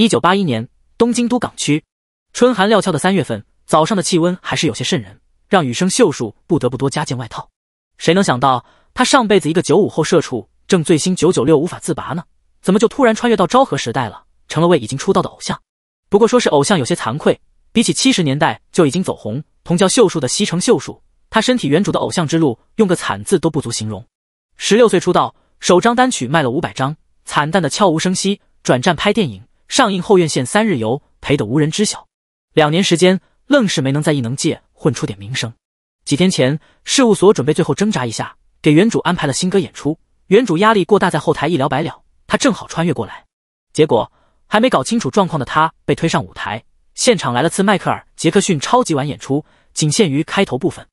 一九八一年，东京都港区，春寒料峭的三月份，早上的气温还是有些渗人，让羽生秀树不得不多加件外套。谁能想到，他上辈子一个九五后社畜，正醉心九九六无法自拔呢？怎么就突然穿越到昭和时代了，成了位已经出道的偶像？不过说是偶像，有些惭愧。比起七十年代就已经走红同叫秀树的西城秀树，他身体原主的偶像之路，用个惨字都不足形容。十六岁出道，首张单曲卖了五百张，惨淡的悄无声息转战拍电影。上映后院线三日游赔得无人知晓，两年时间愣是没能在异能界混出点名声。几天前，事务所准备最后挣扎一下，给原主安排了新歌演出。原主压力过大，在后台一了百了。他正好穿越过来，结果还没搞清楚状况的他被推上舞台，现场来了次迈克尔·杰克逊超级晚演出，仅限于开头部分。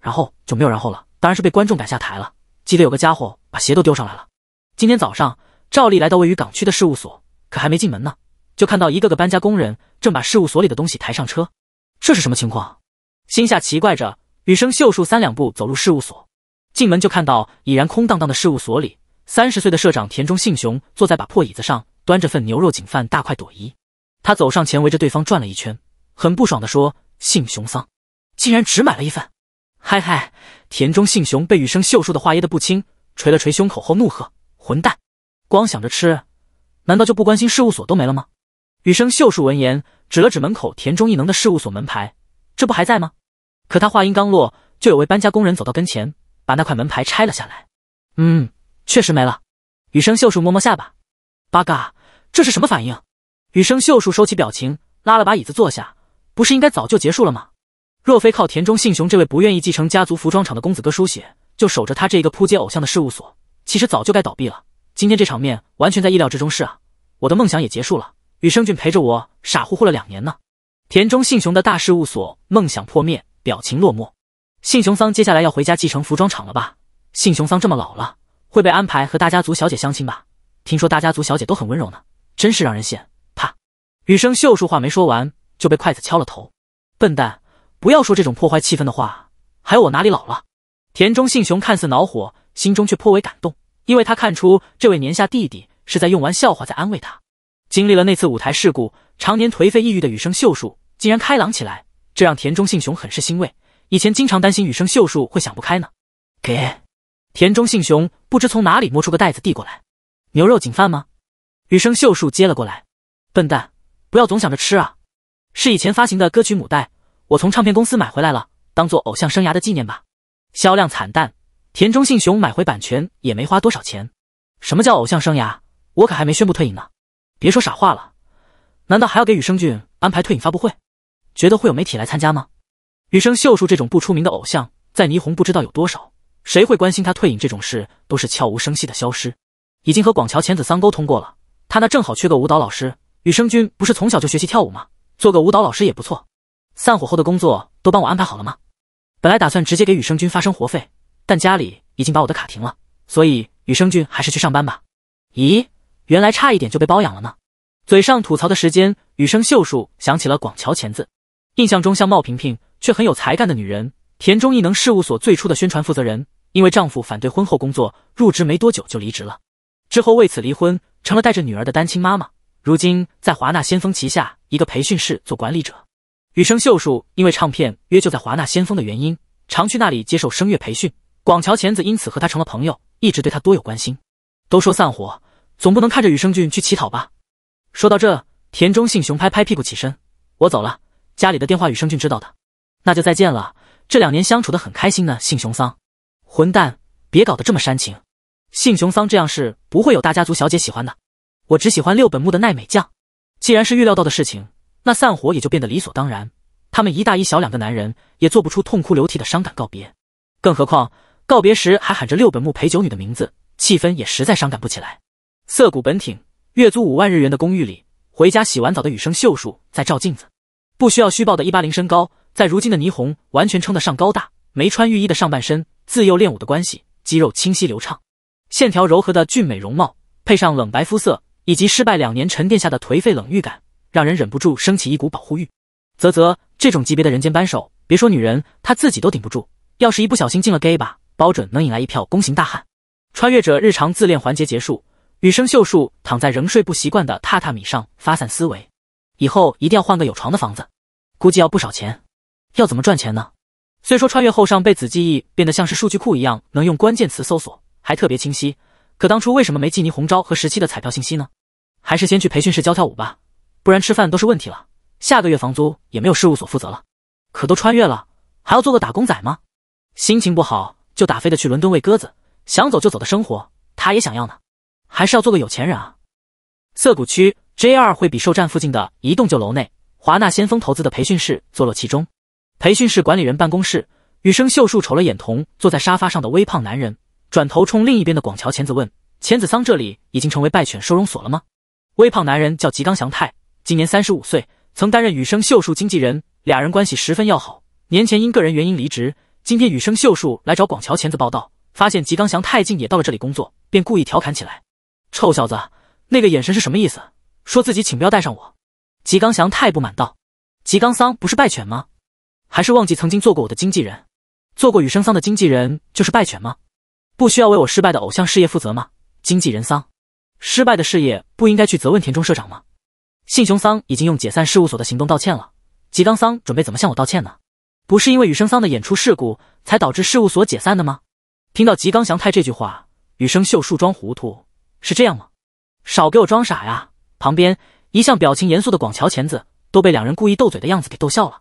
然后就没有然后了，当然是被观众赶下台了。记得有个家伙把鞋都丢上来了。今天早上，赵丽来到位于港区的事务所，可还没进门呢。就看到一个个搬家工人正把事务所里的东西抬上车，这是什么情况？心下奇怪着，雨生秀树三两步走入事务所，进门就看到已然空荡荡的事务所里，三十岁的社长田中信雄坐在把破椅子上，端着份牛肉颈饭大快朵颐。他走上前围着对方转了一圈，很不爽的说：“信雄桑，竟然只买了一份！”嗨嗨！田中信雄被雨生秀树的话噎得不轻，捶了捶胸口后怒喝：“混蛋！光想着吃，难道就不关心事务所都没了吗？”羽生秀树闻言，指了指门口田中一能的事务所门牌：“这不还在吗？”可他话音刚落，就有位搬家工人走到跟前，把那块门牌拆了下来。“嗯，确实没了。”羽生秀树摸摸下巴：“八嘎，这是什么反应？”羽生秀树收起表情，拉了把椅子坐下：“不是应该早就结束了吗？若非靠田中信雄这位不愿意继承家族服装厂的公子哥书写，就守着他这一个扑街偶像的事务所，其实早就该倒闭了。今天这场面完全在意料之中，是啊，我的梦想也结束了。”雨生俊陪着我傻乎乎了两年呢。田中信雄的大事务所梦想破灭，表情落寞。信雄桑接下来要回家继承服装厂了吧？信雄桑这么老了，会被安排和大家族小姐相亲吧？听说大家族小姐都很温柔呢，真是让人羡。怕雨生秀树话没说完就被筷子敲了头。笨蛋，不要说这种破坏气氛的话。还有我哪里老了？田中信雄看似恼火，心中却颇为感动，因为他看出这位年下弟弟是在用玩笑话在安慰他。经历了那次舞台事故，常年颓废抑郁的羽生秀树竟然开朗起来，这让田中信雄很是欣慰。以前经常担心羽生秀树会想不开呢。给，田中信雄不知从哪里摸出个袋子递过来。牛肉锦饭吗？羽生秀树接了过来。笨蛋，不要总想着吃啊。是以前发行的歌曲母带，我从唱片公司买回来了，当做偶像生涯的纪念吧。销量惨淡，田中信雄买回版权也没花多少钱。什么叫偶像生涯？我可还没宣布退隐呢。别说傻话了，难道还要给羽生俊安排退隐发布会？觉得会有媒体来参加吗？羽生秀树这种不出名的偶像，在霓虹不知道有多少，谁会关心他退隐这种事？都是悄无声息的消失。已经和广桥浅子桑沟通过了，他那正好缺个舞蹈老师。羽生君不是从小就学习跳舞吗？做个舞蹈老师也不错。散伙后的工作都帮我安排好了吗？本来打算直接给羽生君发生活费，但家里已经把我的卡停了，所以羽生君还是去上班吧。咦？原来差一点就被包养了呢！嘴上吐槽的时间，雨生秀树想起了广桥千子，印象中像貌平平却很有才干的女人，田中艺能事务所最初的宣传负责人，因为丈夫反对婚后工作，入职没多久就离职了，之后为此离婚，成了带着女儿的单亲妈妈。如今在华纳先锋旗下一个培训室做管理者。雨生秀树因为唱片约就在华纳先锋的原因，常去那里接受声乐培训，广桥千子因此和他成了朋友，一直对他多有关心。都说散伙。总不能看着宇生俊去乞讨吧？说到这，田中信雄拍拍屁股起身，我走了。家里的电话宇生俊知道的，那就再见了。这两年相处的很开心呢，信雄桑。混蛋，别搞得这么煽情。信雄桑这样是不会有大家族小姐喜欢的。我只喜欢六本木的奈美酱。既然是预料到的事情，那散伙也就变得理所当然。他们一大一小两个男人，也做不出痛哭流涕的伤感告别。更何况告别时还喊着六本木陪酒女的名字，气氛也实在伤感不起来。涩谷本町月租五万日元的公寓里，回家洗完澡的羽生秀树在照镜子。不需要虚报的一八零身高，在如今的霓虹完全称得上高大。没穿浴衣的上半身，自幼练武的关系，肌肉清晰流畅，线条柔和的俊美容貌，配上冷白肤色以及失败两年沉淀下的颓废冷欲感，让人忍不住升起一股保护欲。啧啧，这种级别的人间扳手，别说女人，她自己都顶不住。要是一不小心进了 gay 吧，包准能引来一票攻型大汉。穿越者日常自恋环节结束。羽生秀树躺在仍睡不习惯的榻榻米上发散思维，以后一定要换个有床的房子，估计要不少钱。要怎么赚钱呢？虽说穿越后上辈子记忆变得像是数据库一样，能用关键词搜索，还特别清晰。可当初为什么没记霓虹招和时期的彩票信息呢？还是先去培训室教跳舞吧，不然吃饭都是问题了。下个月房租也没有事务所负责了，可都穿越了，还要做个打工仔吗？心情不好就打飞的去伦敦喂鸽子，想走就走的生活，他也想要呢。还是要做个有钱人啊！涩谷区 j 2惠比寿站附近的一栋旧楼内，华纳先锋投资的培训室坐落其中。培训室管理人办公室，羽生秀树瞅了眼同坐在沙发上的微胖男人，转头冲另一边的广桥浅子问：“浅子桑，这里已经成为败犬收容所了吗？”微胖男人叫吉冈祥太，今年三十五岁，曾担任羽生秀树经纪人，俩人关系十分要好。年前因个人原因离职，今天羽生秀树来找广桥浅子报道，发现吉冈祥太竟也到了这里工作，便故意调侃起来。臭小子，那个眼神是什么意思？说自己请不要带上我。吉冈祥太不满道：“吉冈桑不是败犬吗？还是忘记曾经做过我的经纪人，做过雨生桑的经纪人就是败犬吗？不需要为我失败的偶像事业负责吗？经纪人桑，失败的事业不应该去责问田中社长吗？信雄桑已经用解散事务所的行动道歉了，吉冈桑准备怎么向我道歉呢？不是因为雨生桑的演出事故才导致事务所解散的吗？”听到吉冈祥太这句话，羽生秀树装糊涂。是这样吗？少给我装傻呀！旁边一向表情严肃的广桥钳子都被两人故意斗嘴的样子给逗笑了。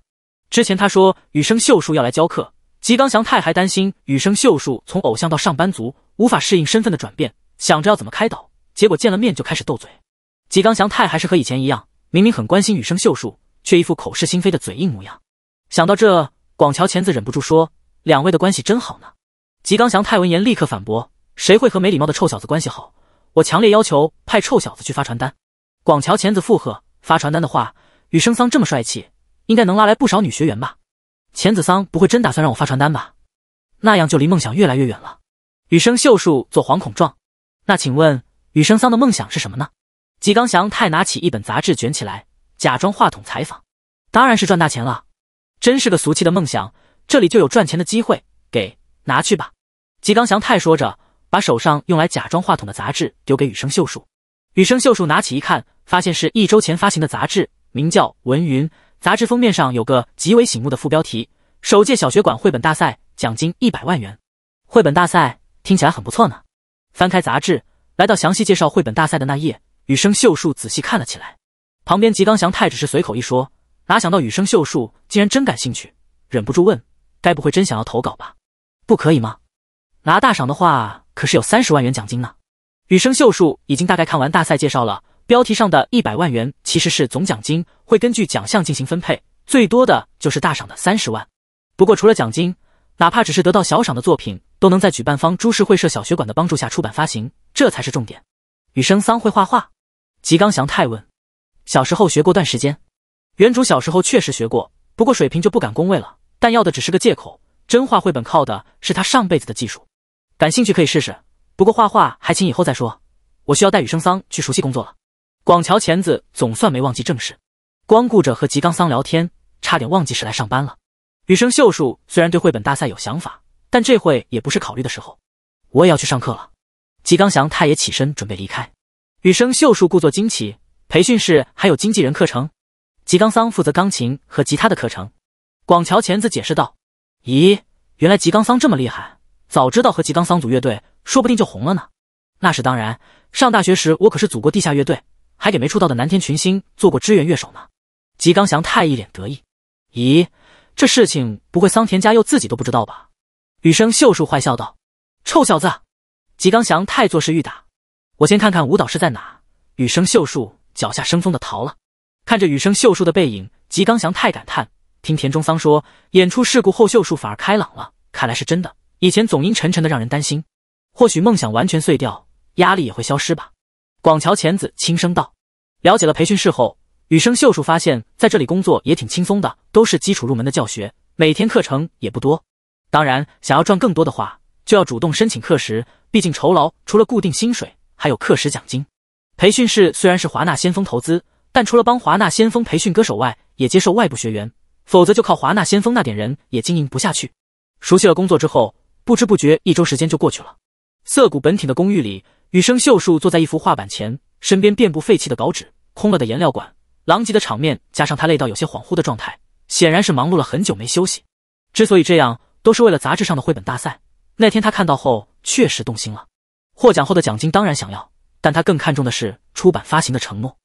之前他说羽生秀树要来教课，吉冈祥太还担心羽生秀树从偶像到上班族无法适应身份的转变，想着要怎么开导，结果见了面就开始斗嘴。吉冈祥太还是和以前一样，明明很关心羽生秀树，却一副口是心非的嘴硬模样。想到这，广桥钳子忍不住说：“两位的关系真好呢。”吉冈祥太闻言立刻反驳：“谁会和没礼貌的臭小子关系好？”我强烈要求派臭小子去发传单。广桥前子附和：“发传单的话，雨生桑这么帅气，应该能拉来不少女学员吧？”前子桑不会真打算让我发传单吧？那样就离梦想越来越远了。雨生秀树做惶恐状：“那请问雨生桑的梦想是什么呢？”吉冈祥太拿起一本杂志卷起来，假装话筒采访：“当然是赚大钱了。真是个俗气的梦想，这里就有赚钱的机会，给拿去吧。”吉冈祥太说着。把手上用来假装话筒的杂志丢给羽生秀树，羽生秀树拿起一看，发现是一周前发行的杂志，名叫《文云》。杂志封面上有个极为醒目的副标题：“首届小学馆绘本大赛，奖金一百万元。”绘本大赛听起来很不错呢。翻开杂志，来到详细介绍绘本大赛的那页，羽生秀树仔细看了起来。旁边吉冈祥太只是随口一说，哪想到羽生秀树竟然真感兴趣，忍不住问：“该不会真想要投稿吧？”“不可以吗？拿大赏的话。”可是有三十万元奖金呢。羽生秀树已经大概看完大赛介绍了，标题上的一百万元其实是总奖金，会根据奖项进行分配，最多的就是大赏的三十万。不过除了奖金，哪怕只是得到小赏的作品，都能在举办方株式会社小学馆的帮助下出版发行，这才是重点。羽生桑会画画，吉冈祥太问，小时候学过段时间。原主小时候确实学过，不过水平就不敢恭维了。但要的只是个借口，真画绘本靠的是他上辈子的技术。感兴趣可以试试，不过画画还请以后再说。我需要带雨生桑去熟悉工作了。广桥钳子总算没忘记正事，光顾着和吉冈桑聊天，差点忘记是来上班了。雨生秀树虽然对绘本大赛有想法，但这会也不是考虑的时候。我也要去上课了。吉冈祥他也起身准备离开。雨生秀树故作惊奇：“培训室还有经纪人课程。”吉冈桑负责钢琴和吉他的课程。广桥钳子解释道：“咦，原来吉冈桑这么厉害。”早知道和吉冈桑组乐队，说不定就红了呢。那是当然，上大学时我可是组过地下乐队，还给没出道的南天群星做过支援乐手呢。吉冈祥太一脸得意。咦，这事情不会桑田佳佑自己都不知道吧？雨生秀树坏笑道。臭小子！吉冈祥太作势欲打。我先看看舞蹈室在哪。雨生秀树脚下生风的逃了。看着雨生秀树的背影，吉冈祥太感叹：听田中桑说，演出事故后秀树反而开朗了，看来是真的。以前总阴沉沉的，让人担心。或许梦想完全碎掉，压力也会消失吧。广桥浅子轻声道。了解了培训室后，羽生秀树发现，在这里工作也挺轻松的，都是基础入门的教学，每天课程也不多。当然，想要赚更多的话，就要主动申请课时，毕竟酬劳除了固定薪水，还有课时奖金。培训室虽然是华纳先锋投资，但除了帮华纳先锋培训歌手外，也接受外部学员，否则就靠华纳先锋那点人也经营不下去。熟悉了工作之后。不知不觉，一周时间就过去了。涩谷本体的公寓里，羽生秀树坐在一幅画板前，身边遍布废弃的稿纸、空了的颜料管，狼藉的场面，加上他累到有些恍惚的状态，显然是忙碌了很久没休息。之所以这样，都是为了杂志上的绘本大赛。那天他看到后，确实动心了。获奖后的奖金当然想要，但他更看重的是出版发行的承诺。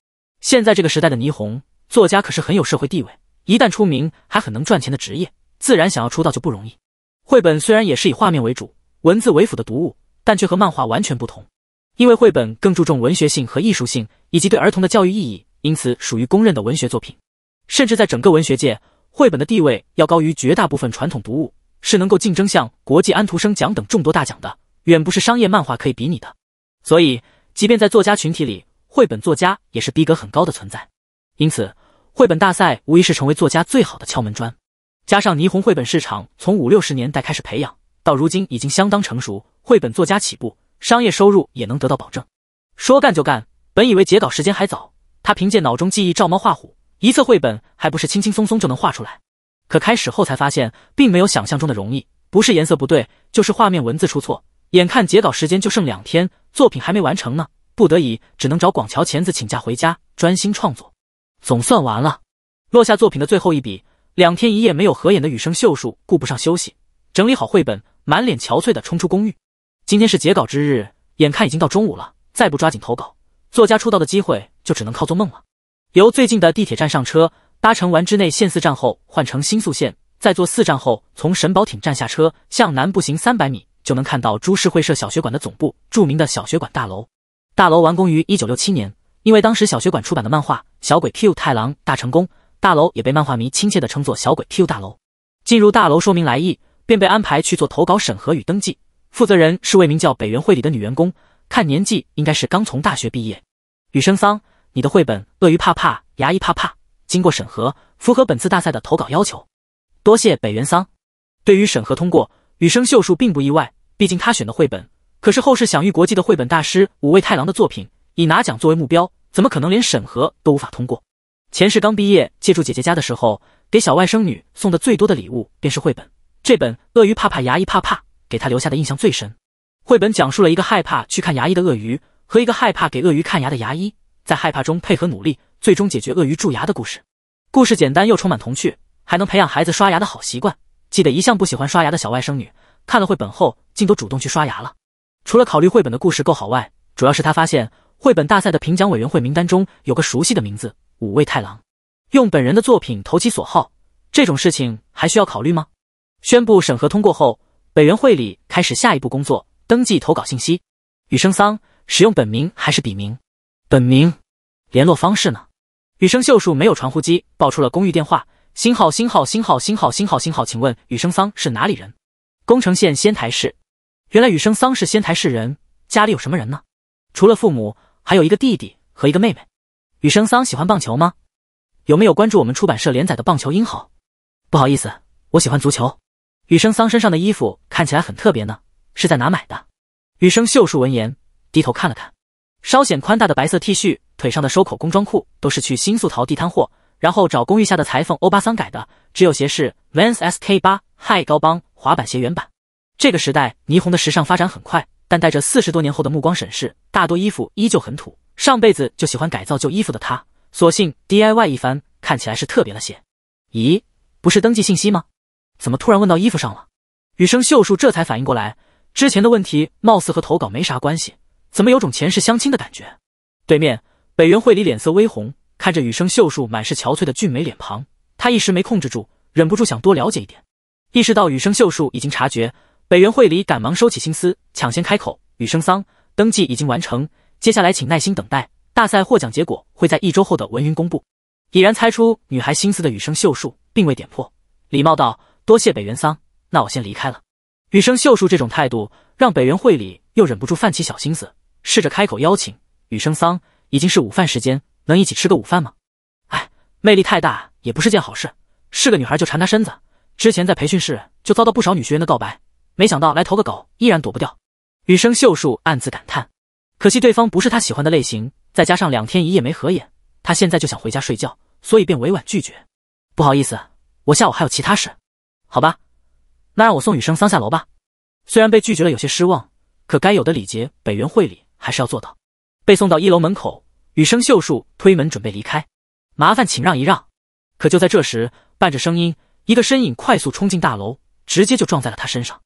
现在这个时代的霓虹作家可是很有社会地位，一旦出名还很能赚钱的职业，自然想要出道就不容易。绘本虽然也是以画面为主、文字为辅的读物，但却和漫画完全不同。因为绘本更注重文学性和艺术性，以及对儿童的教育意义，因此属于公认的文学作品。甚至在整个文学界，绘本的地位要高于绝大部分传统读物，是能够竞争像国际安徒生奖等众多大奖的，远不是商业漫画可以比拟的。所以，即便在作家群体里，绘本作家也是逼格很高的存在。因此，绘本大赛无疑是成为作家最好的敲门砖。加上霓虹绘本市场从五六十年代开始培养，到如今已经相当成熟，绘本作家起步，商业收入也能得到保证。说干就干，本以为截稿时间还早，他凭借脑中记忆照猫画虎，一册绘本还不是轻轻松松就能画出来。可开始后才发现，并没有想象中的容易，不是颜色不对，就是画面文字出错。眼看截稿时间就剩两天，作品还没完成呢，不得已只能找广桥钳子请假回家专心创作。总算完了，落下作品的最后一笔。两天一夜没有合眼的羽生秀树顾不上休息，整理好绘本，满脸憔悴的冲出公寓。今天是截稿之日，眼看已经到中午了，再不抓紧投稿，作家出道的机会就只能靠做梦了。由最近的地铁站上车，搭乘丸之内线四站后，换乘新宿线，再坐四站后，从神保町站下车，向南步行三百米就能看到株式会社小学馆的总部——著名的小学馆大楼。大楼完工于一九六七年，因为当时小学馆出版的漫画《小鬼 Q 太郎》大成功。大楼也被漫画迷亲切地称作“小鬼 Q 大楼”。进入大楼说明来意，便被安排去做投稿审核与登记。负责人是位名叫北原惠里的女员工，看年纪应该是刚从大学毕业。雨生桑，你的绘本《鳄鱼怕怕，牙医怕怕》经过审核，符合本次大赛的投稿要求。多谢北原桑。对于审核通过，雨生秀树并不意外，毕竟他选的绘本可是后世享誉国际的绘本大师五味太郎的作品。以拿奖作为目标，怎么可能连审核都无法通过？前世刚毕业，借住姐姐家的时候，给小外甥女送的最多的礼物便是绘本。这本《鳄鱼怕怕，牙医怕怕》给她留下的印象最深。绘本讲述了一个害怕去看牙医的鳄鱼和一个害怕给鳄鱼看牙的牙医，在害怕中配合努力，最终解决鳄鱼蛀牙的故事。故事简单又充满童趣，还能培养孩子刷牙的好习惯。记得一向不喜欢刷牙的小外甥女看了绘本后，竟都主动去刷牙了。除了考虑绘本的故事够好外，主要是她发现绘本大赛的评奖委员会名单中有个熟悉的名字。五味太郎用本人的作品投其所好，这种事情还需要考虑吗？宣布审核通过后，北原会里开始下一步工作：登记投稿信息。羽生桑使用本名还是笔名？本名。联络方式呢？羽生秀树没有传呼机，报出了公寓电话：星号星号星号星号星号星号。请问羽生桑是哪里人？宫城县仙台市。原来羽生桑是仙台市人。家里有什么人呢？除了父母，还有一个弟弟和一个妹妹。雨生桑喜欢棒球吗？有没有关注我们出版社连载的棒球英豪？不好意思，我喜欢足球。雨生桑身上的衣服看起来很特别呢，是在哪买的？雨生秀树闻言低头看了看，稍显宽大的白色 T 恤，腿上的收口工装裤都是去新宿淘地摊货，然后找公寓下的裁缝欧巴桑改的。只有鞋是 Vans SK 八 High 高帮滑板鞋原版。这个时代霓虹的时尚发展很快。但带着四十多年后的目光审视，大多衣服依旧很土。上辈子就喜欢改造旧衣服的他，索性 DIY 一番，看起来是特别了些。咦，不是登记信息吗？怎么突然问到衣服上了？雨生秀树这才反应过来，之前的问题貌似和投稿没啥关系，怎么有种前世相亲的感觉？对面北原惠里脸色微红，看着雨生秀树满是憔悴的俊美脸庞，他一时没控制住，忍不住想多了解一点。意识到雨生秀树已经察觉。北原会里赶忙收起心思，抢先开口：“雨生桑，登记已经完成，接下来请耐心等待，大赛获奖结果会在一周后的文云公布。”已然猜出女孩心思的雨生秀树并未点破，礼貌道：“多谢北原桑，那我先离开了。”雨生秀树这种态度让北原会里又忍不住泛起小心思，试着开口邀请：“雨生桑，已经是午饭时间，能一起吃个午饭吗？”哎，魅力太大也不是件好事，是个女孩就缠他身子，之前在培训室就遭到不少女学员的告白。没想到来投个稿依然躲不掉，羽生秀树暗自感叹。可惜对方不是他喜欢的类型，再加上两天一夜没合眼，他现在就想回家睡觉，所以便委婉拒绝。不好意思，我下午还有其他事，好吧，那让我送雨生桑下楼吧。虽然被拒绝了有些失望，可该有的礼节北元会里还是要做到。被送到一楼门口，羽生秀树推门准备离开，麻烦请让一让。可就在这时，伴着声音，一个身影快速冲进大楼，直接就撞在了他身上。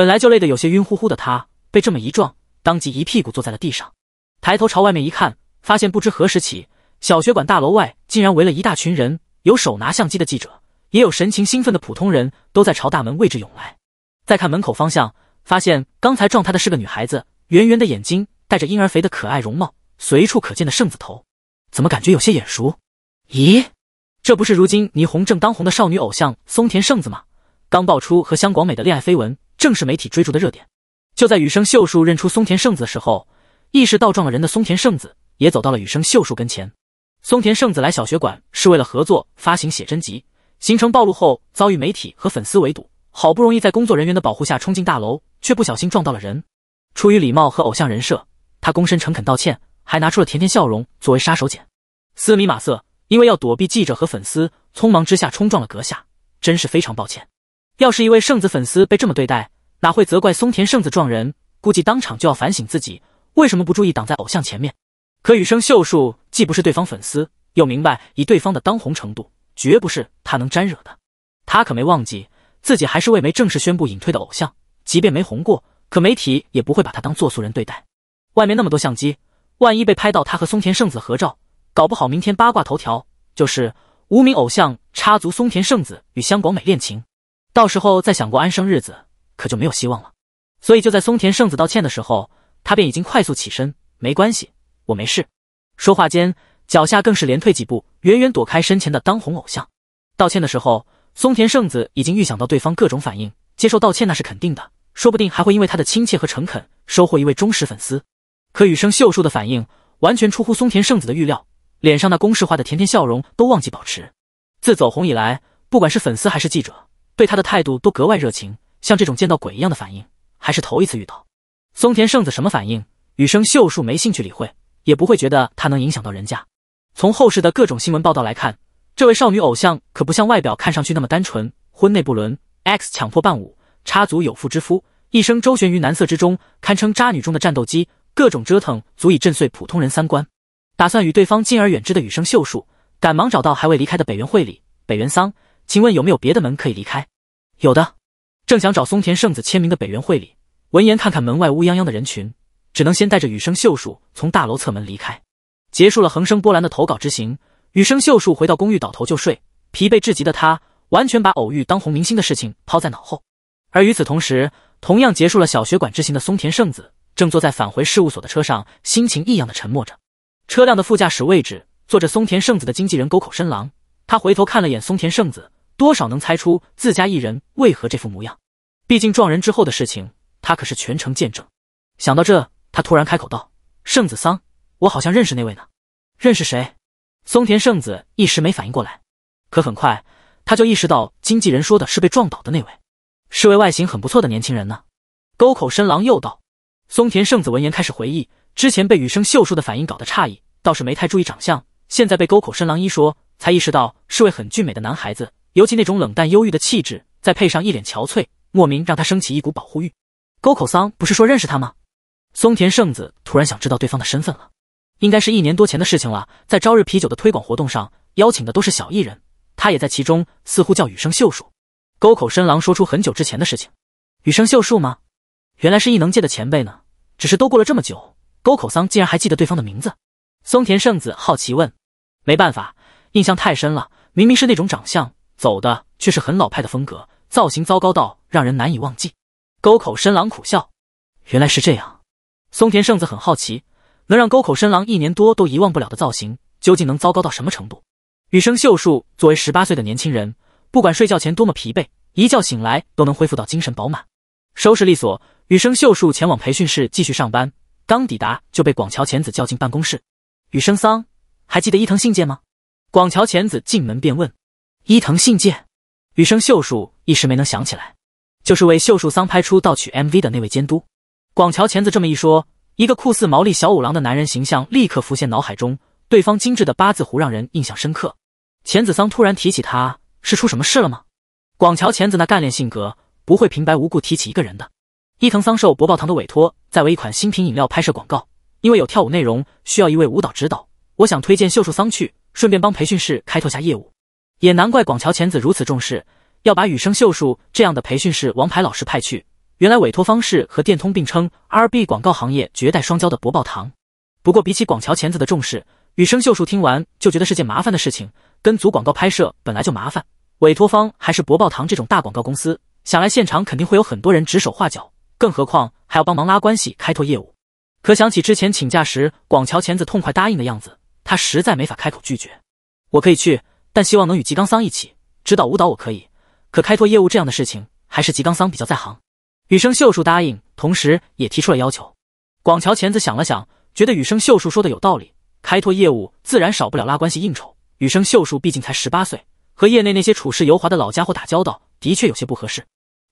本来就累得有些晕乎乎的他，被这么一撞，当即一屁股坐在了地上。抬头朝外面一看，发现不知何时起，小学馆大楼外竟然围了一大群人，有手拿相机的记者，也有神情兴奋的普通人，都在朝大门位置涌来。再看门口方向，发现刚才撞他的是个女孩子，圆圆的眼睛，带着婴儿肥的可爱容貌，随处可见的圣子头，怎么感觉有些眼熟？咦，这不是如今霓虹正当红的少女偶像松田圣子吗？刚爆出和香广美的恋爱绯闻。正是媒体追逐的热点。就在羽生秀树认出松田圣子的时候，意识倒撞了人的松田圣子也走到了羽生秀树跟前。松田圣子来小学馆是为了合作发行写真集，行程暴露后遭遇媒体和粉丝围堵，好不容易在工作人员的保护下冲进大楼，却不小心撞到了人。出于礼貌和偶像人设，他躬身诚恳道歉，还拿出了甜甜笑容作为杀手锏。斯米马瑟因为要躲避记者和粉丝，匆忙之下冲撞了阁下，真是非常抱歉。要是一位圣子粉丝被这么对待，哪会责怪松田圣子撞人？估计当场就要反省自己为什么不注意挡在偶像前面。可羽生秀树既不是对方粉丝，又明白以对方的当红程度，绝不是他能沾惹的。他可没忘记自己还是位没正式宣布隐退的偶像，即便没红过，可媒体也不会把他当作素人对待。外面那么多相机，万一被拍到他和松田圣子合照，搞不好明天八卦头条就是无名偶像插足松田圣子与香广美恋情。到时候再想过安生日子，可就没有希望了。所以就在松田圣子道歉的时候，他便已经快速起身。没关系，我没事。说话间，脚下更是连退几步，远远躲开身前的当红偶像。道歉的时候，松田圣子已经预想到对方各种反应，接受道歉那是肯定的，说不定还会因为他的亲切和诚恳，收获一位忠实粉丝。可雨生秀树的反应完全出乎松田圣子的预料，脸上那公式化的甜甜笑容都忘记保持。自走红以来，不管是粉丝还是记者。对他的态度都格外热情，像这种见到鬼一样的反应，还是头一次遇到。松田圣子什么反应，羽生秀树没兴趣理会，也不会觉得他能影响到人家。从后世的各种新闻报道来看，这位少女偶像可不像外表看上去那么单纯，婚内不伦，X 强迫伴舞，插足有妇之夫，一生周旋于男色之中，堪称渣女中的战斗机，各种折腾足以震碎普通人三观。打算与对方敬而远之的羽生秀树，赶忙找到还未离开的北原会里，北原桑。请问有没有别的门可以离开？有的。正想找松田圣子签名的北元会里，闻言看看门外乌泱泱的人群，只能先带着羽生秀树从大楼侧门离开，结束了横生波澜的投稿之行。羽生秀树回到公寓，倒头就睡，疲惫至极的他完全把偶遇当红明星的事情抛在脑后。而与此同时，同样结束了小学馆之行的松田圣子正坐在返回事务所的车上，心情异样的沉默着。车辆的副驾驶位置坐着松田圣子的经纪人沟口深郎，他回头看了眼松田圣子。多少能猜出自家一人为何这副模样？毕竟撞人之后的事情，他可是全程见证。想到这，他突然开口道：“圣子桑，我好像认识那位呢。”“认识谁？”松田圣子一时没反应过来，可很快他就意识到经纪人说的是被撞倒的那位，是位外形很不错的年轻人呢。沟口深郎又道：“松田圣子闻言开始回忆，之前被羽生秀树的反应搞得诧异，倒是没太注意长相。现在被沟口深郎一说，才意识到是位很俊美的男孩子。”尤其那种冷淡忧郁的气质，再配上一脸憔悴，莫名让他升起一股保护欲。沟口桑不是说认识他吗？松田圣子突然想知道对方的身份了。应该是一年多前的事情了，在朝日啤酒的推广活动上邀请的都是小艺人，他也在其中，似乎叫雨生秀树。沟口深郎说出很久之前的事情。雨生秀树吗？原来是异能界的前辈呢。只是都过了这么久，沟口桑竟然还记得对方的名字。松田圣子好奇问：“没办法，印象太深了。明明是那种长相。”走的却是很老派的风格，造型糟糕到让人难以忘记。沟口深郎苦笑，原来是这样。松田圣子很好奇，能让沟口深郎一年多都遗忘不了的造型，究竟能糟糕到什么程度？羽生秀树作为十八岁的年轻人，不管睡觉前多么疲惫，一觉醒来都能恢复到精神饱满。收拾利索，羽生秀树前往培训室继续上班。刚抵达就被广桥浅子叫进办公室。羽生桑，还记得伊藤信介吗？广桥浅子进门便问。伊藤信介，羽生秀树一时没能想起来，就是为秀树桑拍出盗取 MV 的那位监督广桥乾子这么一说，一个酷似毛利小五郎的男人形象立刻浮现脑海中。对方精致的八字胡让人印象深刻。乾子桑突然提起他，是出什么事了吗？广桥乾子那干练性格不会平白无故提起一个人的。伊藤桑受博报堂的委托，在为一款新品饮料拍摄广告，因为有跳舞内容，需要一位舞蹈指导，我想推荐秀树桑去，顺便帮培训室开拓下业务。也难怪广桥浅子如此重视，要把羽生秀树这样的培训室王牌老师派去。原来委托方式和电通并称 R B 广告行业绝代双骄的博报堂。不过比起广桥浅子的重视，羽生秀树听完就觉得是件麻烦的事情。跟组广告拍摄本来就麻烦，委托方还是博报堂这种大广告公司，想来现场肯定会有很多人指手画脚，更何况还要帮忙拉关系开拓业务。可想起之前请假时广桥浅子痛快答应的样子，他实在没法开口拒绝。我可以去。但希望能与吉冈桑一起指导舞蹈，我可以。可开拓业务这样的事情，还是吉冈桑比较在行。羽生秀树答应，同时也提出了要求。广桥钳子想了想，觉得羽生秀树说的有道理。开拓业务自然少不了拉关系应酬，羽生秀树毕竟才十八岁，和业内那些处事油滑的老家伙打交道，的确有些不合适。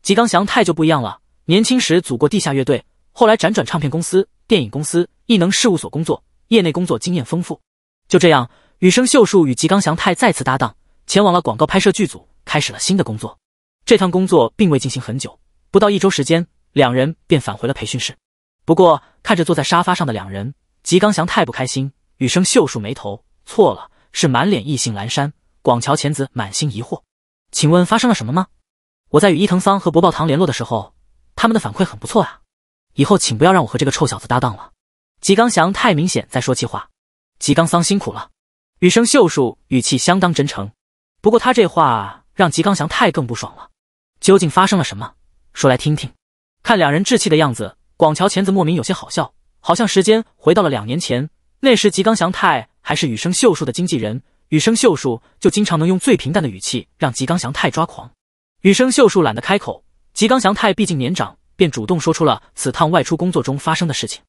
吉冈祥太就不一样了，年轻时组过地下乐队，后来辗转唱片公司、电影公司、艺能事务所工作，业内工作经验丰富。就这样。羽生秀树与吉冈祥太再次搭档，前往了广告拍摄剧组，开始了新的工作。这趟工作并未进行很久，不到一周时间，两人便返回了培训室。不过看着坐在沙发上的两人，吉冈祥太不开心，羽生秀树眉头错了，是满脸意兴阑珊。广桥浅子满心疑惑：“请问发生了什么吗？我在与伊藤桑和博报堂联络的时候，他们的反馈很不错啊。以后请不要让我和这个臭小子搭档了。”吉冈祥太明显在说气话。吉冈桑辛苦了。羽生秀树语气相当真诚，不过他这话让吉冈祥太更不爽了。究竟发生了什么？说来听听。看两人稚气的样子，广桥前子莫名有些好笑，好像时间回到了两年前。那时吉冈祥太还是羽生秀树的经纪人，羽生秀树就经常能用最平淡的语气让吉冈祥太抓狂。羽生秀树懒得开口，吉冈祥太毕竟年长，便主动说出了此趟外出工作中发生的事情。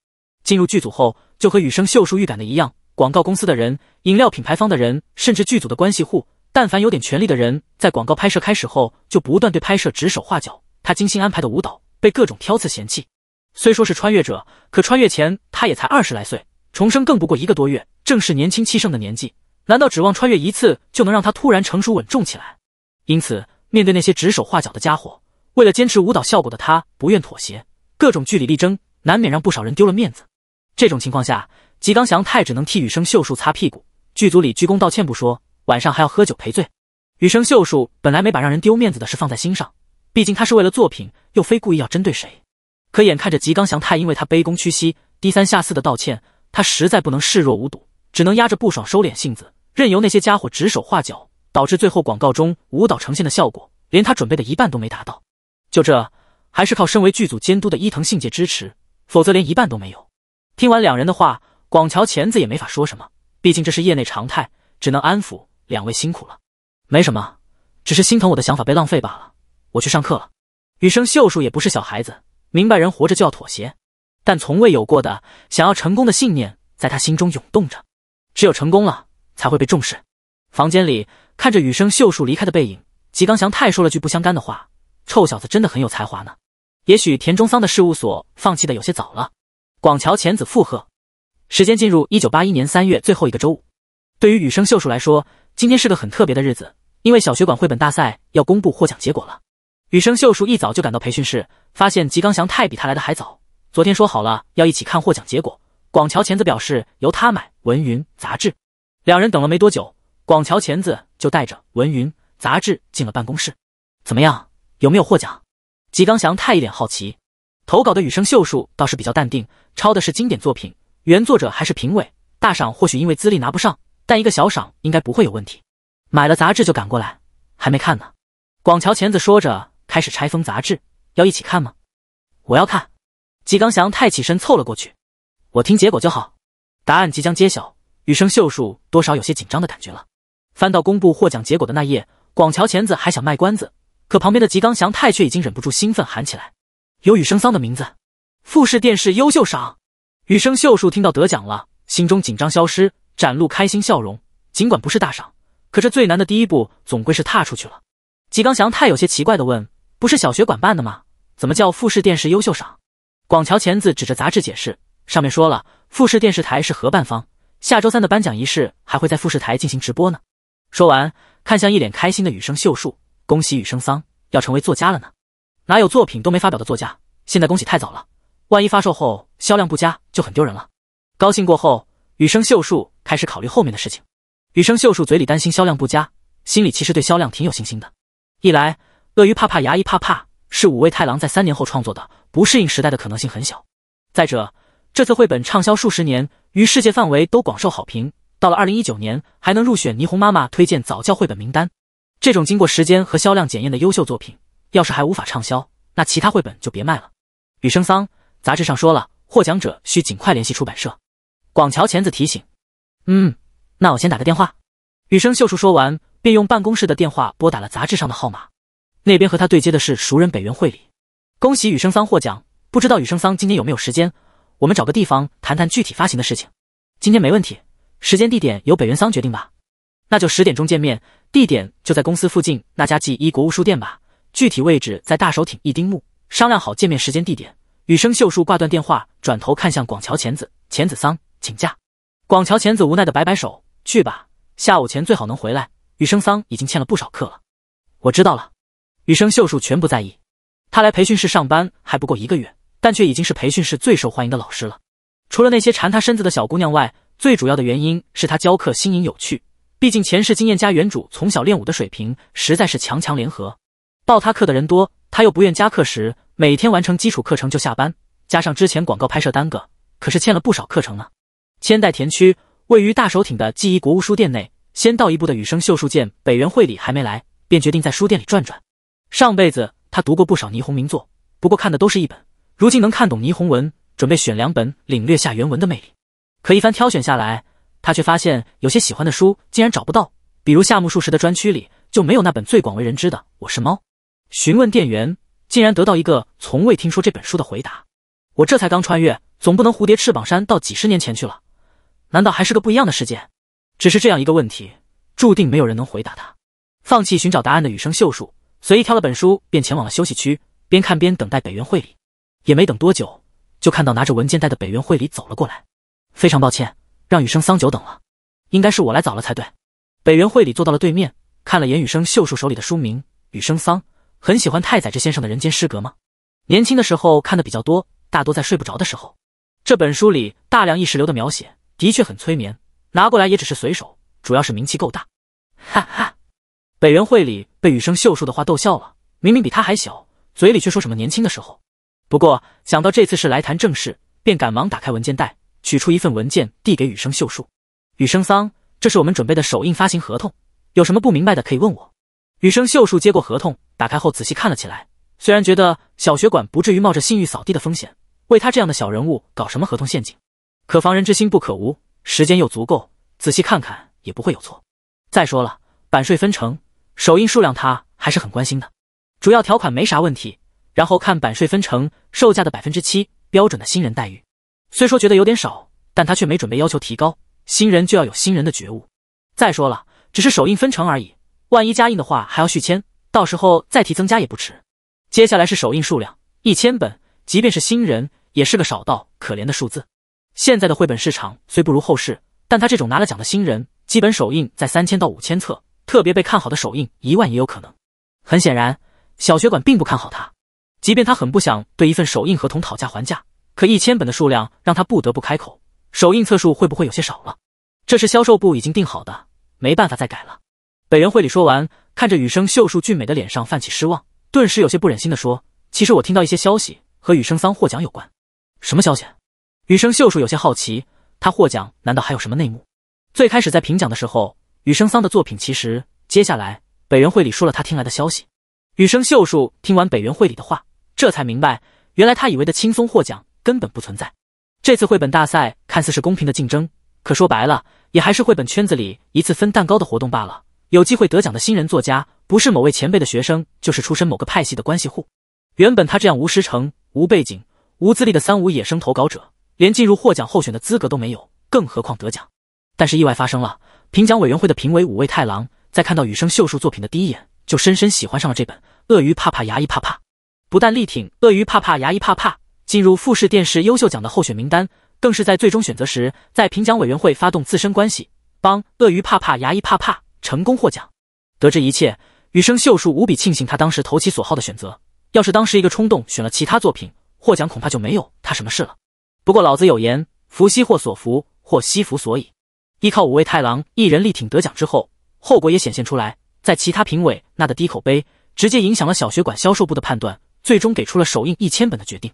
进入剧组后，就和羽生秀树预感的一样。广告公司的人、饮料品牌方的人，甚至剧组的关系户，但凡有点权力的人，在广告拍摄开始后就不断对拍摄指手画脚。他精心安排的舞蹈被各种挑刺嫌弃。虽说是穿越者，可穿越前他也才二十来岁，重生更不过一个多月，正是年轻气盛的年纪。难道指望穿越一次就能让他突然成熟稳重起来？因此，面对那些指手画脚的家伙，为了坚持舞蹈效果的他不愿妥协，各种据理力争，难免让不少人丢了面子。这种情况下。吉冈祥太只能替羽生秀树擦屁股，剧组里鞠躬道歉不说，晚上还要喝酒赔罪。羽生秀树本来没把让人丢面子的事放在心上，毕竟他是为了作品，又非故意要针对谁。可眼看着吉冈祥太因为他卑躬屈膝、低三下四的道歉，他实在不能视若无睹，只能压着不爽收敛性子，任由那些家伙指手画脚，导致最后广告中舞蹈呈现的效果连他准备的一半都没达到。就这，还是靠身为剧组监督的伊藤信介支持，否则连一半都没有。听完两人的话。广桥钳子也没法说什么，毕竟这是业内常态，只能安抚两位辛苦了。没什么，只是心疼我的想法被浪费罢了。我去上课了。羽生秀树也不是小孩子，明白人活着就要妥协，但从未有过的想要成功的信念在他心中涌动着。只有成功了，才会被重视。房间里看着羽生秀树离开的背影，吉冈祥太说了句不相干的话：“臭小子真的很有才华呢。”也许田中桑的事务所放弃的有些早了。广桥浅子附和。时间进入一九八一年三月最后一个周五，对于羽生秀树来说，今天是个很特别的日子，因为小学馆绘本大赛要公布获奖结果了。羽生秀树一早就赶到培训室，发现吉冈祥太比他来的还早。昨天说好了要一起看获奖结果。广桥钳子表示由他买文云》杂志。两人等了没多久，广桥钳子就带着文云》杂志进了办公室。怎么样，有没有获奖？吉冈祥太一脸好奇。投稿的羽生秀树倒是比较淡定，抄的是经典作品。原作者还是评委大赏，或许因为资历拿不上，但一个小赏应该不会有问题。买了杂志就赶过来，还没看呢。广桥钳子说着，开始拆封杂志。要一起看吗？我要看。吉冈祥太起身凑了过去。我听结果就好。答案即将揭晓，羽生秀树多少有些紧张的感觉了。翻到公布获奖结果的那页，广桥钳子还想卖关子，可旁边的吉冈祥太却已经忍不住兴奋喊起来：“有羽生桑的名字，富士电视优秀赏！”羽生秀树听到得奖了，心中紧张消失，展露开心笑容。尽管不是大赏，可这最难的第一步总归是踏出去了。吉冈祥太有些奇怪的问：“不是小学馆办的吗？怎么叫富士电视优秀赏？”广桥钳子指着杂志解释：“上面说了，富士电视台是合办方，下周三的颁奖仪式还会在富士台进行直播呢。”说完，看向一脸开心的羽生秀树：“恭喜羽生桑，要成为作家了呢。哪有作品都没发表的作家？现在恭喜太早了。”万一发售后销量不佳，就很丢人了。高兴过后，雨生秀树开始考虑后面的事情。雨生秀树嘴里担心销量不佳，心里其实对销量挺有信心的。一来，鳄鱼怕怕牙医怕怕是五味太郎在三年后创作的，不适应时代的可能性很小。再者，这次绘本畅销数十年，于世界范围都广受好评，到了二零一九年还能入选霓虹妈妈推荐早教绘本名单。这种经过时间和销量检验的优秀作品，要是还无法畅销，那其他绘本就别卖了。雨生桑。杂志上说了，获奖者需尽快联系出版社。广桥千子提醒：“嗯，那我先打个电话。”羽生秀树说完，便用办公室的电话拨打了杂志上的号码。那边和他对接的是熟人北原惠里。恭喜羽生桑获奖，不知道羽生桑今天有没有时间？我们找个地方谈谈具体发行的事情。今天没问题，时间地点由北原桑决定吧。那就十点钟见面，地点就在公司附近那家纪一国务书店吧。具体位置在大手挺一丁目。商量好见面时间地点。羽生秀树挂断电话，转头看向广桥浅子。浅子桑请假。广桥浅子无奈的摆摆手：“去吧，下午前最好能回来。羽生桑已经欠了不少课了。”我知道了。羽生秀树全不在意。他来培训室上班还不够一个月，但却已经是培训室最受欢迎的老师了。除了那些缠他身子的小姑娘外，最主要的原因是他教课新颖有趣。毕竟前世经验加原主从小练武的水平，实在是强强联合。报他课的人多，他又不愿加课时。每天完成基础课程就下班，加上之前广告拍摄耽搁，可是欠了不少课程呢。千代田区位于大手挺的记忆国物书店内，先到一步的羽生秀树见北原惠里还没来，便决定在书店里转转。上辈子他读过不少霓虹名作，不过看的都是一本。如今能看懂霓虹文，准备选两本领略下原文的魅力。可一番挑选下来，他却发现有些喜欢的书竟然找不到，比如夏目漱石的专区里就没有那本最广为人知的《我是猫》。询问店员。竟然得到一个从未听说这本书的回答，我这才刚穿越，总不能蝴蝶翅膀扇到几十年前去了？难道还是个不一样的世界？只是这样一个问题，注定没有人能回答他。放弃寻找答案的羽生秀树随意挑了本书，便前往了休息区，边看边等待北原会理。也没等多久，就看到拿着文件袋的北原会理走了过来。非常抱歉让雨生桑久等了，应该是我来早了才对。北原会理坐到了对面，看了眼雨生秀树手里的书名，雨生桑。很喜欢太宰治先生的《人间失格》吗？年轻的时候看的比较多，大多在睡不着的时候。这本书里大量意识流的描写，的确很催眠。拿过来也只是随手，主要是名气够大。哈哈，北原会里被雨生秀树的话逗笑了。明明比他还小，嘴里却说什么年轻的时候。不过想到这次是来谈正事，便赶忙打开文件袋，取出一份文件递给雨生秀树。雨生桑，这是我们准备的首印发行合同，有什么不明白的可以问我。羽生秀树接过合同，打开后仔细看了起来。虽然觉得小学馆不至于冒着信誉扫地的风险为他这样的小人物搞什么合同陷阱，可防人之心不可无，时间又足够，仔细看看也不会有错。再说了，版税分成、首印数量他还是很关心的。主要条款没啥问题，然后看版税分成，售价的百分之七，标准的新人待遇。虽说觉得有点少，但他却没准备要求提高。新人就要有新人的觉悟。再说了，只是首印分成而已。万一加印的话，还要续签，到时候再提增加也不迟。接下来是首印数量一千本，即便是新人，也是个少到可怜的数字。现在的绘本市场虽不如后世，但他这种拿了奖的新人，基本首印在三千到五千册，特别被看好的首印一万也有可能。很显然，小学馆并不看好他。即便他很不想对一份首印合同讨价还价，可一千本的数量让他不得不开口。首印册数会不会有些少了？这是销售部已经定好的，没办法再改了。北原会里说完，看着羽生秀树俊美的脸上泛起失望，顿时有些不忍心的说：“其实我听到一些消息，和羽生桑获奖有关。什么消息？”羽生秀树有些好奇，他获奖难道还有什么内幕？最开始在评奖的时候，羽生桑的作品其实……接下来，北原会里说了他听来的消息。羽生秀树听完北原会里的话，这才明白，原来他以为的轻松获奖根本不存在。这次绘本大赛看似是公平的竞争，可说白了，也还是绘本圈子里一次分蛋糕的活动罢了。有机会得奖的新人作家，不是某位前辈的学生，就是出身某个派系的关系户。原本他这样无师承、无背景、无资历的三无野生投稿者，连进入获奖候选的资格都没有，更何况得奖。但是意外发生了，评奖委员会的评委五位太郎在看到羽生秀树作品的第一眼，就深深喜欢上了这本《鳄鱼怕怕，牙医怕怕》，不但力挺《鳄鱼怕怕，牙医怕怕》进入富士电视优秀奖的候选名单，更是在最终选择时，在评奖委员会发动自身关系，帮《鳄鱼怕怕，牙医怕怕》。成功获奖，得知一切，羽生秀树无比庆幸他当时投其所好的选择。要是当时一个冲动选了其他作品，获奖恐怕就没有他什么事了。不过老子有言：福兮祸所伏，祸兮福所倚。依靠五位太郎一人力挺得奖之后，后果也显现出来。在其他评委那的低口碑，直接影响了小学馆销售部的判断，最终给出了首印一千本的决定。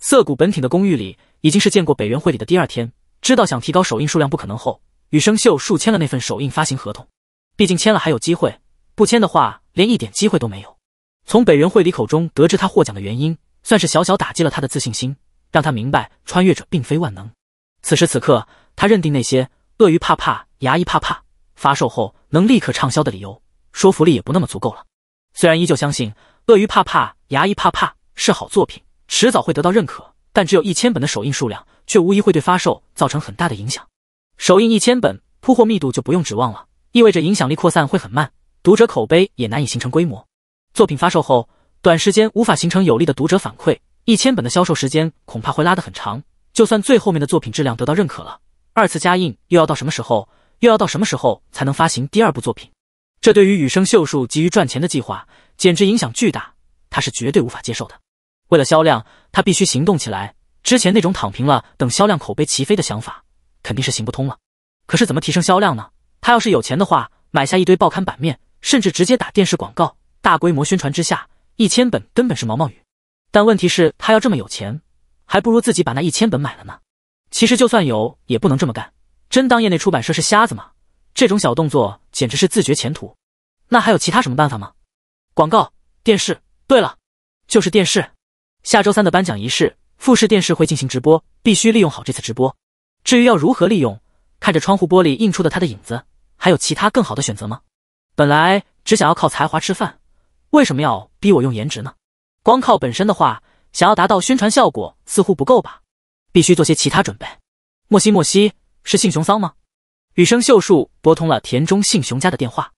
涩谷本町的公寓里，已经是见过北元会里的第二天，知道想提高首印数量不可能后，羽生秀树签了那份首印发行合同。毕竟签了还有机会，不签的话连一点机会都没有。从北原惠里口中得知他获奖的原因，算是小小打击了他的自信心，让他明白穿越者并非万能。此时此刻，他认定那些“鳄鱼怕怕，牙医怕怕”发售后能立刻畅销的理由说服力也不那么足够了。虽然依旧相信“鳄鱼怕怕，牙医怕怕”是好作品，迟早会得到认可，但只有一千本的首印数量，却无疑会对发售造成很大的影响。首印一千本，铺货密度就不用指望了。意味着影响力扩散会很慢，读者口碑也难以形成规模。作品发售后，短时间无法形成有力的读者反馈，一千本的销售时间恐怕会拉得很长。就算最后面的作品质量得到认可了，二次加印又要到什么时候？又要到什么时候才能发行第二部作品？这对于羽生秀树急于赚钱的计划简直影响巨大，他是绝对无法接受的。为了销量，他必须行动起来。之前那种躺平了等销量口碑齐飞的想法肯定是行不通了。可是怎么提升销量呢？他要是有钱的话，买下一堆报刊版面，甚至直接打电视广告，大规模宣传之下，一千本根本是毛毛雨。但问题是，他要这么有钱，还不如自己把那一千本买了呢。其实就算有，也不能这么干，真当业内出版社是瞎子吗？这种小动作简直是自绝前途。那还有其他什么办法吗？广告、电视。对了，就是电视。下周三的颁奖仪式，富士电视会进行直播，必须利用好这次直播。至于要如何利用，看着窗户玻璃映出的他的影子。还有其他更好的选择吗？本来只想要靠才华吃饭，为什么要逼我用颜值呢？光靠本身的话，想要达到宣传效果似乎不够吧，必须做些其他准备。莫西莫西，是信雄桑吗？羽生秀树拨通了田中信雄家的电话。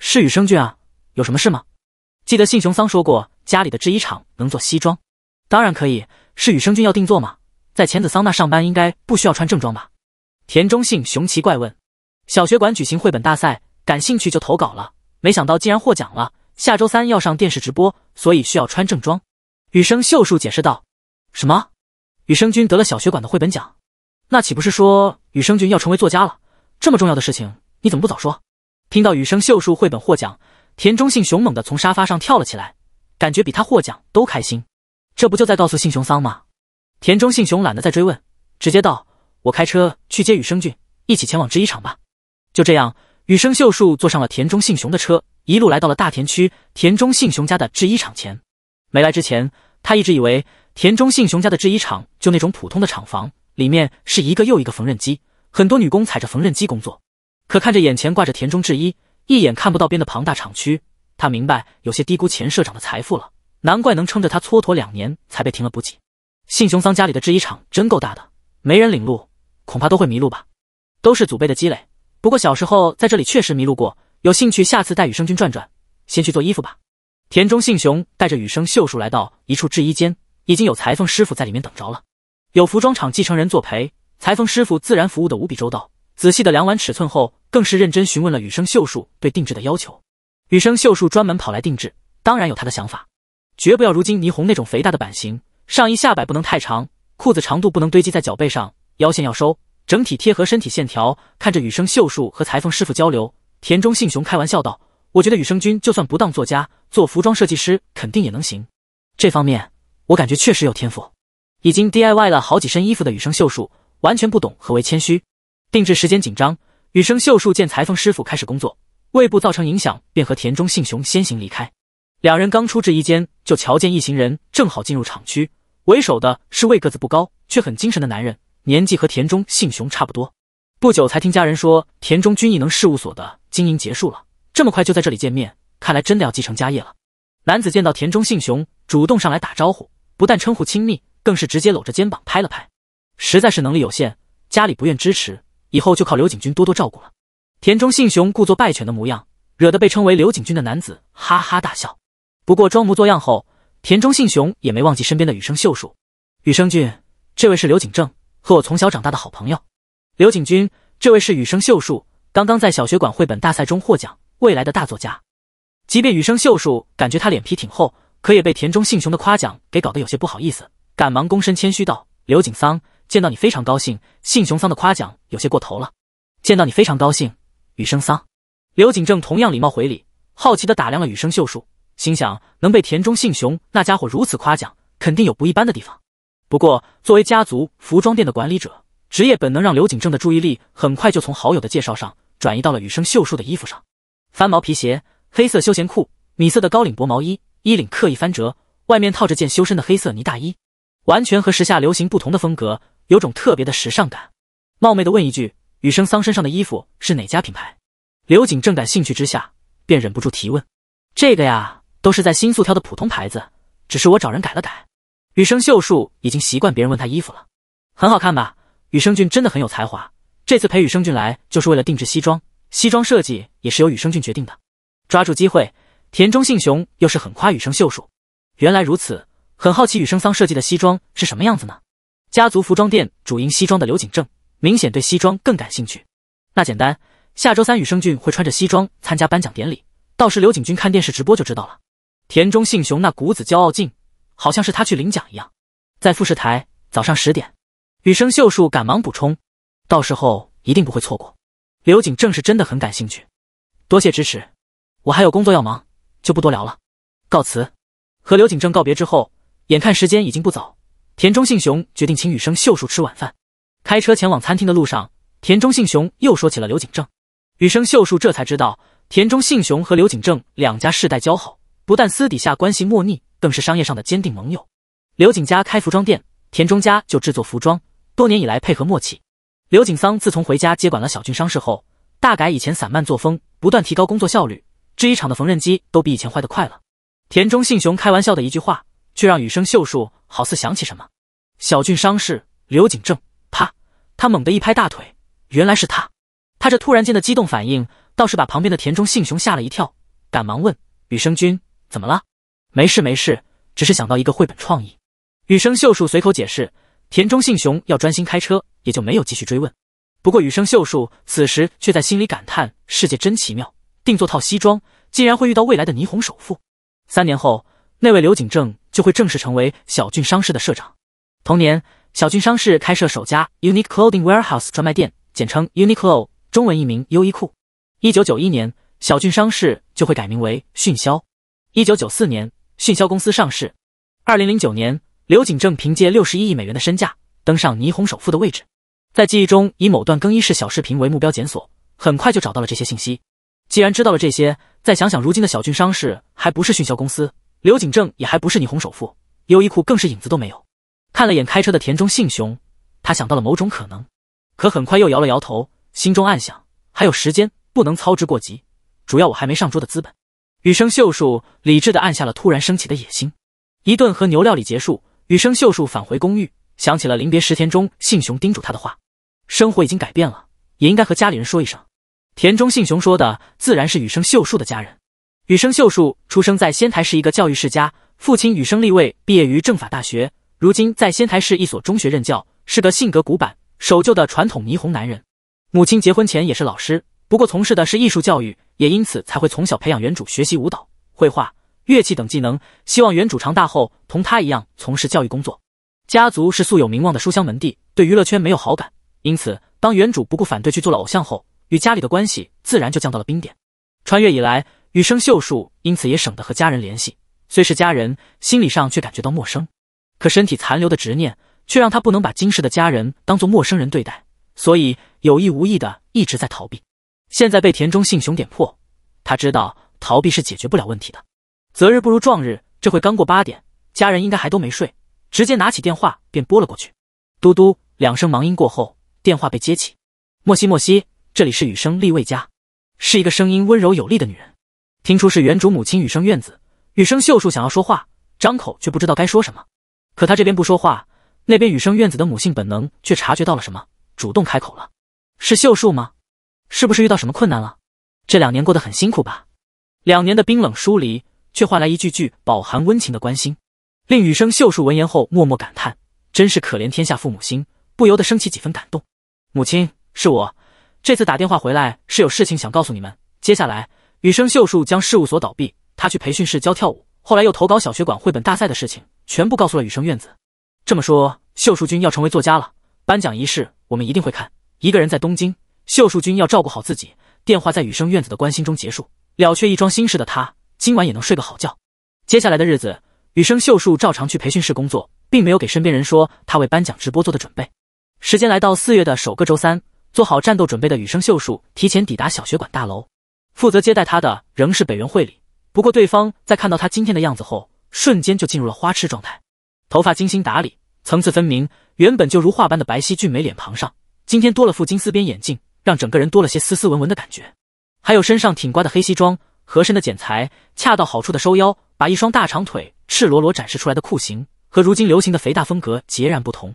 是羽生君啊，有什么事吗？记得信雄桑说过，家里的制衣厂能做西装，当然可以。是羽生君要定做吗？在钱子桑那上班，应该不需要穿正装吧？田中信雄奇怪问。小学馆举行绘本大赛，感兴趣就投稿了。没想到竟然获奖了，下周三要上电视直播，所以需要穿正装。羽生秀树解释道：“什么？羽生君得了小学馆的绘本奖？那岂不是说羽生君要成为作家了？这么重要的事情，你怎么不早说？”听到羽生秀树绘本获奖，田中信雄猛地从沙发上跳了起来，感觉比他获奖都开心。这不就在告诉信雄桑吗？田中信雄懒得再追问，直接道：“我开车去接羽生君，一起前往制衣厂吧。”就这样，羽生秀树坐上了田中信雄的车，一路来到了大田区田中信雄家的制衣厂前。没来之前，他一直以为田中信雄家的制衣厂就那种普通的厂房，里面是一个又一个缝纫机，很多女工踩着缝纫机工作。可看着眼前挂着“田中制衣”，一眼看不到边的庞大厂区，他明白有些低估前社长的财富了。难怪能撑着他蹉跎两年才被停了补给。信雄桑家里的制衣厂真够大的，没人领路，恐怕都会迷路吧？都是祖辈的积累。不过小时候在这里确实迷路过，有兴趣下次带羽生君转转。先去做衣服吧。田中信雄带着羽生秀树来到一处制衣间，已经有裁缝师傅在里面等着了。有服装厂继承人作陪，裁缝师傅自然服务的无比周到，仔细的量完尺寸后，更是认真询问了羽生秀树对定制的要求。羽生秀树专门跑来定制，当然有他的想法，绝不要如今霓虹那种肥大的版型，上衣下摆不能太长，裤子长度不能堆积在脚背上，腰线要收。整体贴合身体线条，看着羽生秀树和裁缝师傅交流，田中信雄开玩笑道：“我觉得羽生君就算不当作家，做服装设计师肯定也能行。这方面我感觉确实有天赋。”已经 DIY 了好几身衣服的羽生秀树完全不懂何为谦虚。定制时间紧张，羽生秀树见裁缝师傅开始工作，为不造成影响，便和田中信雄先行离开。两人刚出制衣间，就瞧见一行人正好进入厂区，为首的是位个子不高却很精神的男人。年纪和田中幸雄差不多，不久才听家人说田中君艺能事务所的经营结束了，这么快就在这里见面，看来真的要继承家业了。男子见到田中幸雄，主动上来打招呼，不但称呼亲密，更是直接搂着肩膀拍了拍。实在是能力有限，家里不愿支持，以后就靠刘景军多多照顾了。田中幸雄故作败犬的模样，惹得被称为刘景军的男子哈哈大笑。不过装模作样后，田中幸雄也没忘记身边的羽生秀树。羽生君，这位是刘景正。和我从小长大的好朋友，刘景军。这位是羽生秀树，刚刚在小学馆绘本大赛中获奖，未来的大作家。即便羽生秀树感觉他脸皮挺厚，可也被田中信雄的夸奖给搞得有些不好意思，赶忙躬身谦虚道：“刘景桑，见到你非常高兴。信雄桑的夸奖有些过头了，见到你非常高兴。”羽生桑，刘景正同样礼貌回礼，好奇的打量了羽生秀树，心想能被田中信雄那家伙如此夸奖，肯定有不一般的地方。不过，作为家族服装店的管理者，职业本能让刘景正的注意力很快就从好友的介绍上转移到了羽生秀树的衣服上：翻毛皮鞋、黑色休闲裤、米色的高领薄毛衣，衣领刻意翻折，外面套着件修身的黑色呢大衣，完全和时下流行不同的风格，有种特别的时尚感。冒昧的问一句，羽生桑身上的衣服是哪家品牌？刘景正感兴趣之下，便忍不住提问：“这个呀，都是在新宿挑的普通牌子，只是我找人改了改。”羽生秀树已经习惯别人问他衣服了，很好看吧？羽生俊真的很有才华，这次陪羽生俊来就是为了定制西装，西装设计也是由羽生俊决定的。抓住机会，田中幸雄又是很夸羽生秀树。原来如此，很好奇羽生桑设计的西装是什么样子呢？家族服装店主营西装的刘景正明显对西装更感兴趣。那简单，下周三羽生俊会穿着西装参加颁奖典礼，到时刘景军看电视直播就知道了。田中幸雄那股子骄傲劲。好像是他去领奖一样，在富士台早上十点，羽生秀树赶忙补充，到时候一定不会错过。刘景正是真的很感兴趣，多谢支持，我还有工作要忙，就不多聊了，告辞。和刘景正告别之后，眼看时间已经不早，田中信雄决定请羽生秀树吃晚饭。开车前往餐厅的路上，田中信雄又说起了刘景正，羽生秀树这才知道田中信雄和刘景正两家世代交好。不但私底下关系莫逆，更是商业上的坚定盟友。刘景家开服装店，田中家就制作服装，多年以来配合默契。刘景桑自从回家接管了小俊商事后，大改以前散漫作风，不断提高工作效率。制衣厂的缝纫机都比以前坏得快了。田中幸雄开玩笑的一句话，却让雨生秀树好似想起什么。小俊商事，刘景正，啪，他猛地一拍大腿，原来是他。他这突然间的激动反应，倒是把旁边的田中幸雄吓了一跳，赶忙问雨生君。怎么了？没事没事，只是想到一个绘本创意。羽生秀树随口解释。田中信雄要专心开车，也就没有继续追问。不过羽生秀树此时却在心里感叹：世界真奇妙，定做套西装竟然会遇到未来的霓虹首富。三年后，那位刘景正就会正式成为小俊商事的社长。同年，小俊商事开设首家 Unique Clothing Warehouse 专卖店，简称 Uniqlo，中文译名优衣库。一九九一年，小俊商事就会改名为迅销。一九九四年，迅销公司上市。二零零九年，刘景正凭借六十一亿美元的身价登上霓虹首富的位置。在记忆中，以某段更衣室小视频为目标检索，很快就找到了这些信息。既然知道了这些，再想想如今的小俊商事还不是迅销公司，刘景正也还不是霓虹首富，优衣库更是影子都没有。看了眼开车的田中幸雄，他想到了某种可能，可很快又摇了摇头，心中暗想：还有时间，不能操之过急。主要我还没上桌的资本。羽生秀树理智地按下了突然升起的野心。一顿和牛料理结束，羽生秀树返回公寓，想起了临别时田中信雄叮嘱他的话：“生活已经改变了，也应该和家里人说一声。”田中信雄说的自然是羽生秀树的家人。羽生秀树出生在仙台市一个教育世家，父亲羽生立卫毕业于政法大学，如今在仙台市一所中学任教，是个性格古板、守旧的传统霓虹男人。母亲结婚前也是老师，不过从事的是艺术教育。也因此才会从小培养原主学习舞蹈、绘画、乐器等技能，希望原主长大后同他一样从事教育工作。家族是素有名望的书香门第，对娱乐圈没有好感，因此当原主不顾反对去做了偶像后，与家里的关系自然就降到了冰点。穿越以来，羽生秀树因此也省得和家人联系，虽是家人，心理上却感觉到陌生。可身体残留的执念却让他不能把今世的家人当做陌生人对待，所以有意无意的一直在逃避。现在被田中信雄点破，他知道逃避是解决不了问题的。择日不如撞日，这会刚过八点，家人应该还都没睡，直接拿起电话便拨了过去。嘟嘟两声忙音过后，电话被接起。莫西莫西，这里是雨生立卫家，是一个声音温柔有力的女人。听出是原主母亲雨生苑子，雨生秀树想要说话，张口却不知道该说什么。可他这边不说话，那边雨生苑子的母性本能却察觉到了什么，主动开口了：“是秀树吗？”是不是遇到什么困难了？这两年过得很辛苦吧？两年的冰冷疏离，却换来一句句饱含温情的关心，令雨生秀树闻言后默默感叹：真是可怜天下父母心，不由得升起几分感动。母亲，是我这次打电话回来是有事情想告诉你们。接下来，雨生秀树将事务所倒闭，他去培训室教跳舞，后来又投稿小学馆绘本大赛的事情，全部告诉了雨生苑子。这么说，秀树君要成为作家了。颁奖仪式我们一定会看。一个人在东京。秀树君要照顾好自己。电话在雨生院子的关心中结束了，却一桩心事的他今晚也能睡个好觉。接下来的日子，雨生秀树照常去培训室工作，并没有给身边人说他为颁奖直播做的准备。时间来到四月的首个周三，做好战斗准备的雨生秀树提前抵达小学馆大楼，负责接待他的仍是北原会里。不过，对方在看到他今天的样子后，瞬间就进入了花痴状态。头发精心打理，层次分明，原本就如画般的白皙俊美脸庞上，今天多了副金丝边眼镜。让整个人多了些斯斯文文的感觉，还有身上挺刮的黑西装，合身的剪裁，恰到好处的收腰，把一双大长腿赤裸裸展示出来的裤型，和如今流行的肥大风格截然不同。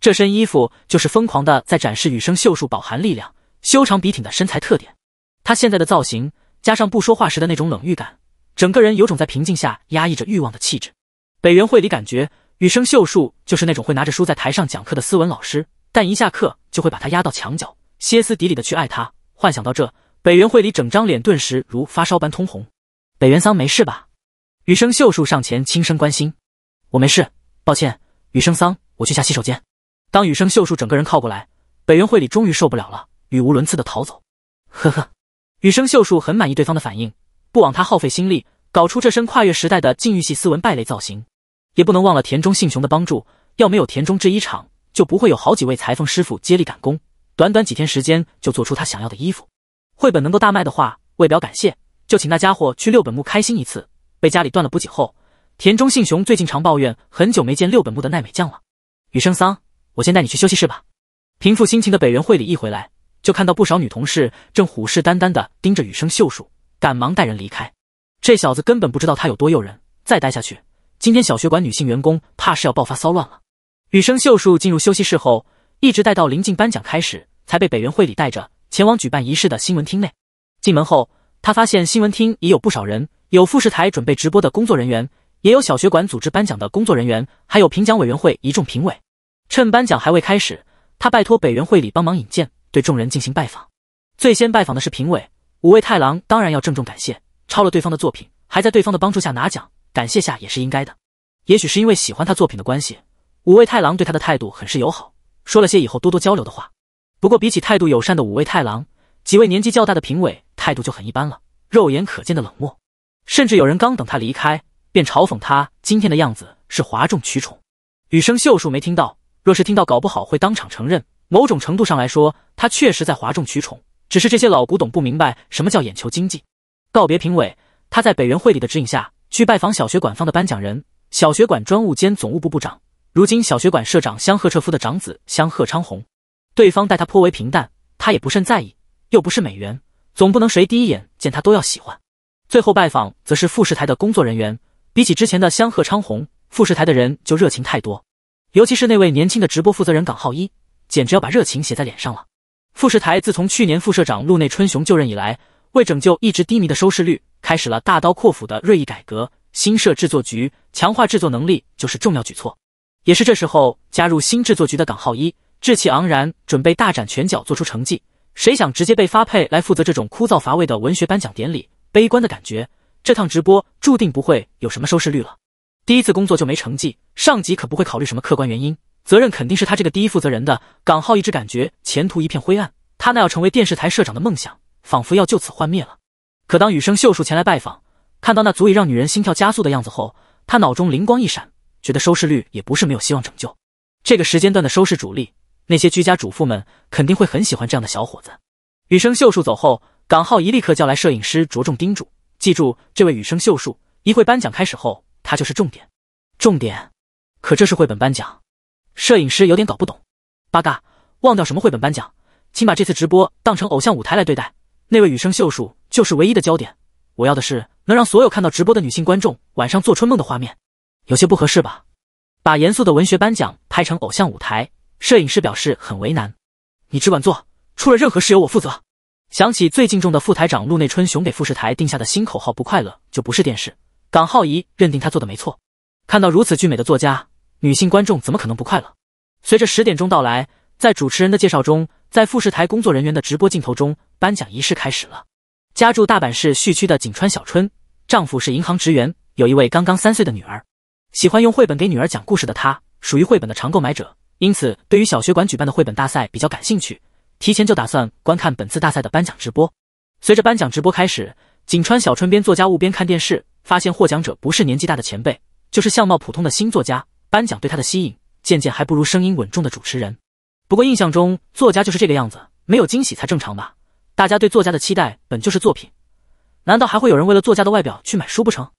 这身衣服就是疯狂的在展示羽生秀树饱含力量、修长笔挺的身材特点。他现在的造型，加上不说话时的那种冷欲感，整个人有种在平静下压抑着欲望的气质。北园会里感觉羽生秀树就是那种会拿着书在台上讲课的斯文老师，但一下课就会把他压到墙角。歇斯底里的去爱他，幻想到这，北原会里整张脸顿时如发烧般通红。北原桑没事吧？羽生秀树上前轻声关心。我没事，抱歉，羽生桑，我去下洗手间。当羽生秀树整个人靠过来，北原会里终于受不了了，语无伦次的逃走。呵呵，羽生秀树很满意对方的反应，不枉他耗费心力搞出这身跨越时代的禁欲系斯文败类造型。也不能忘了田中信雄的帮助，要没有田中制衣厂，就不会有好几位裁缝师傅接力赶工。短短几天时间就做出他想要的衣服，绘本能够大卖的话，为表感谢，就请那家伙去六本木开心一次。被家里断了补给后，田中信雄最近常抱怨很久没见六本木的奈美酱了。雨生桑，我先带你去休息室吧。平复心情的北原惠里一回来，就看到不少女同事正虎视眈眈的盯着雨生秀树，赶忙带人离开。这小子根本不知道他有多诱人，再待下去，今天小学馆女性员工怕是要爆发骚乱了。雨生秀树进入休息室后。一直待到临近颁奖开始，才被北园会里带着前往举办仪式的新闻厅内。进门后，他发现新闻厅已有不少人，有富士台准备直播的工作人员，也有小学馆组织颁奖的工作人员，还有评奖委员会一众评委。趁颁奖还未开始，他拜托北园会里帮忙引荐，对众人进行拜访。最先拜访的是评委五位太郎，当然要郑重感谢，抄了对方的作品，还在对方的帮助下拿奖，感谢下也是应该的。也许是因为喜欢他作品的关系，五位太郎对他的态度很是友好。说了些以后多多交流的话，不过比起态度友善的五味太郎，几位年纪较大的评委态度就很一般了，肉眼可见的冷漠。甚至有人刚等他离开，便嘲讽他今天的样子是哗众取宠。羽生秀树没听到，若是听到，搞不好会当场承认。某种程度上来说，他确实在哗众取宠，只是这些老古董不明白什么叫眼球经济。告别评委，他在北园会里的指引下，去拜访小学馆方的颁奖人——小学馆专务兼总务部部长。如今，小学馆社长香贺彻夫的长子香贺昌宏，对方待他颇为平淡，他也不甚在意。又不是美元，总不能谁第一眼见他都要喜欢。最后拜访则是富士台的工作人员，比起之前的香贺昌宏，富士台的人就热情太多。尤其是那位年轻的直播负责人港浩一，简直要把热情写在脸上了。富士台自从去年副社长陆内春雄就任以来，为拯救一直低迷的收视率，开始了大刀阔斧的锐意改革，新设制作局，强化制作能力就是重要举措。也是这时候加入新制作局的港浩一，志气昂然，准备大展拳脚，做出成绩。谁想直接被发配来负责这种枯燥乏味的文学颁奖典礼？悲观的感觉，这趟直播注定不会有什么收视率了。第一次工作就没成绩，上级可不会考虑什么客观原因，责任肯定是他这个第一负责人的。港浩一直感觉前途一片灰暗，他那要成为电视台社长的梦想仿佛要就此幻灭了。可当羽生秀树前来拜访，看到那足以让女人心跳加速的样子后，他脑中灵光一闪。觉得收视率也不是没有希望拯救这个时间段的收视主力，那些居家主妇们肯定会很喜欢这样的小伙子。羽生秀树走后，港浩一立刻叫来摄影师，着重叮嘱：记住，这位羽生秀树，一会颁奖开始后，他就是重点，重点。可这是绘本颁奖，摄影师有点搞不懂。八嘎！忘掉什么绘本颁奖，请把这次直播当成偶像舞台来对待。那位羽生秀树就是唯一的焦点。我要的是能让所有看到直播的女性观众晚上做春梦的画面。有些不合适吧，把严肃的文学颁奖拍成偶像舞台，摄影师表示很为难。你只管做，出了任何事由我负责。想起最敬重的副台长陆内春雄给富士台定下的新口号“不快乐就不是电视”，港浩仪认定他做的没错。看到如此俊美的作家，女性观众怎么可能不快乐？随着十点钟到来，在主持人的介绍中，在富士台工作人员的直播镜头中，颁奖仪式开始了。家住大阪市旭区的井川小春，丈夫是银行职员，有一位刚刚三岁的女儿。喜欢用绘本给女儿讲故事的她，属于绘本的常购买者，因此对于小学馆举办的绘本大赛比较感兴趣，提前就打算观看本次大赛的颁奖直播。随着颁奖直播开始，景川小春边做家务边看电视，发现获奖者不是年纪大的前辈，就是相貌普通的新作家。颁奖对他的吸引渐渐还不如声音稳重的主持人。不过印象中作家就是这个样子，没有惊喜才正常吧？大家对作家的期待本就是作品，难道还会有人为了作家的外表去买书不成？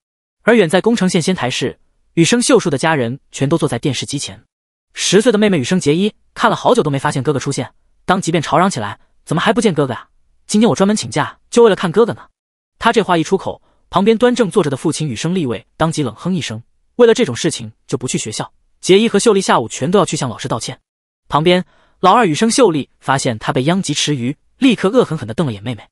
而远在宫城县仙台市。羽生秀树的家人全都坐在电视机前。十岁的妹妹羽生结衣看了好久都没发现哥哥出现，当即便吵嚷起来：“怎么还不见哥哥啊？今天我专门请假就为了看哥哥呢！”他这话一出口，旁边端正坐着的父亲羽生立卫当即冷哼一声：“为了这种事情就不去学校？杰伊和秀丽下午全都要去向老师道歉。”旁边老二羽生秀丽发现他被殃及池鱼，立刻恶狠狠地瞪了眼妹妹。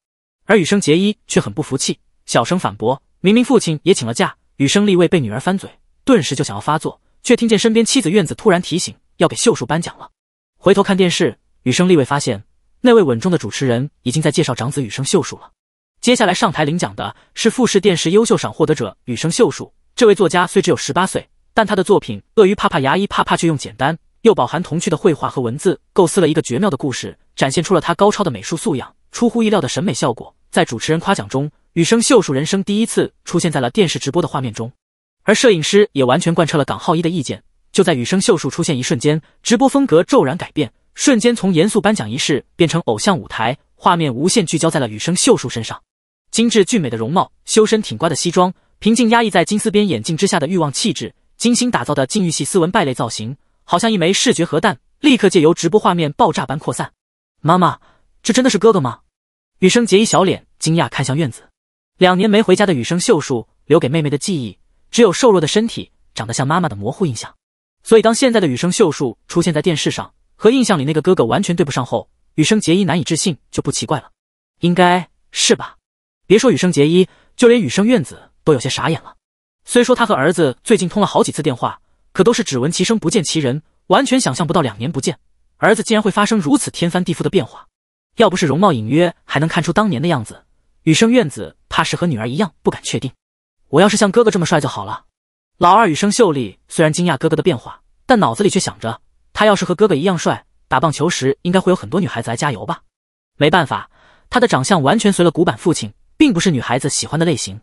而羽生结衣却很不服气，小声反驳：“明明父亲也请了假。”羽生立卫被女儿翻嘴。顿时就想要发作，却听见身边妻子院子突然提醒要给秀树颁奖了。回头看电视，雨生立位发现那位稳重的主持人已经在介绍长子雨生秀树了。接下来上台领奖的是富士电视优秀赏获得者雨生秀树。这位作家虽只有十八岁，但他的作品《鳄鱼怕怕，牙医怕怕》却用简单又饱含童趣的绘画和文字，构思了一个绝妙的故事，展现出了他高超的美术素养，出乎意料的审美效果。在主持人夸奖中，雨生秀树人生第一次出现在了电视直播的画面中。而摄影师也完全贯彻了港浩一的意见。就在羽生秀树出现一瞬间，直播风格骤然改变，瞬间从严肃颁奖仪式变成偶像舞台，画面无限聚焦在了羽生秀树身上。精致俊美的容貌，修身挺刮的西装，平静压抑在金丝边眼镜之下的欲望气质，精心打造的禁欲系斯文败类造型，好像一枚视觉核弹，立刻借由直播画面爆炸般扩散。妈妈，这真的是哥哥吗？羽生结衣小脸惊讶看向院子。两年没回家的羽生秀树，留给妹妹的记忆。只有瘦弱的身体，长得像妈妈的模糊印象，所以当现在的羽生秀树出现在电视上，和印象里那个哥哥完全对不上后，羽生结衣难以置信就不奇怪了，应该是吧？别说羽生结衣，就连羽生院子都有些傻眼了。虽说他和儿子最近通了好几次电话，可都是只闻其声不见其人，完全想象不到两年不见，儿子竟然会发生如此天翻地覆的变化。要不是容貌隐约还能看出当年的样子，羽生院子怕是和女儿一样不敢确定。我要是像哥哥这么帅就好了。老二羽生秀丽虽然惊讶哥哥的变化，但脑子里却想着，他要是和哥哥一样帅，打棒球时应该会有很多女孩子来加油吧。没办法，他的长相完全随了古板父亲，并不是女孩子喜欢的类型。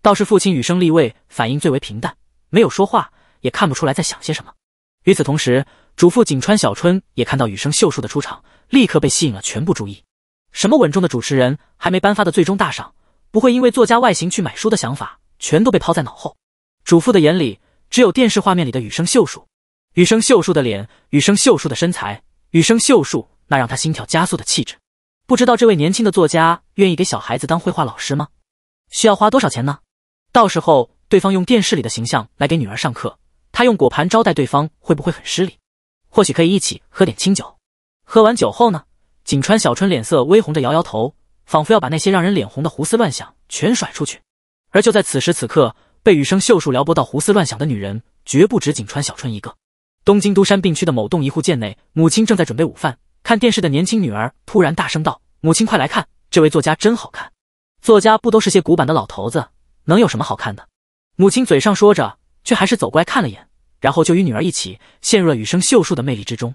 倒是父亲羽生立卫反应最为平淡，没有说话，也看不出来在想些什么。与此同时，主妇井川小春也看到羽生秀树的出场，立刻被吸引了全部注意。什么稳重的主持人，还没颁发的最终大赏，不会因为作家外形去买书的想法。全都被抛在脑后，主妇的眼里只有电视画面里的羽生秀树，羽生秀树的脸，羽生秀树的身材，羽生秀树那让他心跳加速的气质。不知道这位年轻的作家愿意给小孩子当绘画老师吗？需要花多少钱呢？到时候对方用电视里的形象来给女儿上课，他用果盘招待对方会不会很失礼？或许可以一起喝点清酒。喝完酒后呢？景川小春脸色微红着摇摇头，仿佛要把那些让人脸红的胡思乱想全甩出去。而就在此时此刻，被雨生秀树撩拨到胡思乱想的女人，绝不止井川小春一个。东京都山并区的某栋一户建内，母亲正在准备午饭，看电视的年轻女儿突然大声道：“母亲，快来看，这位作家真好看！作家不都是些古板的老头子，能有什么好看的？”母亲嘴上说着，却还是走过来看了眼，然后就与女儿一起陷入了雨生秀树的魅力之中。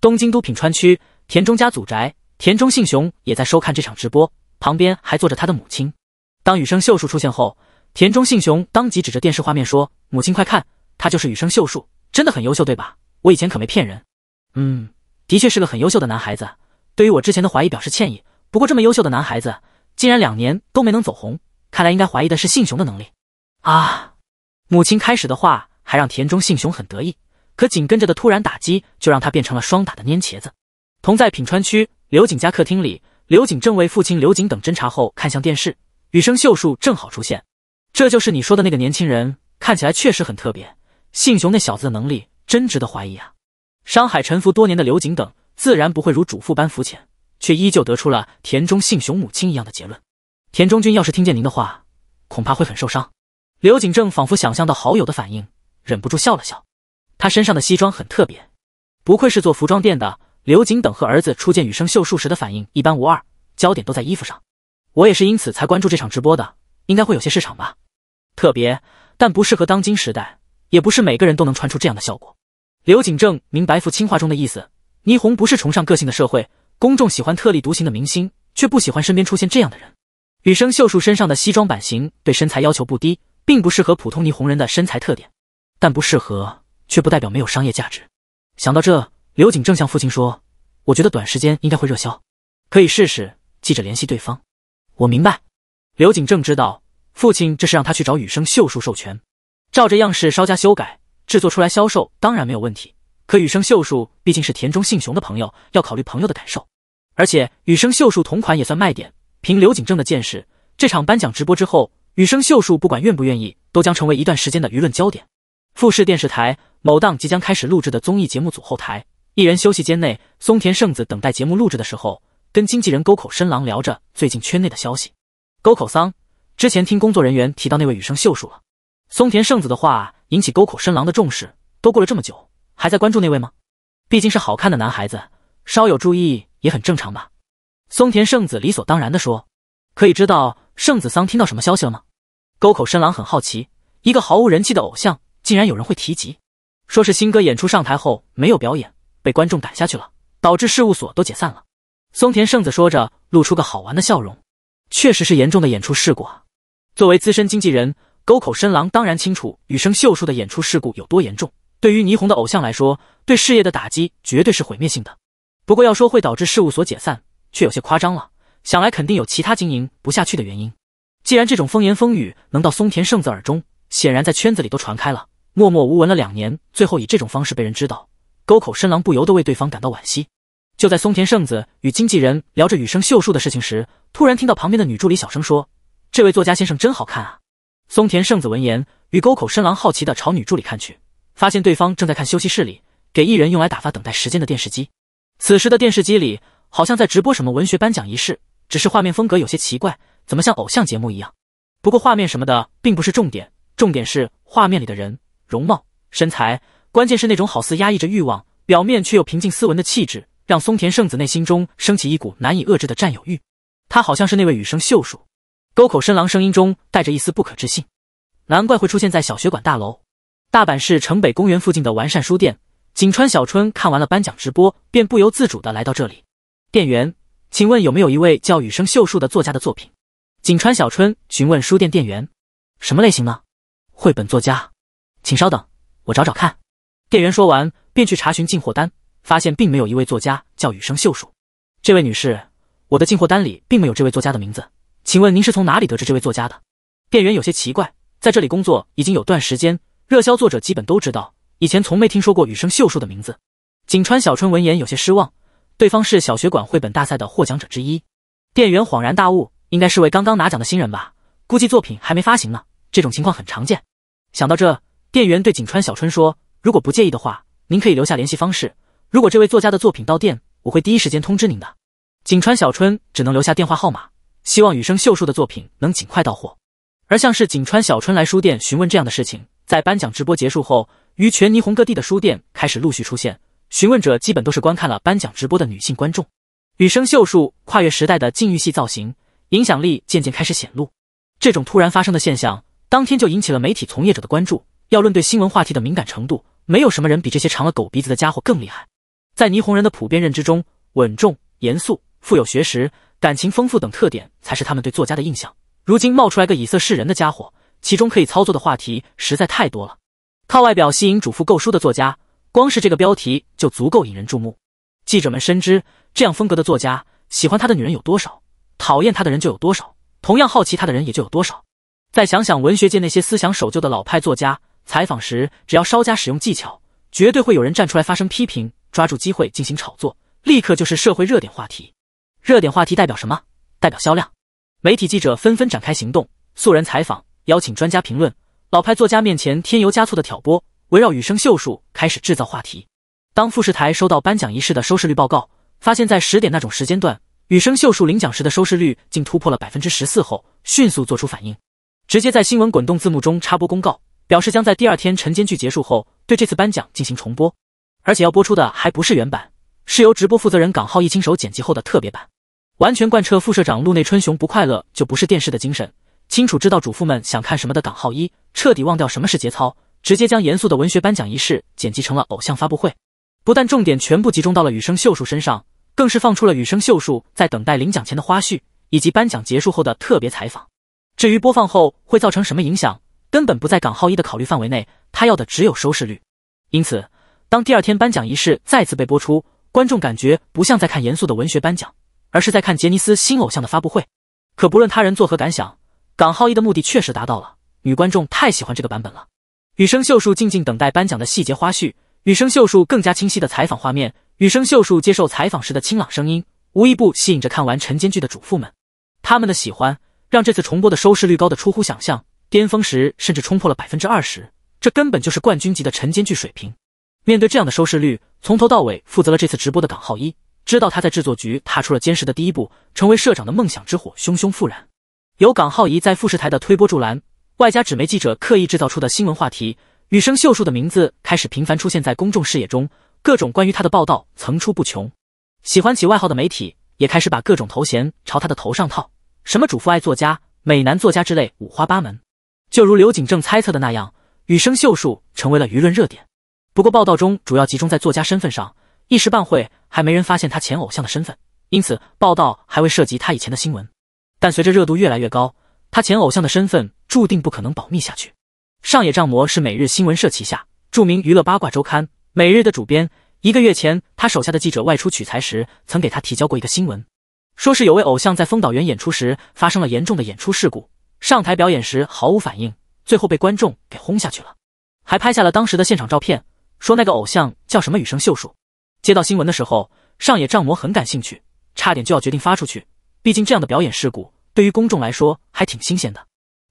东京都品川区田中家祖宅，田中幸雄也在收看这场直播，旁边还坐着他的母亲。当羽生秀树出现后，田中信雄当即指着电视画面说：“母亲，快看，他就是羽生秀树，真的很优秀，对吧？我以前可没骗人。”“嗯，的确是个很优秀的男孩子。对于我之前的怀疑表示歉意。不过这么优秀的男孩子，竟然两年都没能走红，看来应该怀疑的是信雄的能力。”啊！母亲开始的话还让田中信雄很得意，可紧跟着的突然打击就让他变成了双打的蔫茄子。同在品川区刘景家客厅里，刘景正为父亲刘景等侦查后看向电视。羽生秀树正好出现，这就是你说的那个年轻人，看起来确实很特别。信雄那小子的能力真值得怀疑啊！商海沉浮多年的刘景等自然不会如主妇般肤浅，却依旧得出了田中信雄母亲一样的结论。田中君要是听见您的话，恐怕会很受伤。刘景正仿佛想象到好友的反应，忍不住笑了笑。他身上的西装很特别，不愧是做服装店的。刘景等和儿子初见羽生秀树时的反应一般无二，焦点都在衣服上。我也是因此才关注这场直播的，应该会有些市场吧？特别，但不适合当今时代，也不是每个人都能穿出这样的效果。刘景正明白父亲话中的意思，霓虹不是崇尚个性的社会，公众喜欢特立独行的明星，却不喜欢身边出现这样的人。羽生秀树身上的西装版型对身材要求不低，并不适合普通霓虹人的身材特点，但不适合却不代表没有商业价值。想到这，刘景正向父亲说：“我觉得短时间应该会热销，可以试试。记者联系对方。”我明白，刘景正知道父亲这是让他去找羽生秀树授权，照着样式稍加修改，制作出来销售当然没有问题。可羽生秀树毕竟是田中幸雄的朋友，要考虑朋友的感受，而且羽生秀树同款也算卖点。凭刘景正的见识，这场颁奖直播之后，羽生秀树不管愿不愿意，都将成为一段时间的舆论焦点。富士电视台某档即将开始录制的综艺节目组后台，一人休息间内，松田圣子等待节目录制的时候。跟经纪人沟口深郎聊着最近圈内的消息，沟口桑之前听工作人员提到那位羽生秀树了。松田圣子的话引起沟口深郎的重视，都过了这么久，还在关注那位吗？毕竟是好看的男孩子，稍有注意也很正常吧。松田圣子理所当然地说：“可以知道圣子桑听到什么消息了吗？”沟口深郎很好奇，一个毫无人气的偶像，竟然有人会提及，说是新歌演出上台后没有表演，被观众赶下去了，导致事务所都解散了。松田圣子说着，露出个好玩的笑容。确实是严重的演出事故啊！作为资深经纪人沟口深郎当然清楚雨生秀树的演出事故有多严重。对于霓虹的偶像来说，对事业的打击绝对是毁灭性的。不过要说会导致事务所解散，却有些夸张了。想来肯定有其他经营不下去的原因。既然这种风言风语能到松田圣子耳中，显然在圈子里都传开了。默默无闻了两年，最后以这种方式被人知道，沟口深郎不由得为对方感到惋惜。就在松田圣子与经纪人聊着羽生秀树的事情时，突然听到旁边的女助理小声说：“这位作家先生真好看啊！”松田圣子闻言，与沟口深郎好奇地朝女助理看去，发现对方正在看休息室里给艺人用来打发等待时间的电视机。此时的电视机里好像在直播什么文学颁奖仪式，只是画面风格有些奇怪，怎么像偶像节目一样？不过画面什么的并不是重点，重点是画面里的人容貌、身材，关键是那种好似压抑着欲望，表面却又平静斯文的气质。让松田圣子内心中升起一股难以遏制的占有欲，他好像是那位羽生秀树。沟口深郎声音中带着一丝不可置信，难怪会出现在小学馆大楼。大阪市城北公园附近的完善书店，景川小春看完了颁奖直播，便不由自主地来到这里。店员，请问有没有一位叫羽生秀树的作家的作品？景川小春询问书店店员。什么类型呢？绘本作家。请稍等，我找找看。店员说完便去查询进货单。发现并没有一位作家叫羽生秀树。这位女士，我的进货单里并没有这位作家的名字，请问您是从哪里得知这位作家的？店员有些奇怪，在这里工作已经有段时间，热销作者基本都知道，以前从没听说过羽生秀树的名字。井川小春闻言有些失望。对方是小学馆绘本大赛的获奖者之一。店员恍然大悟，应该是位刚刚拿奖的新人吧？估计作品还没发行呢。这种情况很常见。想到这，店员对井川小春说：“如果不介意的话，您可以留下联系方式。”如果这位作家的作品到店，我会第一时间通知您的。井川小春只能留下电话号码，希望雨生秀树的作品能尽快到货。而像是井川小春来书店询问这样的事情，在颁奖直播结束后，于全霓虹各地的书店开始陆续出现。询问者基本都是观看了颁奖直播的女性观众。雨生秀树跨越时代的禁欲系造型，影响力渐渐开始显露。这种突然发生的现象，当天就引起了媒体从业者的关注。要论对新闻话题的敏感程度，没有什么人比这些长了狗鼻子的家伙更厉害。在霓虹人的普遍认知中，稳重、严肃、富有学识、感情丰富等特点，才是他们对作家的印象。如今冒出来个以色示人的家伙，其中可以操作的话题实在太多了。靠外表吸引主妇购书的作家，光是这个标题就足够引人注目。记者们深知，这样风格的作家，喜欢他的女人有多少，讨厌他的人就有多少，同样好奇他的人也就有多少。再想想文学界那些思想守旧的老派作家，采访时只要稍加使用技巧。绝对会有人站出来发声批评，抓住机会进行炒作，立刻就是社会热点话题。热点话题代表什么？代表销量。媒体记者纷纷展开行动，素人采访，邀请专家评论，老派作家面前添油加醋的挑拨，围绕羽生秀树开始制造话题。当富士台收到颁奖仪式的收视率报告，发现在十点那种时间段，羽生秀树领奖时的收视率竟突破了百分之十四后，迅速做出反应，直接在新闻滚动字幕中插播公告。表示将在第二天晨间剧结束后对这次颁奖进行重播，而且要播出的还不是原版，是由直播负责人港浩一亲手剪辑后的特别版，完全贯彻副社长陆内春雄“不快乐就不是电视”的精神。清楚知道主妇们想看什么的港浩一彻底忘掉什么是节操，直接将严肃的文学颁奖仪式剪辑成了偶像发布会，不但重点全部集中到了羽生秀树身上，更是放出了羽生秀树在等待领奖前的花絮以及颁奖结束后的特别采访。至于播放后会造成什么影响？根本不在港浩一的考虑范围内，他要的只有收视率。因此，当第二天颁奖仪式再次被播出，观众感觉不像在看严肃的文学颁奖，而是在看杰尼斯新偶像的发布会。可不论他人作何感想，港浩一的目的确实达到了。女观众太喜欢这个版本了。羽生秀树静静等待颁奖的细节花絮，羽生秀树更加清晰的采访画面，羽生秀树接受采访时的清朗声音，无一不吸引着看完晨间剧的主妇们。他们的喜欢，让这次重播的收视率高的出乎想象。巅峰时甚至冲破了百分之二十，这根本就是冠军级的陈艰巨水平。面对这样的收视率，从头到尾负责了这次直播的港浩一知道他在制作局踏出了坚实的第一步，成为社长的梦想之火熊熊复燃。有港浩一在富士台的推波助澜，外加纸媒记者刻意制造出的新闻话题，羽生秀树的名字开始频繁出现在公众视野中，各种关于他的报道层出不穷。喜欢起外号的媒体也开始把各种头衔朝他的头上套，什么主妇爱作家、美男作家之类，五花八门。就如刘景正猜测的那样，羽生秀树成为了舆论热点。不过，报道中主要集中在作家身份上，一时半会还没人发现他前偶像的身份，因此报道还未涉及他以前的新闻。但随着热度越来越高，他前偶像的身份注定不可能保密下去。上野丈模是每日新闻社旗下著名娱乐八卦周刊《每日》的主编。一个月前，他手下的记者外出取材时，曾给他提交过一个新闻，说是有位偶像在丰岛园演出时发生了严重的演出事故。上台表演时毫无反应，最后被观众给轰下去了，还拍下了当时的现场照片，说那个偶像叫什么羽生秀树。接到新闻的时候，上野丈模很感兴趣，差点就要决定发出去。毕竟这样的表演事故对于公众来说还挺新鲜的。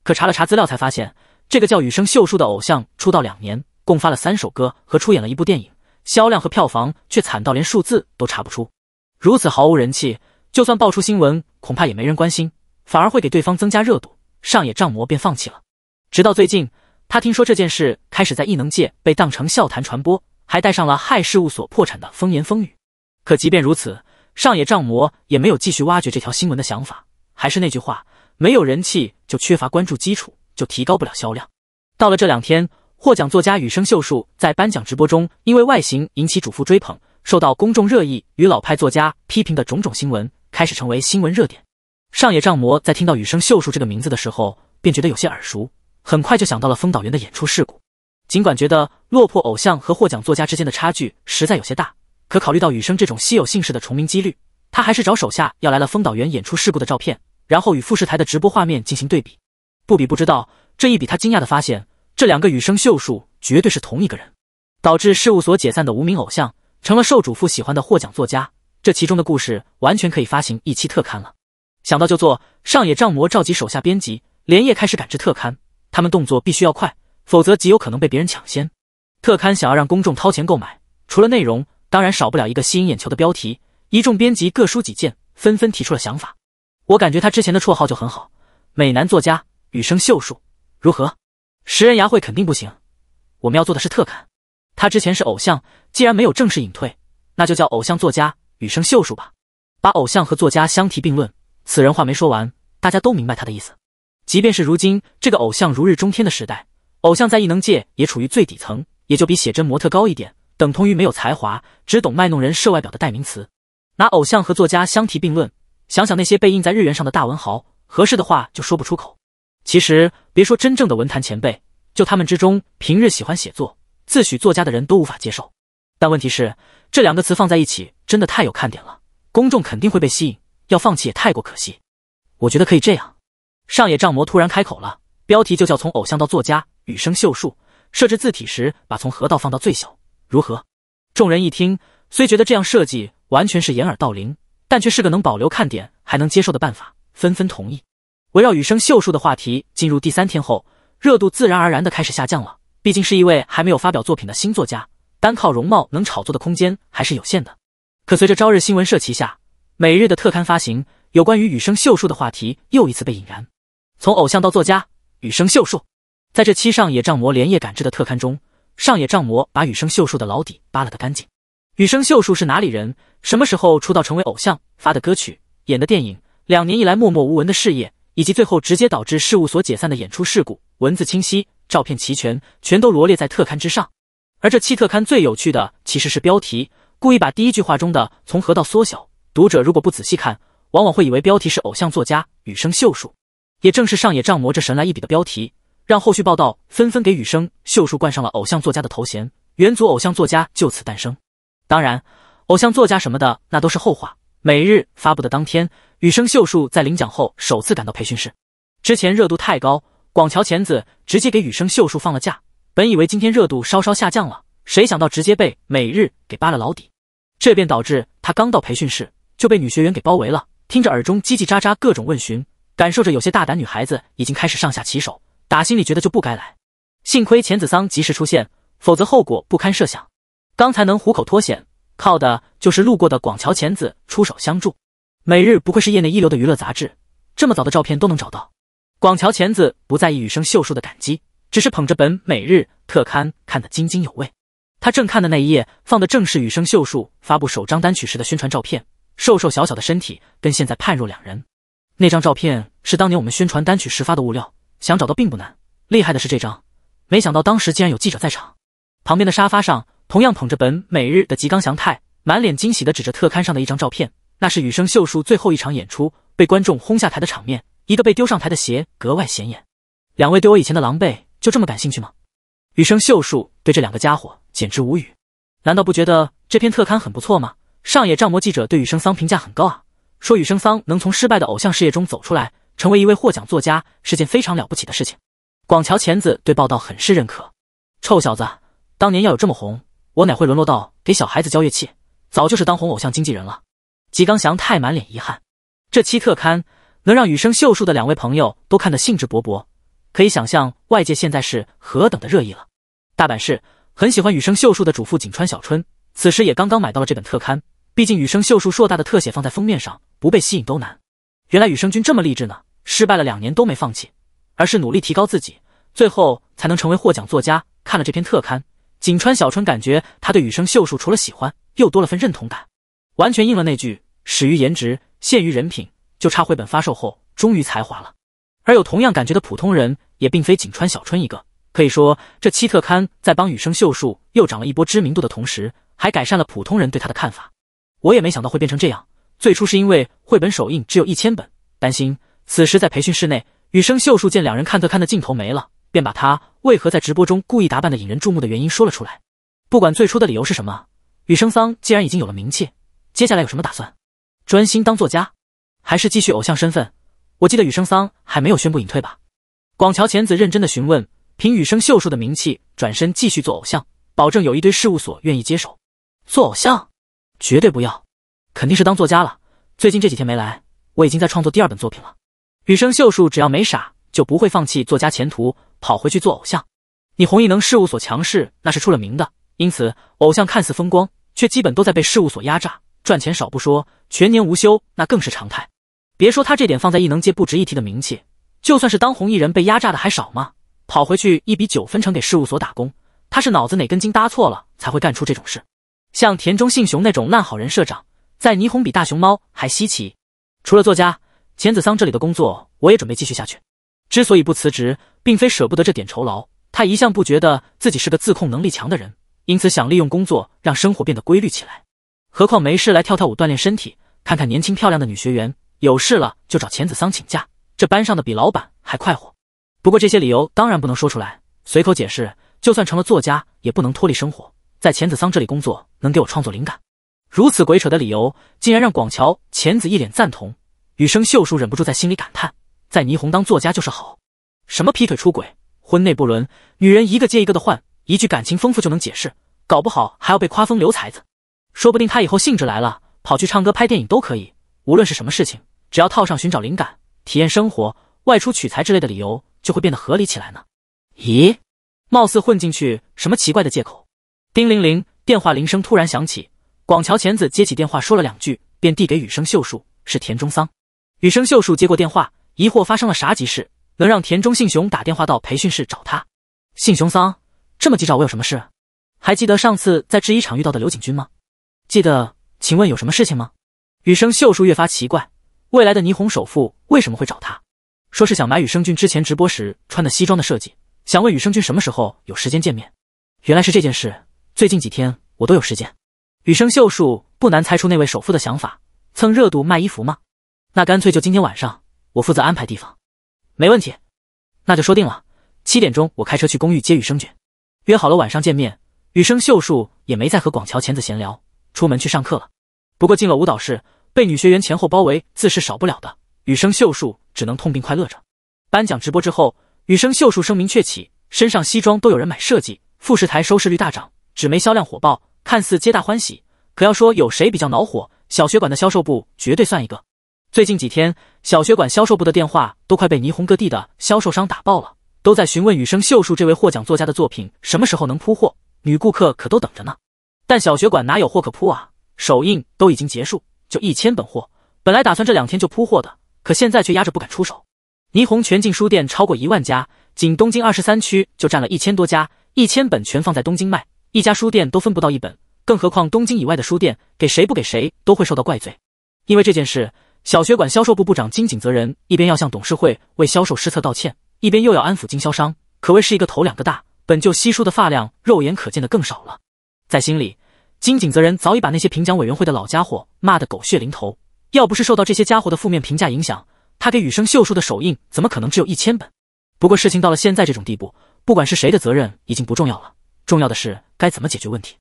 可查了查资料才发现，这个叫羽生秀树的偶像出道两年，共发了三首歌和出演了一部电影，销量和票房却惨到连数字都查不出。如此毫无人气，就算爆出新闻，恐怕也没人关心，反而会给对方增加热度。上野丈魔便放弃了。直到最近，他听说这件事开始在异能界被当成笑谈传播，还带上了害事务所破产的风言风语。可即便如此，上野丈魔也没有继续挖掘这条新闻的想法。还是那句话，没有人气就缺乏关注基础，就提高不了销量。到了这两天，获奖作家羽生秀树在颁奖直播中因为外形引起主妇追捧，受到公众热议与老派作家批评的种种新闻，开始成为新闻热点。上野丈魔在听到羽生秀树这个名字的时候，便觉得有些耳熟，很快就想到了丰岛园的演出事故。尽管觉得落魄偶像和获奖作家之间的差距实在有些大，可考虑到羽生这种稀有姓氏的重名几率，他还是找手下要来了丰岛园演出事故的照片，然后与富士台的直播画面进行对比。不比不知道，这一比他惊讶的发现，这两个羽生秀树绝对是同一个人。导致事务所解散的无名偶像，成了受主妇喜欢的获奖作家，这其中的故事完全可以发行一期特刊了。想到就做，上野丈模召集手下编辑，连夜开始赶制特刊。他们动作必须要快，否则极有可能被别人抢先。特刊想要让公众掏钱购买，除了内容，当然少不了一个吸引眼球的标题。一众编辑各抒己见，纷纷提出了想法。我感觉他之前的绰号就很好，美男作家羽生秀树如何？食人牙会肯定不行。我们要做的是特刊。他之前是偶像，既然没有正式隐退，那就叫偶像作家羽生秀树吧，把偶像和作家相提并论。此人话没说完，大家都明白他的意思。即便是如今这个偶像如日中天的时代，偶像在异能界也处于最底层，也就比写真模特高一点，等同于没有才华，只懂卖弄人设外表的代名词。拿偶像和作家相提并论，想想那些被印在日元上的大文豪，合适的话就说不出口。其实别说真正的文坛前辈，就他们之中平日喜欢写作、自诩作家的人都无法接受。但问题是，这两个词放在一起，真的太有看点了，公众肯定会被吸引。要放弃也太过可惜，我觉得可以这样。上野丈模突然开口了，标题就叫《从偶像到作家》，羽生秀树设置字体时把从河道放到最小，如何？众人一听，虽觉得这样设计完全是掩耳盗铃，但却是个能保留看点还能接受的办法，纷纷同意。围绕羽生秀树的话题进入第三天后，热度自然而然的开始下降了。毕竟是一位还没有发表作品的新作家，单靠容貌能炒作的空间还是有限的。可随着朝日新闻社旗下。每日的特刊发行，有关于羽生秀树的话题又一次被引燃。从偶像到作家，羽生秀树在这期上野丈魔连夜赶制的特刊中，上野丈魔把羽生秀树的老底扒了个干净。羽生秀树是哪里人？什么时候出道成为偶像？发的歌曲，演的电影，两年以来默默无闻的事业，以及最后直接导致事务所解散的演出事故，文字清晰，照片齐全，全都罗列在特刊之上。而这期特刊最有趣的其实是标题，故意把第一句话中的“从何到缩小”。读者如果不仔细看，往往会以为标题是“偶像作家羽生秀树”。也正是上野丈磨这神来一笔的标题，让后续报道纷纷给羽生秀树冠上了“偶像作家”的头衔，元祖偶像作家就此诞生。当然，“偶像作家”什么的，那都是后话。每日发布的当天，羽生秀树在领奖后首次赶到培训室。之前热度太高，广桥钳子直接给羽生秀树放了假。本以为今天热度稍稍下降了，谁想到直接被每日给扒了老底，这便导致他刚到培训室。就被女学员给包围了，听着耳中叽叽喳喳各种问询，感受着有些大胆女孩子已经开始上下其手，打心里觉得就不该来。幸亏钱子桑及时出现，否则后果不堪设想。刚才能虎口脱险，靠的就是路过的广桥钱子出手相助。每日不愧是业内一流的娱乐杂志，这么早的照片都能找到。广桥钱子不在意羽生秀树的感激，只是捧着本每日特刊看得津津有味。他正看的那一页放的正是羽生秀树发布首张单曲时的宣传照片。瘦瘦小小的身体跟现在判若两人。那张照片是当年我们宣传单曲时发的物料，想找到并不难。厉害的是这张，没想到当时竟然有记者在场。旁边的沙发上，同样捧着本《每日》的吉冈祥太，满脸惊喜的指着特刊上的一张照片。那是羽生秀树最后一场演出被观众轰下台的场面，一个被丢上台的鞋格外显眼。两位对我以前的狼狈就这么感兴趣吗？羽生秀树对这两个家伙简直无语。难道不觉得这篇特刊很不错吗？上野丈模记者对雨生桑评价很高啊，说雨生桑能从失败的偶像事业中走出来，成为一位获奖作家，是件非常了不起的事情。广桥前子对报道很是认可。臭小子，当年要有这么红，我哪会沦落到给小孩子交乐器，早就是当红偶像经纪人了。吉冈祥太满脸遗憾。这期特刊能让雨生秀树的两位朋友都看得兴致勃勃，可以想象外界现在是何等的热议了。大阪市很喜欢雨生秀树的主妇井川小春。此时也刚刚买到了这本特刊，毕竟羽生秀树硕大的特写放在封面上，不被吸引都难。原来羽生君这么励志呢，失败了两年都没放弃，而是努力提高自己，最后才能成为获奖作家。看了这篇特刊，景川小春感觉他对羽生秀树除了喜欢，又多了份认同感，完全应了那句始于颜值，陷于人品，就差绘本发售后终于才华了。而有同样感觉的普通人也并非景川小春一个。可以说，这七特刊在帮羽生秀树又涨了一波知名度的同时，还改善了普通人对他的看法。我也没想到会变成这样。最初是因为绘本首映只有一千本，担心。此时在培训室内，羽生秀树见两人看特刊的镜头没了，便把他为何在直播中故意打扮的引人注目的原因说了出来。不管最初的理由是什么，羽生桑既然已经有了名气，接下来有什么打算？专心当作家，还是继续偶像身份？我记得羽生桑还没有宣布隐退吧？广桥前子认真的询问。凭羽生秀树的名气，转身继续做偶像，保证有一堆事务所愿意接手。做偶像，绝对不要，肯定是当作家了。最近这几天没来，我已经在创作第二本作品了。羽生秀树只要没傻，就不会放弃作家前途，跑回去做偶像。你红毅能事务所强势，那是出了名的，因此偶像看似风光，却基本都在被事务所压榨，赚钱少不说，全年无休那更是常态。别说他这点放在艺能界不值一提的名气，就算是当红艺人被压榨的还少吗？跑回去，一笔九分成给事务所打工。他是脑子哪根筋搭错了，才会干出这种事。像田中信雄那种烂好人社长，在霓虹比大熊猫还稀奇。除了作家钱子桑，这里的工作我也准备继续下去。之所以不辞职，并非舍不得这点酬劳。他一向不觉得自己是个自控能力强的人，因此想利用工作让生活变得规律起来。何况没事来跳跳舞锻炼身体，看看年轻漂亮的女学员，有事了就找钱子桑请假。这班上的比老板还快活。不过这些理由当然不能说出来，随口解释。就算成了作家，也不能脱离生活。在钱子桑这里工作，能给我创作灵感。如此鬼扯的理由，竟然让广桥浅子一脸赞同。羽生秀树忍不住在心里感叹：在霓虹当作家就是好。什么劈腿出轨、婚内不伦，女人一个接一个的换，一句感情丰富就能解释，搞不好还要被夸风流才子。说不定他以后兴致来了，跑去唱歌、拍电影都可以。无论是什么事情，只要套上寻找灵感、体验生活、外出取材之类的理由。就会变得合理起来呢？咦，貌似混进去什么奇怪的借口？叮铃铃，电话铃声突然响起，广桥浅子接起电话，说了两句，便递给雨生秀树。是田中桑。雨生秀树接过电话，疑惑发生了啥急事，能让田中信雄打电话到培训室找他？信雄桑这么急找我有什么事？还记得上次在制衣厂遇到的刘景军吗？记得，请问有什么事情吗？雨生秀树越发奇怪，未来的霓虹首富为什么会找他？说是想买羽生君之前直播时穿的西装的设计，想问羽生君什么时候有时间见面。原来是这件事，最近几天我都有时间。羽生秀树不难猜出那位首富的想法，蹭热度卖衣服吗？那干脆就今天晚上，我负责安排地方，没问题。那就说定了，七点钟我开车去公寓接羽生君，约好了晚上见面。羽生秀树也没再和广桥前子闲聊，出门去上课了。不过进了舞蹈室，被女学员前后包围，自是少不了的。羽生秀树。只能痛并快乐着。颁奖直播之后，羽生秀树声名鹊起，身上西装都有人买设计，富士台收视率大涨，纸媒销量火爆，看似皆大欢喜。可要说有谁比较恼火，小学馆的销售部绝对算一个。最近几天，小学馆销售部的电话都快被霓虹各地的销售商打爆了，都在询问羽生秀树这位获奖作家的作品什么时候能铺货，女顾客可都等着呢。但小学馆哪有货可铺啊？首映都已经结束，就一千本货，本来打算这两天就铺货的。可现在却压着不敢出手。霓虹全境书店超过一万家，仅东京二十三区就占了一千多家，一千本全放在东京卖，一家书店都分不到一本，更何况东京以外的书店，给谁不给谁都会受到怪罪。因为这件事，小学馆销售部部长金井泽人一边要向董事会为销售失策道歉，一边又要安抚经销商，可谓是一个头两个大。本就稀疏的发量，肉眼可见的更少了。在心里，金井泽人早已把那些评奖委员会的老家伙骂得狗血淋头。要不是受到这些家伙的负面评价影响，他给羽生秀树的手印怎么可能只有一千本？不过事情到了现在这种地步，不管是谁的责任已经不重要了，重要的是该怎么解决问题。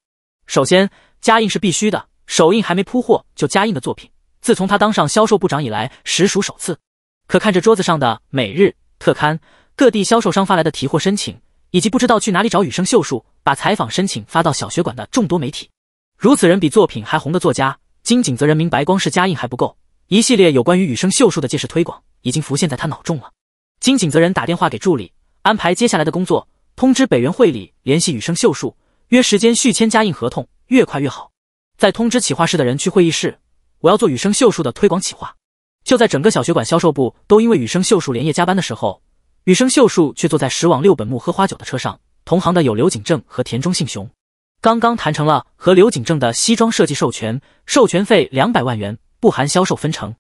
首先，加印是必须的，手印还没铺货就加印的作品，自从他当上销售部长以来实属首次。可看着桌子上的每日特刊、各地销售商发来的提货申请，以及不知道去哪里找羽生秀树把采访申请发到小学馆的众多媒体，如此人比作品还红的作家。金井泽人明白光氏家印还不够，一系列有关于羽生秀树的介势推广已经浮现在他脑中了。金井泽人打电话给助理，安排接下来的工作，通知北原会里联系羽生秀树，约时间续签家印合同，越快越好。再通知企划室的人去会议室，我要做羽生秀树的推广企划。就在整个小学馆销售部都因为羽生秀树连夜加班的时候，羽生秀树却坐在驶往六本木喝花酒的车上，同行的有刘景正和田中信雄。刚刚谈成了和刘景正的西装设计授权，授权费两百万元，不含销售分成。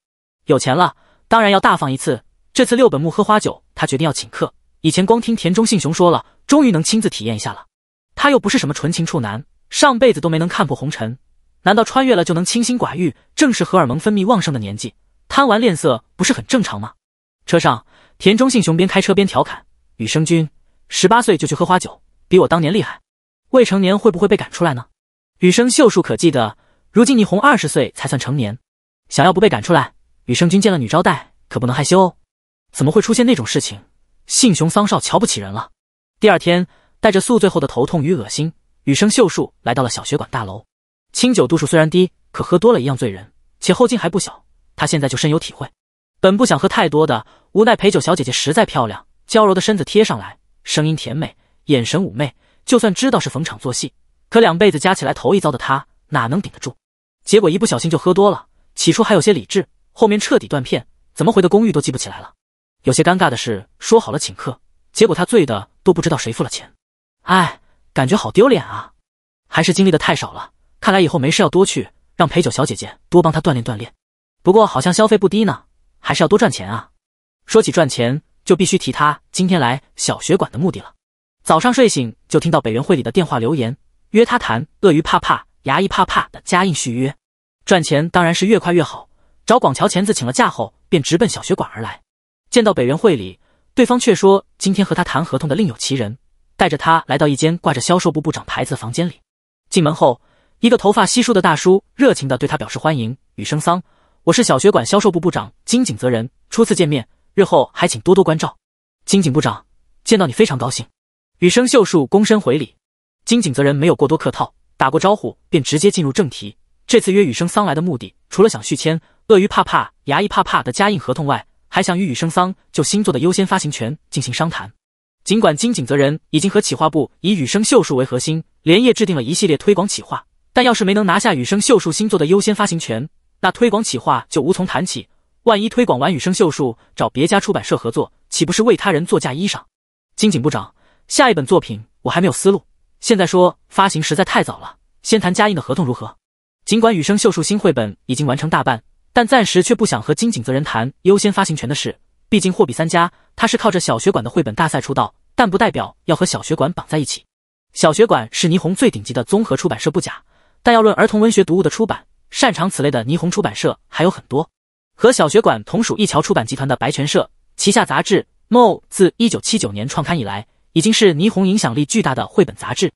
有钱了，当然要大方一次。这次六本木喝花酒，他决定要请客。以前光听田中信雄说了，终于能亲自体验一下了。他又不是什么纯情处男，上辈子都没能看破红尘，难道穿越了就能清心寡欲？正是荷尔蒙分泌旺盛的年纪，贪玩恋色不是很正常吗？车上，田中信雄边开车边调侃：“雨生君，十八岁就去喝花酒，比我当年厉害。”未成年会不会被赶出来呢？雨生秀树可记得，如今霓虹二十岁才算成年，想要不被赶出来，雨生君见了女招待可不能害羞哦。怎么会出现那种事情？信雄桑少瞧不起人了。第二天，带着宿醉后的头痛与恶心，雨生秀树来到了小学馆大楼。清酒度数虽然低，可喝多了一样醉人，且后劲还不小。他现在就深有体会。本不想喝太多的，无奈陪酒小姐姐实在漂亮，娇柔的身子贴上来，声音甜美，眼神妩媚。就算知道是逢场作戏，可两辈子加起来头一遭的他哪能顶得住？结果一不小心就喝多了，起初还有些理智，后面彻底断片，怎么回的公寓都记不起来了。有些尴尬的是，说好了请客，结果他醉的都不知道谁付了钱。哎，感觉好丢脸啊！还是经历的太少了，看来以后没事要多去，让陪酒小姐姐多帮他锻炼锻炼。不过好像消费不低呢，还是要多赚钱啊。说起赚钱，就必须提他今天来小学馆的目的了。早上睡醒就听到北元会里的电话留言，约他谈鳄鱼怕怕，牙医怕怕的加印续约，赚钱当然是越快越好。找广桥钳子请了假后，便直奔小学馆而来。见到北元会里，对方却说今天和他谈合同的另有其人，带着他来到一间挂着销售部部长牌子的房间里。进门后，一个头发稀疏的大叔热情地对他表示欢迎：“雨生桑，我是小学馆销售部部长金井泽人，初次见面，日后还请多多关照。”金井部长，见到你非常高兴。羽生秀树躬身回礼，金井泽人没有过多客套，打过招呼便直接进入正题。这次约羽生桑来的目的，除了想续签鳄鱼怕怕、牙医怕怕的加印合同外，还想与羽生桑就新作的优先发行权进行商谈。尽管金井泽人已经和企划部以羽生秀树为核心，连夜制定了一系列推广企划，但要是没能拿下羽生秀树新作的优先发行权，那推广企划就无从谈起。万一推广完羽生秀树找别家出版社合作，岂不是为他人做嫁衣裳？金井部长。下一本作品我还没有思路，现在说发行实在太早了。先谈嘉印的合同如何？尽管羽生秀树新绘本已经完成大半，但暂时却不想和金井泽人谈优先发行权的事。毕竟货比三家，他是靠着小学馆的绘本大赛出道，但不代表要和小学馆绑在一起。小学馆是霓虹最顶级的综合出版社不假，但要论儿童文学读物的出版，擅长此类的霓虹出版社还有很多。和小学馆同属一桥出版集团的白泉社旗下杂志《MO》自一九七九年创刊以来。已经是霓虹影响力巨大的绘本杂志，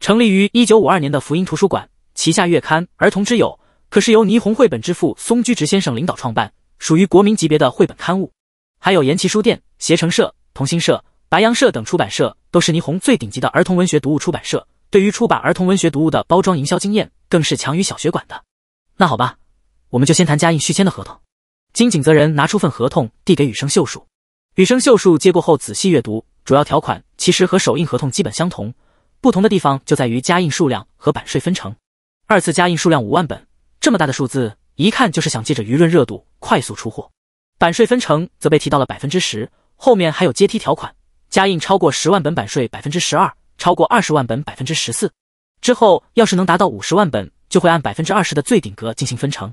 成立于一九五二年的福音图书馆旗下月刊《儿童之友》，可是由霓虹绘本之父松居直先生领导创办，属于国民级别的绘本刊物。还有岩崎书店、携程社、同心社、白羊社等出版社，都是霓虹最顶级的儿童文学读物出版社，对于出版儿童文学读物的包装营销经验，更是强于小学馆的。那好吧，我们就先谈加印续签的合同。金井泽人拿出份合同递给羽生秀树，羽生秀树接过后仔细阅读。主要条款其实和首印合同基本相同，不同的地方就在于加印数量和版税分成。二次加印数量五万本，这么大的数字，一看就是想借着舆论热度快速出货。版税分成则被提到了百分之十，后面还有阶梯条款：加印超过十万本版税百分之十二，超过二十万本百分之十四，之后要是能达到五十万本，就会按百分之二十的最顶格进行分成。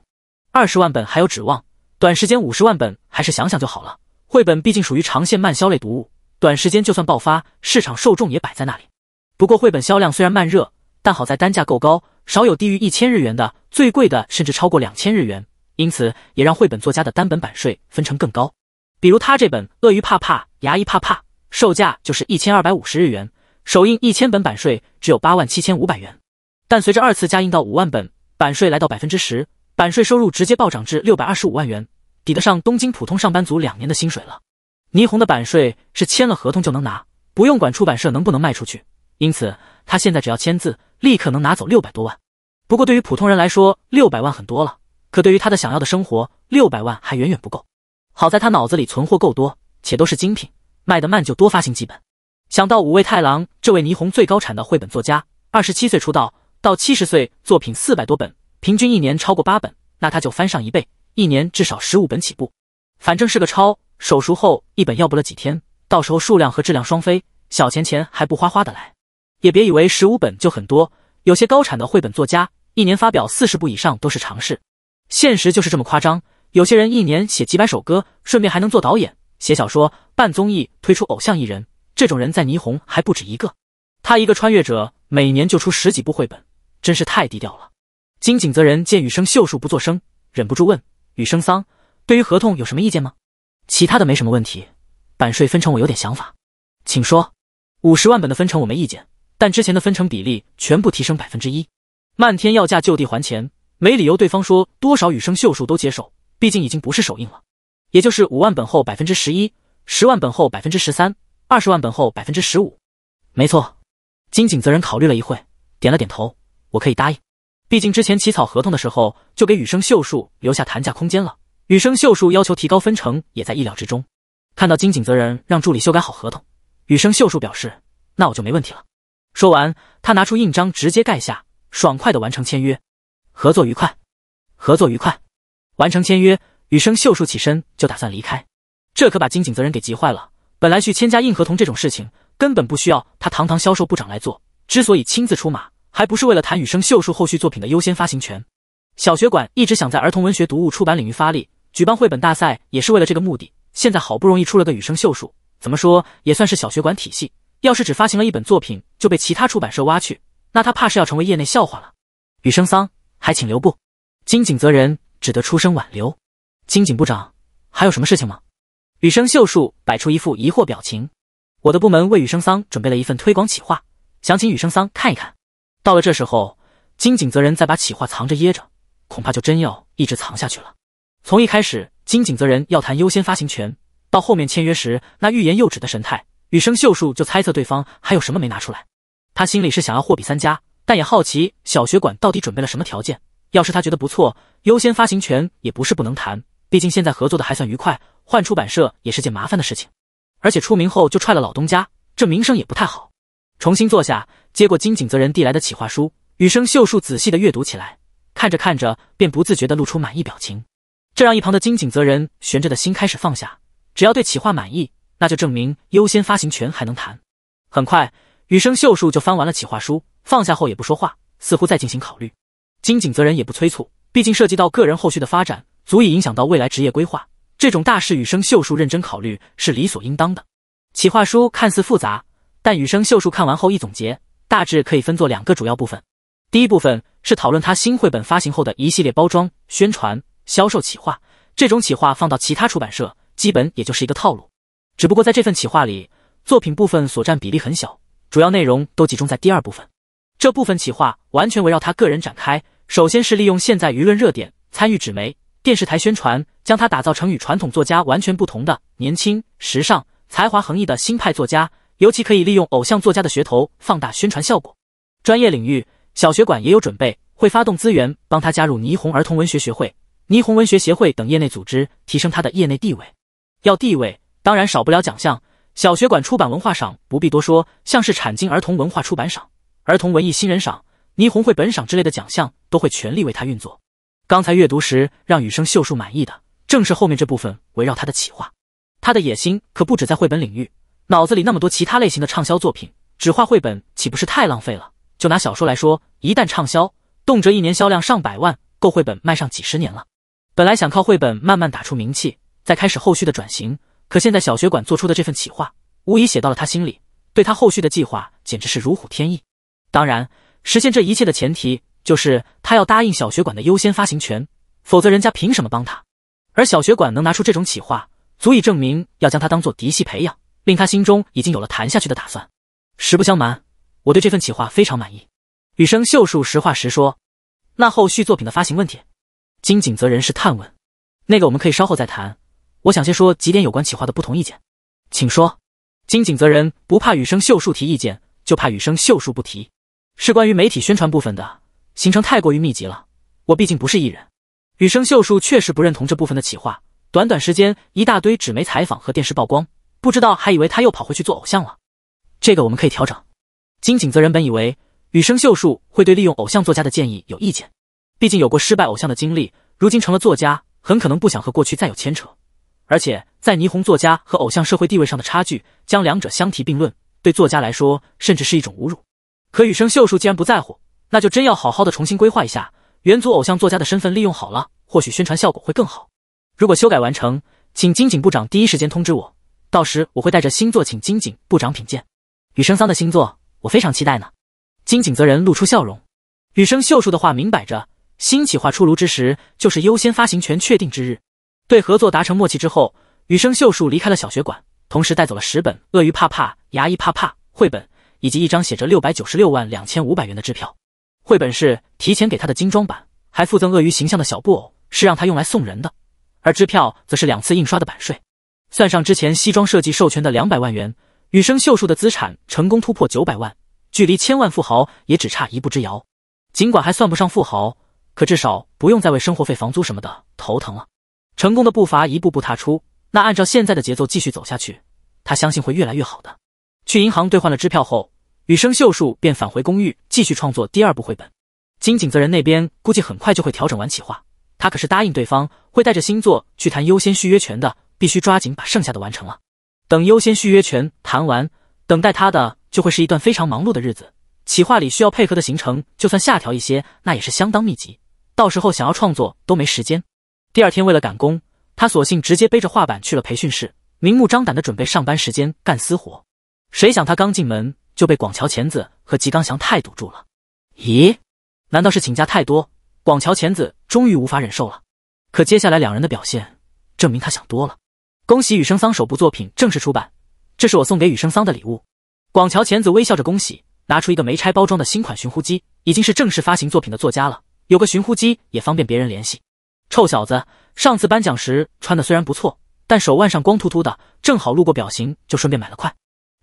二十万本还有指望，短时间五十万本还是想想就好了。绘本毕竟属于长线慢销类读物。短时间就算爆发，市场受众也摆在那里。不过绘本销量虽然慢热，但好在单价够高，少有低于一千日元的，最贵的甚至超过两千日元，因此也让绘本作家的单本版税分成更高。比如他这本《鳄鱼怕怕，牙医怕怕》，售价就是一千二百五十日元，首印一千本版税只有八万七千五百元，但随着二次加印到五万本，版税来到百分之十，版税收入直接暴涨至六百二十五万元，抵得上东京普通上班族两年的薪水了。霓虹的版税是签了合同就能拿，不用管出版社能不能卖出去。因此，他现在只要签字，立刻能拿走六百多万。不过，对于普通人来说，六百万很多了。可对于他的想要的生活，六百万还远远不够。好在他脑子里存货够多，且都是精品，卖得慢就多发行几本。想到五味太郎这位霓虹最高产的绘本作家，二十七岁出道，到七十岁作品四百多本，平均一年超过八本。那他就翻上一倍，一年至少十五本起步。反正是个超。手熟后一本要不了几天，到时候数量和质量双飞，小钱钱还不哗哗的来。也别以为十五本就很多，有些高产的绘本作家一年发表四十部以上都是常事。现实就是这么夸张。有些人一年写几百首歌，顺便还能做导演、写小说、办综艺、推出偶像艺人，这种人在霓虹还不止一个。他一个穿越者，每年就出十几部绘本，真是太低调了。金井泽人见雨生秀树不作声，忍不住问雨生桑：“对于合同有什么意见吗？”其他的没什么问题，版税分成我有点想法，请说。五十万本的分成我没意见，但之前的分成比例全部提升百分之一。漫天要价就地还钱，没理由对方说多少。羽生秀树都接受，毕竟已经不是首映了。也就是五万本后百分之十一，十万本后百分之十三，二十万本后百分之十五。没错。金井泽人考虑了一会，点了点头，我可以答应。毕竟之前起草合同的时候就给羽生秀树留下谈价空间了。羽生秀树要求提高分成也在意料之中。看到金井泽人让助理修改好合同，羽生秀树表示：“那我就没问题了。”说完，他拿出印章直接盖下，爽快的完成签约。合作愉快，合作愉快。完成签约，羽生秀树起身就打算离开，这可把金井泽人给急坏了。本来去签加印合同这种事情根本不需要他堂堂销售部长来做，之所以亲自出马，还不是为了谈羽生秀树后续作品的优先发行权。小学馆一直想在儿童文学读物出版领域发力。举办绘本大赛也是为了这个目的。现在好不容易出了个羽生秀树，怎么说也算是小学馆体系。要是只发行了一本作品就被其他出版社挖去，那他怕是要成为业内笑话了。羽生桑，还请留步。金井泽人只得出声挽留。金井部长，还有什么事情吗？羽生秀树摆出一副疑惑表情。我的部门为羽生桑准备了一份推广企划，想请羽生桑看一看。到了这时候，金井泽人再把企划藏着掖着，恐怕就真要一直藏下去了。从一开始，金井泽人要谈优先发行权，到后面签约时那欲言又止的神态，羽生秀树就猜测对方还有什么没拿出来。他心里是想要货比三家，但也好奇小学馆到底准备了什么条件。要是他觉得不错，优先发行权也不是不能谈。毕竟现在合作的还算愉快，换出版社也是件麻烦的事情。而且出名后就踹了老东家，这名声也不太好。重新坐下，接过金井泽人递来的企划书，羽生秀树仔细的阅读起来。看着看着，便不自觉的露出满意表情。这让一旁的金井泽人悬着的心开始放下。只要对企划满意，那就证明优先发行权还能谈。很快，羽生秀树就翻完了企划书，放下后也不说话，似乎在进行考虑。金井泽人也不催促，毕竟涉及到个人后续的发展，足以影响到未来职业规划，这种大事羽生秀树认真考虑是理所应当的。企划书看似复杂，但羽生秀树看完后一总结，大致可以分作两个主要部分。第一部分是讨论他新绘本发行后的一系列包装、宣传。销售企划这种企划放到其他出版社，基本也就是一个套路。只不过在这份企划里，作品部分所占比例很小，主要内容都集中在第二部分。这部分企划完全围绕他个人展开，首先是利用现在舆论热点，参与纸媒、电视台宣传，将他打造成与传统作家完全不同的年轻、时尚、才华横溢的新派作家。尤其可以利用偶像作家的噱头，放大宣传效果。专业领域，小学馆也有准备，会发动资源帮他加入霓虹儿童文学学会。霓虹文学协会等业内组织提升他的业内地位，要地位当然少不了奖项。小学馆出版文化赏不必多说，像是产经儿童文化出版赏、儿童文艺新人赏、霓虹绘本赏之类的奖项，都会全力为他运作。刚才阅读时让雨生秀树满意的，正是后面这部分围绕他的企划。他的野心可不止在绘本领域，脑子里那么多其他类型的畅销作品，只画绘本岂不是太浪费了？就拿小说来说，一旦畅销，动辄一年销量上百万，够绘本卖上几十年了。本来想靠绘本慢慢打出名气，再开始后续的转型。可现在小学馆做出的这份企划，无疑写到了他心里，对他后续的计划简直是如虎添翼。当然，实现这一切的前提就是他要答应小学馆的优先发行权，否则人家凭什么帮他？而小学馆能拿出这种企划，足以证明要将他当做嫡系培养，令他心中已经有了谈下去的打算。实不相瞒，我对这份企划非常满意。羽生秀树实话实说，那后续作品的发行问题？金井泽人是探问，那个我们可以稍后再谈。我想先说几点有关企划的不同意见，请说。金井泽人不怕雨生秀树提意见，就怕雨生秀树不提。是关于媒体宣传部分的行程太过于密集了，我毕竟不是艺人。雨生秀树确实不认同这部分的企划，短短时间一大堆纸媒采访和电视曝光，不知道还以为他又跑回去做偶像了。这个我们可以调整。金井泽人本以为雨生秀树会对利用偶像作家的建议有意见。毕竟有过失败偶像的经历，如今成了作家，很可能不想和过去再有牵扯。而且在霓虹作家和偶像社会地位上的差距，将两者相提并论，对作家来说甚至是一种侮辱。可羽生秀树既然不在乎，那就真要好好的重新规划一下。原组偶像作家的身份利用好了，或许宣传效果会更好。如果修改完成，请金井部长第一时间通知我，到时我会带着新作请金井部长品鉴。羽生桑的新作，我非常期待呢。金井泽人露出笑容。羽生秀树的话明摆着。新企划出炉之时，就是优先发行权确定之日。对合作达成默契之后，羽生秀树离开了小学馆，同时带走了十本《鳄鱼怕怕，牙医怕怕》绘本，以及一张写着六百九十六万两千五百元的支票。绘本是提前给他的精装版，还附赠鳄鱼形象的小布偶，是让他用来送人的。而支票则是两次印刷的版税，算上之前西装设计授权的两百万元，羽生秀树的资产成功突破九百万，距离千万富豪也只差一步之遥。尽管还算不上富豪。可至少不用再为生活费、房租什么的头疼了。成功的步伐一步步踏出，那按照现在的节奏继续走下去，他相信会越来越好的。去银行兑换了支票后，羽生秀树便返回公寓继续创作第二部绘本。金井泽人那边估计很快就会调整完企划，他可是答应对方会带着新作去谈优先续约权的，必须抓紧把剩下的完成了。等优先续约权谈完，等待他的就会是一段非常忙碌的日子。企划里需要配合的行程，就算下调一些，那也是相当密集。到时候想要创作都没时间。第二天为了赶工，他索性直接背着画板去了培训室，明目张胆的准备上班时间干私活。谁想他刚进门就被广桥钳子和吉冈祥太堵住了。咦？难道是请假太多？广桥钳子终于无法忍受了。可接下来两人的表现证明他想多了。恭喜雨生桑首部作品正式出版，这是我送给雨生桑的礼物。广桥钳子微笑着恭喜，拿出一个没拆包装的新款寻呼机。已经是正式发行作品的作家了。有个寻呼机也方便别人联系。臭小子，上次颁奖时穿的虽然不错，但手腕上光秃秃的，正好路过表行就顺便买了块。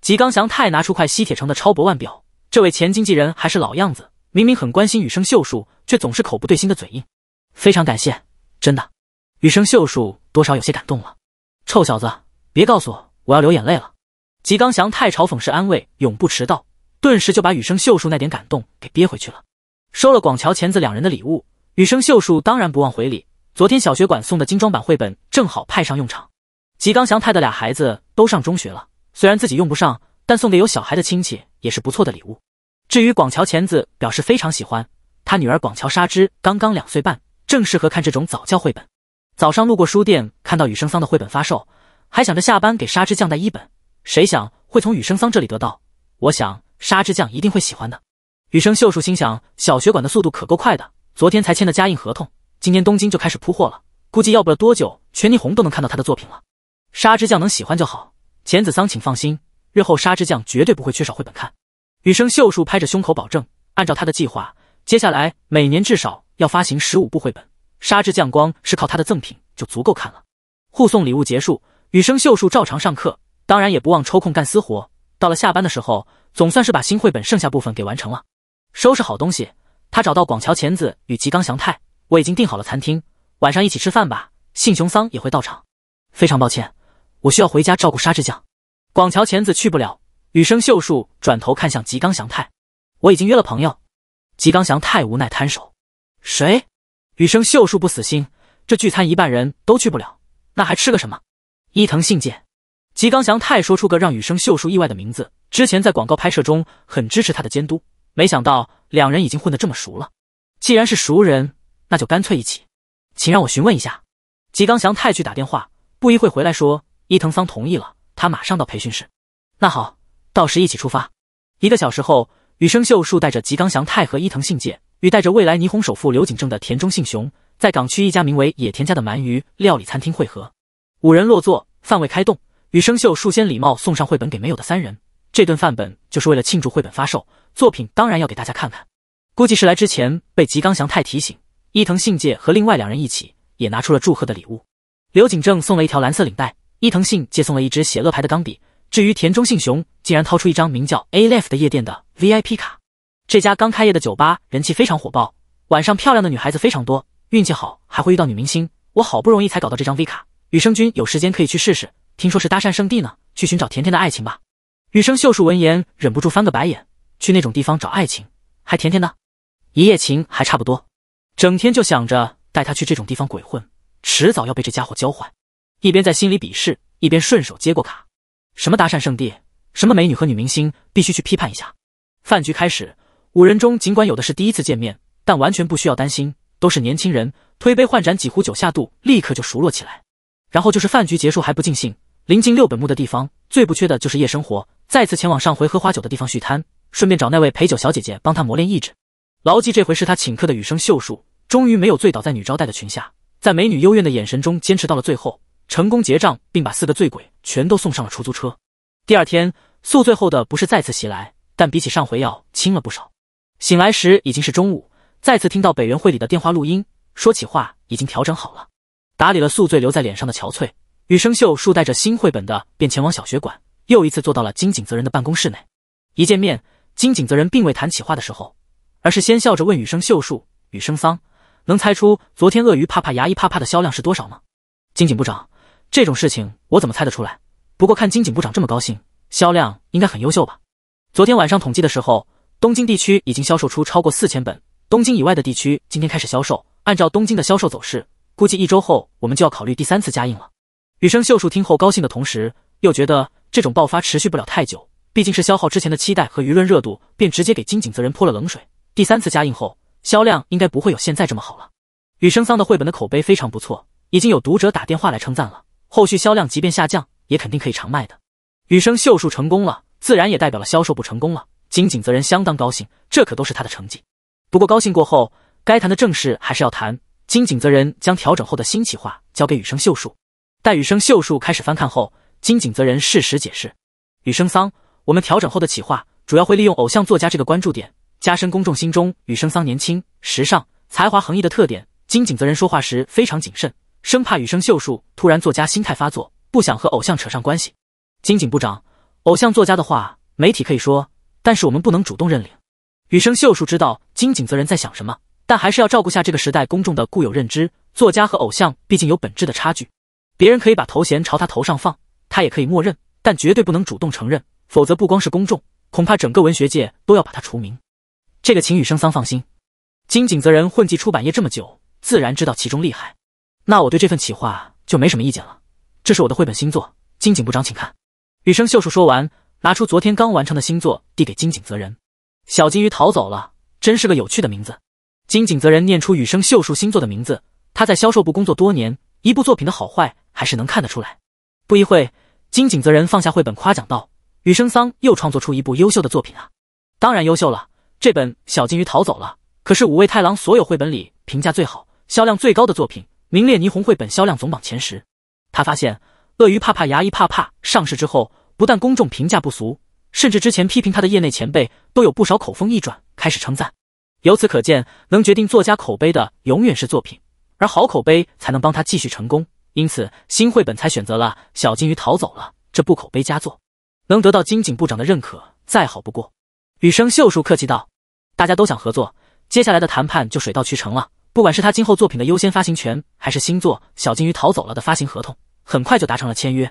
吉刚祥太拿出块西铁城的超薄腕表。这位前经纪人还是老样子，明明很关心羽生秀树，却总是口不对心的嘴硬。非常感谢，真的。羽生秀树多少有些感动了。臭小子，别告诉我我要流眼泪了。吉刚祥太嘲讽式安慰，永不迟到，顿时就把羽生秀树那点感动给憋回去了。收了广桥钳子两人的礼物，羽生秀树当然不忘回礼。昨天小学馆送的精装版绘本正好派上用场。吉冈祥太的俩孩子都上中学了，虽然自己用不上，但送给有小孩的亲戚也是不错的礼物。至于广桥钳子，表示非常喜欢。他女儿广桥纱织刚刚两岁半，正适合看这种早教绘本。早上路过书店，看到羽生桑的绘本发售，还想着下班给纱织酱带一本。谁想会从羽生桑这里得到？我想纱织酱一定会喜欢的。羽生秀树心想，小学馆的速度可够快的，昨天才签的加印合同，今天东京就开始铺货了，估计要不了多久，全霓虹都能看到他的作品了。沙之酱能喜欢就好，浅子桑，请放心，日后沙之酱绝对不会缺少绘本看。羽生秀树拍着胸口保证，按照他的计划，接下来每年至少要发行十五部绘本，沙之将光是靠他的赠品就足够看了。护送礼物结束，羽生秀树照常上课，当然也不忘抽空干私活。到了下班的时候，总算是把新绘本剩下部分给完成了。收拾好东西，他找到广桥前子与吉冈祥太。我已经订好了餐厅，晚上一起吃饭吧。信雄桑也会到场。非常抱歉，我需要回家照顾沙之将。广桥前子去不了。羽生秀树转头看向吉冈祥太，我已经约了朋友。吉冈祥太无奈摊手。谁？羽生秀树不死心，这聚餐一半人都去不了，那还吃个什么？伊藤信介。吉冈祥太说出个让羽生秀树意外的名字，之前在广告拍摄中很支持他的监督。没想到两人已经混得这么熟了，既然是熟人，那就干脆一起。请让我询问一下吉冈祥太去打电话，不一会回来说伊藤桑同意了，他马上到培训室。那好，到时一起出发。一个小时后，宇生秀树带着吉冈祥太和伊藤信介，与带着未来霓虹首富刘景正的田中信雄，在港区一家名为野田家的鳗鱼料理餐厅会合。五人落座，饭未开动，宇生秀树先礼貌送上绘本给没有的三人。这顿饭本就是为了庆祝绘本发售，作品当然要给大家看看。估计是来之前被吉冈祥太提醒，伊藤信介和另外两人一起也拿出了祝贺的礼物。刘景正送了一条蓝色领带，伊藤信介送了一支写乐牌的钢笔。至于田中信雄，竟然掏出一张名叫 A Life 的夜店的 VIP 卡。这家刚开业的酒吧人气非常火爆，晚上漂亮的女孩子非常多，运气好还会遇到女明星。我好不容易才搞到这张 V 卡，羽生君有时间可以去试试。听说是搭讪圣地呢，去寻找甜甜的爱情吧。羽生秀树闻言忍不住翻个白眼，去那种地方找爱情还甜甜的，一夜情还差不多。整天就想着带他去这种地方鬼混，迟早要被这家伙教坏。一边在心里鄙视，一边顺手接过卡。什么搭讪圣地，什么美女和女明星，必须去批判一下。饭局开始，五人中尽管有的是第一次见面，但完全不需要担心，都是年轻人。推杯换盏，几壶酒下肚，立刻就熟络起来。然后就是饭局结束还不尽兴。临近六本木的地方，最不缺的就是夜生活。再次前往上回喝花酒的地方续摊，顺便找那位陪酒小姐姐帮他磨练意志。牢记这回是他请客的雨生秀树，终于没有醉倒在女招待的裙下，在美女幽怨的眼神中坚持到了最后，成功结账，并把四个醉鬼全都送上了出租车。第二天，宿醉后的不是再次袭来，但比起上回要轻了不少。醒来时已经是中午，再次听到北元会里的电话录音，说起话已经调整好了，打理了宿醉留在脸上的憔悴。羽生秀树带着新绘本的，便前往小学馆，又一次坐到了金井泽人的办公室内。一见面，金井泽人并未谈起话的时候，而是先笑着问羽生秀树：“羽生桑，能猜出昨天鳄鱼啪啪牙医啪啪的销量是多少吗？”金井部长，这种事情我怎么猜得出来？不过看金井部长这么高兴，销量应该很优秀吧？昨天晚上统计的时候，东京地区已经销售出超过四千本，东京以外的地区今天开始销售。按照东京的销售走势，估计一周后我们就要考虑第三次加印了。羽生秀树听后高兴的同时，又觉得这种爆发持续不了太久，毕竟是消耗之前的期待和舆论热度，便直接给金井泽人泼了冷水。第三次加印后，销量应该不会有现在这么好了。羽生桑的绘本的口碑非常不错，已经有读者打电话来称赞了。后续销量即便下降，也肯定可以常卖的。羽生秀树成功了，自然也代表了销售部成功了。金井泽人相当高兴，这可都是他的成绩。不过高兴过后，该谈的正事还是要谈。金井泽人将调整后的新企划交给羽生秀树。待羽生秀树开始翻看后，金井泽人适时解释：“羽生桑，我们调整后的企划主要会利用偶像作家这个关注点，加深公众心中羽生桑年轻、时尚、才华横溢的特点。”金井泽人说话时非常谨慎，生怕羽生秀树突然作家心态发作，不想和偶像扯上关系。金井部长，偶像作家的话媒体可以说，但是我们不能主动认领。羽生秀树知道金井泽人在想什么，但还是要照顾下这个时代公众的固有认知。作家和偶像毕竟有本质的差距。别人可以把头衔朝他头上放，他也可以默认，但绝对不能主动承认，否则不光是公众，恐怕整个文学界都要把他除名。这个秦雨生桑放心，金井泽人混迹出版业这么久，自然知道其中厉害。那我对这份企划就没什么意见了。这是我的绘本新作，金井部长请看。羽生秀树说完，拿出昨天刚完成的新作递给金井泽人。小金鱼逃走了，真是个有趣的名字。金井泽人念出羽生秀树新作的名字。他在销售部工作多年，一部作品的好坏。还是能看得出来。不一会金井泽人放下绘本，夸奖道：“雨生桑又创作出一部优秀的作品啊！当然优秀了，这本《小金鱼逃走了》可是五味太郎所有绘本里评价最好、销量最高的作品，名列霓虹绘本销量总榜前十。”他发现，《鳄鱼怕怕，牙医怕怕》上市之后，不但公众评价不俗，甚至之前批评他的业内前辈都有不少口风一转，开始称赞。由此可见，能决定作家口碑的永远是作品，而好口碑才能帮他继续成功。因此，新绘本才选择了《小金鱼逃走了》，这部口碑佳作能得到金井部长的认可，再好不过。宇生秀树客气道：“大家都想合作，接下来的谈判就水到渠成了。不管是他今后作品的优先发行权，还是新作《小金鱼逃走了》的发行合同，很快就达成了签约。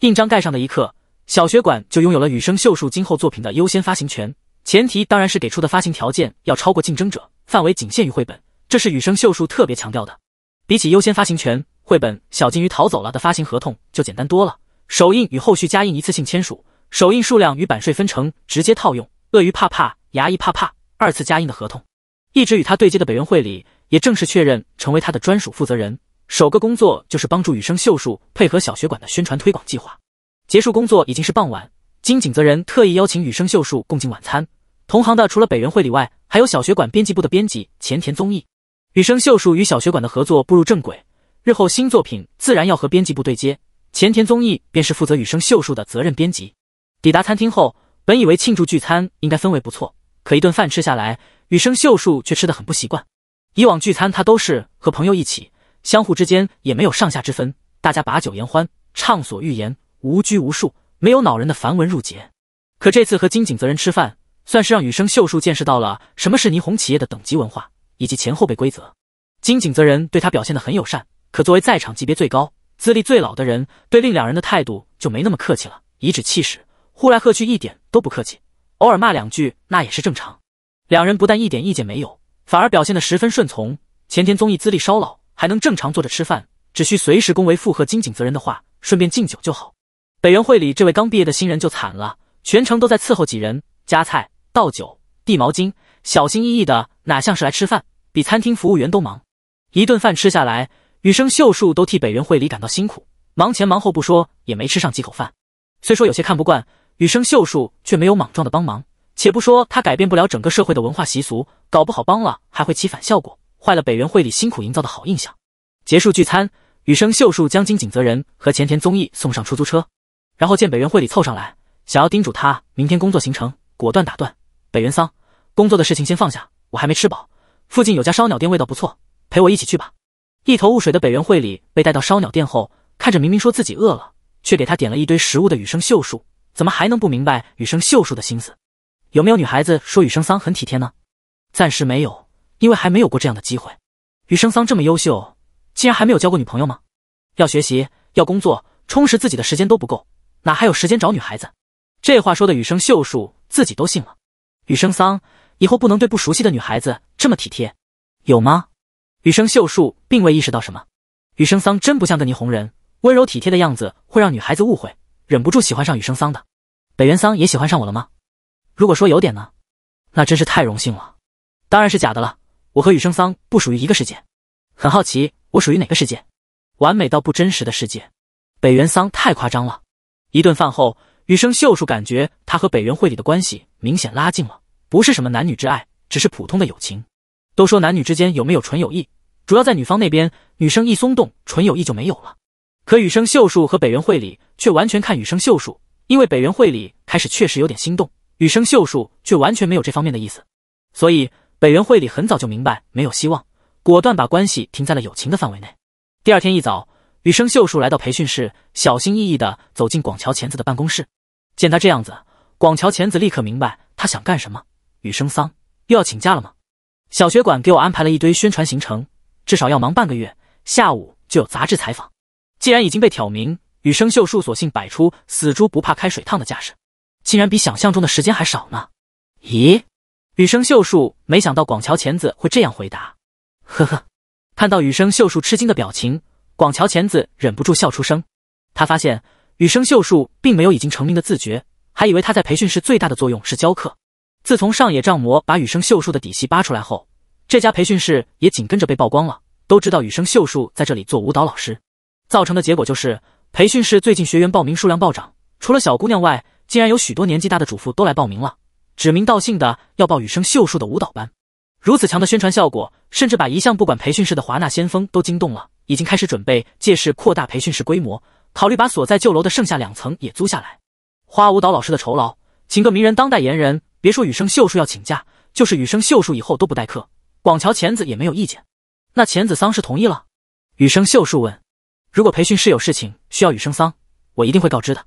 印章盖上的一刻，小学馆就拥有了宇生秀树今后作品的优先发行权。前提当然是给出的发行条件要超过竞争者，范围仅限于绘本，这是宇生秀树特别强调的。比起优先发行权。”绘本《小金鱼逃走了》的发行合同就简单多了，首印与后续加印一次性签署，首印数量与版税分成直接套用。鳄鱼怕怕，牙医怕怕。二次加印的合同，一直与他对接的北园会里也正式确认成为他的专属负责人。首个工作就是帮助羽生秀树配合小学馆的宣传推广计划。结束工作已经是傍晚，金井泽人特意邀请羽生秀树共进晚餐。同行的除了北园会里外，还有小学馆编辑部的编辑前田宗义。羽生秀树与小学馆的合作步入正轨。日后新作品自然要和编辑部对接，前田宗义便是负责雨生秀树的责任编辑。抵达餐厅后，本以为庆祝聚餐应该氛围不错，可一顿饭吃下来，雨生秀树却吃得很不习惯。以往聚餐他都是和朋友一起，相互之间也没有上下之分，大家把酒言欢，畅所欲言，无拘无束，没有恼人的繁文缛节。可这次和金井泽人吃饭，算是让雨生秀树见识到了什么是霓虹企业的等级文化以及前后辈规则。金井泽人对他表现得很友善。可作为在场级别最高、资历最老的人，对另两人的态度就没那么客气了，颐指气使，呼来喝去，一点都不客气。偶尔骂两句，那也是正常。两人不但一点意见没有，反而表现得十分顺从。前田综艺资历稍老，还能正常坐着吃饭，只需随时恭维附和金井泽人的话，顺便敬酒就好。北元会里这位刚毕业的新人就惨了，全程都在伺候几人，夹菜、倒酒、递毛巾，小心翼翼的，哪像是来吃饭？比餐厅服务员都忙。一顿饭吃下来。羽生秀树都替北原惠里感到辛苦，忙前忙后不说，也没吃上几口饭。虽说有些看不惯，羽生秀树却没有莽撞的帮忙。且不说他改变不了整个社会的文化习俗，搞不好帮了还会起反效果，坏了北原惠里辛苦营造的好印象。结束聚餐，羽生秀树将金井泽人和前田宗义送上出租车，然后见北原惠里凑上来，想要叮嘱他明天工作行程，果断打断。北原桑，工作的事情先放下，我还没吃饱，附近有家烧鸟店味道不错，陪我一起去吧。一头雾水的北原会里被带到烧鸟店后，看着明明说自己饿了，却给他点了一堆食物的羽生秀树，怎么还能不明白羽生秀树的心思？有没有女孩子说羽生桑很体贴呢？暂时没有，因为还没有过这样的机会。羽生桑这么优秀，竟然还没有交过女朋友吗？要学习，要工作，充实自己的时间都不够，哪还有时间找女孩子？这话说的羽生秀树自己都信了。羽生桑以后不能对不熟悉的女孩子这么体贴，有吗？羽生秀树并未意识到什么。羽生桑真不像个霓虹人，温柔体贴的样子会让女孩子误会，忍不住喜欢上羽生桑的。北原桑也喜欢上我了吗？如果说有点呢，那真是太荣幸了。当然是假的了，我和羽生桑不属于一个世界。很好奇，我属于哪个世界？完美到不真实的世界。北原桑太夸张了。一顿饭后，羽生秀树感觉他和北原绘里的关系明显拉近了，不是什么男女之爱，只是普通的友情。都说男女之间有没有纯友谊，主要在女方那边。女生一松动，纯友谊就没有了。可羽生秀树和北原惠里却完全看羽生秀树，因为北原惠里开始确实有点心动，羽生秀树却完全没有这方面的意思，所以北原惠里很早就明白没有希望，果断把关系停在了友情的范围内。第二天一早，羽生秀树来到培训室，小心翼翼地走进广桥前子的办公室。见他这样子，广桥前子立刻明白他想干什么。羽生桑又要请假了吗？小学馆给我安排了一堆宣传行程，至少要忙半个月。下午就有杂志采访。既然已经被挑明，羽生秀树索性摆出死猪不怕开水烫的架势，竟然比想象中的时间还少呢。咦？羽生秀树没想到广桥前子会这样回答。呵呵，看到羽生秀树吃惊的表情，广桥前子忍不住笑出声。他发现羽生秀树并没有已经成名的自觉，还以为他在培训室最大的作用是教课。自从上野丈魔把羽生秀树的底细扒出来后，这家培训室也紧跟着被曝光了。都知道羽生秀树在这里做舞蹈老师，造成的结果就是培训室最近学员报名数量暴涨。除了小姑娘外，竟然有许多年纪大的主妇都来报名了，指名道姓的要报羽生秀树的舞蹈班。如此强的宣传效果，甚至把一向不管培训室的华纳先锋都惊动了，已经开始准备借势扩大培训室规模，考虑把所在旧楼的剩下两层也租下来，花舞蹈老师的酬劳，请个名人当代言人。别说雨生秀树要请假，就是雨生秀树以后都不代课，广桥浅子也没有意见。那浅子桑是同意了？雨生秀树问。如果培训室有事情需要雨生桑，我一定会告知的。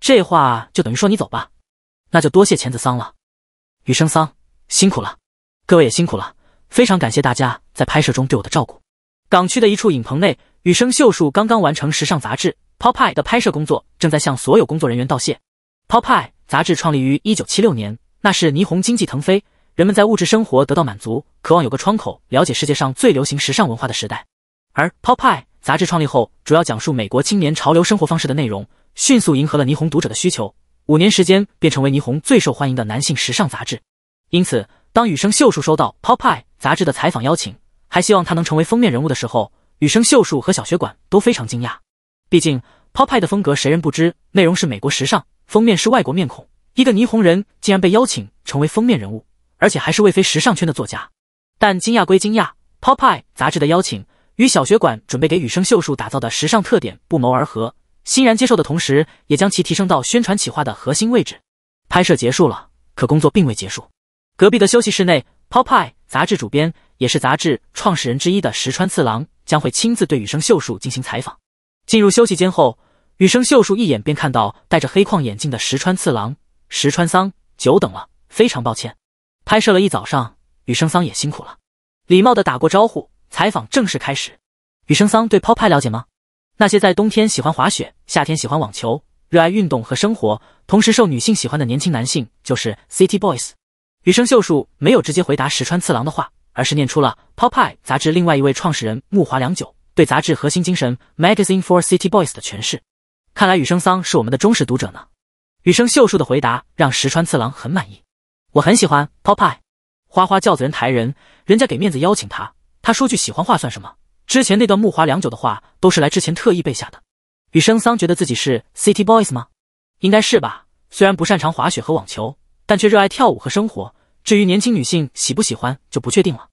这话就等于说你走吧。那就多谢浅子桑了。雨生桑辛苦了，各位也辛苦了，非常感谢大家在拍摄中对我的照顾。港区的一处影棚内，雨生秀树刚刚完成时尚杂志《p o p i 的拍摄工作，正在向所有工作人员道谢。《p o p i 杂志创立于一九七六年。那是霓虹经济腾飞，人们在物质生活得到满足，渴望有个窗口了解世界上最流行时尚文化的时代。而《Pop Eye》杂志创立后，主要讲述美国青年潮流生活方式的内容，迅速迎合了霓虹读者的需求。五年时间便成为霓虹最受欢迎的男性时尚杂志。因此，当羽生秀树收到《Pop Eye》杂志的采访邀请，还希望他能成为封面人物的时候，羽生秀树和小学馆都非常惊讶。毕竟，《Pop Eye》的风格谁人不知，内容是美国时尚，封面是外国面孔。一个霓虹人竟然被邀请成为封面人物，而且还是未飞时尚圈的作家。但惊讶归惊讶 p o p e 杂志的邀请与小学馆准备给羽生秀树打造的时尚特点不谋而合，欣然接受的同时，也将其提升到宣传企划的核心位置。拍摄结束了，可工作并未结束。隔壁的休息室内 p o p e 杂志主编也是杂志创始人之一的石川次郎将会亲自对羽生秀树进行采访。进入休息间后，羽生秀树一眼便看到戴着黑框眼镜的石川次郎。石川桑，久等了，非常抱歉。拍摄了一早上，雨生桑也辛苦了。礼貌的打过招呼，采访正式开始。雨生桑对 POPEYE 了解吗？那些在冬天喜欢滑雪，夏天喜欢网球，热爱运动和生活，同时受女性喜欢的年轻男性，就是 City Boys。羽生秀树没有直接回答石川次郎的话，而是念出了 POPEYE 杂志另外一位创始人木华良久对杂志核心精神 Magazine for City Boys 的诠释。看来雨生桑是我们的忠实读者呢。羽生秀树的回答让石川次郎很满意。我很喜欢 p o p e y 花花轿子人抬人，人家给面子邀请他，他说句喜欢话算什么？之前那段木华良久的话都是来之前特意背下的。羽生桑觉得自己是 City Boys 吗？应该是吧。虽然不擅长滑雪和网球，但却热爱跳舞和生活。至于年轻女性喜不喜欢就不确定了。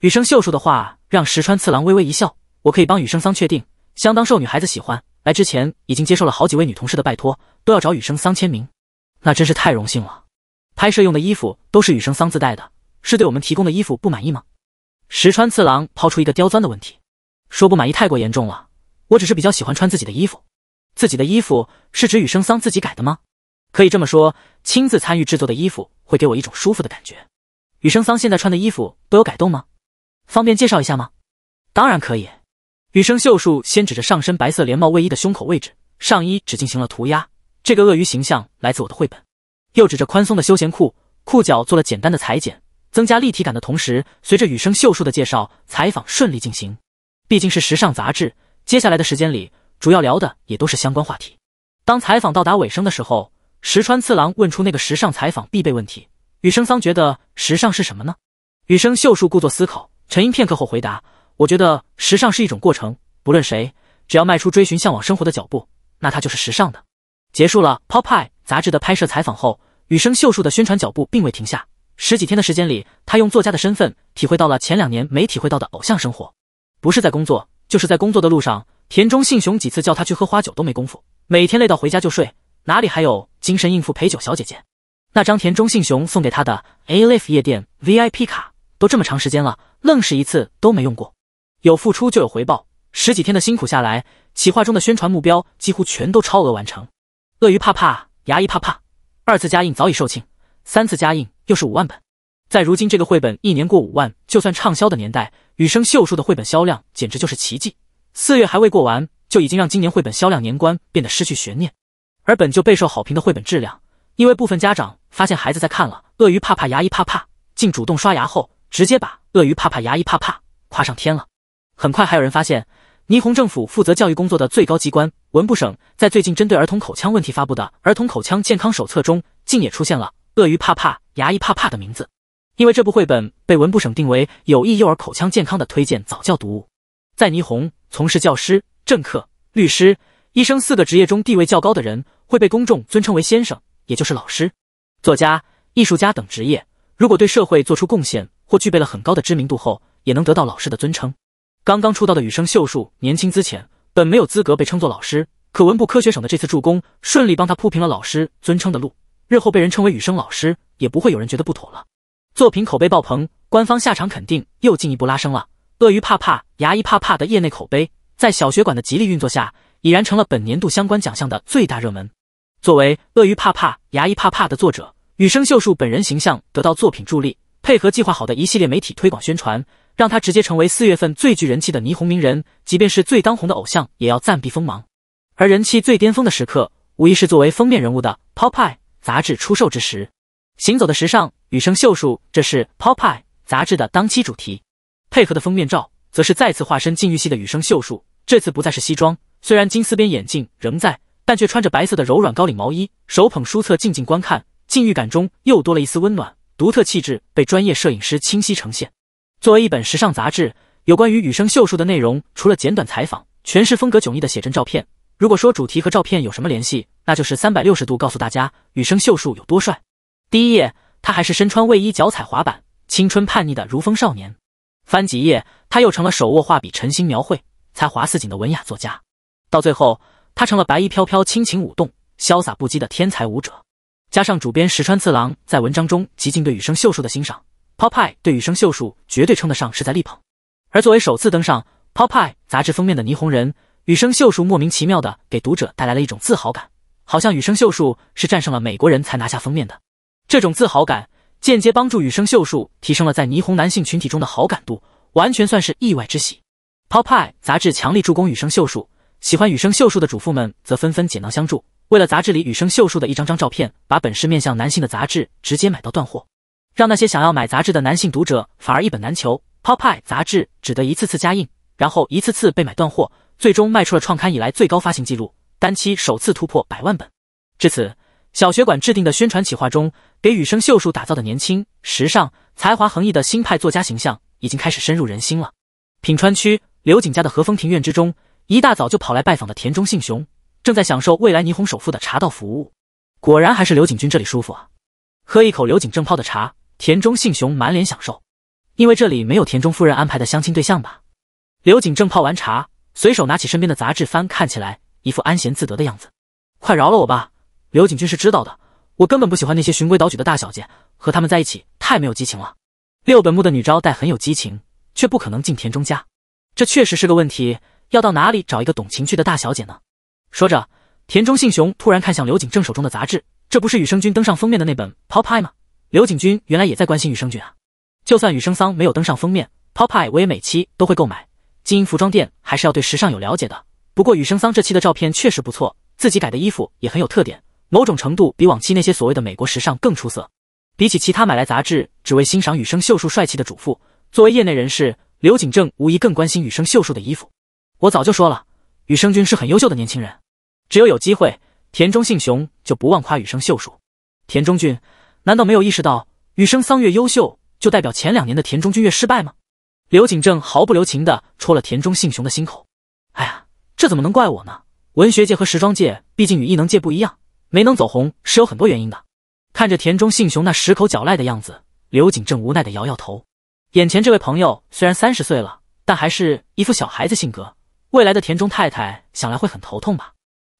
羽生秀树的话让石川次郎微微一笑。我可以帮羽生桑确定，相当受女孩子喜欢。来之前已经接受了好几位女同事的拜托，都要找雨生桑签名，那真是太荣幸了。拍摄用的衣服都是雨生桑自带的，是对我们提供的衣服不满意吗？石川次郎抛出一个刁钻的问题，说不满意太过严重了。我只是比较喜欢穿自己的衣服，自己的衣服是指雨生桑自己改的吗？可以这么说，亲自参与制作的衣服会给我一种舒服的感觉。雨生桑现在穿的衣服都有改动吗？方便介绍一下吗？当然可以。羽生秀树先指着上身白色连帽卫衣的胸口位置，上衣只进行了涂鸦，这个鳄鱼形象来自我的绘本。又指着宽松的休闲裤，裤脚做了简单的裁剪，增加立体感的同时，随着羽生秀树的介绍，采访顺利进行。毕竟是时尚杂志，接下来的时间里，主要聊的也都是相关话题。当采访到达尾声的时候，石川次郎问出那个时尚采访必备问题：羽生桑觉得时尚是什么呢？羽生秀树故作思考，沉吟片刻后回答。我觉得时尚是一种过程，不论谁，只要迈出追寻向往生活的脚步，那他就是时尚的。结束了《Pop Eye》杂志的拍摄采访后，羽生秀树的宣传脚步并未停下。十几天的时间里，他用作家的身份体会到了前两年没体会到的偶像生活。不是在工作，就是在工作的路上。田中信雄几次叫他去喝花酒都没功夫，每天累到回家就睡，哪里还有精神应付陪酒小姐姐？那张田中信雄送给他的 A Life 夜店 VIP 卡都这么长时间了，愣是一次都没用过。有付出就有回报，十几天的辛苦下来，企划中的宣传目标几乎全都超额完成。鳄鱼怕怕，牙医怕怕，二次加印早已售罄，三次加印又是五万本。在如今这个绘本一年过五万就算畅销的年代，雨生秀树的绘本销量简直就是奇迹。四月还未过完，就已经让今年绘本销量年关变得失去悬念。而本就备受好评的绘本质量，因为部分家长发现孩子在看了《鳄鱼怕怕，牙医怕怕》竟主动刷牙后，直接把《鳄鱼怕怕，牙医怕怕》夸上天了。很快，还有人发现，霓虹政府负责教育工作的最高机关文部省，在最近针对儿童口腔问题发布的《儿童口腔健康手册》中，竟也出现了“鳄鱼怕怕，牙医怕怕”的名字。因为这部绘本被文部省定为有益幼儿口腔健康的推荐早教读物。在霓虹从事教师、政客、律师、医生四个职业中地位较高的人，会被公众尊称为先生，也就是老师、作家、艺术家等职业，如果对社会做出贡献或具备了很高的知名度后，也能得到老师的尊称。刚刚出道的羽生秀树年轻资浅，本没有资格被称作老师。可文部科学省的这次助攻，顺利帮他铺平了老师尊称的路，日后被人称为羽生老师，也不会有人觉得不妥了。作品口碑爆棚，官方下场肯定又进一步拉升了“鳄鱼怕怕，牙医怕怕”的业内口碑，在小学馆的极力运作下，已然成了本年度相关奖项的最大热门。作为“鳄鱼怕怕，牙医怕怕”的作者，羽生秀树本人形象得到作品助力，配合计划好的一系列媒体推广宣传。让他直接成为四月份最具人气的霓虹名人，即便是最当红的偶像也要暂避锋芒。而人气最巅峰的时刻，无疑是作为封面人物的《p o p e y 杂志出售之时。行走的时尚羽生秀树，这是《p o p e y 杂志的当期主题。配合的封面照，则是再次化身禁欲系的羽生秀树。这次不再是西装，虽然金丝边眼镜仍在，但却穿着白色的柔软高领毛衣，手捧书册静静观看。禁欲感中又多了一丝温暖，独特气质被专业摄影师清晰呈现。作为一本时尚杂志，有关于羽生秀树的内容，除了简短采访，全是风格迥异的写真照片。如果说主题和照片有什么联系，那就是三百六十度告诉大家羽生秀树有多帅。第一页，他还是身穿卫衣、脚踩滑板，青春叛逆的如风少年；翻几页，他又成了手握画笔、晨星描绘、才华似锦的文雅作家；到最后，他成了白衣飘飘、轻情舞动、潇洒不羁的天才舞者。加上主编石川次郎在文章中极尽对羽生秀树的欣赏。p o p e y 对羽生秀树绝对称得上是在力捧，而作为首次登上《p o p e y 杂志封面的霓虹人羽生秀树，莫名其妙的给读者带来了一种自豪感，好像羽生秀树是战胜了美国人才拿下封面的。这种自豪感间接帮助羽生秀树提升了在霓虹男性群体中的好感度，完全算是意外之喜。《p o p e y 杂志强力助攻羽生秀树，喜欢羽生秀树的主妇们则纷纷解囊相助，为了杂志里羽生秀树的一张张照片，把本市面向男性的杂志直接买到断货。让那些想要买杂志的男性读者反而一本难求，Pop p y 杂志只得一次次加印，然后一次次被买断货，最终卖出了创刊以来最高发行记录，单期首次突破百万本。至此，小学馆制定的宣传企划中，给羽生秀树打造的年轻、时尚、才华横溢的新派作家形象，已经开始深入人心了。品川区刘景家的和风庭院之中，一大早就跑来拜访的田中幸雄，正在享受未来霓虹首富的茶道服务。果然还是刘景君这里舒服啊！喝一口刘景正泡的茶。田中信雄满脸享受，因为这里没有田中夫人安排的相亲对象吧？刘景正泡完茶，随手拿起身边的杂志翻看起来，一副安闲自得的样子。快饶了我吧，刘景君是知道的，我根本不喜欢那些循规蹈矩的大小姐，和他们在一起太没有激情了。六本木的女招待很有激情，却不可能进田中家，这确实是个问题。要到哪里找一个懂情趣的大小姐呢？说着，田中信雄突然看向刘景正手中的杂志，这不是羽生君登上封面的那本《Pop p y e 吗？刘景军原来也在关心雨生君啊，就算雨生桑没有登上封面，Poppai 我也每期都会购买。经营服装店还是要对时尚有了解的。不过雨生桑这期的照片确实不错，自己改的衣服也很有特点，某种程度比往期那些所谓的美国时尚更出色。比起其他买来杂志只为欣赏雨生秀树帅气的主妇，作为业内人士，刘景正无疑更关心雨生秀树的衣服。我早就说了，雨生君是很优秀的年轻人。只有有机会，田中信雄就不忘夸雨生秀树。田中君。难道没有意识到羽生桑越优秀就代表前两年的田中君越失败吗？刘景正毫不留情的戳了田中幸雄的心口。哎呀，这怎么能怪我呢？文学界和时装界毕竟与异能界不一样，没能走红是有很多原因的。看着田中幸雄那十口狡赖的样子，刘景正无奈的摇摇头。眼前这位朋友虽然三十岁了，但还是一副小孩子性格。未来的田中太太想来会很头痛吧？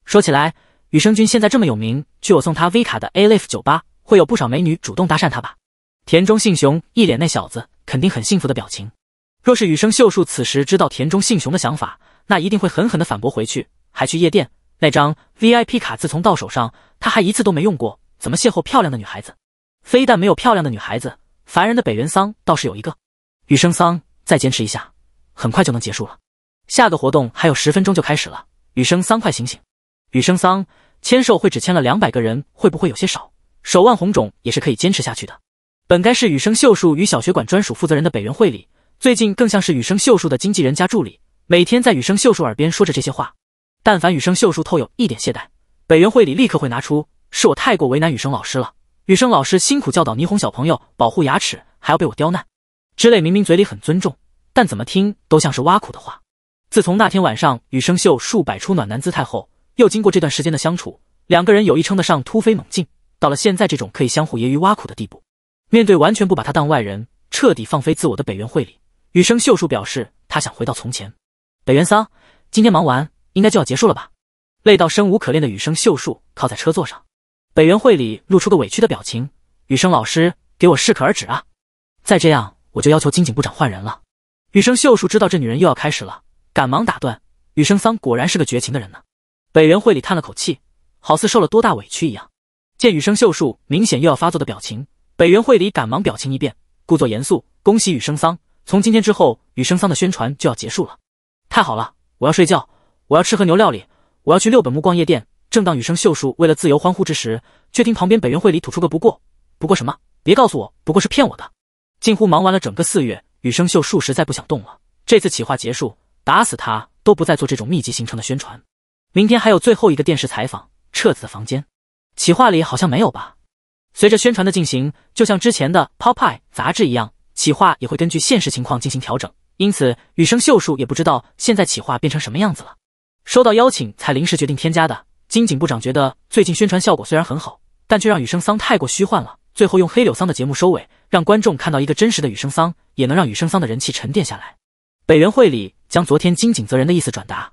说起来，羽生君现在这么有名，去我送他 V 卡的 A Life 酒吧。会有不少美女主动搭讪他吧？田中信雄一脸那小子肯定很幸福的表情。若是雨生秀树此时知道田中信雄的想法，那一定会狠狠的反驳回去。还去夜店？那张 VIP 卡自从到手上，他还一次都没用过，怎么邂逅漂亮的女孩子？非但没有漂亮的女孩子，烦人的北原桑倒是有一个。雨生桑，再坚持一下，很快就能结束了。下个活动还有十分钟就开始了。雨生桑，快醒醒！雨生桑，签售会只签了两百个人，会不会有些少？手腕红肿也是可以坚持下去的。本该是雨生秀树与小学馆专属负责人的北原会里，最近更像是雨生秀树的经纪人加助理，每天在雨生秀树耳边说着这些话。但凡雨生秀树透有一点懈怠，北原会里立刻会拿出“是我太过为难雨生老师了，雨生老师辛苦教导霓虹小朋友保护牙齿，还要被我刁难”之类，明明嘴里很尊重，但怎么听都像是挖苦的话。自从那天晚上雨生秀树摆出暖男姿态后，又经过这段时间的相处，两个人有意称得上突飞猛进。到了现在这种可以相互揶揄挖苦的地步，面对完全不把他当外人、彻底放飞自我的北原会里，羽生秀树表示他想回到从前。北原桑，今天忙完应该就要结束了吧？累到生无可恋的羽生秀树靠在车座上，北原会里露出个委屈的表情。羽生老师，给我适可而止啊！再这样我就要求金井部长换人了。羽生秀树知道这女人又要开始了，赶忙打断。羽生桑果然是个绝情的人呢。北原会里叹了口气，好似受了多大委屈一样。见羽生秀树明显又要发作的表情，北原惠里赶忙表情一变，故作严肃：“恭喜羽生桑，从今天之后，羽生桑的宣传就要结束了。”“太好了，我要睡觉，我要吃和牛料理，我要去六本木逛夜店。”正当羽生秀树为了自由欢呼之时，却听旁边北原惠里吐出个“不过”，“不过什么？别告诉我不过是骗我的。”近乎忙完了整个四月，羽生秀树实在不想动了。这次企划结束，打死他都不再做这种密集行程的宣传。明天还有最后一个电视采访，彻子的房间。企划里好像没有吧？随着宣传的进行，就像之前的 p o p p y e 杂志一样，企划也会根据现实情况进行调整。因此，羽生秀树也不知道现在企划变成什么样子了。收到邀请才临时决定添加的。金井部长觉得最近宣传效果虽然很好，但却让羽生桑太过虚幻了。最后用黑柳桑的节目收尾，让观众看到一个真实的羽生桑，也能让羽生桑的人气沉淀下来。北元会里将昨天金井泽人的意思转达。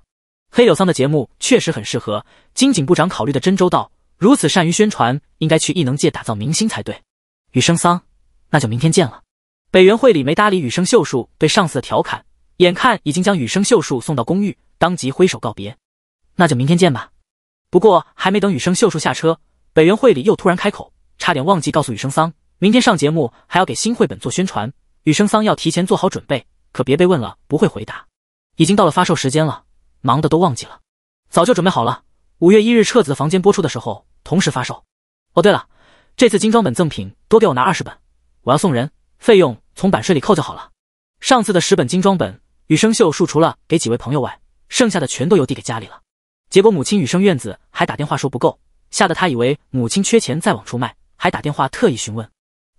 黑柳桑的节目确实很适合金井部长考虑的真周到。如此善于宣传，应该去异能界打造明星才对。羽生桑，那就明天见了。北原会里没搭理羽生秀树对上司的调侃，眼看已经将羽生秀树送到公寓，当即挥手告别。那就明天见吧。不过还没等羽生秀树下车，北原会里又突然开口，差点忘记告诉羽生桑，明天上节目还要给新绘本做宣传，羽生桑要提前做好准备，可别被问了不会回答。已经到了发售时间了，忙的都忘记了，早就准备好了。五月一日彻子的房间播出的时候。同时发售。哦，对了，这次精装本赠品多给我拿二十本，我要送人，费用从版税里扣就好了。上次的十本精装本，羽生秀树除了给几位朋友外，剩下的全都邮递给家里了。结果母亲羽生院子还打电话说不够，吓得他以为母亲缺钱再往出卖，还打电话特意询问。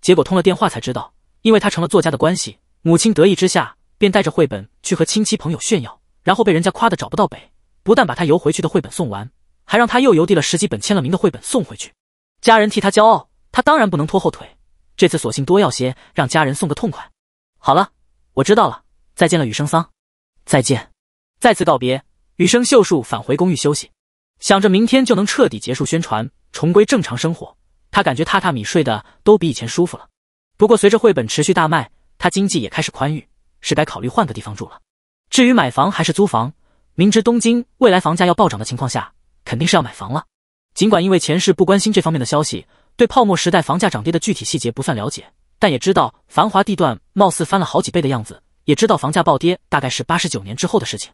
结果通了电话才知道，因为他成了作家的关系，母亲得意之下便带着绘本去和亲戚朋友炫耀，然后被人家夸的找不到北，不但把他邮回去的绘本送完。还让他又邮递了十几本签了名的绘本送回去，家人替他骄傲，他当然不能拖后腿。这次索性多要些，让家人送个痛快。好了，我知道了，再见了，雨生桑，再见，再次告别。雨生秀树返回公寓休息，想着明天就能彻底结束宣传，重归正常生活。他感觉榻榻米睡的都比以前舒服了。不过随着绘本持续大卖，他经济也开始宽裕，是该考虑换个地方住了。至于买房还是租房，明知东京未来房价要暴涨的情况下。肯定是要买房了，尽管因为前世不关心这方面的消息，对泡沫时代房价涨跌的具体细节不算了解，但也知道繁华地段貌似翻了好几倍的样子，也知道房价暴跌大概是八十九年之后的事情。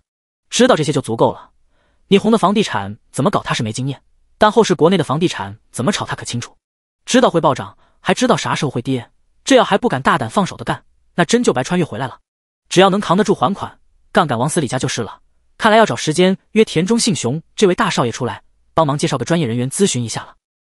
知道这些就足够了。霓虹的房地产怎么搞他是没经验，但后世国内的房地产怎么炒他可清楚，知道会暴涨，还知道啥时候会跌。这要还不敢大胆放手的干，那真就白穿越回来了。只要能扛得住还款，杠杆往死里加就是了。看来要找时间约田中幸雄这位大少爷出来帮忙介绍个专业人员咨询一下了。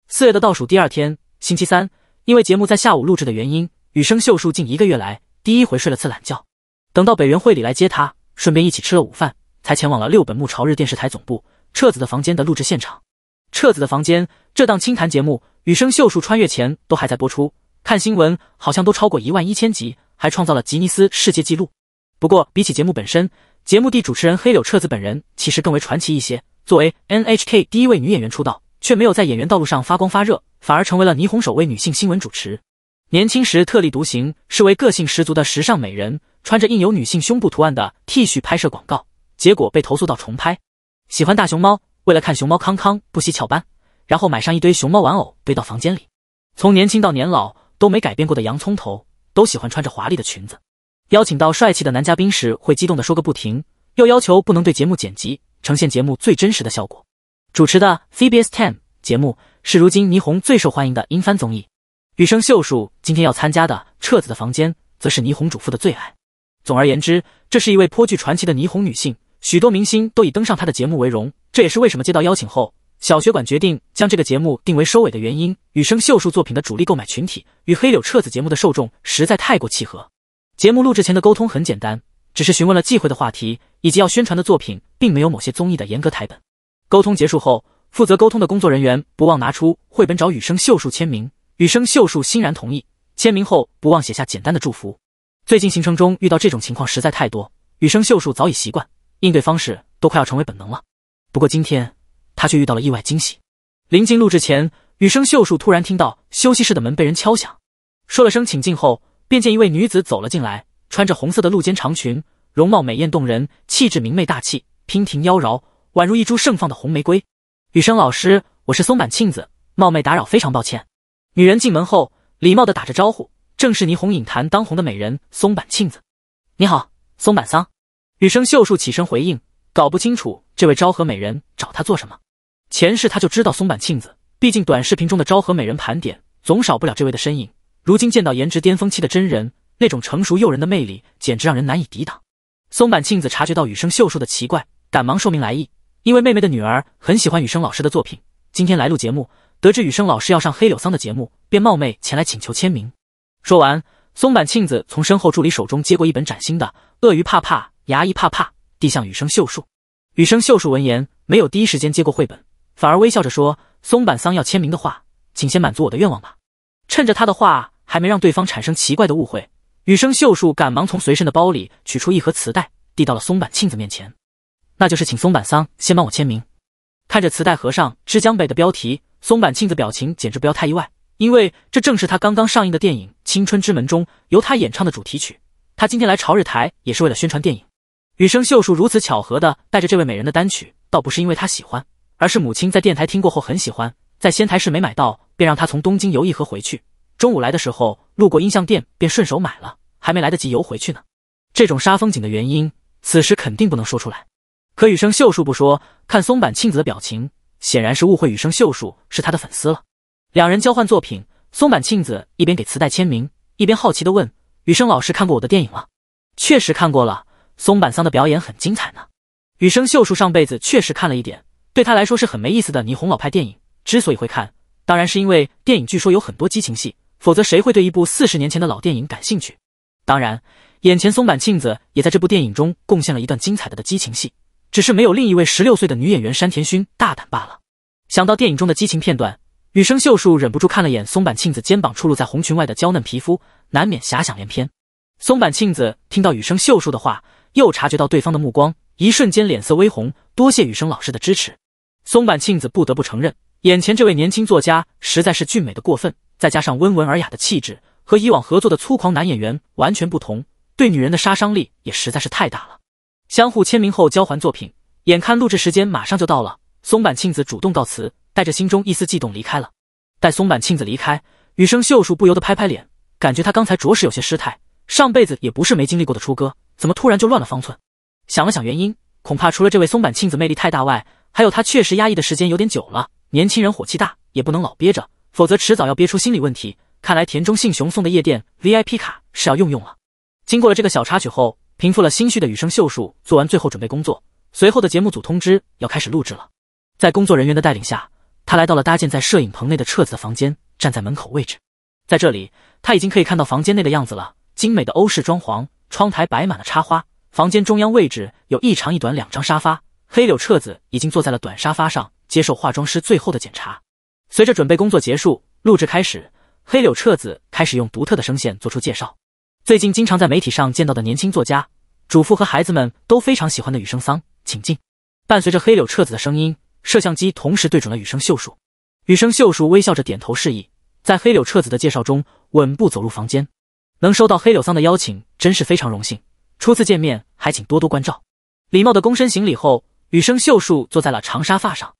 四月的倒数第二天，星期三，因为节目在下午录制的原因，羽生秀树近一个月来第一回睡了次懒觉。等到北园会里来接他，顺便一起吃了午饭，才前往了六本木朝日电视台总部彻子的房间的录制现场。彻子的房间，这档清谈节目羽生秀树穿越前都还在播出，看新闻好像都超过一万一千集，还创造了吉尼斯世界纪录。不过比起节目本身。节目地主持人黑柳彻子本人其实更为传奇一些。作为 NHK 第一位女演员出道，却没有在演员道路上发光发热，反而成为了霓虹首位女性新闻主持。年轻时特立独行，是位个性十足的时尚美人，穿着印有女性胸部图案的 T 恤拍摄广告，结果被投诉到重拍。喜欢大熊猫，为了看熊猫康康不惜翘班，然后买上一堆熊猫玩偶堆到房间里。从年轻到年老都没改变过的洋葱头，都喜欢穿着华丽的裙子。邀请到帅气的男嘉宾时，会激动地说个不停，又要求不能对节目剪辑，呈现节目最真实的效果。主持的 CBS Ten 节目是如今霓虹最受欢迎的英番综艺。羽生秀树今天要参加的彻子的房间，则是霓虹主妇的最爱。总而言之，这是一位颇具传奇的霓虹女性，许多明星都以登上她的节目为荣。这也是为什么接到邀请后，小学馆决定将这个节目定为收尾的原因。羽生秀树作品的主力购买群体与黑柳彻子节目的受众实在太过契合。节目录制前的沟通很简单，只是询问了忌讳的话题以及要宣传的作品，并没有某些综艺的严格台本。沟通结束后，负责沟通的工作人员不忘拿出绘本找羽生秀树签名，羽生秀树欣然同意签名后，不忘写下简单的祝福。最近行程中遇到这种情况实在太多，羽生秀树早已习惯，应对方式都快要成为本能了。不过今天他却遇到了意外惊喜。临近录制前，羽生秀树突然听到休息室的门被人敲响，说了声请进后。便见一位女子走了进来，穿着红色的露肩长裙，容貌美艳动人，气质明媚大气，娉婷妖娆，宛如一株盛放的红玫瑰。雨生老师，我是松坂庆子，冒昧打扰，非常抱歉。女人进门后，礼貌的打着招呼，正是霓虹影坛当红的美人松坂庆子。你好，松坂桑。雨生秀树起身回应，搞不清楚这位昭和美人找他做什么。前世他就知道松坂庆子，毕竟短视频中的昭和美人盘点，总少不了这位的身影。如今见到颜值巅峰期的真人，那种成熟诱人的魅力简直让人难以抵挡。松坂庆子察觉到雨生秀树的奇怪，赶忙说明来意：因为妹妹的女儿很喜欢雨生老师的作品，今天来录节目，得知雨生老师要上黑柳桑的节目，便冒昧前来请求签名。说完，松坂庆子从身后助理手中接过一本崭新的《鳄鱼怕怕，牙医怕怕》，递向羽生秀树。羽生秀树闻言，没有第一时间接过绘本，反而微笑着说：“松坂桑要签名的话，请先满足我的愿望吧。”趁着他的话。还没让对方产生奇怪的误会，羽生秀树赶忙从随身的包里取出一盒磁带，递到了松坂庆子面前。那就是请松坂桑先帮我签名。看着磁带盒上《之江北》的标题，松坂庆子表情简直不要太意外，因为这正是他刚刚上映的电影《青春之门》中由他演唱的主题曲。他今天来朝日台也是为了宣传电影。羽生秀树如此巧合的带着这位美人的单曲，倒不是因为他喜欢，而是母亲在电台听过后很喜欢，在仙台市没买到，便让他从东京邮一盒回去。中午来的时候路过音像店，便顺手买了，还没来得及邮回去呢。这种杀风景的原因，此时肯定不能说出来。可雨生秀树不说，看松坂庆子的表情，显然是误会雨生秀树是他的粉丝了。两人交换作品，松坂庆子一边给磁带签名，一边好奇的问：“雨生老师看过我的电影吗？”“确实看过了，松坂桑的表演很精彩呢。”雨生秀树上辈子确实看了一点，对他来说是很没意思的霓虹老派电影。之所以会看，当然是因为电影据说有很多激情戏。否则谁会对一部四十年前的老电影感兴趣？当然，眼前松坂庆子也在这部电影中贡献了一段精彩的的激情戏，只是没有另一位十六岁的女演员山田薰大胆罢了。想到电影中的激情片段，雨生秀树忍不住看了眼松坂庆子肩膀出露在红裙外的娇嫩皮肤，难免遐想连篇。松坂庆子听到雨生秀树的话，又察觉到对方的目光，一瞬间脸色微红。多谢雨生老师的支持，松坂庆子不得不承认。眼前这位年轻作家实在是俊美的过分，再加上温文尔雅的气质，和以往合作的粗狂男演员完全不同，对女人的杀伤力也实在是太大了。相互签名后交还作品，眼看录制时间马上就到了，松坂庆子主动告辞，带着心中一丝悸动离开了。待松坂庆子离开，羽生秀树不由得拍拍脸，感觉他刚才着实有些失态。上辈子也不是没经历过的出歌，怎么突然就乱了方寸？想了想原因，恐怕除了这位松坂庆子魅力太大外，还有他确实压抑的时间有点久了。年轻人火气大，也不能老憋着，否则迟早要憋出心理问题。看来田中信雄送的夜店 V I P 卡是要用用了。经过了这个小插曲后，平复了心绪的雨生秀树做完最后准备工作，随后的节目组通知要开始录制了。在工作人员的带领下，他来到了搭建在摄影棚内的彻子的房间，站在门口位置，在这里他已经可以看到房间内的样子了。精美的欧式装潢，窗台摆满了插花，房间中央位置有一长一短两张沙发，黑柳彻子已经坐在了短沙发上。接受化妆师最后的检查，随着准备工作结束，录制开始。黑柳彻子开始用独特的声线做出介绍。最近经常在媒体上见到的年轻作家，主妇和孩子们都非常喜欢的雨生桑，请进。伴随着黑柳彻子的声音，摄像机同时对准了雨生秀树。雨生秀树微笑着点头示意，在黑柳彻子的介绍中稳步走入房间。能收到黑柳桑的邀请，真是非常荣幸。初次见面，还请多多关照。礼貌的躬身行礼后，雨生秀树坐在了长沙发上。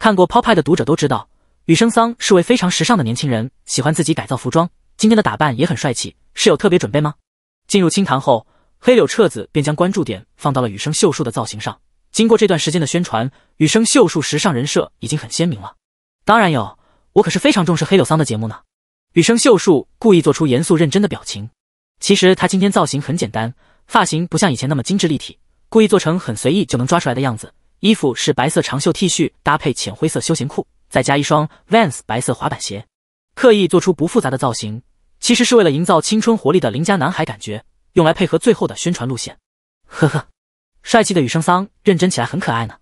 看过《Pop 派》的读者都知道，羽生桑是位非常时尚的年轻人，喜欢自己改造服装。今天的打扮也很帅气，是有特别准备吗？进入清谈后，黑柳彻子便将关注点放到了羽生秀树的造型上。经过这段时间的宣传，羽生秀树时尚人设已经很鲜明了。当然有，我可是非常重视黑柳桑的节目呢。羽生秀树故意做出严肃认真的表情。其实他今天造型很简单，发型不像以前那么精致立体，故意做成很随意就能抓出来的样子。衣服是白色长袖 T 恤，搭配浅灰色休闲裤，再加一双 Vans 白色滑板鞋，刻意做出不复杂的造型，其实是为了营造青春活力的邻家男孩感觉，用来配合最后的宣传路线。呵呵，帅气的雨生桑认真起来很可爱呢。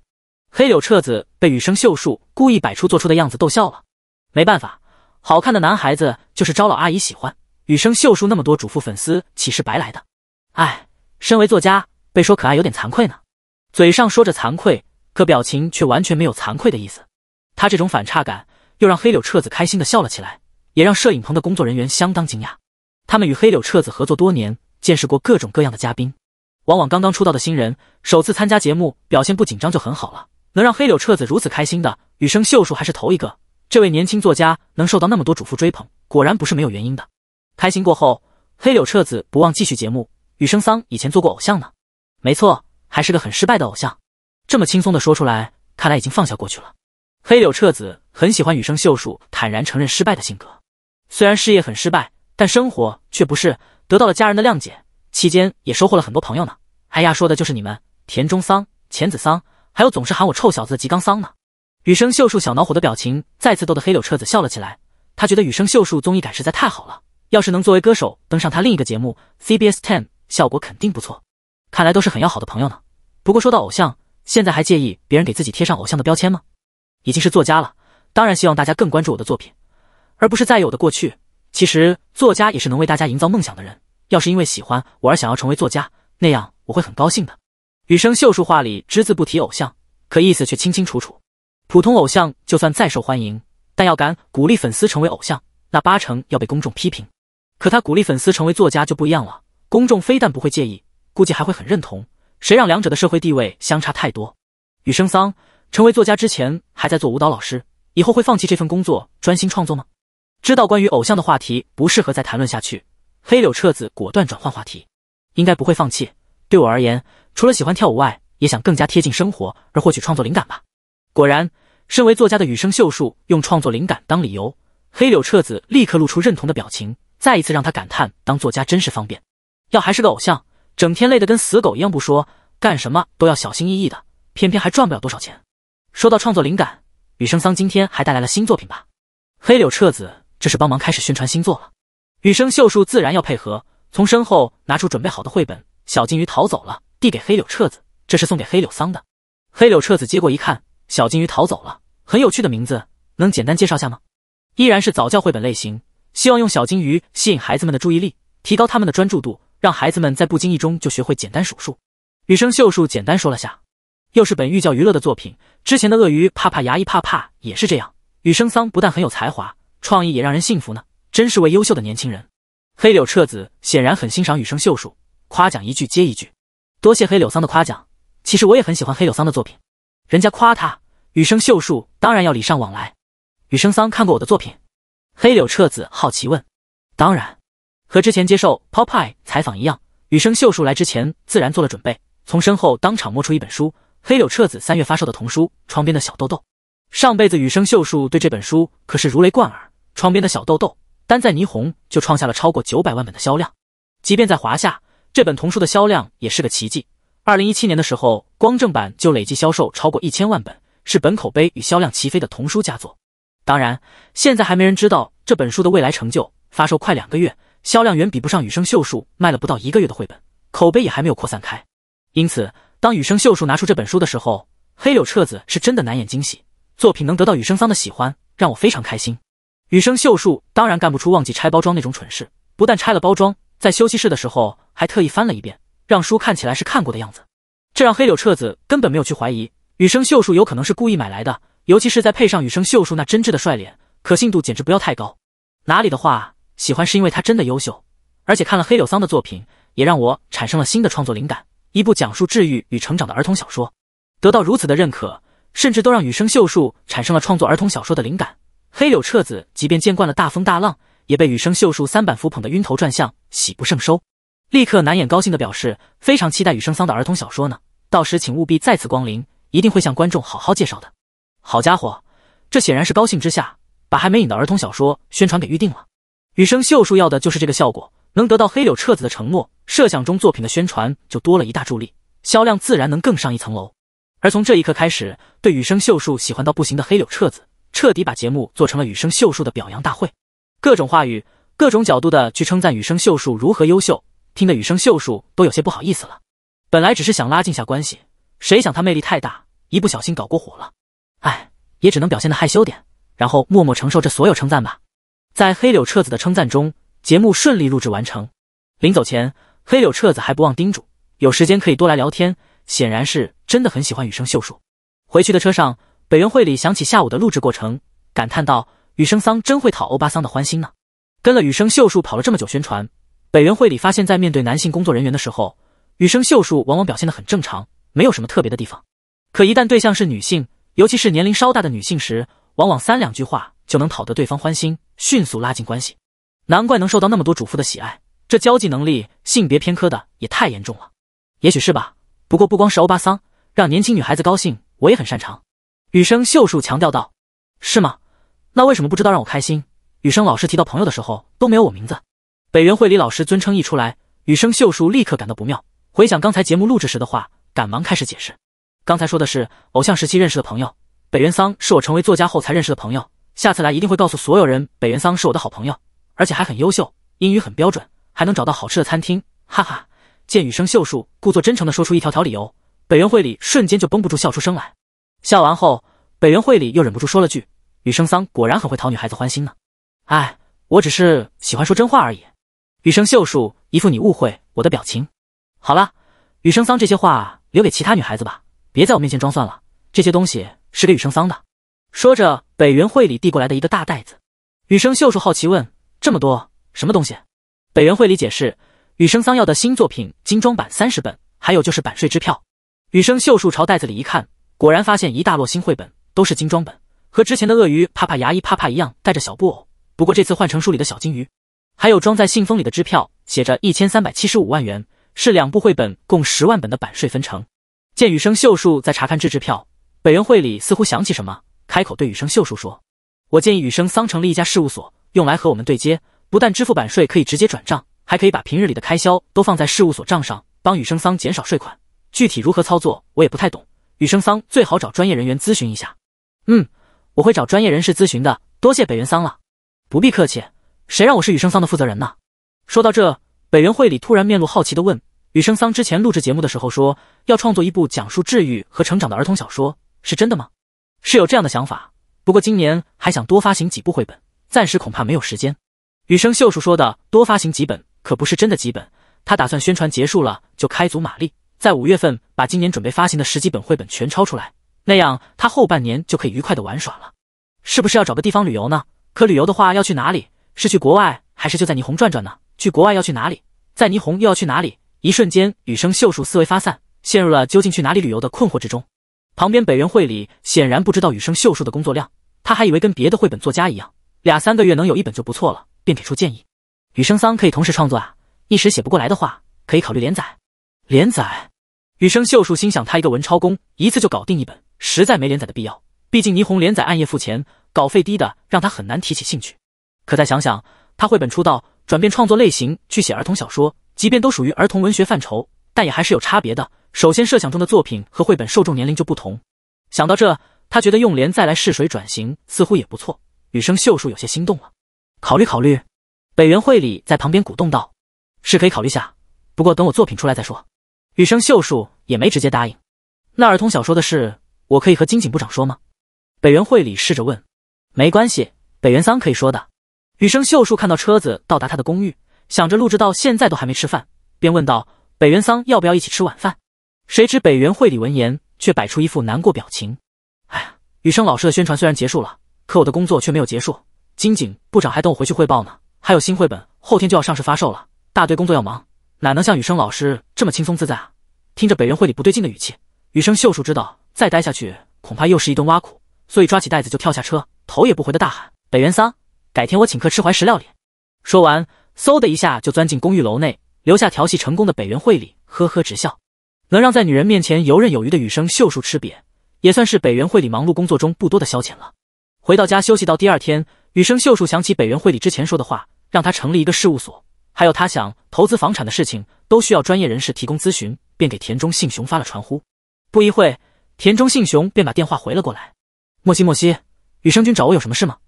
黑柳彻子被雨生秀树故意摆出做出的样子逗笑了。没办法，好看的男孩子就是招老阿姨喜欢。雨生秀树那么多主妇粉丝，岂是白来的？哎，身为作家，被说可爱有点惭愧呢。嘴上说着惭愧。可表情却完全没有惭愧的意思，他这种反差感又让黑柳彻子开心地笑了起来，也让摄影棚的工作人员相当惊讶。他们与黑柳彻子合作多年，见识过各种各样的嘉宾，往往刚刚出道的新人首次参加节目，表现不紧张就很好了。能让黑柳彻子如此开心的，羽生秀树还是头一个。这位年轻作家能受到那么多主妇追捧，果然不是没有原因的。开心过后，黑柳彻子不忘继续节目。羽生桑以前做过偶像呢，没错，还是个很失败的偶像。这么轻松的说出来，看来已经放下过去了。黑柳彻子很喜欢羽生秀树坦然承认失败的性格，虽然事业很失败，但生活却不是得到了家人的谅解，期间也收获了很多朋友呢。哎呀，说的就是你们，田中桑、钱子桑，还有总是喊我臭小子的吉冈桑呢。羽生秀树小恼火的表情再次逗得黑柳彻子笑了起来。他觉得羽生秀树综艺感实在太好了，要是能作为歌手登上他另一个节目 CBS Ten，效果肯定不错。看来都是很要好的朋友呢。不过说到偶像。现在还介意别人给自己贴上偶像的标签吗？已经是作家了，当然希望大家更关注我的作品，而不是在意我的过去。其实作家也是能为大家营造梦想的人。要是因为喜欢我而想要成为作家，那样我会很高兴的。雨生秀树话里只字不提偶像，可意思却清清楚楚。普通偶像就算再受欢迎，但要敢鼓励粉丝成为偶像，那八成要被公众批评。可他鼓励粉丝成为作家就不一样了，公众非但不会介意，估计还会很认同。谁让两者的社会地位相差太多？雨生桑成为作家之前还在做舞蹈老师，以后会放弃这份工作专心创作吗？知道关于偶像的话题不适合再谈论下去，黑柳彻子果断转换话题。应该不会放弃。对我而言，除了喜欢跳舞外，也想更加贴近生活而获取创作灵感吧。果然，身为作家的雨生秀树用创作灵感当理由，黑柳彻子立刻露出认同的表情，再一次让他感叹当作家真是方便。要还是个偶像。整天累得跟死狗一样不说，干什么都要小心翼翼的，偏偏还赚不了多少钱。说到创作灵感，雨生桑今天还带来了新作品吧？黑柳彻子这是帮忙开始宣传新作了。雨生秀树自然要配合，从身后拿出准备好的绘本《小金鱼逃走了》，递给黑柳彻子，这是送给黑柳桑的。黑柳彻子接过一看，《小金鱼逃走了》，很有趣的名字，能简单介绍下吗？依然是早教绘本类型，希望用小金鱼吸引孩子们的注意力，提高他们的专注度。让孩子们在不经意中就学会简单数数。羽生秀树简单说了下，又是本寓教于乐的作品。之前的鳄鱼怕怕牙医怕怕也是这样。羽生桑不但很有才华，创意也让人信服呢，真是位优秀的年轻人。黑柳彻子显然很欣赏羽生秀树，夸奖一句接一句。多谢黑柳桑的夸奖，其实我也很喜欢黑柳桑的作品。人家夸他，羽生秀树当然要礼尚往来。羽生桑看过我的作品？黑柳彻子好奇问。当然。和之前接受 Popeye 访一样，羽生秀树来之前自然做了准备，从身后当场摸出一本书，黑柳彻子三月发售的童书《窗边的小豆豆》。上辈子羽生秀树对这本书可是如雷贯耳，《窗边的小豆豆》单在霓虹就创下了超过九百万本的销量，即便在华夏，这本童书的销量也是个奇迹。二零一七年的时候，光正版就累计销售超过一千万本，是本口碑与销量齐飞的童书佳作。当然，现在还没人知道这本书的未来成就，发售快两个月。销量远比不上羽生秀树卖了不到一个月的绘本，口碑也还没有扩散开。因此，当羽生秀树拿出这本书的时候，黑柳彻子是真的难掩惊喜。作品能得到羽生桑的喜欢，让我非常开心。羽生秀树当然干不出忘记拆包装那种蠢事，不但拆了包装，在休息室的时候还特意翻了一遍，让书看起来是看过的样子。这让黑柳彻子根本没有去怀疑羽生秀树有可能是故意买来的，尤其是再配上羽生秀树那真挚的帅脸，可信度简直不要太高。哪里的话。喜欢是因为他真的优秀，而且看了黑柳桑的作品，也让我产生了新的创作灵感。一部讲述治愈与成长的儿童小说，得到如此的认可，甚至都让羽生秀树产生了创作儿童小说的灵感。黑柳彻子即便见惯了大风大浪，也被羽生秀树三板斧捧得晕头转向，喜不胜收，立刻难掩高兴的表示，非常期待羽生桑的儿童小说呢，到时请务必再次光临，一定会向观众好好介绍的。好家伙，这显然是高兴之下，把还没影的儿童小说宣传给预定了。羽生秀树要的就是这个效果，能得到黑柳彻子的承诺，设想中作品的宣传就多了一大助力，销量自然能更上一层楼。而从这一刻开始，对羽生秀树喜欢到不行的黑柳彻子，彻底把节目做成了羽生秀树的表扬大会，各种话语、各种角度的去称赞羽生秀树如何优秀，听得雨生秀树都有些不好意思了。本来只是想拉近下关系，谁想他魅力太大，一不小心搞过火了。哎，也只能表现的害羞点，然后默默承受这所有称赞吧。在黑柳彻子的称赞中，节目顺利录制完成。临走前，黑柳彻子还不忘叮嘱：“有时间可以多来聊天。”显然是真的很喜欢雨生秀树。回去的车上，北原会里想起下午的录制过程，感叹道：“雨生桑真会讨欧巴桑的欢心呢。”跟了雨生秀树跑了这么久宣传，北原会里发现，在面对男性工作人员的时候，雨生秀树往往表现得很正常，没有什么特别的地方。可一旦对象是女性，尤其是年龄稍大的女性时，往往三两句话。就能讨得对方欢心，迅速拉近关系，难怪能受到那么多主妇的喜爱。这交际能力，性别偏科的也太严重了，也许是吧。不过不光是欧巴桑，让年轻女孩子高兴，我也很擅长。雨生秀树强调道：“是吗？那为什么不知道让我开心？”雨生老师提到朋友的时候都没有我名字。北原会理老师尊称一出来，雨生秀树立刻感到不妙，回想刚才节目录制时的话，赶忙开始解释：“刚才说的是偶像时期认识的朋友，北原桑是我成为作家后才认识的朋友。”下次来一定会告诉所有人，北原桑是我的好朋友，而且还很优秀，英语很标准，还能找到好吃的餐厅，哈哈！见羽生秀树故作真诚的说出一条条理由，北原会里瞬间就绷不住笑出声来。笑完后，北原会里又忍不住说了句：“羽生桑果然很会讨女孩子欢心呢。”哎，我只是喜欢说真话而已。羽生秀树一副你误会我的表情。好了，羽生桑这些话留给其他女孩子吧，别在我面前装蒜了。这些东西是给羽生桑的。说着，北原会里递过来的一个大袋子。羽生秀树好奇问：“这么多，什么东西？”北原会里解释：“羽生桑要的新作品精装版三十本，还有就是版税支票。”羽生秀树朝袋子里一看，果然发现一大摞新绘本，都是精装本，和之前的《鳄鱼啪啪牙医啪啪》一样，带着小布偶，不过这次换成书里的小金鱼。还有装在信封里的支票，写着一千三百七十五万元，是两部绘本共十万本的版税分成。见羽生秀树在查看这支票，北原会里似乎想起什么。开口对羽生秀树说：“我建议羽生桑成立一家事务所，用来和我们对接。不但支付版税可以直接转账，还可以把平日里的开销都放在事务所账上，帮羽生桑减少税款。具体如何操作，我也不太懂。羽生桑最好找专业人员咨询一下。”“嗯，我会找专业人士咨询的。多谢北原桑了，不必客气。谁让我是羽生桑的负责人呢？”说到这，北原会里突然面露好奇地问：“羽生桑之前录制节目的时候说要创作一部讲述治愈和成长的儿童小说，是真的吗？”是有这样的想法，不过今年还想多发行几部绘本，暂时恐怕没有时间。羽生秀树说的多发行几本，可不是真的几本。他打算宣传结束了就开足马力，在五月份把今年准备发行的十几本绘本全抄出来，那样他后半年就可以愉快的玩耍了。是不是要找个地方旅游呢？可旅游的话要去哪里？是去国外，还是就在霓虹转转呢？去国外要去哪里？在霓虹又要去哪里？一瞬间，羽生秀树思维发散，陷入了究竟去哪里旅游的困惑之中。旁边北原绘里显然不知道羽生秀树的工作量，他还以为跟别的绘本作家一样，俩三个月能有一本就不错了，便给出建议：“羽生桑可以同时创作啊，一时写不过来的话，可以考虑连载。”连载。羽生秀树心想，他一个文超工，一次就搞定一本，实在没连载的必要。毕竟霓虹连载暗夜付钱，稿费低的让他很难提起兴趣。可再想想，他绘本出道，转变创作类型去写儿童小说，即便都属于儿童文学范畴。但也还是有差别的。首先，设想中的作品和绘本受众年龄就不同。想到这，他觉得用连载来试水转型似乎也不错。羽生秀树有些心动了，考虑考虑。北原惠里在旁边鼓动道：“是可以考虑下，不过等我作品出来再说。”羽生秀树也没直接答应。那儿童小说的事，我可以和金井部长说吗？北原惠里试着问。没关系，北原桑可以说的。羽生秀树看到车子到达他的公寓，想着录制到现在都还没吃饭，便问道。北原桑要不要一起吃晚饭？谁知北原会里闻言却摆出一副难过表情。哎呀，雨生老师的宣传虽然结束了，可我的工作却没有结束。金井部长还等我回去汇报呢，还有新绘本后天就要上市发售了，大堆工作要忙，哪能像雨生老师这么轻松自在啊？听着北原会里不对劲的语气，雨生秀树知道再待下去恐怕又是一顿挖苦，所以抓起袋子就跳下车，头也不回的大喊：“北原桑，改天我请客吃怀石料理。”说完，嗖的一下就钻进公寓楼内。留下调戏成功的北原会里，呵呵直笑，能让在女人面前游刃有余的羽生秀树吃瘪，也算是北原会里忙碌工作中不多的消遣了。回到家休息到第二天，羽生秀树想起北原会里之前说的话，让他成立一个事务所，还有他想投资房产的事情，都需要专业人士提供咨询，便给田中信雄发了传呼。不一会田中信雄便把电话回了过来：“莫西莫西，羽生君找我有什么事吗？”“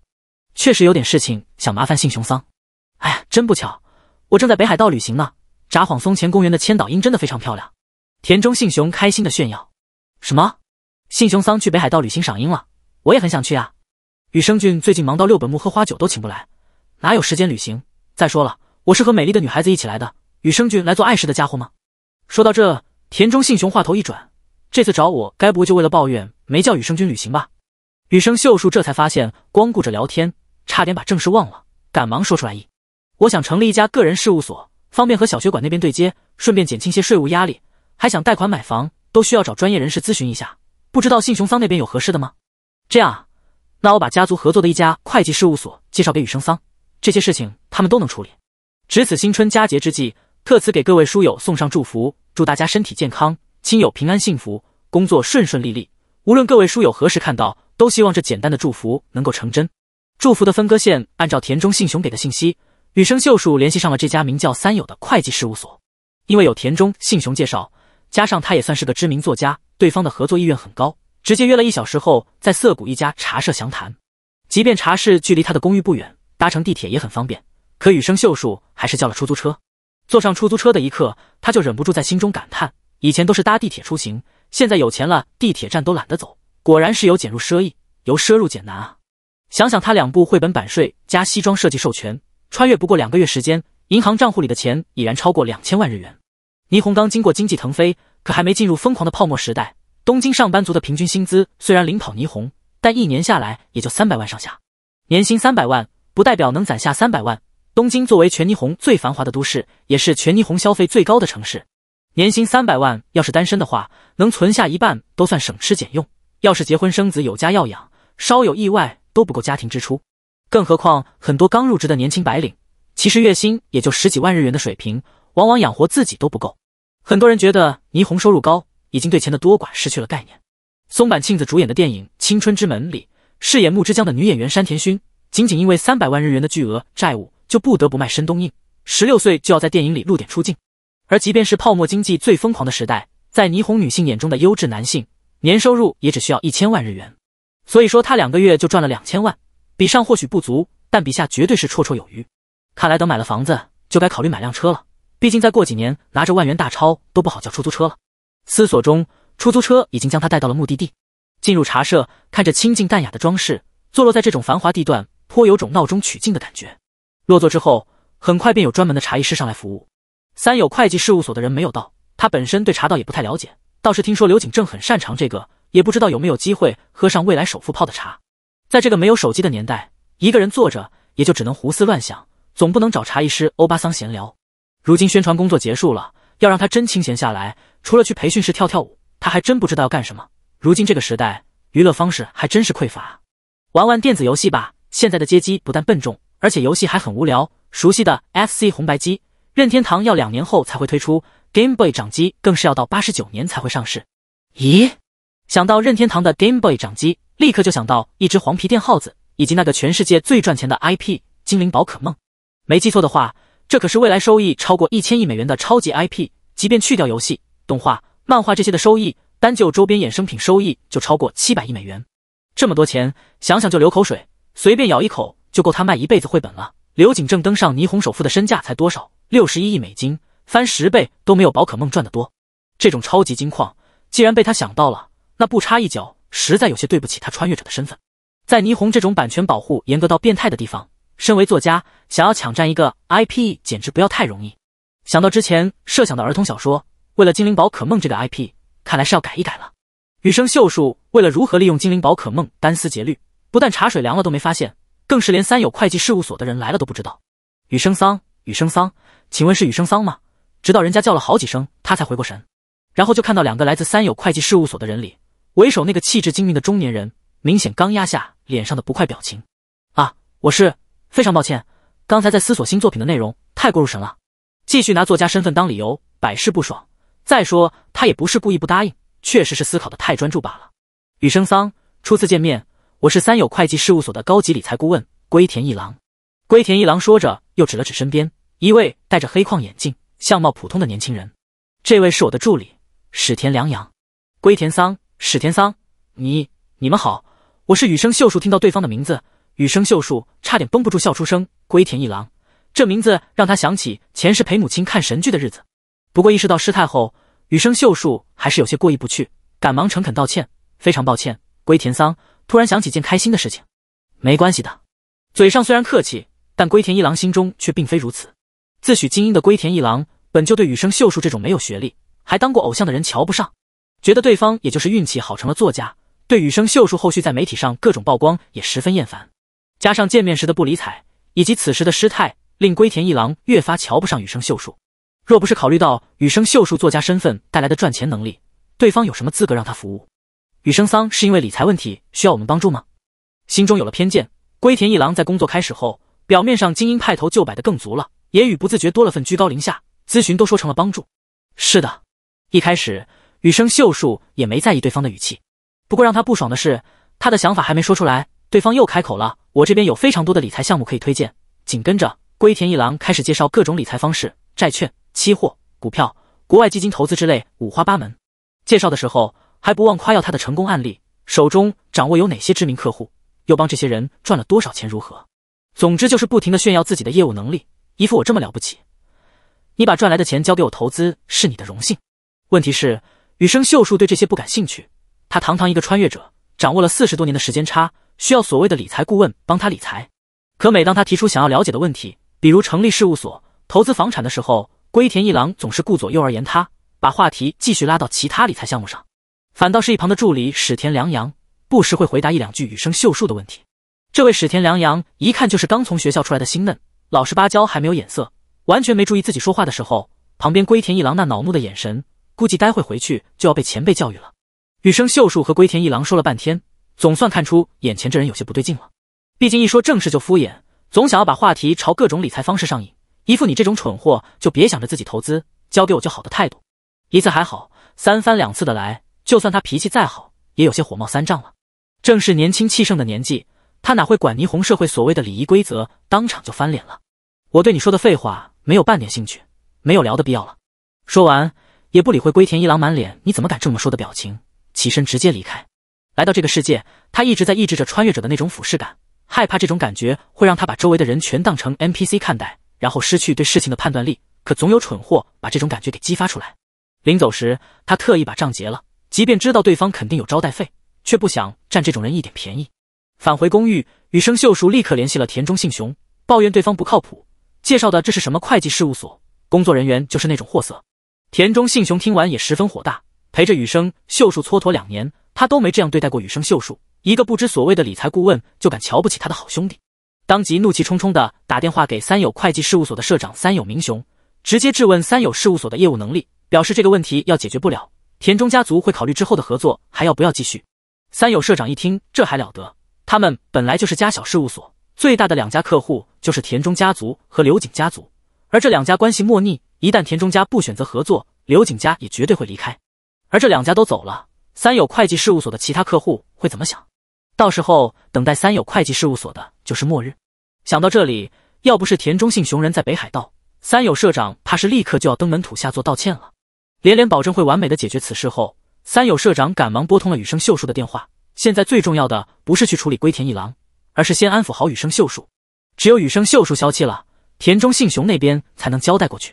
确实有点事情想麻烦信雄桑。”“哎，真不巧，我正在北海道旅行呢。”札幌松前公园的千岛樱真的非常漂亮，田中信雄开心的炫耀。什么？信雄桑去北海道旅行赏樱了，我也很想去啊。羽生俊最近忙到六本木喝花酒都请不来，哪有时间旅行？再说了，我是和美丽的女孩子一起来的，羽生俊来做碍事的家伙吗？说到这，田中信雄话头一转，这次找我该不会就为了抱怨没叫羽生俊旅行吧？羽生秀树这才发现光顾着聊天，差点把正事忘了，赶忙说出来一，我想成立一家个人事务所。方便和小学馆那边对接，顺便减轻些税务压力，还想贷款买房，都需要找专业人士咨询一下。不知道信雄桑那边有合适的吗？这样啊，那我把家族合作的一家会计事务所介绍给雨生桑，这些事情他们都能处理。值此新春佳节之际，特此给各位书友送上祝福，祝大家身体健康，亲友平安幸福，工作顺顺利利。无论各位书友何时看到，都希望这简单的祝福能够成真。祝福的分割线，按照田中信雄给的信息。宇生秀树联系上了这家名叫三友的会计事务所，因为有田中信雄介绍，加上他也算是个知名作家，对方的合作意愿很高，直接约了一小时后在涩谷一家茶社详谈。即便茶室距离他的公寓不远，搭乘地铁也很方便，可羽生秀树还是叫了出租车。坐上出租车的一刻，他就忍不住在心中感叹：以前都是搭地铁出行，现在有钱了，地铁站都懒得走。果然是由俭入奢易，由奢入俭难啊！想想他两部绘本版税加西装设计授权。穿越不过两个月时间，银行账户里的钱已然超过两千万日元。霓虹刚经过经济腾飞，可还没进入疯狂的泡沫时代。东京上班族的平均薪资虽然领跑霓虹，但一年下来也就三百万上下。年薪三百万不代表能攒下三百万。东京作为全霓虹最繁华的都市，也是全霓虹消费最高的城市。年薪三百万，要是单身的话，能存下一半都算省吃俭用；要是结婚生子有家要养，稍有意外都不够家庭支出。更何况，很多刚入职的年轻白领，其实月薪也就十几万日元的水平，往往养活自己都不够。很多人觉得霓虹收入高，已经对钱的多寡失去了概念。松坂庆子主演的电影《青春之门》里，饰演木之江的女演员山田薰，仅仅因为三百万日元的巨额债务，就不得不卖身东映，十六岁就要在电影里露点出镜。而即便是泡沫经济最疯狂的时代，在霓虹女性眼中的优质男性，年收入也只需要一千万日元。所以说，他两个月就赚了两千万。比上或许不足，但比下绝对是绰绰有余。看来等买了房子，就该考虑买辆车了。毕竟再过几年，拿着万元大钞都不好叫出租车了。思索中，出租车已经将他带到了目的地。进入茶社，看着清静淡雅的装饰，坐落在这种繁华地段，颇有种闹中取静的感觉。落座之后，很快便有专门的茶艺师上来服务。三友会计事务所的人没有到，他本身对茶道也不太了解，倒是听说刘景正很擅长这个，也不知道有没有机会喝上未来首富泡的茶。在这个没有手机的年代，一个人坐着也就只能胡思乱想，总不能找茶艺师欧巴桑闲聊。如今宣传工作结束了，要让他真清闲下来，除了去培训室跳跳舞，他还真不知道要干什么。如今这个时代，娱乐方式还真是匮乏。玩玩电子游戏吧，现在的街机不但笨重，而且游戏还很无聊。熟悉的 FC 红白机，任天堂要两年后才会推出 Game Boy 掌机，更是要到八十九年才会上市。咦，想到任天堂的 Game Boy 掌机。立刻就想到一只黄皮电耗子，以及那个全世界最赚钱的 IP 精灵宝可梦。没记错的话，这可是未来收益超过一千亿美元的超级 IP。即便去掉游戏、动画、漫画这些的收益，单就周边衍生品收益就超过七百亿美元。这么多钱，想想就流口水。随便咬一口就够他卖一辈子绘本了。刘景正登上霓虹首富的身价才多少？六十一亿美金，翻十倍都没有宝可梦赚的多。这种超级金矿，既然被他想到了，那不插一脚？实在有些对不起他穿越者的身份，在霓虹这种版权保护严格到变态的地方，身为作家想要抢占一个 IP 简直不要太容易。想到之前设想的儿童小说，为了《精灵宝可梦》这个 IP，看来是要改一改了。羽生秀树为了如何利用《精灵宝可梦》单思竭虑，不但茶水凉了都没发现，更是连三友会计事务所的人来了都不知道。羽生桑，羽生桑，请问是羽生桑吗？直到人家叫了好几声，他才回过神，然后就看到两个来自三友会计事务所的人里。为首那个气质精明的中年人，明显刚压下脸上的不快表情。啊，我是非常抱歉，刚才在思索新作品的内容，太过入神了。继续拿作家身份当理由，百试不爽。再说他也不是故意不答应，确实是思考的太专注罢了。雨生桑，初次见面，我是三友会计事务所的高级理财顾问龟田一郎。龟田一郎说着，又指了指身边一位戴着黑框眼镜、相貌普通的年轻人，这位是我的助理史田良阳。龟田桑。史田桑，你你们好，我是羽生秀树。听到对方的名字，羽生秀树差点绷不住笑出声。龟田一郎，这名字让他想起前世陪母亲看神剧的日子。不过意识到失态后，羽生秀树还是有些过意不去，赶忙诚恳道歉：“非常抱歉。”龟田桑突然想起件开心的事情，没关系的。嘴上虽然客气，但龟田一郎心中却并非如此。自诩精英的龟田一郎，本就对羽生秀树这种没有学历还当过偶像的人瞧不上。觉得对方也就是运气好成了作家，对羽生秀树后续在媒体上各种曝光也十分厌烦，加上见面时的不理睬，以及此时的失态，令龟田一郎越发瞧不上羽生秀树。若不是考虑到羽生秀树作家身份带来的赚钱能力，对方有什么资格让他服务？羽生桑是因为理财问题需要我们帮助吗？心中有了偏见，龟田一郎在工作开始后，表面上精英派头就摆得更足了，言语不自觉多了份居高临下，咨询都说成了帮助。是的，一开始。雨生秀树也没在意对方的语气，不过让他不爽的是，他的想法还没说出来，对方又开口了：“我这边有非常多的理财项目可以推荐。”紧跟着，龟田一郎开始介绍各种理财方式，债券、期货、股票、国外基金投资之类，五花八门。介绍的时候还不忘夸耀他的成功案例，手中掌握有哪些知名客户，又帮这些人赚了多少钱，如何？总之就是不停的炫耀自己的业务能力，一副我这么了不起，你把赚来的钱交给我投资是你的荣幸。问题是。羽生秀树对这些不感兴趣，他堂堂一个穿越者，掌握了四十多年的时间差，需要所谓的理财顾问帮他理财。可每当他提出想要了解的问题，比如成立事务所、投资房产的时候，龟田一郎总是顾左右而言他，把话题继续拉到其他理财项目上。反倒是一旁的助理史田良洋，不时会回答一两句羽生秀树的问题。这位史田良洋一看就是刚从学校出来的新嫩，老实巴交，还没有眼色，完全没注意自己说话的时候，旁边龟田一郎那恼怒的眼神。估计待会回去就要被前辈教育了。羽生秀树和龟田一郎说了半天，总算看出眼前这人有些不对劲了。毕竟一说正事就敷衍，总想要把话题朝各种理财方式上引，一副你这种蠢货就别想着自己投资，交给我就好的态度。一次还好，三番两次的来，就算他脾气再好，也有些火冒三丈了。正是年轻气盛的年纪，他哪会管霓虹社会所谓的礼仪规则，当场就翻脸了。我对你说的废话没有半点兴趣，没有聊的必要了。说完。也不理会龟田一郎满脸你怎么敢这么说的表情，起身直接离开。来到这个世界，他一直在抑制着穿越者的那种俯视感，害怕这种感觉会让他把周围的人全当成 NPC 看待，然后失去对事情的判断力。可总有蠢货把这种感觉给激发出来。临走时，他特意把账结了，即便知道对方肯定有招待费，却不想占这种人一点便宜。返回公寓，羽生秀树立刻联系了田中信雄，抱怨对方不靠谱，介绍的这是什么会计事务所，工作人员就是那种货色。田中信雄听完也十分火大，陪着雨生秀树蹉跎两年，他都没这样对待过雨生秀树。一个不知所谓的理财顾问就敢瞧不起他的好兄弟，当即怒气冲冲的打电话给三友会计事务所的社长三友明雄，直接质问三友事务所的业务能力，表示这个问题要解决不了，田中家族会考虑之后的合作还要不要继续。三友社长一听，这还了得？他们本来就是家小事务所，最大的两家客户就是田中家族和刘景家族，而这两家关系莫逆。一旦田中家不选择合作，刘景家也绝对会离开，而这两家都走了，三友会计事务所的其他客户会怎么想？到时候等待三友会计事务所的就是末日。想到这里，要不是田中信雄人在北海道，三友社长怕是立刻就要登门土下做道歉了。连连保证会完美的解决此事后，三友社长赶忙拨通了羽生秀树的电话。现在最重要的不是去处理龟田一郎，而是先安抚好羽生秀树。只有羽生秀树消气了，田中信雄那边才能交代过去。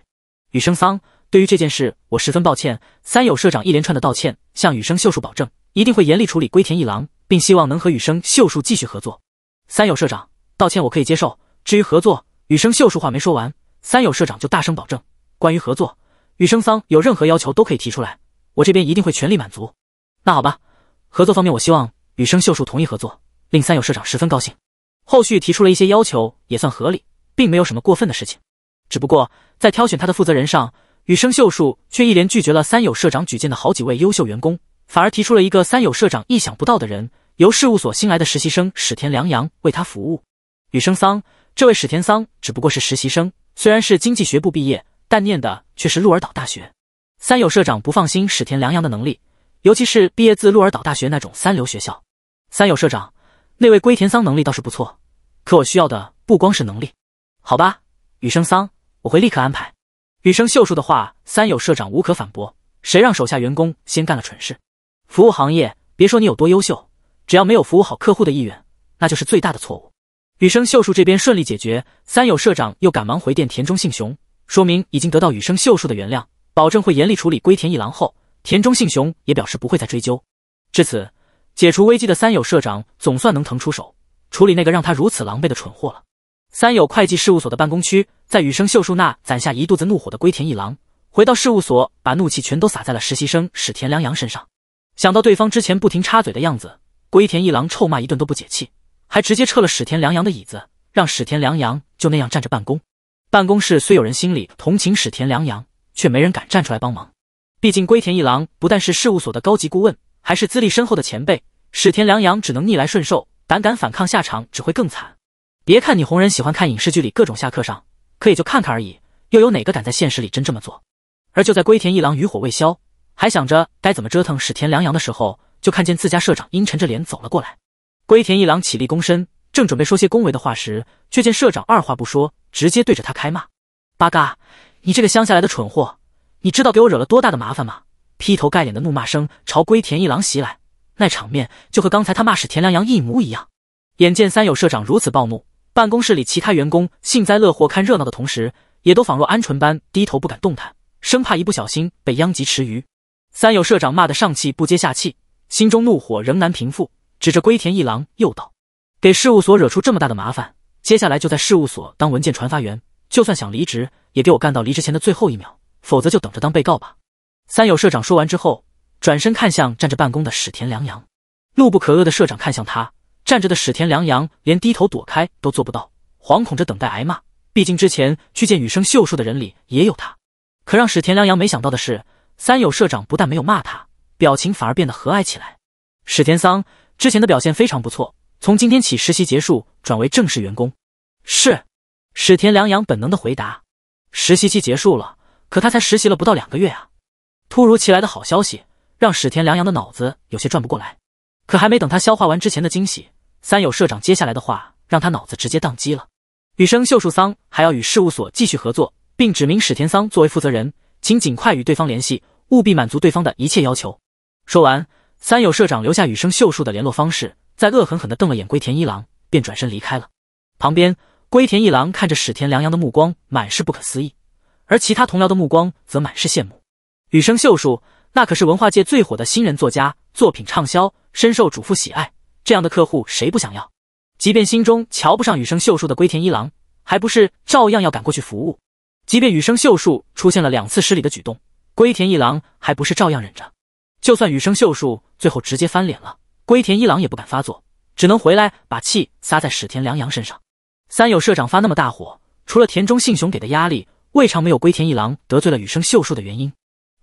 羽生桑，对于这件事我十分抱歉。三友社长一连串的道歉，向羽生秀树保证一定会严厉处理龟田一郎，并希望能和羽生秀树继续合作。三友社长道歉我可以接受，至于合作，羽生秀树话没说完，三友社长就大声保证，关于合作，羽生桑有任何要求都可以提出来，我这边一定会全力满足。那好吧，合作方面我希望羽生秀树同意合作，令三友社长十分高兴。后续提出了一些要求也算合理，并没有什么过分的事情。只不过在挑选他的负责人上，羽生秀树却一连拒绝了三友社长举荐的好几位优秀员工，反而提出了一个三友社长意想不到的人，由事务所新来的实习生史田良阳为他服务。羽生桑，这位史田桑只不过是实习生，虽然是经济学部毕业，但念的却是鹿儿岛大学。三友社长不放心史田良阳的能力，尤其是毕业自鹿儿岛大学那种三流学校。三友社长，那位龟田桑能力倒是不错，可我需要的不光是能力，好吧，羽生桑。我会立刻安排。羽生秀树的话，三友社长无可反驳。谁让手下员工先干了蠢事？服务行业，别说你有多优秀，只要没有服务好客户的意愿，那就是最大的错误。羽生秀树这边顺利解决，三友社长又赶忙回电田中信雄，说明已经得到羽生秀树的原谅，保证会严厉处理龟田一郎后，田中信雄也表示不会再追究。至此，解除危机的三友社长总算能腾出手处理那个让他如此狼狈的蠢货了。三友会计事务所的办公区，在羽生秀树那攒下一肚子怒火的龟田一郎回到事务所，把怒气全都撒在了实习生史田良阳身上。想到对方之前不停插嘴的样子，龟田一郎臭骂一顿都不解气，还直接撤了史田良阳的椅子，让史田良阳就那样站着办公。办公室虽有人心里同情史田良阳，却没人敢站出来帮忙。毕竟龟田一郎不但是事务所的高级顾问，还是资历深厚的前辈，史田良阳只能逆来顺受，胆敢反抗下场只会更惨。别看你红人喜欢看影视剧里各种下课上，可也就看看而已。又有哪个敢在现实里真这么做？而就在龟田一郎余火未消，还想着该怎么折腾史田良阳的时候，就看见自家社长阴沉着脸走了过来。龟田一郎起立躬身，正准备说些恭维的话时，却见社长二话不说，直接对着他开骂：“八嘎！你这个乡下来的蠢货，你知道给我惹了多大的麻烦吗？”劈头盖脸的怒骂声朝龟田一郎袭来，那场面就和刚才他骂史田良阳一模一样。眼见三友社长如此暴怒，办公室里其他员工幸灾乐祸、看热闹的同时，也都仿若鹌鹑般低头不敢动弹，生怕一不小心被殃及池鱼。三友社长骂得上气不接下气，心中怒火仍难平复，指着龟田一郎又道：“给事务所惹出这么大的麻烦，接下来就在事务所当文件传发员，就算想离职，也给我干到离职前的最后一秒，否则就等着当被告吧。”三友社长说完之后，转身看向站着办公的史田良阳，怒不可遏的社长看向他。站着的史田良阳连低头躲开都做不到，惶恐着等待挨骂。毕竟之前去见羽生秀树的人里也有他。可让史田良阳没想到的是，三友社长不但没有骂他，表情反而变得和蔼起来。史田桑之前的表现非常不错，从今天起实习结束转为正式员工。是史田良阳本能的回答。实习期结束了，可他才实习了不到两个月啊！突如其来的好消息让史田良阳的脑子有些转不过来。可还没等他消化完之前的惊喜，三友社长接下来的话让他脑子直接宕机了。羽生秀树桑还要与事务所继续合作，并指明史田桑作为负责人，请尽快与对方联系，务必满足对方的一切要求。说完，三友社长留下羽生秀树的联络方式，再恶狠狠地瞪了眼龟田一郎，便转身离开了。旁边，龟田一郎看着史田凉阳的目光满是不可思议，而其他同僚的目光则满是羡慕。羽生秀树那可是文化界最火的新人作家，作品畅销，深受主妇喜爱。这样的客户谁不想要？即便心中瞧不上羽生秀树的龟田一郎，还不是照样要赶过去服务？即便羽生秀树出现了两次失礼的举动，龟田一郎还不是照样忍着？就算羽生秀树最后直接翻脸了，龟田一郎也不敢发作，只能回来把气撒在史田良阳身上。三友社长发那么大火，除了田中信雄给的压力，未尝没有龟田一郎得罪了羽生秀树的原因。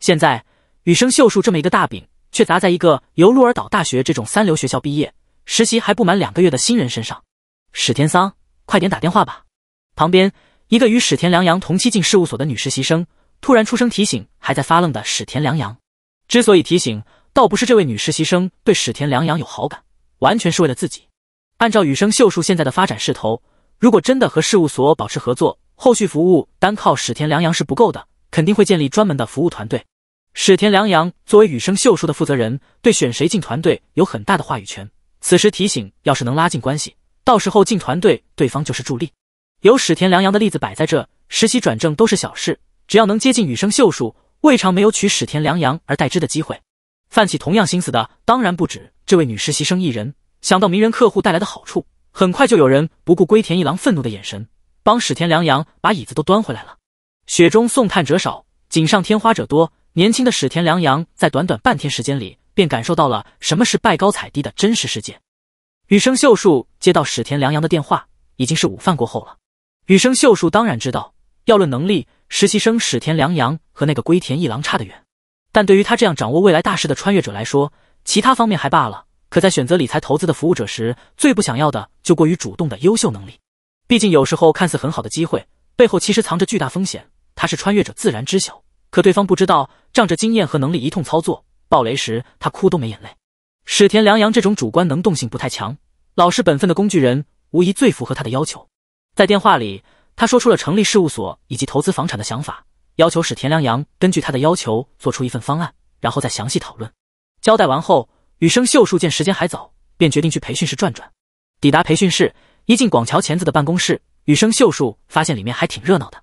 现在羽生秀树这么一个大饼，却砸在一个由鹿儿岛大学这种三流学校毕业。实习还不满两个月的新人身上，史田桑，快点打电话吧！旁边一个与史田良阳同期进事务所的女实习生突然出声提醒还在发愣的史田良阳。之所以提醒，倒不是这位女实习生对史田良阳有好感，完全是为了自己。按照羽生秀树现在的发展势头，如果真的和事务所保持合作，后续服务单靠史田良阳是不够的，肯定会建立专门的服务团队。史田良阳作为羽生秀树的负责人，对选谁进团队有很大的话语权。此时提醒，要是能拉近关系，到时候进团队，对方就是助力。有史田良阳的例子摆在这，实习转正都是小事，只要能接近羽生秀树，未尝没有取史田良阳而代之的机会。泛起同样心思的当然不止这位女实习生一人。想到名人客户带来的好处，很快就有人不顾龟田一郎愤怒的眼神，帮史田良阳把椅子都端回来了。雪中送炭者少，锦上添花者多。年轻的史田良阳在短短半天时间里。便感受到了什么是拜高踩低的真实世界。羽生秀树接到史田良阳的电话，已经是午饭过后了。羽生秀树当然知道，要论能力，实习生史田良阳和那个龟田一郎差得远。但对于他这样掌握未来大事的穿越者来说，其他方面还罢了。可在选择理财投资的服务者时，最不想要的就过于主动的优秀能力。毕竟有时候看似很好的机会，背后其实藏着巨大风险。他是穿越者，自然知晓，可对方不知道，仗着经验和能力一通操作。暴雷时，他哭都没眼泪。史田良阳这种主观能动性不太强、老实本分的工具人，无疑最符合他的要求。在电话里，他说出了成立事务所以及投资房产的想法，要求史田良阳根据他的要求做出一份方案，然后再详细讨论。交代完后，羽生秀树见时间还早，便决定去培训室转转。抵达培训室，一进广桥钳子的办公室，羽生秀树发现里面还挺热闹的，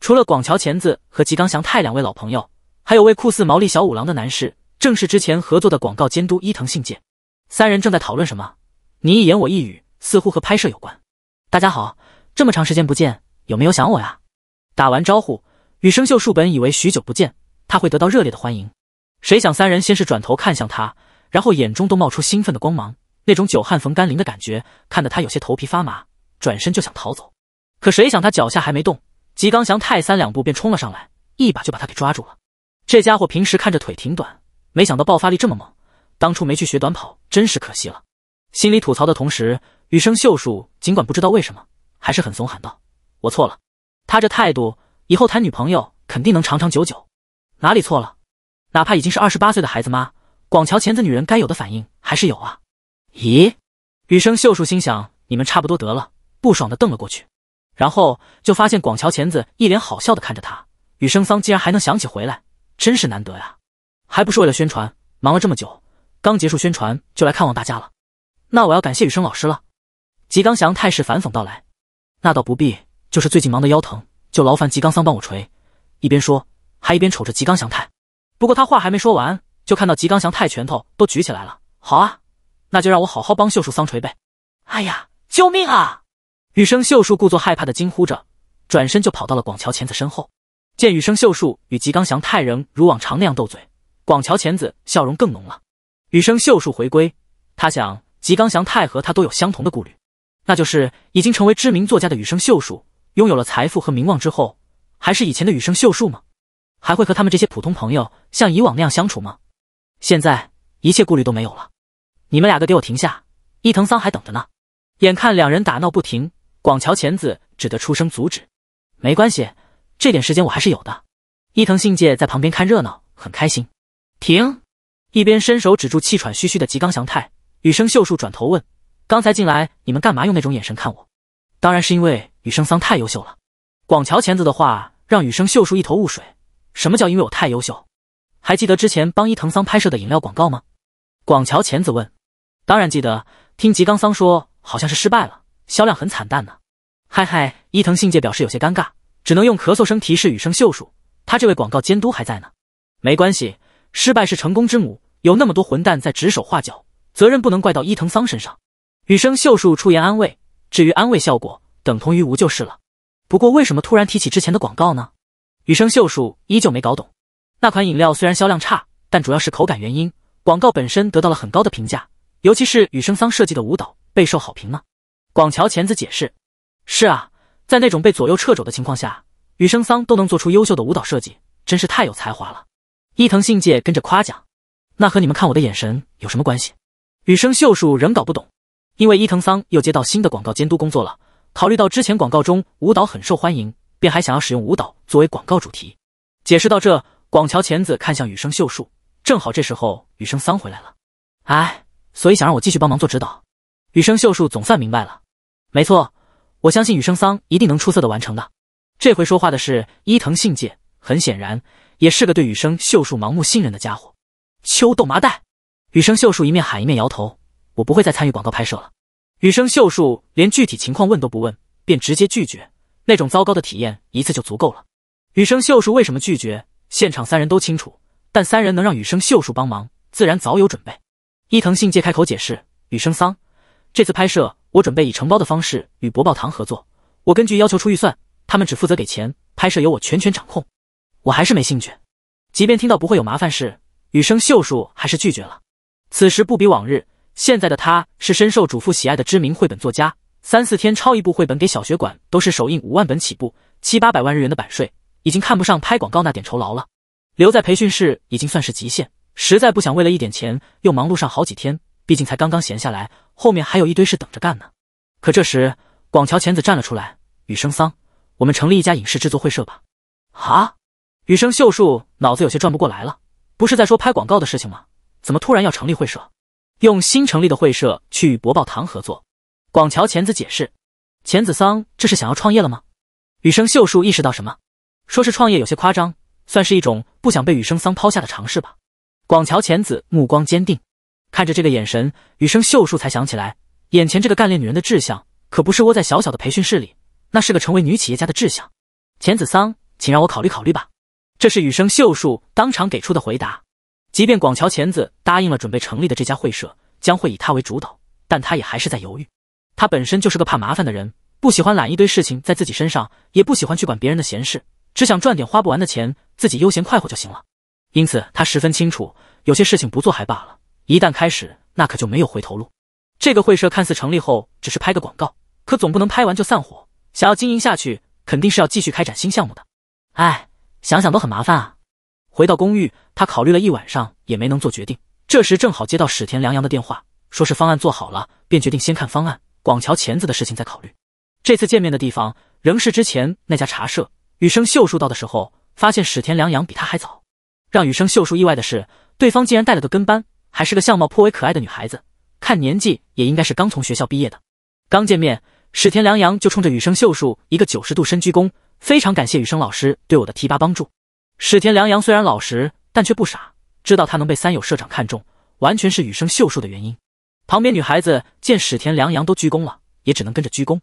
除了广桥钳子和吉冈祥太两位老朋友，还有位酷似毛利小五郎的男士。正是之前合作的广告监督伊藤信介，三人正在讨论什么，你一言我一语，似乎和拍摄有关。大家好，这么长时间不见，有没有想我呀？打完招呼，羽生秀树本以为许久不见他会得到热烈的欢迎，谁想三人先是转头看向他，然后眼中都冒出兴奋的光芒，那种久旱逢甘霖的感觉看得他有些头皮发麻，转身就想逃走。可谁想他脚下还没动，吉冈祥泰三两步便冲了上来，一把就把他给抓住了。这家伙平时看着腿挺短。没想到爆发力这么猛，当初没去学短跑真是可惜了。心里吐槽的同时，羽生秀树尽管不知道为什么，还是很怂喊道：“我错了。”他这态度，以后谈女朋友肯定能长长久久。哪里错了？哪怕已经是二十八岁的孩子妈，广桥钳子女人该有的反应还是有啊。咦，羽生秀树心想，你们差不多得了，不爽的瞪了过去，然后就发现广桥钳子一脸好笑的看着他。羽生桑竟然还能想起回来，真是难得呀。还不是为了宣传，忙了这么久，刚结束宣传就来看望大家了。那我要感谢雨生老师了。吉冈祥太是反讽道来：“那倒不必，就是最近忙得腰疼，就劳烦吉冈桑帮我捶。”一边说，还一边瞅着吉冈祥太。不过他话还没说完，就看到吉冈祥太拳头都举起来了。好啊，那就让我好好帮秀树桑捶呗。哎呀，救命啊！雨生秀树故作害怕的惊呼着，转身就跑到了广桥前子身后。见雨生秀树与吉冈祥太仍如往常那样斗嘴。广桥浅子笑容更浓了。羽生秀树回归，他想，吉冈祥太和他都有相同的顾虑，那就是已经成为知名作家的羽生秀树，拥有了财富和名望之后，还是以前的羽生秀树吗？还会和他们这些普通朋友像以往那样相处吗？现在一切顾虑都没有了。你们两个给我停下！伊藤桑还等着呢。眼看两人打闹不停，广桥浅子只得出声阻止。没关系，这点时间我还是有的。伊藤信介在旁边看热闹，很开心。停！一边伸手止住气喘吁吁的吉冈祥太，羽生秀树转头问：“刚才进来你们干嘛用那种眼神看我？”“当然是因为羽生桑太优秀了。”广桥钳子的话让羽生秀树一头雾水。“什么叫因为我太优秀？”还记得之前帮伊藤桑拍摄的饮料广告吗？”广桥钳子问。“当然记得。听吉冈桑说好像是失败了，销量很惨淡呢。”“嗨嗨，伊藤信介表示有些尴尬，只能用咳嗽声提示羽生秀树，他这位广告监督还在呢。”“没关系。”失败是成功之母。有那么多混蛋在指手画脚，责任不能怪到伊藤桑身上。羽生秀树出言安慰，至于安慰效果，等同于无就是了。不过，为什么突然提起之前的广告呢？羽生秀树依旧没搞懂。那款饮料虽然销量差，但主要是口感原因。广告本身得到了很高的评价，尤其是羽生桑设计的舞蹈备受好评呢。广桥钳子解释：“是啊，在那种被左右掣肘的情况下，羽生桑都能做出优秀的舞蹈设计，真是太有才华了。”伊藤信介跟着夸奖，那和你们看我的眼神有什么关系？羽生秀树仍搞不懂，因为伊藤桑又接到新的广告监督工作了。考虑到之前广告中舞蹈很受欢迎，便还想要使用舞蹈作为广告主题。解释到这，广桥前子看向羽生秀树，正好这时候羽生桑回来了。哎，所以想让我继续帮忙做指导。羽生秀树总算明白了，没错，我相信羽生桑一定能出色的完成的。这回说话的是伊藤信介，很显然。也是个对羽生秀树盲目信任的家伙。秋豆麻袋，羽生秀树一面喊一面摇头：“我不会再参与广告拍摄了。”羽生秀树连具体情况问都不问，便直接拒绝。那种糟糕的体验一次就足够了。羽生秀树为什么拒绝？现场三人都清楚，但三人能让羽生秀树帮忙，自然早有准备。伊藤信介开口解释：“羽生桑，这次拍摄我准备以承包的方式与博报堂合作，我根据要求出预算，他们只负责给钱，拍摄由我全权掌控。”我还是没兴趣，即便听到不会有麻烦事，羽生秀树还是拒绝了。此时不比往日，现在的他是深受主妇喜爱的知名绘本作家，三四天抄一部绘本给小学馆都是首印五万本起步，七八百万日元的版税，已经看不上拍广告那点酬劳了。留在培训室已经算是极限，实在不想为了一点钱又忙碌上好几天，毕竟才刚刚闲下来，后面还有一堆事等着干呢。可这时广桥浅子站了出来：“羽生桑，我们成立一家影视制作会社吧。”啊！羽生秀树脑子有些转不过来了，不是在说拍广告的事情吗？怎么突然要成立会社，用新成立的会社去与博报堂合作？广桥浅子解释，钱子桑这是想要创业了吗？羽生秀树意识到什么？说是创业有些夸张，算是一种不想被雨生桑抛下的尝试吧。广桥浅子目光坚定，看着这个眼神，羽生秀树才想起来，眼前这个干练女人的志向，可不是窝在小小的培训室里，那是个成为女企业家的志向。钱子桑，请让我考虑考虑吧。这是羽生秀树当场给出的回答。即便广桥前子答应了，准备成立的这家会社将会以他为主导，但他也还是在犹豫。他本身就是个怕麻烦的人，不喜欢揽一堆事情在自己身上，也不喜欢去管别人的闲事，只想赚点花不完的钱，自己悠闲快活就行了。因此，他十分清楚，有些事情不做还罢了，一旦开始，那可就没有回头路。这个会社看似成立后只是拍个广告，可总不能拍完就散伙。想要经营下去，肯定是要继续开展新项目的。唉。想想都很麻烦啊！回到公寓，他考虑了一晚上也没能做决定。这时正好接到史田良阳的电话，说是方案做好了，便决定先看方案，广桥钳子的事情再考虑。这次见面的地方仍是之前那家茶社。羽生秀树到的时候，发现史田良阳比他还早。让羽生秀树意外的是，对方竟然带了个跟班，还是个相貌颇为可爱的女孩子，看年纪也应该是刚从学校毕业的。刚见面。史田良阳就冲着羽生秀树一个九十度深鞠躬，非常感谢羽生老师对我的提拔帮助。史田良阳虽然老实，但却不傻，知道他能被三友社长看中，完全是羽生秀树的原因。旁边女孩子见史田良阳都鞠躬了，也只能跟着鞠躬。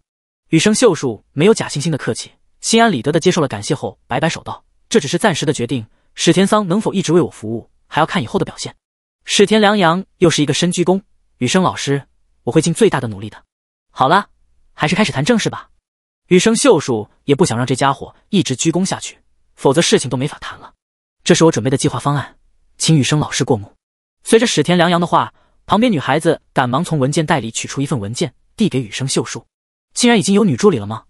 羽生秀树没有假惺惺的客气，心安理得的接受了感谢后，摆摆手道：“这只是暂时的决定，史田桑能否一直为我服务，还要看以后的表现。”史田良阳又是一个深鞠躬，羽生老师，我会尽最大的努力的。好了。还是开始谈正事吧。羽生秀树也不想让这家伙一直鞠躬下去，否则事情都没法谈了。这是我准备的计划方案，请羽生老师过目。随着史田良洋的话，旁边女孩子赶忙从文件袋里取出一份文件，递给羽生秀树。竟然已经有女助理了吗？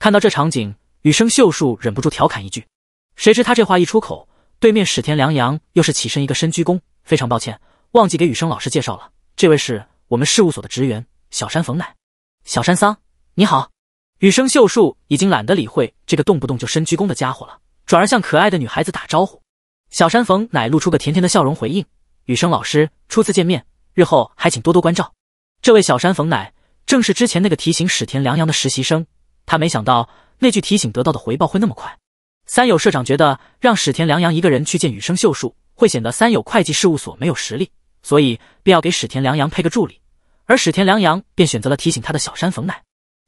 看到这场景，羽生秀树忍不住调侃一句。谁知他这话一出口，对面史田良洋又是起身一个深鞠躬，非常抱歉，忘记给羽生老师介绍了，这位是我们事务所的职员小山冯乃、小山桑。你好，羽生秀树已经懒得理会这个动不动就深鞠躬的家伙了，转而向可爱的女孩子打招呼。小山逢乃露出个甜甜的笑容回应：“羽生老师，初次见面，日后还请多多关照。”这位小山逢乃正是之前那个提醒史田凉阳的实习生。他没想到那句提醒得到的回报会那么快。三友社长觉得让史田凉阳一个人去见羽生秀树会显得三友会计事务所没有实力，所以便要给史田凉阳配个助理，而史田凉阳便选择了提醒他的小山逢乃。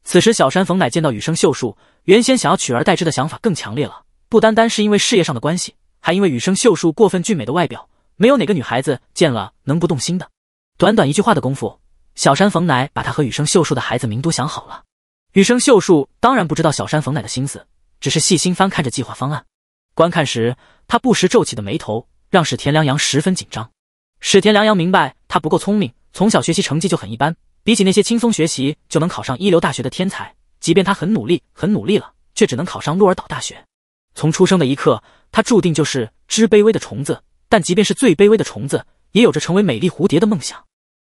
此时，小山逢乃见到雨生秀树，原先想要取而代之的想法更强烈了。不单单是因为事业上的关系，还因为雨生秀树过分俊美的外表，没有哪个女孩子见了能不动心的。短短一句话的功夫，小山逢乃把他和雨生秀树的孩子名都想好了。雨生秀树当然不知道小山逢乃的心思，只是细心翻看着计划方案。观看时，他不时皱起的眉头，让史田良阳十分紧张。史田良阳明白他不够聪明，从小学习成绩就很一般。比起那些轻松学习就能考上一流大学的天才，即便他很努力、很努力了，却只能考上鹿儿岛大学。从出生的一刻，他注定就是只卑微的虫子。但即便是最卑微的虫子，也有着成为美丽蝴蝶的梦想。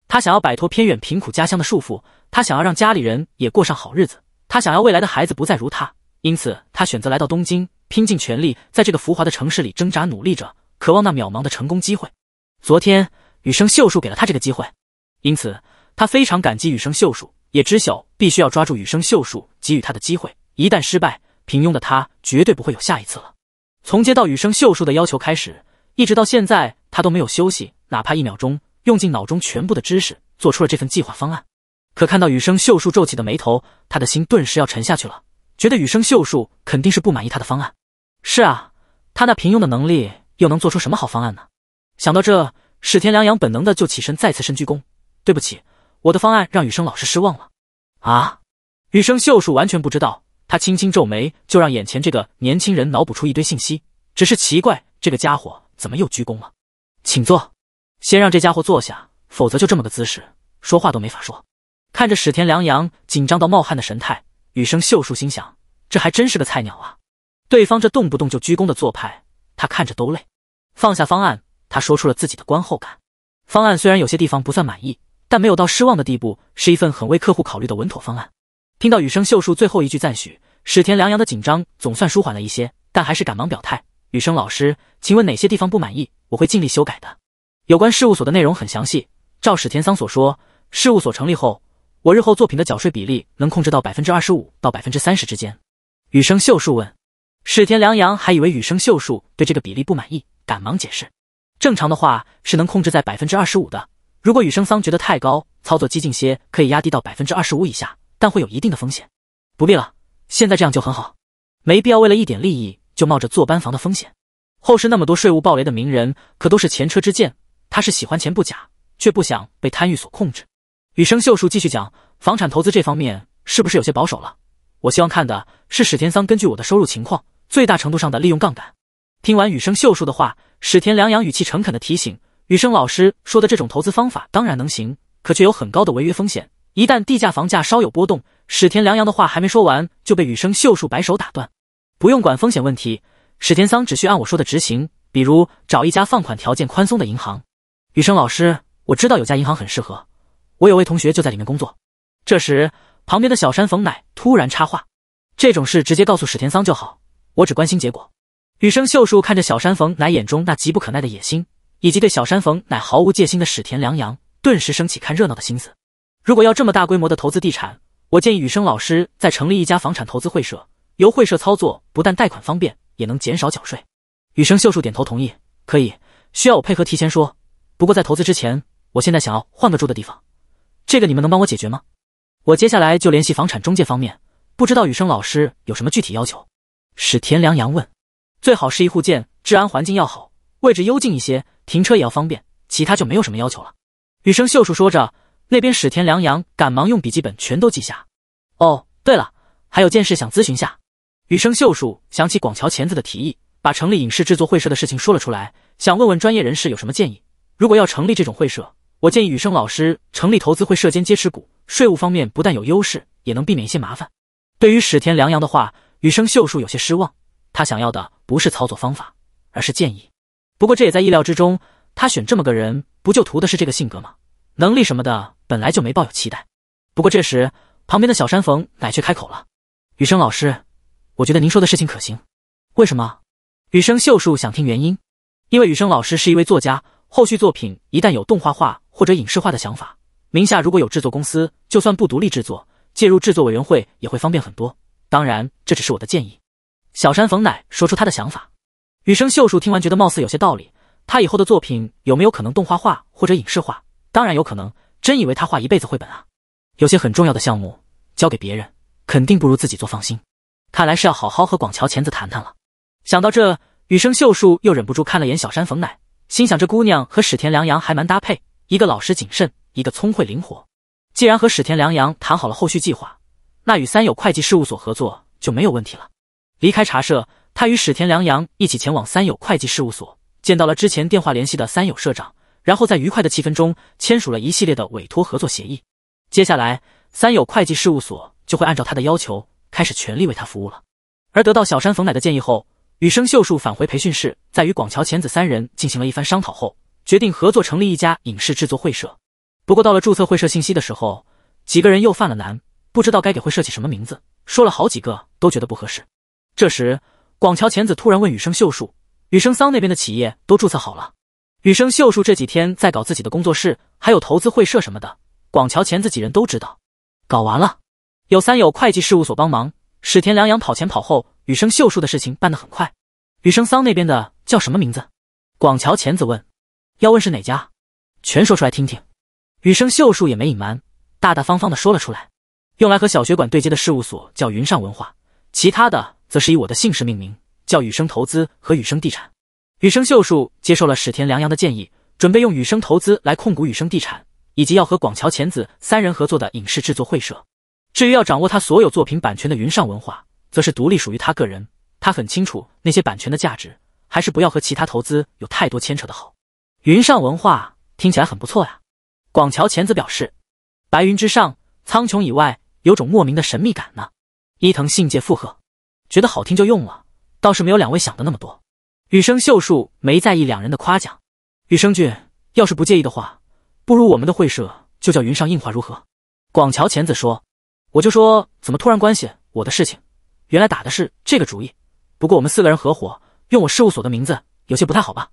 他想要摆脱偏远贫苦家乡的束缚，他想要让家里人也过上好日子，他想要未来的孩子不再如他。因此，他选择来到东京，拼尽全力在这个浮华的城市里挣扎努力着，渴望那渺茫的成功机会。昨天，羽生秀树给了他这个机会，因此。他非常感激羽生秀树，也知晓必须要抓住羽生秀树给予他的机会。一旦失败，平庸的他绝对不会有下一次了。从接到羽生秀树的要求开始，一直到现在，他都没有休息哪怕一秒钟，用尽脑中全部的知识做出了这份计划方案。可看到羽生秀树皱起的眉头，他的心顿时要沉下去了，觉得羽生秀树肯定是不满意他的方案。是啊，他那平庸的能力又能做出什么好方案呢？想到这，史田良阳本能的就起身再次深鞠躬：“对不起。”我的方案让雨生老师失望了啊！雨生秀树完全不知道，他轻轻皱眉，就让眼前这个年轻人脑补出一堆信息。只是奇怪，这个家伙怎么又鞠躬了？请坐，先让这家伙坐下，否则就这么个姿势，说话都没法说。看着史田良阳紧张到冒汗的神态，雨生秀树心想，这还真是个菜鸟啊！对方这动不动就鞠躬的做派，他看着都累。放下方案，他说出了自己的观后感。方案虽然有些地方不算满意。但没有到失望的地步，是一份很为客户考虑的稳妥方案。听到羽生秀树最后一句赞许，史田良阳的紧张总算舒缓了一些，但还是赶忙表态：“羽生老师，请问哪些地方不满意？我会尽力修改的。”有关事务所的内容很详细。照史田桑所说，事务所成立后，我日后作品的缴税比例能控制到百分之二十五到百分之三十之间。羽生秀树问史田良阳，还以为羽生秀树对这个比例不满意，赶忙解释：“正常的话是能控制在百分之二十五的。”如果雨生桑觉得太高，操作激进些，可以压低到百分之二十五以下，但会有一定的风险。不必了，现在这样就很好，没必要为了一点利益就冒着坐班房的风险。后世那么多税务暴雷的名人，可都是前车之鉴。他是喜欢钱不假，却不想被贪欲所控制。雨生秀树继续讲，房产投资这方面是不是有些保守了？我希望看的是史田桑根据我的收入情况，最大程度上的利用杠杆。听完雨生秀树的话，史田良阳语气诚恳的提醒。雨生老师说的这种投资方法当然能行，可却有很高的违约风险。一旦地价、房价稍有波动，史田良阳的话还没说完就被雨生秀树摆手打断。不用管风险问题，史田桑只需按我说的执行，比如找一家放款条件宽松的银行。雨生老师，我知道有家银行很适合，我有位同学就在里面工作。这时，旁边的小山冯乃突然插话：“这种事直接告诉史田桑就好，我只关心结果。”雨生秀树看着小山冯乃眼中那急不可耐的野心。以及对小山逢乃毫无戒心的史田良阳顿时升起看热闹的心思。如果要这么大规模的投资地产，我建议雨生老师再成立一家房产投资会社，由会社操作，不但贷款方便，也能减少缴税。雨生秀树点头同意，可以，需要我配合提前说。不过在投资之前，我现在想要换个住的地方，这个你们能帮我解决吗？我接下来就联系房产中介方面，不知道雨生老师有什么具体要求？史田良阳问，最好是一户建，治安环境要好，位置幽静一些。停车也要方便，其他就没有什么要求了。雨生秀树说着，那边史田良阳赶忙用笔记本全都记下。哦，对了，还有件事想咨询下。雨生秀树想起广桥钳子的提议，把成立影视制作会社的事情说了出来，想问问专业人士有什么建议。如果要成立这种会社，我建议雨生老师成立投资会社兼接持股，税务方面不但有优势，也能避免一些麻烦。对于史田良阳的话，雨生秀树有些失望。他想要的不是操作方法，而是建议。不过这也在意料之中，他选这么个人，不就图的是这个性格吗？能力什么的，本来就没抱有期待。不过这时，旁边的小山逢乃却开口了：“雨生老师，我觉得您说的事情可行。为什么？”雨生秀树想听原因，因为雨生老师是一位作家，后续作品一旦有动画化或者影视化的想法，名下如果有制作公司，就算不独立制作，介入制作委员会也会方便很多。当然，这只是我的建议。小山逢乃说出他的想法。羽生秀树听完，觉得貌似有些道理。他以后的作品有没有可能动画化或者影视化？当然有可能。真以为他画一辈子绘本啊？有些很重要的项目交给别人，肯定不如自己做放心。看来是要好好和广桥钳子谈谈了。想到这，羽生秀树又忍不住看了眼小山冯乃，心想这姑娘和史田良洋还蛮搭配，一个老实谨慎，一个聪慧灵活。既然和史田良洋谈好了后续计划，那与三友会计事务所合作就没有问题了。离开茶社。他与史田良洋一起前往三友会计事务所，见到了之前电话联系的三友社长，然后在愉快的气氛中签署了一系列的委托合作协议。接下来，三友会计事务所就会按照他的要求开始全力为他服务了。而得到小山冯乃的建议后，羽生秀树返回培训室，在与广桥浅子三人进行了一番商讨后，决定合作成立一家影视制作会社。不过，到了注册会社信息的时候，几个人又犯了难，不知道该给会社起什么名字，说了好几个都觉得不合适。这时，广桥浅子突然问羽生秀树：“羽生桑那边的企业都注册好了？”羽生秀树这几天在搞自己的工作室，还有投资会社什么的。广桥浅子几人都知道，搞完了，有三友会计事务所帮忙，史田良洋跑前跑后，羽生秀树的事情办得很快。羽生桑那边的叫什么名字？广桥浅子问：“要问是哪家？全说出来听听。”羽生秀树也没隐瞒，大大方方的说了出来：“用来和小学馆对接的事务所叫云上文化，其他的。”则是以我的姓氏命名，叫雨生投资和雨生地产。雨生秀树接受了史田凉阳的建议，准备用雨生投资来控股雨生地产，以及要和广桥乾子三人合作的影视制作会社。至于要掌握他所有作品版权的云上文化，则是独立属于他个人。他很清楚那些版权的价值，还是不要和其他投资有太多牵扯的好。云上文化听起来很不错呀，广桥乾子表示。白云之上，苍穹以外，有种莫名的神秘感呢。伊藤信介附和。觉得好听就用了，倒是没有两位想的那么多。羽生秀树没在意两人的夸奖。羽生君，要是不介意的话，不如我们的会社就叫云上印画如何？广桥乾子说：“我就说怎么突然关系我的事情，原来打的是这个主意。不过我们四个人合伙用我事务所的名字，有些不太好吧？”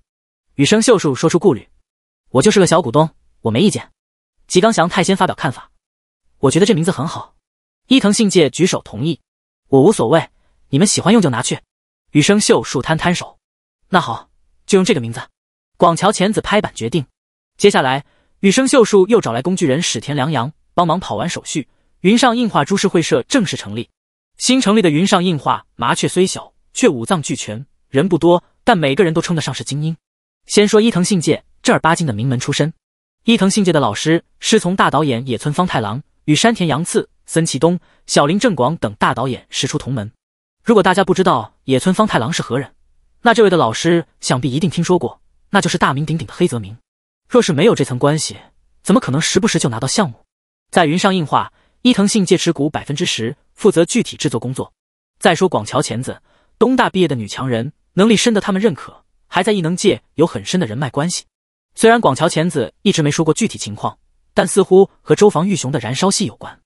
羽生秀树说出顾虑：“我就是个小股东，我没意见。”吉冈祥太先发表看法：“我觉得这名字很好。”伊藤信介举手同意：“我无所谓。”你们喜欢用就拿去。羽生秀树摊摊手，那好，就用这个名字。广桥浅子拍板决定。接下来，羽生秀树又找来工具人史田良阳帮忙跑完手续。云上硬画株式会社正式成立。新成立的云上硬画，麻雀虽小却五脏俱全，人不多，但每个人都称得上是精英。先说伊藤信介，正儿八经的名门出身。伊藤信介的老师师从大导演野村方太郎，与山田洋次、森崎东、小林正广等大导演师出同门。如果大家不知道野村方太郎是何人，那这位的老师想必一定听说过，那就是大名鼎鼎的黑泽明。若是没有这层关系，怎么可能时不时就拿到项目？在云上映画，伊藤信介持股百分之十，负责具体制作工作。再说广桥钳子，东大毕业的女强人，能力深得他们认可，还在异能界有很深的人脉关系。虽然广桥钳子一直没说过具体情况，但似乎和周防玉雄的燃烧系有关。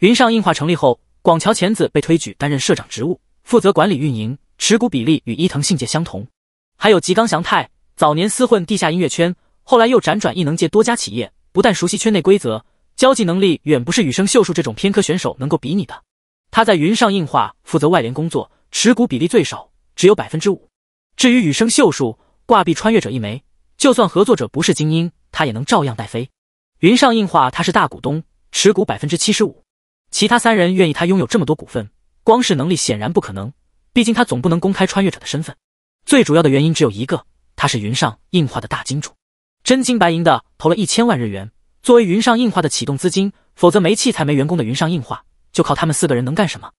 云上映画成立后，广桥钳子被推举担任社长职务。负责管理运营，持股比例与伊藤信介相同。还有吉冈祥太，早年厮混地下音乐圈，后来又辗转异能界多家企业，不但熟悉圈内规则，交际能力远不是羽生秀树这种偏科选手能够比拟的。他在云上映画负责外联工作，持股比例最少只有百分之五。至于羽生秀树，挂壁穿越者一枚，就算合作者不是精英，他也能照样带飞。云上映画他是大股东，持股百分之七十五，其他三人愿意他拥有这么多股份。光是能力显然不可能，毕竟他总不能公开穿越者的身份。最主要的原因只有一个，他是云上硬化的大金主，真金白银的投了一千万日元作为云上硬化的启动资金。否则没器材没员工的云上硬化，就靠他们四个人能干什么？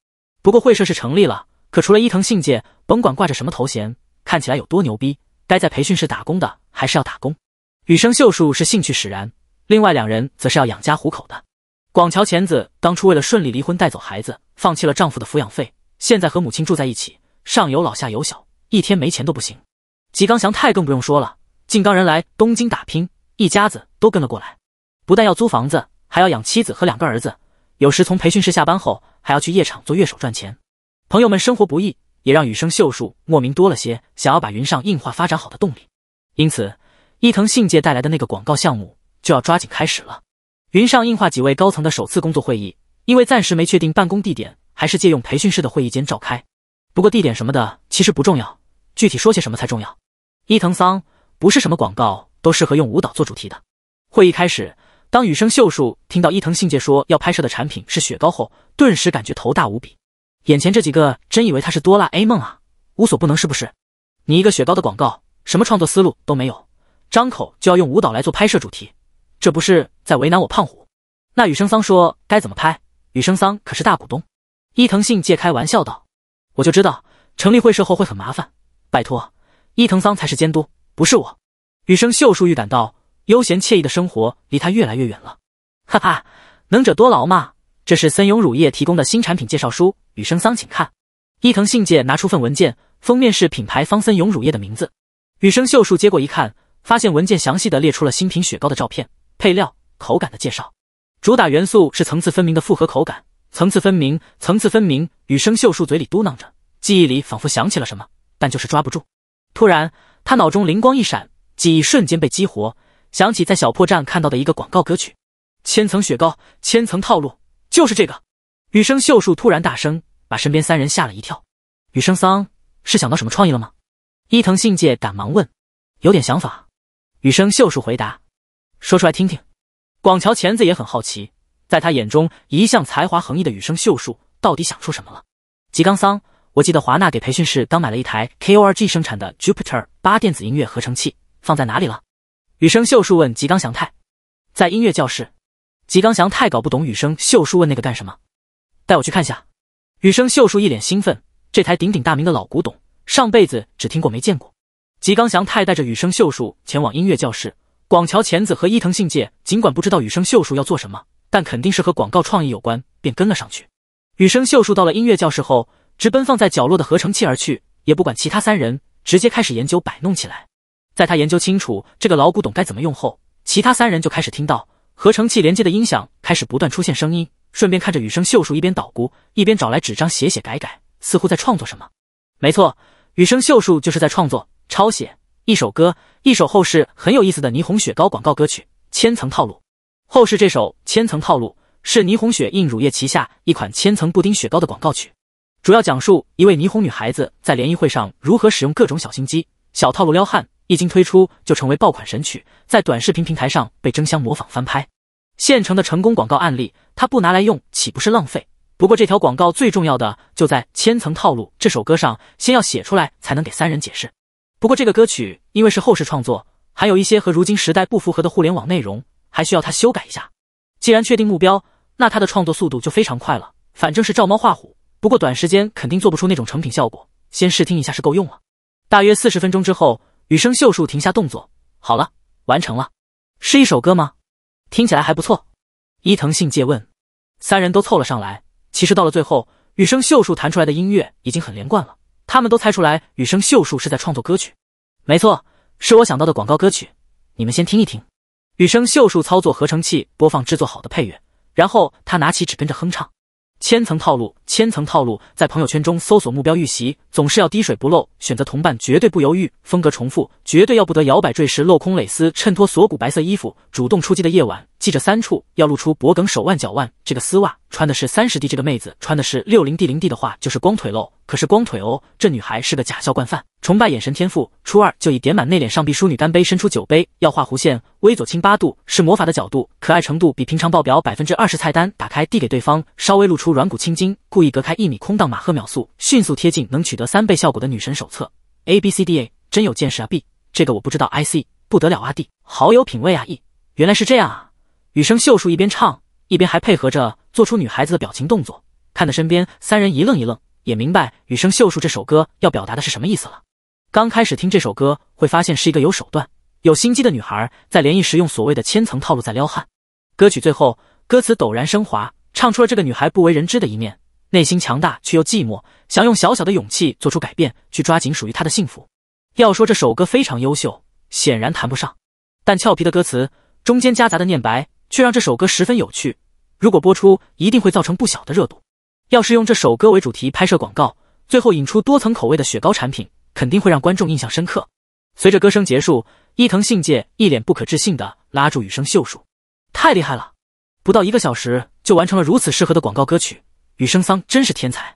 不过会社是成立了，可除了伊藤信介，甭管挂着什么头衔，看起来有多牛逼，该在培训室打工的还是要打工。羽生秀树是兴趣使然，另外两人则是要养家糊口的。广桥千子当初为了顺利离婚带走孩子。放弃了丈夫的抚养费，现在和母亲住在一起，上有老下有小，一天没钱都不行。吉刚祥太更不用说了，靖冈人来东京打拼，一家子都跟了过来，不但要租房子，还要养妻子和两个儿子，有时从培训室下班后还要去夜场做乐手赚钱。朋友们生活不易，也让羽生秀树莫名多了些想要把云上硬化发展好的动力。因此，伊藤信介带来的那个广告项目就要抓紧开始了。云上硬化几位高层的首次工作会议。因为暂时没确定办公地点，还是借用培训室的会议间召开。不过地点什么的其实不重要，具体说些什么才重要。伊藤桑不是什么广告都适合用舞蹈做主题的。会议开始，当羽生秀树听到伊藤信介说要拍摄的产品是雪糕后，顿时感觉头大无比。眼前这几个真以为他是哆啦 A 梦啊，无所不能是不是？你一个雪糕的广告，什么创作思路都没有，张口就要用舞蹈来做拍摄主题，这不是在为难我胖虎？那羽生桑说该怎么拍？宇生桑可是大股东，伊藤信介开玩笑道：“我就知道成立会社后会很麻烦。”拜托，伊藤桑才是监督，不是我。宇生秀树预感到悠闲惬意的生活离他越来越远了。哈哈，能者多劳嘛。这是森永乳业提供的新产品介绍书，宇生桑请看。伊藤信介拿出份文件，封面是品牌方森永乳业的名字。宇生秀树接过一看，发现文件详细的列出了新品雪糕的照片、配料、口感的介绍。主打元素是层次分明的复合口感，层次分明，层次分明。雨生秀树嘴里嘟囔着，记忆里仿佛想起了什么，但就是抓不住。突然，他脑中灵光一闪，记忆瞬间被激活，想起在小破站看到的一个广告歌曲：千层雪糕，千层套路，就是这个。雨生秀树突然大声，把身边三人吓了一跳。雨生桑是想到什么创意了吗？伊藤信介赶忙问。有点想法，雨生秀树回答。说出来听听。广桥钳子也很好奇，在他眼中一向才华横溢的羽生秀树到底想出什么了。吉冈桑，我记得华纳给培训室刚买了一台 KORG 生产的 Jupiter 八电子音乐合成器，放在哪里了？羽生秀树问吉冈祥太。在音乐教室。吉冈祥太搞不懂雨生秀树问那个干什么。带我去看下。雨生秀树一脸兴奋，这台鼎鼎大名的老古董，上辈子只听过没见过。吉冈祥太带着雨生秀树前往音乐教室。广桥钳子和伊藤信介尽管不知道羽生秀树要做什么，但肯定是和广告创意有关，便跟了上去。羽生秀树到了音乐教室后，直奔放在角落的合成器而去，也不管其他三人，直接开始研究摆弄起来。在他研究清楚这个老古董该怎么用后，其他三人就开始听到合成器连接的音响开始不断出现声音，顺便看着羽生秀树一边捣鼓，一边找来纸张写写改改，似乎在创作什么。没错，羽生秀树就是在创作抄写。一首歌，一首后世很有意思的霓虹雪糕广告歌曲《千层套路》。后世这首《千层套路》是霓虹雪印乳业旗下一款千层布丁雪糕的广告曲，主要讲述一位霓虹女孩子在联谊会上如何使用各种小心机、小套路撩汉。一经推出就成为爆款神曲，在短视频平台上被争相模仿翻拍，现成的成功广告案例，它不拿来用岂不是浪费？不过这条广告最重要的就在《千层套路》这首歌上，先要写出来才能给三人解释。不过这个歌曲因为是后世创作，还有一些和如今时代不符合的互联网内容，还需要他修改一下。既然确定目标，那他的创作速度就非常快了，反正是照猫画虎。不过短时间肯定做不出那种成品效果，先试听一下是够用了。大约四十分钟之后，雨生秀树停下动作，好了，完成了，是一首歌吗？听起来还不错。伊藤信介问，三人都凑了上来。其实到了最后，雨生秀树弹出来的音乐已经很连贯了。他们都猜出来羽生秀树是在创作歌曲，没错，是我想到的广告歌曲。你们先听一听。羽生秀树操作合成器播放制作好的配乐，然后他拿起纸跟着哼唱。千层套路，千层套路，在朋友圈中搜索目标预习，总是要滴水不漏。选择同伴绝对不犹豫，风格重复绝对要不得。摇摆坠时镂空蕾丝，衬托锁骨，白色衣服，主动出击的夜晚。记着三处要露出脖梗、手腕、脚腕。这个丝袜穿的是三十 D，这个妹子穿的是六零 D。零 D 的话就是光腿露。可是光腿哦，这女孩是个假笑惯犯。崇拜眼神天赋，初二就已点满内脸上臂淑女干杯，伸出酒杯要画弧线。微左倾八度是魔法的角度，可爱程度比平常爆表百分之二十。菜单打开递给对方，稍微露出软骨青筋，故意隔开一米空档，马赫秒速迅速贴近，能取得三倍效果的女神手册。A B C D A，真有见识啊！B，这个我不知道。I C，不得了啊！D，好有品味啊！E，原来是这样啊！羽生秀树一边唱，一边还配合着做出女孩子的表情动作，看得身边三人一愣一愣，也明白羽生秀树这首歌要表达的是什么意思了。刚开始听这首歌，会发现是一个有手段、有心机的女孩在联谊时用所谓的千层套路在撩汉。歌曲最后，歌词陡然升华，唱出了这个女孩不为人知的一面：内心强大却又寂寞，想用小小的勇气做出改变，去抓紧属于她的幸福。要说这首歌非常优秀，显然谈不上，但俏皮的歌词中间夹杂的念白。却让这首歌十分有趣，如果播出一定会造成不小的热度。要是用这首歌为主题拍摄广告，最后引出多层口味的雪糕产品，肯定会让观众印象深刻。随着歌声结束，伊藤信介一脸不可置信地拉住雨生秀树：“太厉害了，不到一个小时就完成了如此适合的广告歌曲，雨生桑真是天才！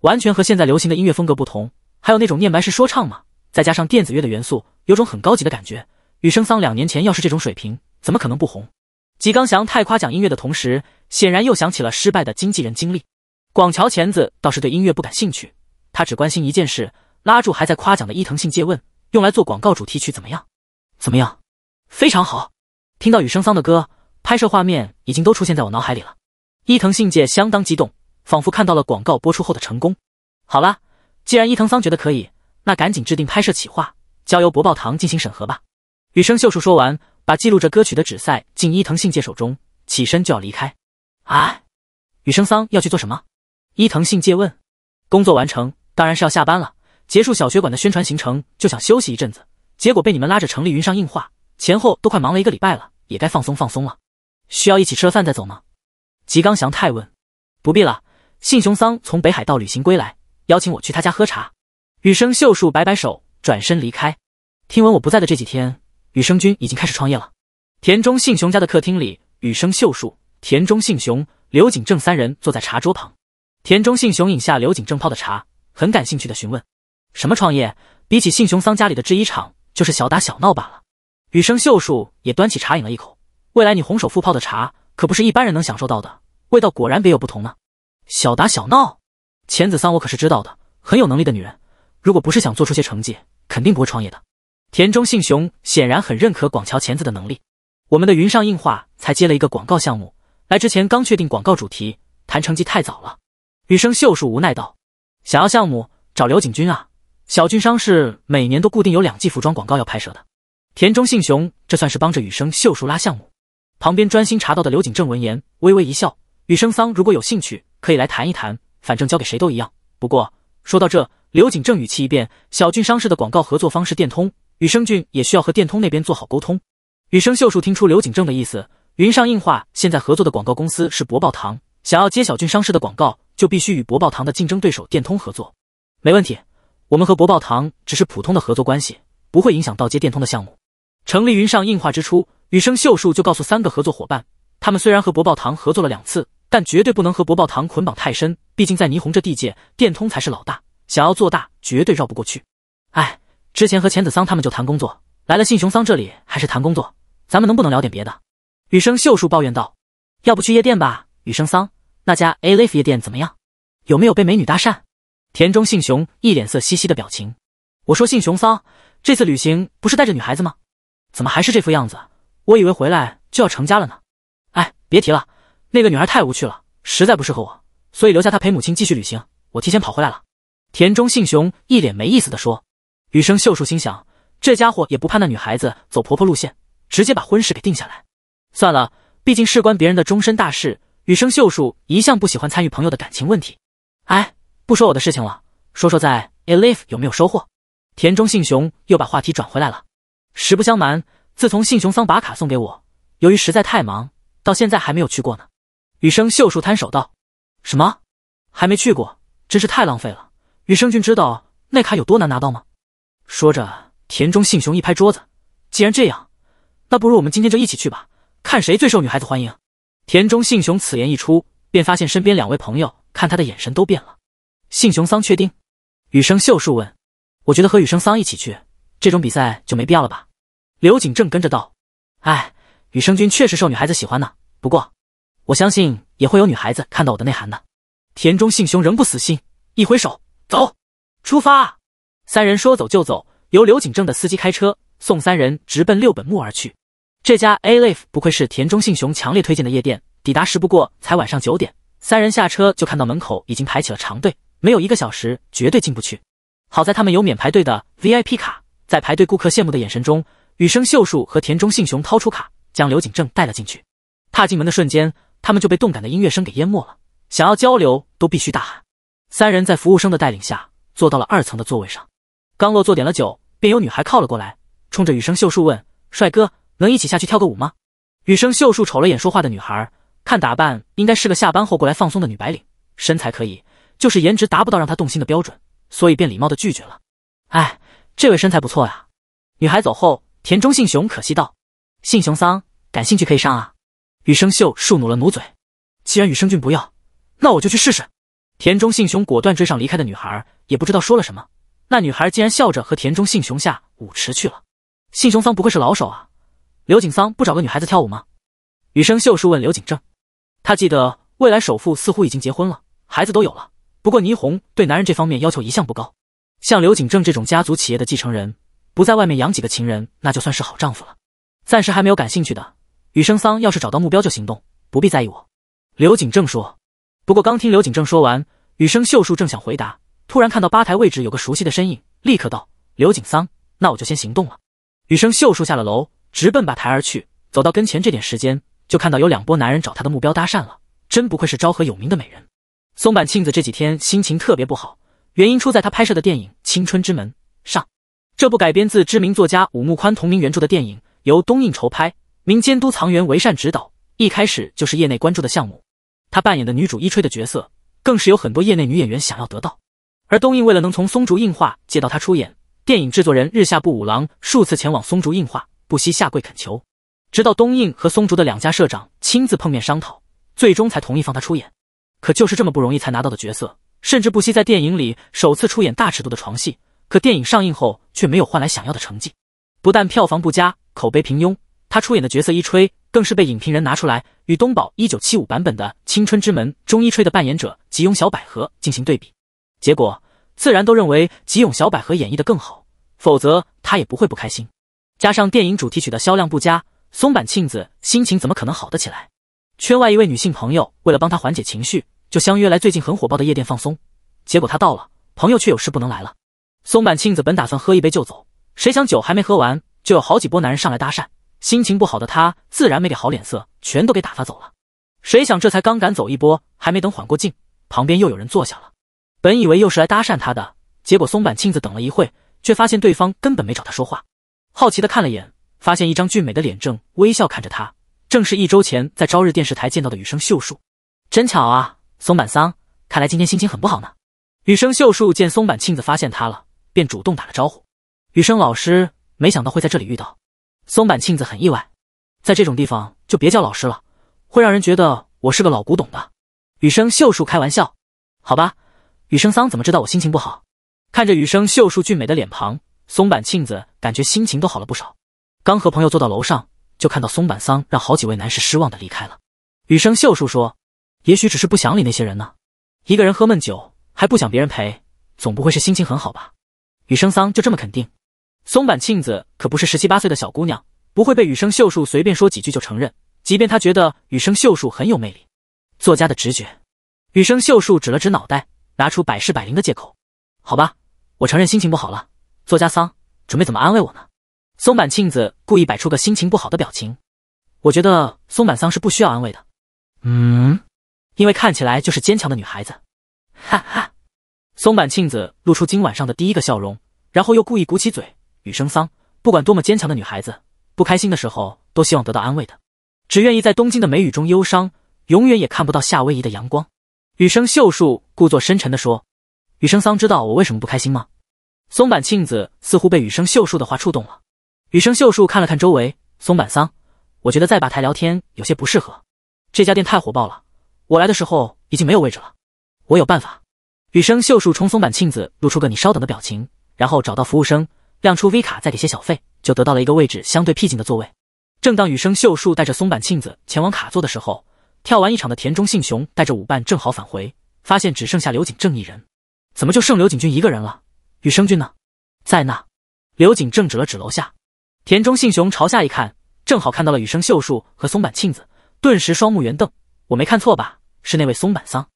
完全和现在流行的音乐风格不同，还有那种念白式说唱嘛，再加上电子乐的元素，有种很高级的感觉。雨生桑两年前要是这种水平，怎么可能不红？”吉冈祥太夸奖音乐的同时，显然又想起了失败的经纪人经历。广桥钳子倒是对音乐不感兴趣，他只关心一件事。拉住还在夸奖的伊藤信介问：“用来做广告主题曲怎么样？怎么样？非常好！听到雨生桑的歌，拍摄画面已经都出现在我脑海里了。”伊藤信介相当激动，仿佛看到了广告播出后的成功。好啦，既然伊藤桑觉得可以，那赶紧制定拍摄企划，交由博报堂进行审核吧。雨生秀树说完。把记录着歌曲的纸塞进伊藤信介手中，起身就要离开。啊，雨生桑要去做什么？伊藤信介问。工作完成，当然是要下班了。结束小学馆的宣传行程，就想休息一阵子。结果被你们拉着成立云上映画，前后都快忙了一个礼拜了，也该放松放松了。需要一起吃了饭再走吗？吉冈祥太问。不必了，信雄桑从北海道旅行归来，邀请我去他家喝茶。雨生秀树摆摆手，转身离开。听闻我不在的这几天。羽生君已经开始创业了。田中信雄家的客厅里，羽生秀树、田中信雄、刘景正三人坐在茶桌旁。田中信雄饮下刘景正泡的茶，很感兴趣的询问：“什么创业？比起信雄桑家里的制衣厂，就是小打小闹罢了。”羽生秀树也端起茶饮了一口：“未来你红手富泡的茶，可不是一般人能享受到的，味道果然别有不同呢。”小打小闹，钱子桑我可是知道的，很有能力的女人。如果不是想做出些成绩，肯定不会创业的。田中幸雄显然很认可广桥钳子的能力。我们的云上映画才接了一个广告项目，来之前刚确定广告主题，谈成绩太早了。雨生秀树无奈道：“想要项目，找刘景军啊。小俊商事每年都固定有两季服装广告要拍摄的。”田中幸雄这算是帮着雨生秀树拉项目。旁边专心查到的刘景正闻言微微一笑：“雨生桑如果有兴趣，可以来谈一谈，反正交给谁都一样。”不过说到这，刘景正语气一变：“小俊商事的广告合作方是电通。”羽生俊也需要和电通那边做好沟通。羽生秀树听出刘景正的意思，云上映画现在合作的广告公司是博报堂，想要接小俊商事的广告，就必须与博报堂的竞争对手电通合作。没问题，我们和博报堂只是普通的合作关系，不会影响到接电通的项目。成立云上映画之初，羽生秀树就告诉三个合作伙伴，他们虽然和博报堂合作了两次，但绝对不能和博报堂捆绑太深。毕竟在霓虹这地界，电通才是老大，想要做大，绝对绕不过去。哎。之前和钱子桑他们就谈工作，来了信雄桑这里还是谈工作，咱们能不能聊点别的？雨生秀树抱怨道：“要不去夜店吧？雨生桑那家 A l i f e 夜店怎么样？有没有被美女搭讪？”田中信雄一脸色兮兮的表情：“我说信雄桑，这次旅行不是带着女孩子吗？怎么还是这副样子？我以为回来就要成家了呢。哎，别提了，那个女孩太无趣了，实在不适合我，所以留下她陪母亲继续旅行，我提前跑回来了。”田中信雄一脸没意思的说。雨生秀树心想：这家伙也不怕那女孩子走婆婆路线，直接把婚事给定下来。算了，毕竟事关别人的终身大事。雨生秀树一向不喜欢参与朋友的感情问题。哎，不说我的事情了，说说在 Elife 有没有收获？田中信雄又把话题转回来了。实不相瞒，自从信雄桑把卡送给我，由于实在太忙，到现在还没有去过呢。羽生秀树摊手道：“什么？还没去过？真是太浪费了。羽生君知道那卡有多难拿到吗？”说着，田中信雄一拍桌子：“既然这样，那不如我们今天就一起去吧，看谁最受女孩子欢迎。”田中信雄此言一出，便发现身边两位朋友看他的眼神都变了。信雄桑确定？羽生秀树问：“我觉得和雨生桑一起去，这种比赛就没必要了吧？”刘景正跟着道：“哎，雨生君确实受女孩子喜欢呢，不过我相信也会有女孩子看到我的内涵的。”田中信雄仍不死心，一挥手：“走，出发！”三人说走就走，由刘景正的司机开车送三人直奔六本木而去。这家 A Life 不愧是田中信雄强烈推荐的夜店。抵达时不过才晚上九点，三人下车就看到门口已经排起了长队，没有一个小时绝对进不去。好在他们有免排队的 VIP 卡，在排队顾客羡慕的眼神中，羽生秀树和田中信雄掏出卡，将刘景正带了进去。踏进门的瞬间，他们就被动感的音乐声给淹没了，想要交流都必须大喊。三人在服务生的带领下坐到了二层的座位上。刚落座，点了酒，便有女孩靠了过来，冲着羽生秀树问：“帅哥，能一起下去跳个舞吗？”羽生秀树瞅了眼说话的女孩，看打扮应该是个下班后过来放松的女白领，身材可以，就是颜值达不到让她动心的标准，所以便礼貌的拒绝了。哎，这位身材不错呀。女孩走后，田中信雄可惜道：“信雄桑，感兴趣可以上啊。”羽生秀树努了努嘴：“既然羽生俊不要，那我就去试试。”田中信雄果断追上离开的女孩，也不知道说了什么。那女孩竟然笑着和田中信雄下舞池去了。信雄桑不愧是老手啊！刘景桑不找个女孩子跳舞吗？羽生秀树问刘景正。他记得未来首富似乎已经结婚了，孩子都有了。不过霓虹对男人这方面要求一向不高，像刘景正这种家族企业的继承人，不在外面养几个情人，那就算是好丈夫了。暂时还没有感兴趣的。羽生桑要是找到目标就行动，不必在意我。刘景正说。不过刚听刘景正说完，羽生秀树正想回答。突然看到吧台位置有个熟悉的身影，立刻道：“刘景桑，那我就先行动了。”雨生秀树下了楼，直奔吧台而去。走到跟前，这点时间就看到有两波男人找他的目标搭讪了。真不愧是昭和有名的美人。松坂庆子这几天心情特别不好，原因出在她拍摄的电影《青春之门》上。这部改编自知名作家武木宽同名原著的电影，由东映筹拍，名监督藏原为善指导，一开始就是业内关注的项目。她扮演的女主伊吹的角色，更是有很多业内女演员想要得到。而东映为了能从松竹映画借到他出演电影，制作人日下部五郎数次前往松竹映画，不惜下跪恳求，直到东映和松竹的两家社长亲自碰面商讨，最终才同意放他出演。可就是这么不容易才拿到的角色，甚至不惜在电影里首次出演大尺度的床戏。可电影上映后却没有换来想要的成绩，不但票房不佳，口碑平庸。他出演的角色一吹，更是被影评人拿出来与东宝一九七五版本的《青春之门》中一吹的扮演者吉永小百合进行对比，结果。自然都认为吉永小百合演绎的更好，否则他也不会不开心。加上电影主题曲的销量不佳，松坂庆子心情怎么可能好得起来？圈外一位女性朋友为了帮他缓解情绪，就相约来最近很火爆的夜店放松。结果他到了，朋友却有事不能来了。松坂庆子本打算喝一杯就走，谁想酒还没喝完，就有好几波男人上来搭讪。心情不好的他自然没给好脸色，全都给打发走了。谁想这才刚赶走一波，还没等缓过劲，旁边又有人坐下了。本以为又是来搭讪他的，结果松坂庆子等了一会，却发现对方根本没找他说话。好奇的看了眼，发现一张俊美的脸正微笑看着他，正是一周前在朝日电视台见到的羽生秀树。真巧啊，松坂桑，看来今天心情很不好呢。羽生秀树见松坂庆子发现他了，便主动打了招呼。羽生老师，没想到会在这里遇到。松坂庆子很意外，在这种地方就别叫老师了，会让人觉得我是个老古董的。羽生秀树开玩笑，好吧。雨生桑怎么知道我心情不好？看着雨生秀树俊美的脸庞，松坂庆子感觉心情都好了不少。刚和朋友坐到楼上，就看到松坂桑让好几位男士失望的离开了。雨生秀树说：“也许只是不想理那些人呢。一个人喝闷酒还不想别人陪，总不会是心情很好吧？”雨生桑就这么肯定。松坂庆子可不是十七八岁的小姑娘，不会被雨生秀树随便说几句就承认。即便他觉得雨生秀树很有魅力，作家的直觉。雨生秀树指了指脑袋。拿出百试百灵的借口，好吧，我承认心情不好了。作家桑准备怎么安慰我呢？松坂庆子故意摆出个心情不好的表情。我觉得松坂桑是不需要安慰的。嗯，因为看起来就是坚强的女孩子。哈哈，松坂庆子露出今晚上的第一个笑容，然后又故意鼓起嘴。雨生桑，不管多么坚强的女孩子，不开心的时候都希望得到安慰的，只愿意在东京的梅雨中忧伤，永远也看不到夏威夷的阳光。羽生秀树故作深沉地说：“羽生桑，知道我为什么不开心吗？”松坂庆子似乎被羽生秀树的话触动了。羽生秀树看了看周围，松坂桑，我觉得在吧台聊天有些不适合。这家店太火爆了，我来的时候已经没有位置了。我有办法。羽生秀树冲松坂庆子露出个“你稍等”的表情，然后找到服务生，亮出 V 卡，再给些小费，就得到了一个位置相对僻静的座位。正当羽生秀树带着松坂庆子前往卡座的时候，跳完一场的田中信雄带着舞伴正好返回，发现只剩下刘景正一人，怎么就剩刘景俊一个人了？雨生君呢？在那。刘景正指了指楼下，田中信雄朝下一看，正好看到了雨生秀树和松坂庆子，顿时双目圆瞪。我没看错吧？是那位松坂桑？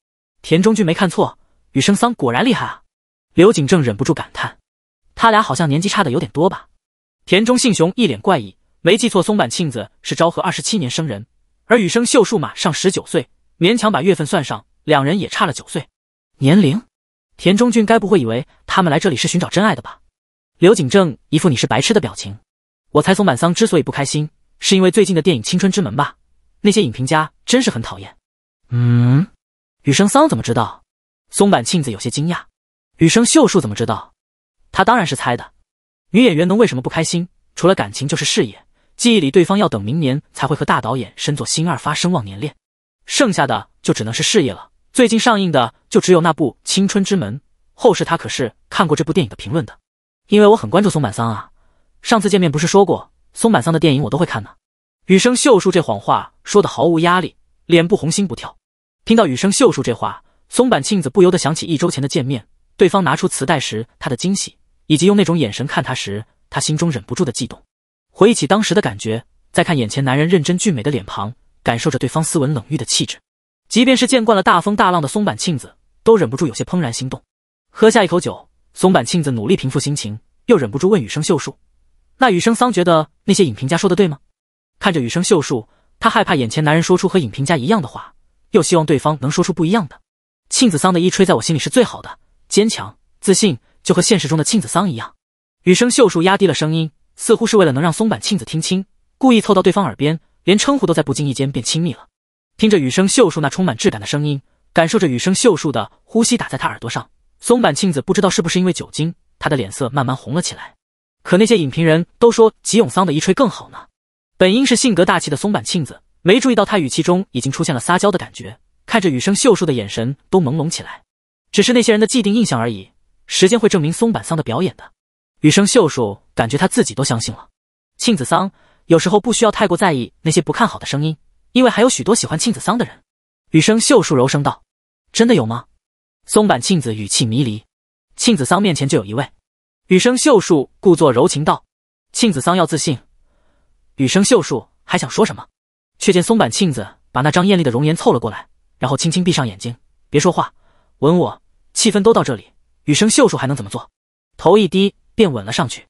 田中君没看错，雨生桑果然厉害啊！刘景正忍不住感叹，他俩好像年纪差的有点多吧？田中信雄一脸怪异，没记错，松坂庆子是昭和二十七年生人。而羽生秀树马上十九岁，勉强把月份算上，两人也差了九岁年龄。田中俊该不会以为他们来这里是寻找真爱的吧？刘景正一副你是白痴的表情。我猜松坂桑之所以不开心，是因为最近的电影《青春之门》吧？那些影评家真是很讨厌。嗯，羽生桑怎么知道？松坂庆子有些惊讶。羽生秀树怎么知道？他当然是猜的。女演员能为什么不开心？除了感情就是事业。记忆里，对方要等明年才会和大导演申作新二发生忘年恋，剩下的就只能是事业了。最近上映的就只有那部《青春之门》，后世他可是看过这部电影的评论的。因为我很关注松坂桑啊，上次见面不是说过，松坂桑的电影我都会看呢。羽生秀树这谎话说的毫无压力，脸不红心不跳。听到羽生秀树这话，松坂庆子不由得想起一周前的见面，对方拿出磁带时他的惊喜，以及用那种眼神看他时，他心中忍不住的悸动。回忆起当时的感觉，再看眼前男人认真俊美的脸庞，感受着对方斯文冷郁的气质，即便是见惯了大风大浪的松坂庆子，都忍不住有些怦然心动。喝下一口酒，松坂庆子努力平复心情，又忍不住问雨生秀树：“那雨生桑觉得那些影评家说的对吗？”看着雨生秀树，他害怕眼前男人说出和影评家一样的话，又希望对方能说出不一样的。庆子桑的一吹，在我心里是最好的，坚强、自信，就和现实中的庆子桑一样。雨生秀树压低了声音。似乎是为了能让松坂庆子听清，故意凑到对方耳边，连称呼都在不经意间变亲密了。听着雨生秀树那充满质感的声音，感受着雨生秀树的呼吸打在他耳朵上，松坂庆子不知道是不是因为酒精，他的脸色慢慢红了起来。可那些影评人都说吉永桑的一吹更好呢。本应是性格大气的松坂庆子，没注意到他语气中已经出现了撒娇的感觉，看着雨生秀树的眼神都朦胧起来。只是那些人的既定印象而已，时间会证明松坂桑的表演的。雨生秀树感觉他自己都相信了。庆子桑有时候不需要太过在意那些不看好的声音，因为还有许多喜欢庆子桑的人。雨生秀树柔声道：“真的有吗？”松坂庆子语气迷离。庆子桑面前就有一位。羽生秀树故作柔情道：“庆子桑要自信。”羽生秀树还想说什么，却见松坂庆子把那张艳丽的容颜凑了过来，然后轻轻闭上眼睛，别说话，吻我。气氛都到这里，羽生秀树还能怎么做？头一低。便吻了上去。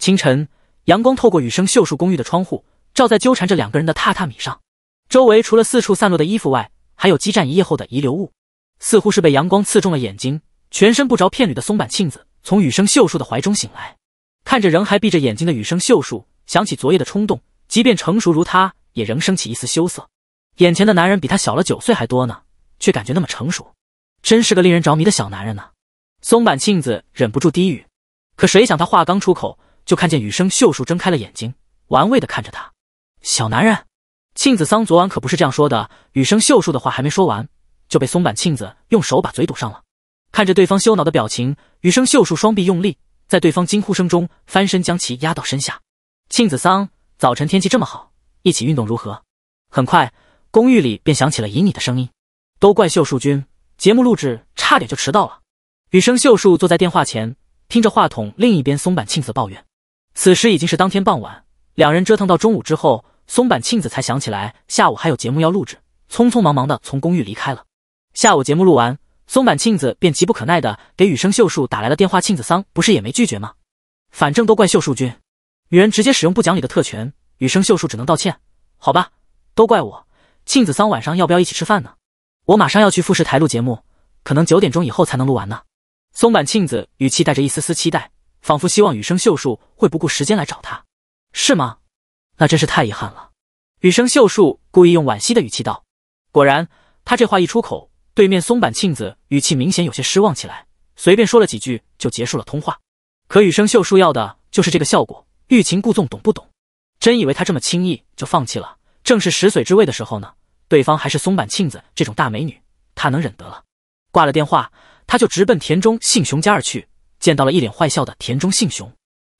清晨，阳光透过雨生秀树公寓的窗户，照在纠缠着两个人的榻榻米上。周围除了四处散落的衣服外，还有激战一夜后的遗留物。似乎是被阳光刺中了眼睛，全身不着片缕的松坂庆子从雨生秀树的怀中醒来，看着仍还闭着眼睛的雨生秀树，想起昨夜的冲动，即便成熟如他，也仍升起一丝羞涩。眼前的男人比他小了九岁还多呢，却感觉那么成熟，真是个令人着迷的小男人呢。松坂庆子忍不住低语。可谁想，他话刚出口，就看见雨生秀树睁开了眼睛，玩味的看着他。小男人，庆子桑昨晚可不是这样说的。雨生秀树的话还没说完，就被松坂庆子用手把嘴堵上了。看着对方羞恼的表情，雨生秀树双臂用力，在对方惊呼声中翻身将其压到身下。庆子桑，早晨天气这么好，一起运动如何？很快，公寓里便响起了旖旎的声音。都怪秀树君，节目录制差点就迟到了。雨生秀树坐在电话前。听着话筒另一边，松坂庆子抱怨。此时已经是当天傍晚，两人折腾到中午之后，松坂庆子才想起来下午还有节目要录制，匆匆忙忙的从公寓离开了。下午节目录完，松坂庆子便急不可耐的给羽生秀树打来了电话。庆子桑不是也没拒绝吗？反正都怪秀树君，女人直接使用不讲理的特权，羽生秀树只能道歉。好吧，都怪我。庆子桑晚上要不要一起吃饭呢？我马上要去富士台录节目，可能九点钟以后才能录完呢。松坂庆子语气带着一丝丝期待，仿佛希望雨生秀树会不顾时间来找他，是吗？那真是太遗憾了。雨生秀树故意用惋惜的语气道。果然，他这话一出口，对面松坂庆子语气明显有些失望起来，随便说了几句就结束了通话。可雨生秀树要的就是这个效果，欲擒故纵，懂不懂？真以为他这么轻易就放弃了，正是食髓之位的时候呢？对方还是松坂庆子这种大美女，他能忍得了？挂了电话。他就直奔田中信雄家而去，见到了一脸坏笑的田中信雄。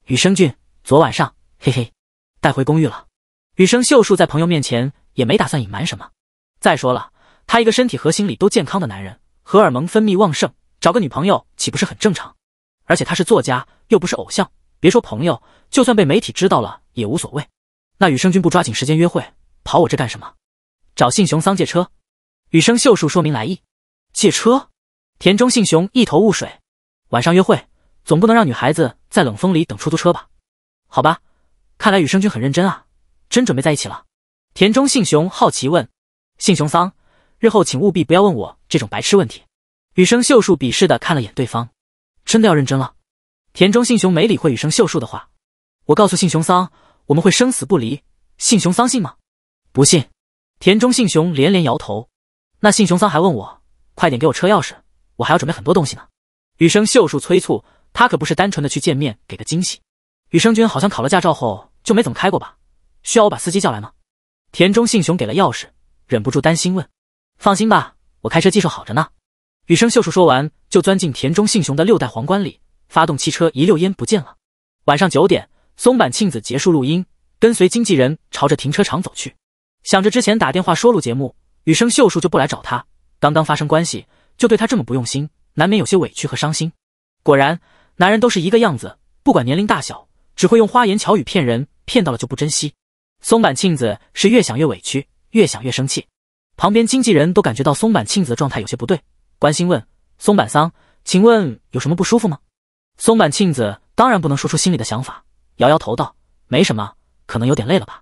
羽生俊，昨晚上嘿嘿带回公寓了。羽生秀树在朋友面前也没打算隐瞒什么。再说了，他一个身体和心理都健康的男人，荷尔蒙分泌旺盛，找个女朋友岂不是很正常？而且他是作家，又不是偶像，别说朋友，就算被媒体知道了也无所谓。那羽生君不抓紧时间约会，跑我这干什么？找信雄桑借车。羽生秀树说明来意，借车。田中信雄一头雾水，晚上约会总不能让女孩子在冷风里等出租车吧？好吧，看来雨生君很认真啊，真准备在一起了。田中信雄好奇问：“信雄桑，日后请务必不要问我这种白痴问题。”雨生秀树鄙视的看了眼对方，真的要认真了。田中信雄没理会雨生秀树的话，我告诉信雄桑，我们会生死不离。信雄桑信吗？不信。田中信雄连连摇头。那信雄桑还问我，快点给我车钥匙。我还要准备很多东西呢。雨生秀树催促，他可不是单纯的去见面给个惊喜。雨生君好像考了驾照后就没怎么开过吧？需要我把司机叫来吗？田中信雄给了钥匙，忍不住担心问：“放心吧，我开车技术好着呢。”雨生秀树说完就钻进田中信雄的六代皇冠里，发动汽车一溜烟不见了。晚上九点，松坂庆子结束录音，跟随经纪人朝着停车场走去，想着之前打电话说录节目，雨生秀树就不来找他，刚刚发生关系。就对他这么不用心，难免有些委屈和伤心。果然，男人都是一个样子，不管年龄大小，只会用花言巧语骗人，骗到了就不珍惜。松坂庆子是越想越委屈，越想越生气。旁边经纪人都感觉到松坂庆子的状态有些不对，关心问：“松坂桑，请问有什么不舒服吗？”松坂庆子当然不能说出心里的想法，摇摇头道：“没什么，可能有点累了吧。”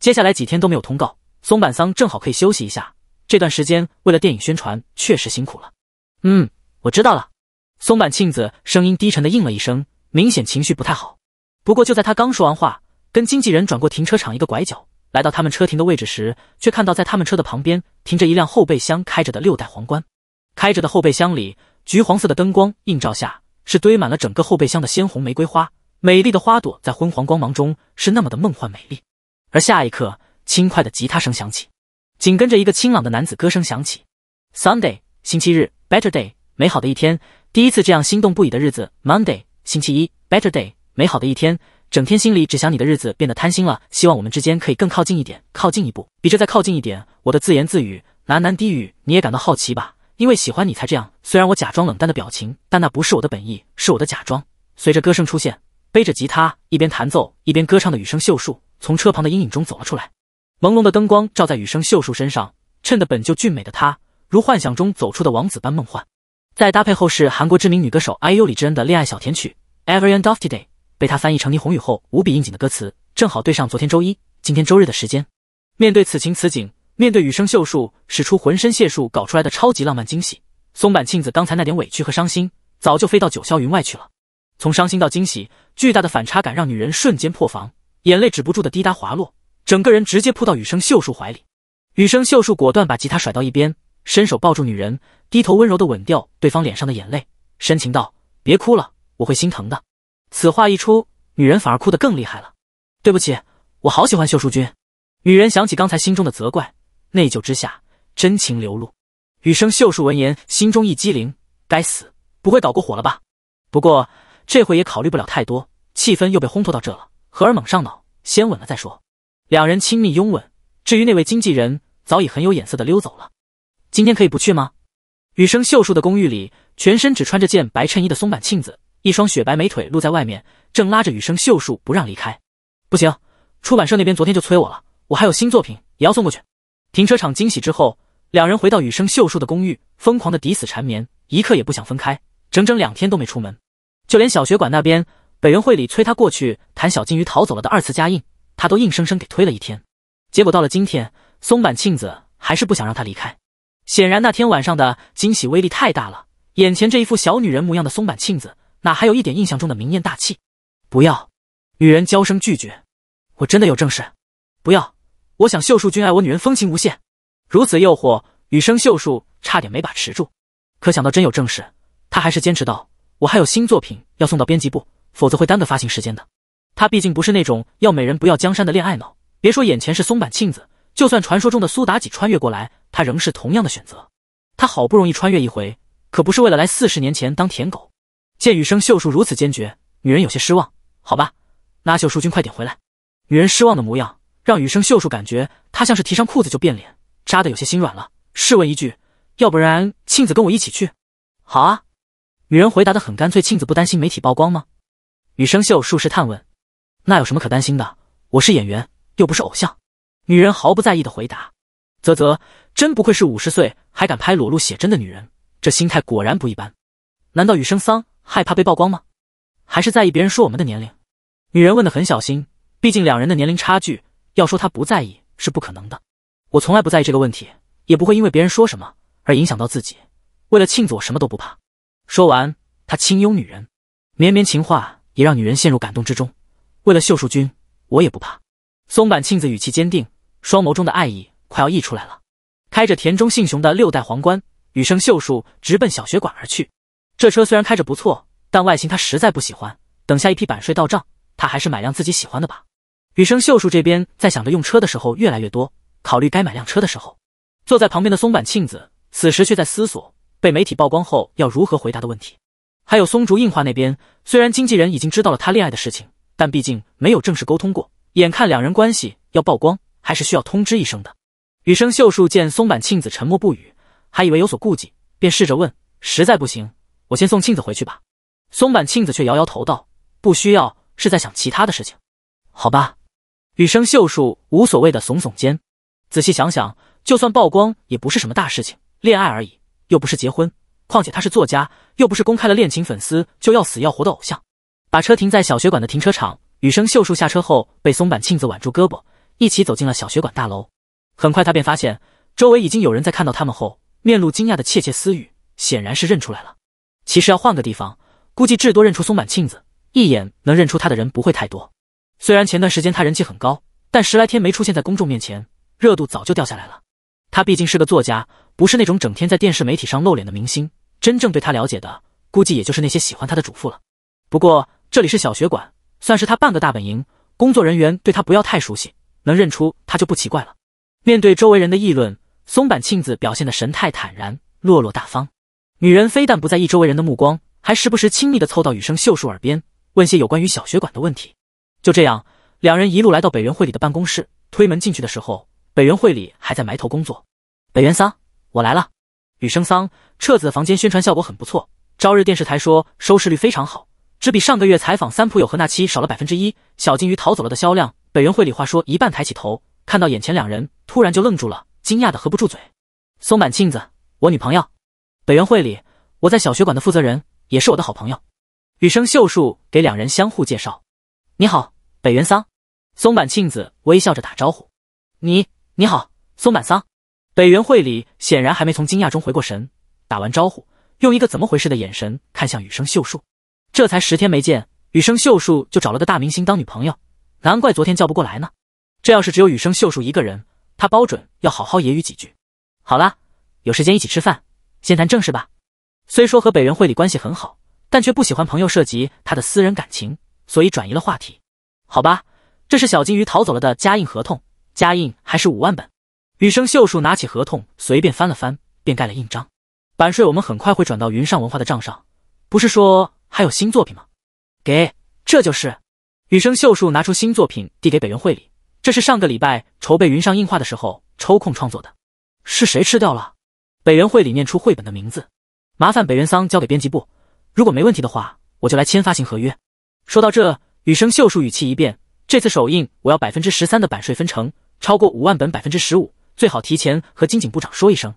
接下来几天都没有通告，松坂桑正好可以休息一下。这段时间为了电影宣传，确实辛苦了。嗯，我知道了。松坂庆子声音低沉的应了一声，明显情绪不太好。不过就在他刚说完话，跟经纪人转过停车场一个拐角，来到他们车停的位置时，却看到在他们车的旁边停着一辆后备箱开着的六代皇冠，开着的后备箱里，橘黄色的灯光映照下，是堆满了整个后备箱的鲜红玫瑰花，美丽的花朵在昏黄光芒中是那么的梦幻美丽。而下一刻，轻快的吉他声响起，紧跟着一个清朗的男子歌声响起：Sunday，星期日。Better day，美好的一天，第一次这样心动不已的日子。Monday，星期一。Better day，美好的一天，整天心里只想你的日子变得贪心了。希望我们之间可以更靠近一点，靠近一步，比这再靠近一点。我的自言自语，喃喃低语。你也感到好奇吧？因为喜欢你才这样。虽然我假装冷淡的表情，但那不是我的本意，是我的假装。随着歌声出现，背着吉他，一边弹奏一边歌唱的雨生秀树从车旁的阴影中走了出来。朦胧的灯光照在雨生秀树身上，衬得本就俊美的她如幻想中走出的王子般梦幻，再搭配后是韩国知名女歌手 IU 李智恩的恋爱小甜曲《Every End of Today》，被她翻译成霓虹雨后无比应景的歌词，正好对上昨天周一、今天周日的时间。面对此情此景，面对雨生秀树使出浑身解数搞出来的超级浪漫惊喜，松坂庆子刚才那点委屈和伤心早就飞到九霄云外去了。从伤心到惊喜，巨大的反差感让女人瞬间破防，眼泪止不住的滴答滑落，整个人直接扑到雨生秀树怀里。雨生秀树果断把吉他甩到一边。伸手抱住女人，低头温柔的吻掉对方脸上的眼泪，深情道：“别哭了，我会心疼的。”此话一出，女人反而哭得更厉害了。对不起，我好喜欢秀淑君。女人想起刚才心中的责怪，内疚之下真情流露。雨生秀树闻言，心中一激灵，该死，不会搞过火了吧？不过这回也考虑不了太多，气氛又被烘托到这了，荷尔蒙上脑，先吻了再说。两人亲密拥吻，至于那位经纪人，早已很有眼色的溜走了。今天可以不去吗？羽生秀树的公寓里，全身只穿着件白衬衣的松坂庆子，一双雪白美腿露在外面，正拉着羽生秀树不让离开。不行，出版社那边昨天就催我了，我还有新作品也要送过去。停车场惊喜之后，两人回到羽生秀树的公寓，疯狂的抵死缠绵，一刻也不想分开，整整两天都没出门。就连小学馆那边，北园会里催他过去谈小金鱼逃走了的二次加印，他都硬生生给推了一天。结果到了今天，松坂庆子还是不想让他离开。显然那天晚上的惊喜威力太大了，眼前这一副小女人模样的松坂庆子哪还有一点印象中的明艳大气？不要，女人娇声拒绝。我真的有正事，不要，我想秀树君爱我女人风情无限，如此诱惑，雨生秀树差点没把持住。可想到真有正事，他还是坚持到我还有新作品要送到编辑部，否则会耽搁发行时间的。他毕竟不是那种要美人不要江山的恋爱脑，别说眼前是松坂庆子，就算传说中的苏妲己穿越过来。他仍是同样的选择，他好不容易穿越一回，可不是为了来四十年前当舔狗。见雨生秀树如此坚决，女人有些失望。好吧，那秀树君快点回来。女人失望的模样让雨生秀树感觉他像是提上裤子就变脸，扎的有些心软了。试问一句，要不然庆子跟我一起去？好啊。女人回答的很干脆。庆子不担心媒体曝光吗？雨生秀树试探问。那有什么可担心的？我是演员，又不是偶像。女人毫不在意的回答。啧啧。真不愧是五十岁还敢拍裸露写真的女人，这心态果然不一般。难道雨生桑害怕被曝光吗？还是在意别人说我们的年龄？女人问得很小心，毕竟两人的年龄差距，要说她不在意是不可能的。我从来不在意这个问题，也不会因为别人说什么而影响到自己。为了庆子，我什么都不怕。说完，他轻拥女人，绵绵情话也让女人陷入感动之中。为了秀树君，我也不怕。松坂庆子语气坚定，双眸中的爱意快要溢出来了。开着田中信雄的六代皇冠，羽生秀树直奔小学馆而去。这车虽然开着不错，但外形他实在不喜欢。等下一批版税到账，他还是买辆自己喜欢的吧。羽生秀树这边在想着用车的时候越来越多，考虑该买辆车的时候，坐在旁边的松坂庆子此时却在思索被媒体曝光后要如何回答的问题。还有松竹映画那边，虽然经纪人已经知道了他恋爱的事情，但毕竟没有正式沟通过，眼看两人关系要曝光，还是需要通知一声的。羽生秀树见松坂庆子沉默不语，还以为有所顾忌，便试着问：“实在不行，我先送庆子回去吧。”松坂庆子却摇摇头道：“不需要，是在想其他的事情。”好吧，羽生秀树无所谓的耸耸肩。仔细想想，就算曝光也不是什么大事情，恋爱而已，又不是结婚。况且他是作家，又不是公开了恋情粉丝就要死要活的偶像。把车停在小学馆的停车场，羽生秀树下车后被松坂庆子挽住胳膊，一起走进了小学馆大楼。很快，他便发现周围已经有人在看到他们后，面露惊讶的窃窃私语，显然是认出来了。其实要换个地方，估计至多认出松坂庆子，一眼能认出他的人不会太多。虽然前段时间他人气很高，但十来天没出现在公众面前，热度早就掉下来了。他毕竟是个作家，不是那种整天在电视媒体上露脸的明星，真正对他了解的，估计也就是那些喜欢他的主妇了。不过这里是小学馆，算是他半个大本营，工作人员对他不要太熟悉，能认出他就不奇怪了。面对周围人的议论，松坂庆子表现的神态坦然，落落大方。女人非但不在意周围人的目光，还时不时亲密地凑到羽生秀树耳边，问些有关于小学馆的问题。就这样，两人一路来到北园会里的办公室。推门进去的时候，北园会里还在埋头工作。北原桑，我来了。羽生桑，彻子的房间宣传效果很不错，朝日电视台说收视率非常好，只比上个月采访三浦友和那期少了百分之一。小金鱼逃走了的销量，北园会里话说一半抬起头。看到眼前两人，突然就愣住了，惊讶的合不住嘴。松坂庆子，我女朋友。北原会里，我在小学馆的负责人，也是我的好朋友。羽生秀树给两人相互介绍。你好，北原桑。松坂庆子微笑着打招呼。你，你好，松坂桑。北原会里显然还没从惊讶中回过神，打完招呼，用一个怎么回事的眼神看向羽生秀树。这才十天没见，羽生秀树就找了个大明星当女朋友，难怪昨天叫不过来呢。这要是只有羽生秀树一个人，他包准要好好揶揄几句。好啦，有时间一起吃饭，先谈正事吧。虽说和北原会里关系很好，但却不喜欢朋友涉及他的私人感情，所以转移了话题。好吧，这是小金鱼逃走了的加印合同，加印还是五万本。羽生秀树拿起合同，随便翻了翻，便盖了印章。版税我们很快会转到云上文化的账上。不是说还有新作品吗？给，这就是。羽生秀树拿出新作品递给北原会里。这是上个礼拜筹备云上映画的时候抽空创作的。是谁吃掉了？北原会里念出绘本的名字，麻烦北原桑交给编辑部。如果没问题的话，我就来签发行合约。说到这，雨生秀树语气一变，这次首映我要百分之十三的版税分成，超过五万本百分之十五，最好提前和金井部长说一声。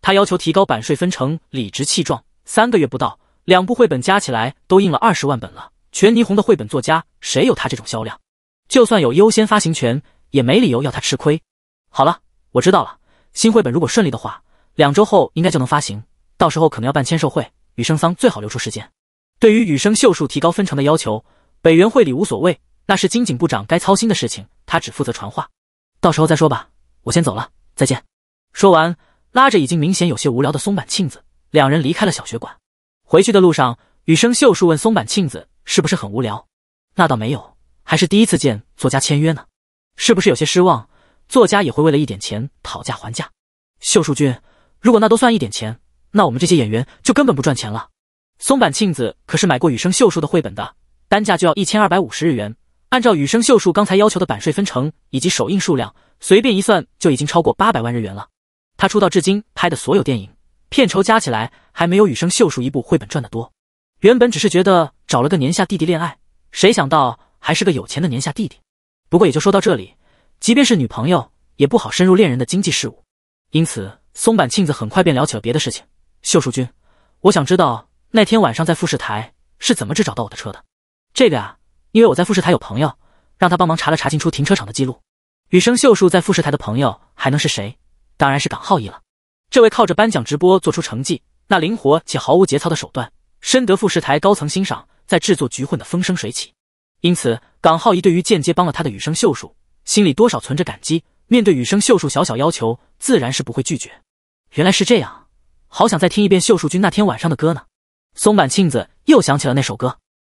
他要求提高版税分成，理直气壮。三个月不到，两部绘本加起来都印了二十万本了，全霓虹的绘本作家谁有他这种销量？就算有优先发行权，也没理由要他吃亏。好了，我知道了。新绘本如果顺利的话，两周后应该就能发行，到时候可能要办签售会，羽生桑最好留出时间。对于羽生秀树提高分成的要求，北原绘里无所谓，那是金井部长该操心的事情，他只负责传话。到时候再说吧，我先走了，再见。说完，拉着已经明显有些无聊的松坂庆子，两人离开了小学馆。回去的路上，羽生秀树问松坂庆子是不是很无聊？那倒没有。还是第一次见作家签约呢，是不是有些失望？作家也会为了一点钱讨价还价。秀树君，如果那都算一点钱，那我们这些演员就根本不赚钱了。松坂庆子可是买过羽生秀树的绘本的，单价就要一千二百五十日元，按照羽生秀树刚才要求的版税分成以及首映数量，随便一算就已经超过八百万日元了。他出道至今拍的所有电影片酬加起来还没有羽生秀树一部绘本赚的多。原本只是觉得找了个年下弟弟恋爱，谁想到。还是个有钱的年下弟弟，不过也就说到这里。即便是女朋友，也不好深入恋人的经济事务。因此，松坂庆子很快便聊起了别的事情。秀树君，我想知道那天晚上在富士台是怎么只找到我的车的？这个呀，因为我在富士台有朋友，让他帮忙查了查进出停车场的记录。羽生秀树在富士台的朋友还能是谁？当然是港浩一了。这位靠着颁奖直播做出成绩，那灵活且毫无节操的手段，深得富士台高层欣赏，在制作局混得风生水起。因此，港浩一对于间接帮了他的羽生秀树，心里多少存着感激。面对羽生秀树小小要求，自然是不会拒绝。原来是这样，好想再听一遍秀树君那天晚上的歌呢。松坂庆子又想起了那首歌。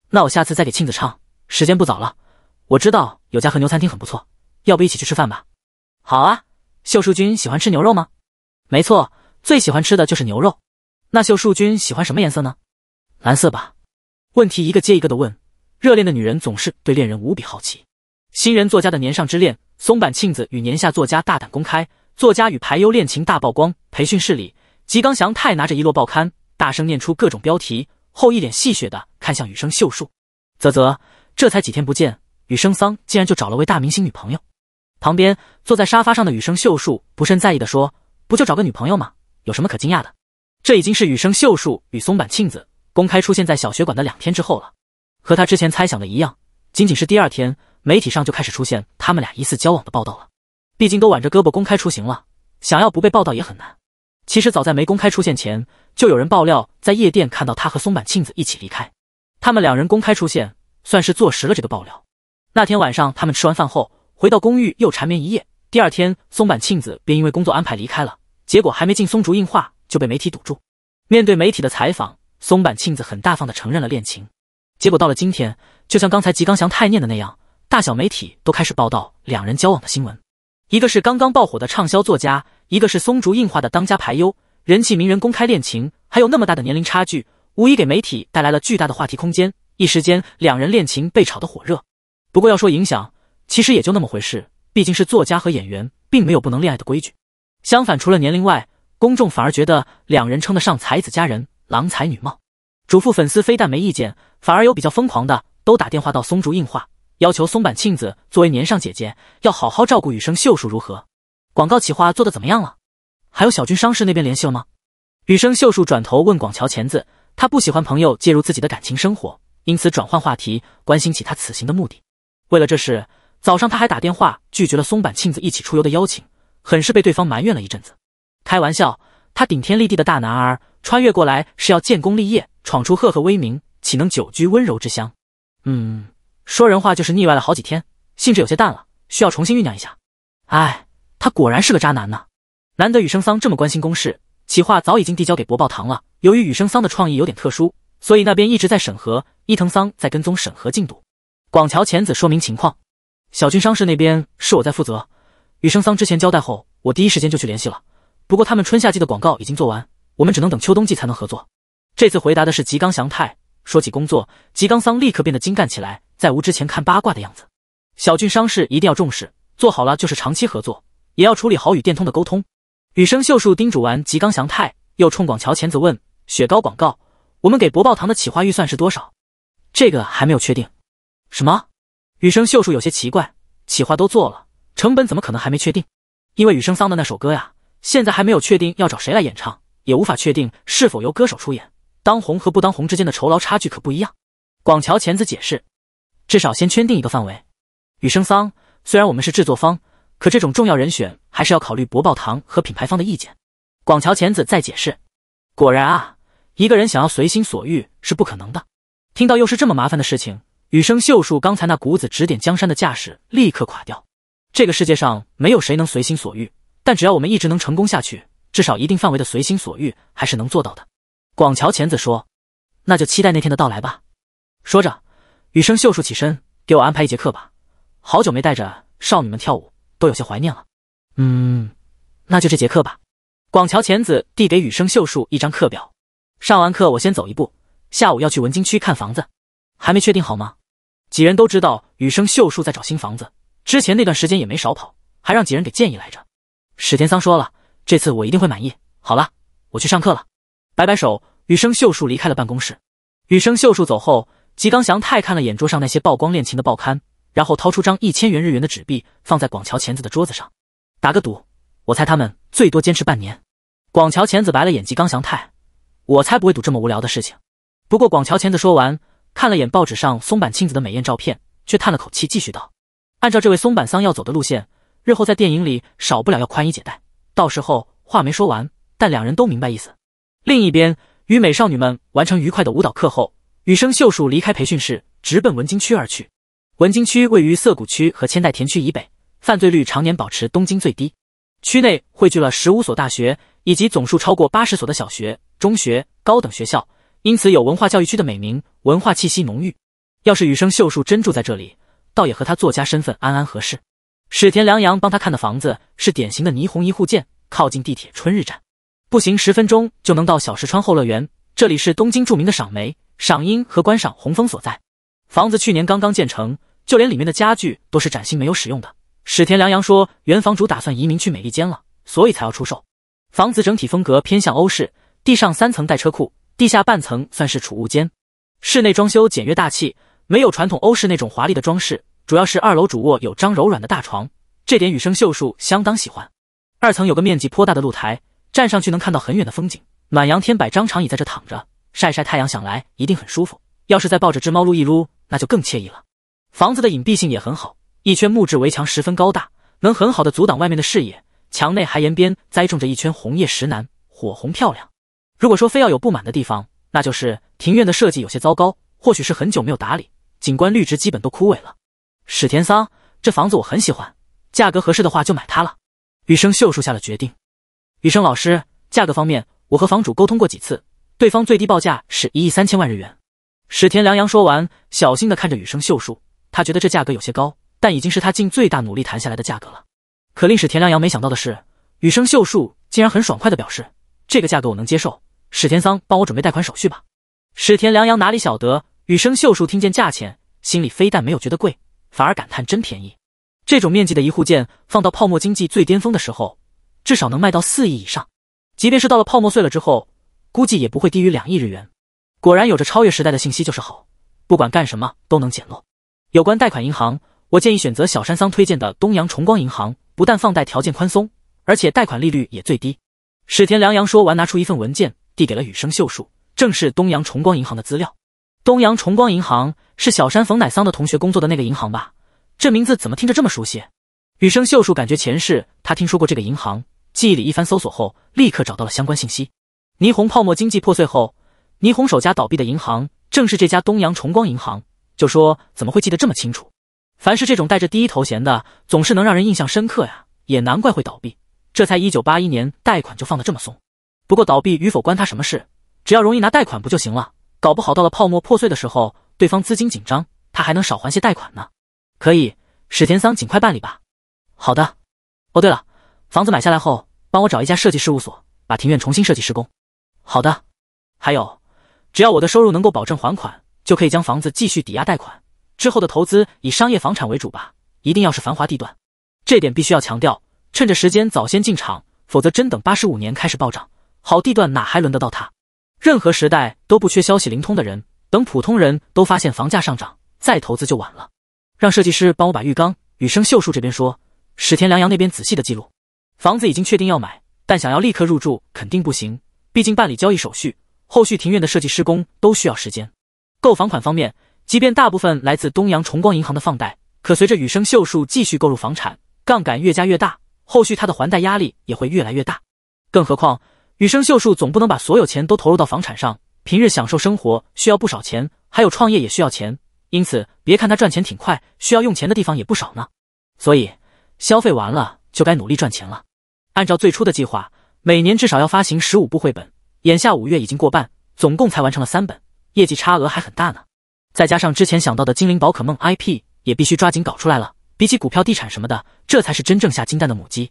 那我下次再给庆子唱。时间不早了，我知道有家和牛餐厅很不错，要不一起去吃饭吧？好啊，秀树君喜欢吃牛肉吗？没错，最喜欢吃的就是牛肉。那秀树君喜欢什么颜色呢？蓝色吧。问题一个接一个的问。热恋的女人总是对恋人无比好奇。新人作家的年上之恋，松坂庆子与年下作家大胆公开，作家与排忧恋情大曝光。培训室里，吉冈祥太拿着一摞报刊，大声念出各种标题后，一脸戏谑的看向羽生秀树：“啧啧，这才几天不见，羽生桑竟然就找了位大明星女朋友。”旁边坐在沙发上的羽生秀树不甚在意的说：“不就找个女朋友吗？有什么可惊讶的？这已经是羽生秀树与松坂庆子公开出现在小学馆的两天之后了。”和他之前猜想的一样，仅仅是第二天，媒体上就开始出现他们俩疑似交往的报道了。毕竟都挽着胳膊公开出行了，想要不被报道也很难。其实早在没公开出现前，就有人爆料在夜店看到他和松坂庆子一起离开。他们两人公开出现，算是坐实了这个爆料。那天晚上，他们吃完饭后回到公寓又缠绵一夜。第二天，松坂庆子便因为工作安排离开了。结果还没进松竹映画就被媒体堵住。面对媒体的采访，松坂庆子很大方的承认了恋情。结果到了今天，就像刚才吉刚祥太念的那样，大小媒体都开始报道两人交往的新闻。一个是刚刚爆火的畅销作家，一个是松竹映画的当家排优，人气名人公开恋情，还有那么大的年龄差距，无疑给媒体带来了巨大的话题空间。一时间，两人恋情被炒得火热。不过要说影响，其实也就那么回事，毕竟是作家和演员，并没有不能恋爱的规矩。相反，除了年龄外，公众反而觉得两人称得上才子佳人，郎才女貌。嘱咐粉丝非但没意见，反而有比较疯狂的都打电话到松竹映画，要求松坂庆子作为年上姐姐要好好照顾雨生秀树如何？广告企划做的怎么样了？还有小军商事那边联系了吗？雨生秀树转头问广桥钱子，他不喜欢朋友介入自己的感情生活，因此转换话题，关心起他此行的目的。为了这事，早上他还打电话拒绝了松坂庆子一起出游的邀请，很是被对方埋怨了一阵子。开玩笑。他顶天立地的大男儿，穿越过来是要建功立业，闯出赫赫威名，岂能久居温柔之乡？嗯，说人话就是腻歪了好几天，兴致有些淡了，需要重新酝酿一下。哎，他果然是个渣男呢。难得雨生桑这么关心公事，企划早已经递交给博报堂了。由于雨生桑的创意有点特殊，所以那边一直在审核。伊藤桑在跟踪审核进度。广桥浅子说明情况，小军商事那边是我在负责。雨生桑之前交代后，我第一时间就去联系了。不过他们春夏季的广告已经做完，我们只能等秋冬季才能合作。这次回答的是吉冈祥太。说起工作，吉冈桑立刻变得精干起来，再无之前看八卦的样子。小俊伤势一定要重视，做好了就是长期合作，也要处理好与电通的沟通。羽生秀树叮嘱完吉冈祥太，又冲广桥千子问：“雪糕广告，我们给博报堂的企划预算是多少？这个还没有确定。”什么？羽生秀树有些奇怪，企划都做了，成本怎么可能还没确定？因为羽生桑的那首歌呀。现在还没有确定要找谁来演唱，也无法确定是否由歌手出演。当红和不当红之间的酬劳差距可不一样。广桥钳子解释，至少先圈定一个范围。雨生桑，虽然我们是制作方，可这种重要人选还是要考虑博报堂和品牌方的意见。广桥钳子再解释，果然啊，一个人想要随心所欲是不可能的。听到又是这么麻烦的事情，雨生秀树刚才那股子指点江山的架势立刻垮掉。这个世界上没有谁能随心所欲。但只要我们一直能成功下去，至少一定范围的随心所欲还是能做到的。”广桥浅子说，“那就期待那天的到来吧。”说着，羽生秀树起身，“给我安排一节课吧，好久没带着少女们跳舞，都有些怀念了。”“嗯，那就这节课吧。”广桥浅子递给羽生秀树一张课表，“上完课我先走一步，下午要去文京区看房子，还没确定好吗？”几人都知道羽生秀树在找新房子，之前那段时间也没少跑，还让几人给建议来着。史天桑说了，这次我一定会满意。好了，我去上课了。摆摆手，羽生秀树离开了办公室。羽生秀树走后，吉冈祥太看了眼桌上那些曝光恋情的报刊，然后掏出张一千元日元的纸币，放在广桥千子的桌子上。打个赌，我猜他们最多坚持半年。广桥千子白了眼吉冈祥太，我才不会赌这么无聊的事情。不过广桥千子说完，看了眼报纸上松坂庆子的美艳照片，却叹了口气，继续道：“按照这位松坂桑要走的路线。”日后在电影里少不了要宽衣解带，到时候话没说完，但两人都明白意思。另一边，与美少女们完成愉快的舞蹈课后，羽生秀树离开培训室，直奔文京区而去。文京区位于涩谷区和千代田区以北，犯罪率常年保持东京最低。区内汇聚了十五所大学，以及总数超过八十所的小学、中学、高等学校，因此有文化教育区的美名，文化气息浓郁。要是羽生秀树真住在这里，倒也和他作家身份安安合适。史田良阳帮他看的房子是典型的霓虹一户建，靠近地铁春日站，步行十分钟就能到小石川后乐园。这里是东京著名的赏梅、赏樱和观赏红枫所在。房子去年刚刚建成，就连里面的家具都是崭新没有使用的。史田良阳说，原房主打算移民去美利坚了，所以才要出售。房子整体风格偏向欧式，地上三层带车库，地下半层算是储物间。室内装修简约大气，没有传统欧式那种华丽的装饰。主要是二楼主卧有张柔软的大床，这点雨生秀树相当喜欢。二层有个面积颇大的露台，站上去能看到很远的风景。暖阳天摆张长椅在这躺着晒晒太阳，想来一定很舒服。要是再抱着只猫撸一撸，那就更惬意了。房子的隐蔽性也很好，一圈木质围墙十分高大，能很好的阻挡外面的视野。墙内还沿边栽种着一圈红叶石楠，火红漂亮。如果说非要有不满的地方，那就是庭院的设计有些糟糕，或许是很久没有打理，景观绿植基本都枯萎了。史田桑，这房子我很喜欢，价格合适的话就买它了。雨生秀树下了决定。雨生老师，价格方面，我和房主沟通过几次，对方最低报价是一亿三千万日元。史田良阳说完，小心的看着雨生秀树，他觉得这价格有些高，但已经是他尽最大努力谈下来的价格了。可令史田良阳没想到的是，雨生秀树竟然很爽快的表示，这个价格我能接受。史田桑，帮我准备贷款手续吧。史田良阳哪里晓得，雨生秀树听见价钱，心里非但没有觉得贵。反而感叹真便宜，这种面积的一户建放到泡沫经济最巅峰的时候，至少能卖到四亿以上。即便是到了泡沫碎了之后，估计也不会低于两亿日元。果然有着超越时代的信息就是好，不管干什么都能捡漏。有关贷款银行，我建议选择小山桑推荐的东洋崇光银行，不但放贷条件宽松，而且贷款利率也最低。史田良洋说完，拿出一份文件递给了羽生秀树，正是东洋崇光银行的资料。东洋崇光银行是小山冯乃桑的同学工作的那个银行吧？这名字怎么听着这么熟悉？雨生秀树感觉前世他听说过这个银行，记忆里一番搜索后，立刻找到了相关信息。霓虹泡沫经济破碎后，霓虹首家倒闭的银行正是这家东洋崇光银行。就说怎么会记得这么清楚？凡是这种带着第一头衔的，总是能让人印象深刻呀。也难怪会倒闭，这才一九八一年，贷款就放得这么松。不过倒闭与否关他什么事？只要容易拿贷款不就行了？搞不好到了泡沫破碎的时候，对方资金紧张，他还能少还些贷款呢。可以，史田桑尽快办理吧。好的。哦，对了，房子买下来后，帮我找一家设计事务所，把庭院重新设计施工。好的。还有，只要我的收入能够保证还款，就可以将房子继续抵押贷款。之后的投资以商业房产为主吧，一定要是繁华地段。这点必须要强调，趁着时间早先进场，否则真等八十五年开始暴涨，好地段哪还轮得到他？任何时代都不缺消息灵通的人，等普通人都发现房价上涨，再投资就晚了。让设计师帮我把浴缸，雨生秀树这边说，史田良阳那边仔细的记录。房子已经确定要买，但想要立刻入住肯定不行，毕竟办理交易手续，后续庭院的设计施工都需要时间。购房款方面，即便大部分来自东洋崇光银行的放贷，可随着雨生秀树继续购入房产，杠杆越加越大，后续他的还贷压力也会越来越大。更何况。羽生秀树总不能把所有钱都投入到房产上，平日享受生活需要不少钱，还有创业也需要钱，因此别看他赚钱挺快，需要用钱的地方也不少呢。所以消费完了就该努力赚钱了。按照最初的计划，每年至少要发行十五部绘本，眼下五月已经过半，总共才完成了三本，业绩差额还很大呢。再加上之前想到的精灵宝可梦 IP，也必须抓紧搞出来了。比起股票、地产什么的，这才是真正下金蛋的母鸡。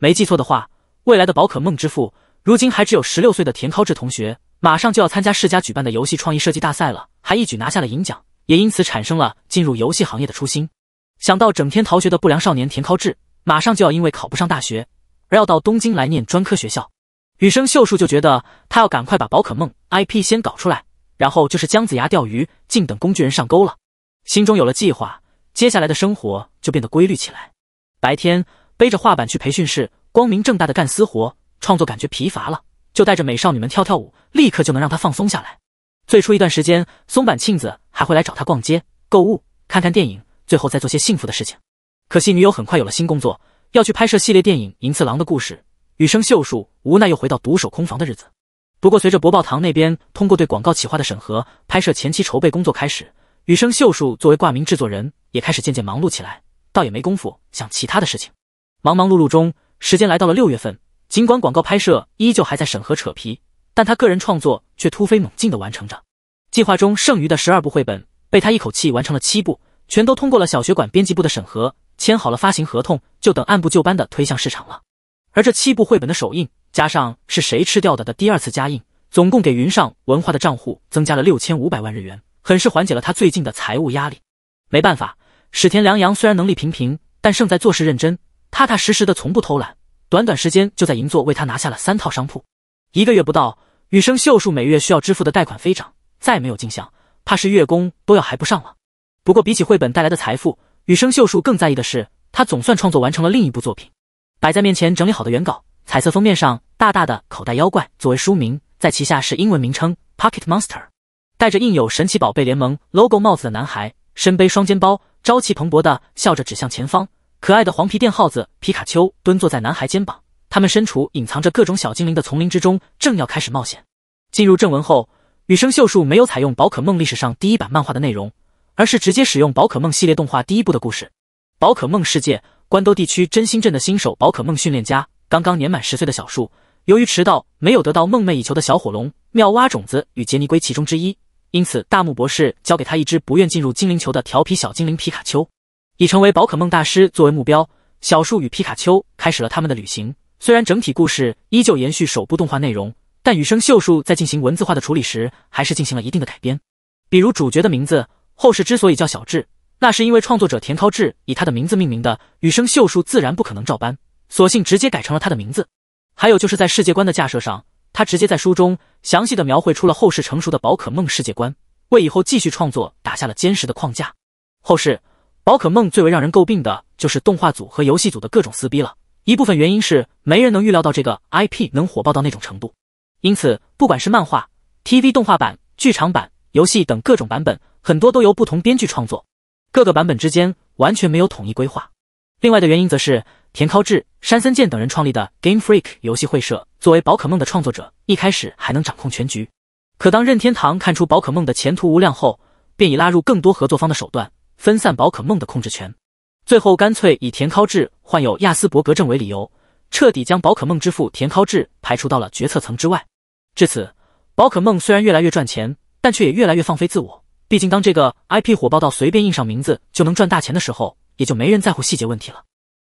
没记错的话，未来的宝可梦之父。如今还只有十六岁的田尻智同学，马上就要参加世嘉举办的游戏创意设计大赛了，还一举拿下了银奖，也因此产生了进入游戏行业的初心。想到整天逃学的不良少年田尻智，马上就要因为考不上大学而要到东京来念专科学校，羽生秀树就觉得他要赶快把宝可梦 IP 先搞出来，然后就是姜子牙钓鱼，静等工具人上钩了。心中有了计划，接下来的生活就变得规律起来。白天背着画板去培训室，光明正大的干私活。创作感觉疲乏了，就带着美少女们跳跳舞，立刻就能让她放松下来。最初一段时间，松坂庆子还会来找她逛街、购物、看看电影，最后再做些幸福的事情。可惜女友很快有了新工作，要去拍摄系列电影《银次郎的故事》，羽生秀树无奈又回到独守空房的日子。不过，随着博报堂那边通过对广告企划的审核，拍摄前期筹备工作开始，羽生秀树作为挂名制作人，也开始渐渐忙碌起来，倒也没工夫想其他的事情。忙忙碌碌中，时间来到了六月份。尽管广告拍摄依旧还在审核扯皮，但他个人创作却突飞猛进的完成着。计划中剩余的十二部绘本，被他一口气完成了七部，全都通过了小学馆编辑部的审核，签好了发行合同，就等按部就班的推向市场了。而这七部绘本的首印，加上是谁吃掉的的第二次加印，总共给云上文化的账户增加了六千五百万日元，很是缓解了他最近的财务压力。没办法，史田良洋虽然能力平平，但胜在做事认真，踏踏实实的，从不偷懒。短短时间就在银座为他拿下了三套商铺，一个月不到，羽生秀树每月需要支付的贷款飞涨，再没有进项，怕是月供都要还不上了。不过比起绘本带来的财富，羽生秀树更在意的是，他总算创作完成了另一部作品。摆在面前整理好的原稿，彩色封面上大大的口袋妖怪作为书名，在旗下是英文名称 Pocket Monster。戴着印有神奇宝贝联盟 logo 帽子的男孩，身背双肩包，朝气蓬勃的笑着指向前方。可爱的黄皮电耗子皮卡丘蹲坐在男孩肩膀，他们身处隐藏着各种小精灵的丛林之中，正要开始冒险。进入正文后，羽生秀树没有采用宝可梦历史上第一版漫画的内容，而是直接使用宝可梦系列动画第一部的故事。宝可梦世界关东地区真心镇的新手宝可梦训练家，刚刚年满十岁的小树，由于迟到没有得到梦寐以求的小火龙、妙蛙种子与杰尼龟其中之一，因此大木博士交给他一只不愿进入精灵球的调皮小精灵皮卡丘。已成为宝可梦大师作为目标，小树与皮卡丘开始了他们的旅行。虽然整体故事依旧延续首部动画内容，但雨生秀树在进行文字化的处理时，还是进行了一定的改编。比如主角的名字，后世之所以叫小智，那是因为创作者田尻智以他的名字命名的。雨生秀树自然不可能照搬，索性直接改成了他的名字。还有就是在世界观的架设上，他直接在书中详细的描绘出了后世成熟的宝可梦世界观，为以后继续创作打下了坚实的框架。后世。宝可梦最为让人诟病的就是动画组和游戏组的各种撕逼了。一部分原因是没人能预料到这个 IP 能火爆到那种程度，因此不管是漫画、TV 动画版、剧场版、游戏等各种版本，很多都由不同编剧创作，各个版本之间完全没有统一规划。另外的原因则是田尻智、山森健等人创立的 Game Freak 游戏会社作为宝可梦的创作者，一开始还能掌控全局，可当任天堂看出宝可梦的前途无量后，便已拉入更多合作方的手段。分散宝可梦的控制权，最后干脆以田尻智患有亚斯伯格症为理由，彻底将宝可梦之父田尻智排除到了决策层之外。至此，宝可梦虽然越来越赚钱，但却也越来越放飞自我。毕竟，当这个 IP 火爆到随便印上名字就能赚大钱的时候，也就没人在乎细节问题了，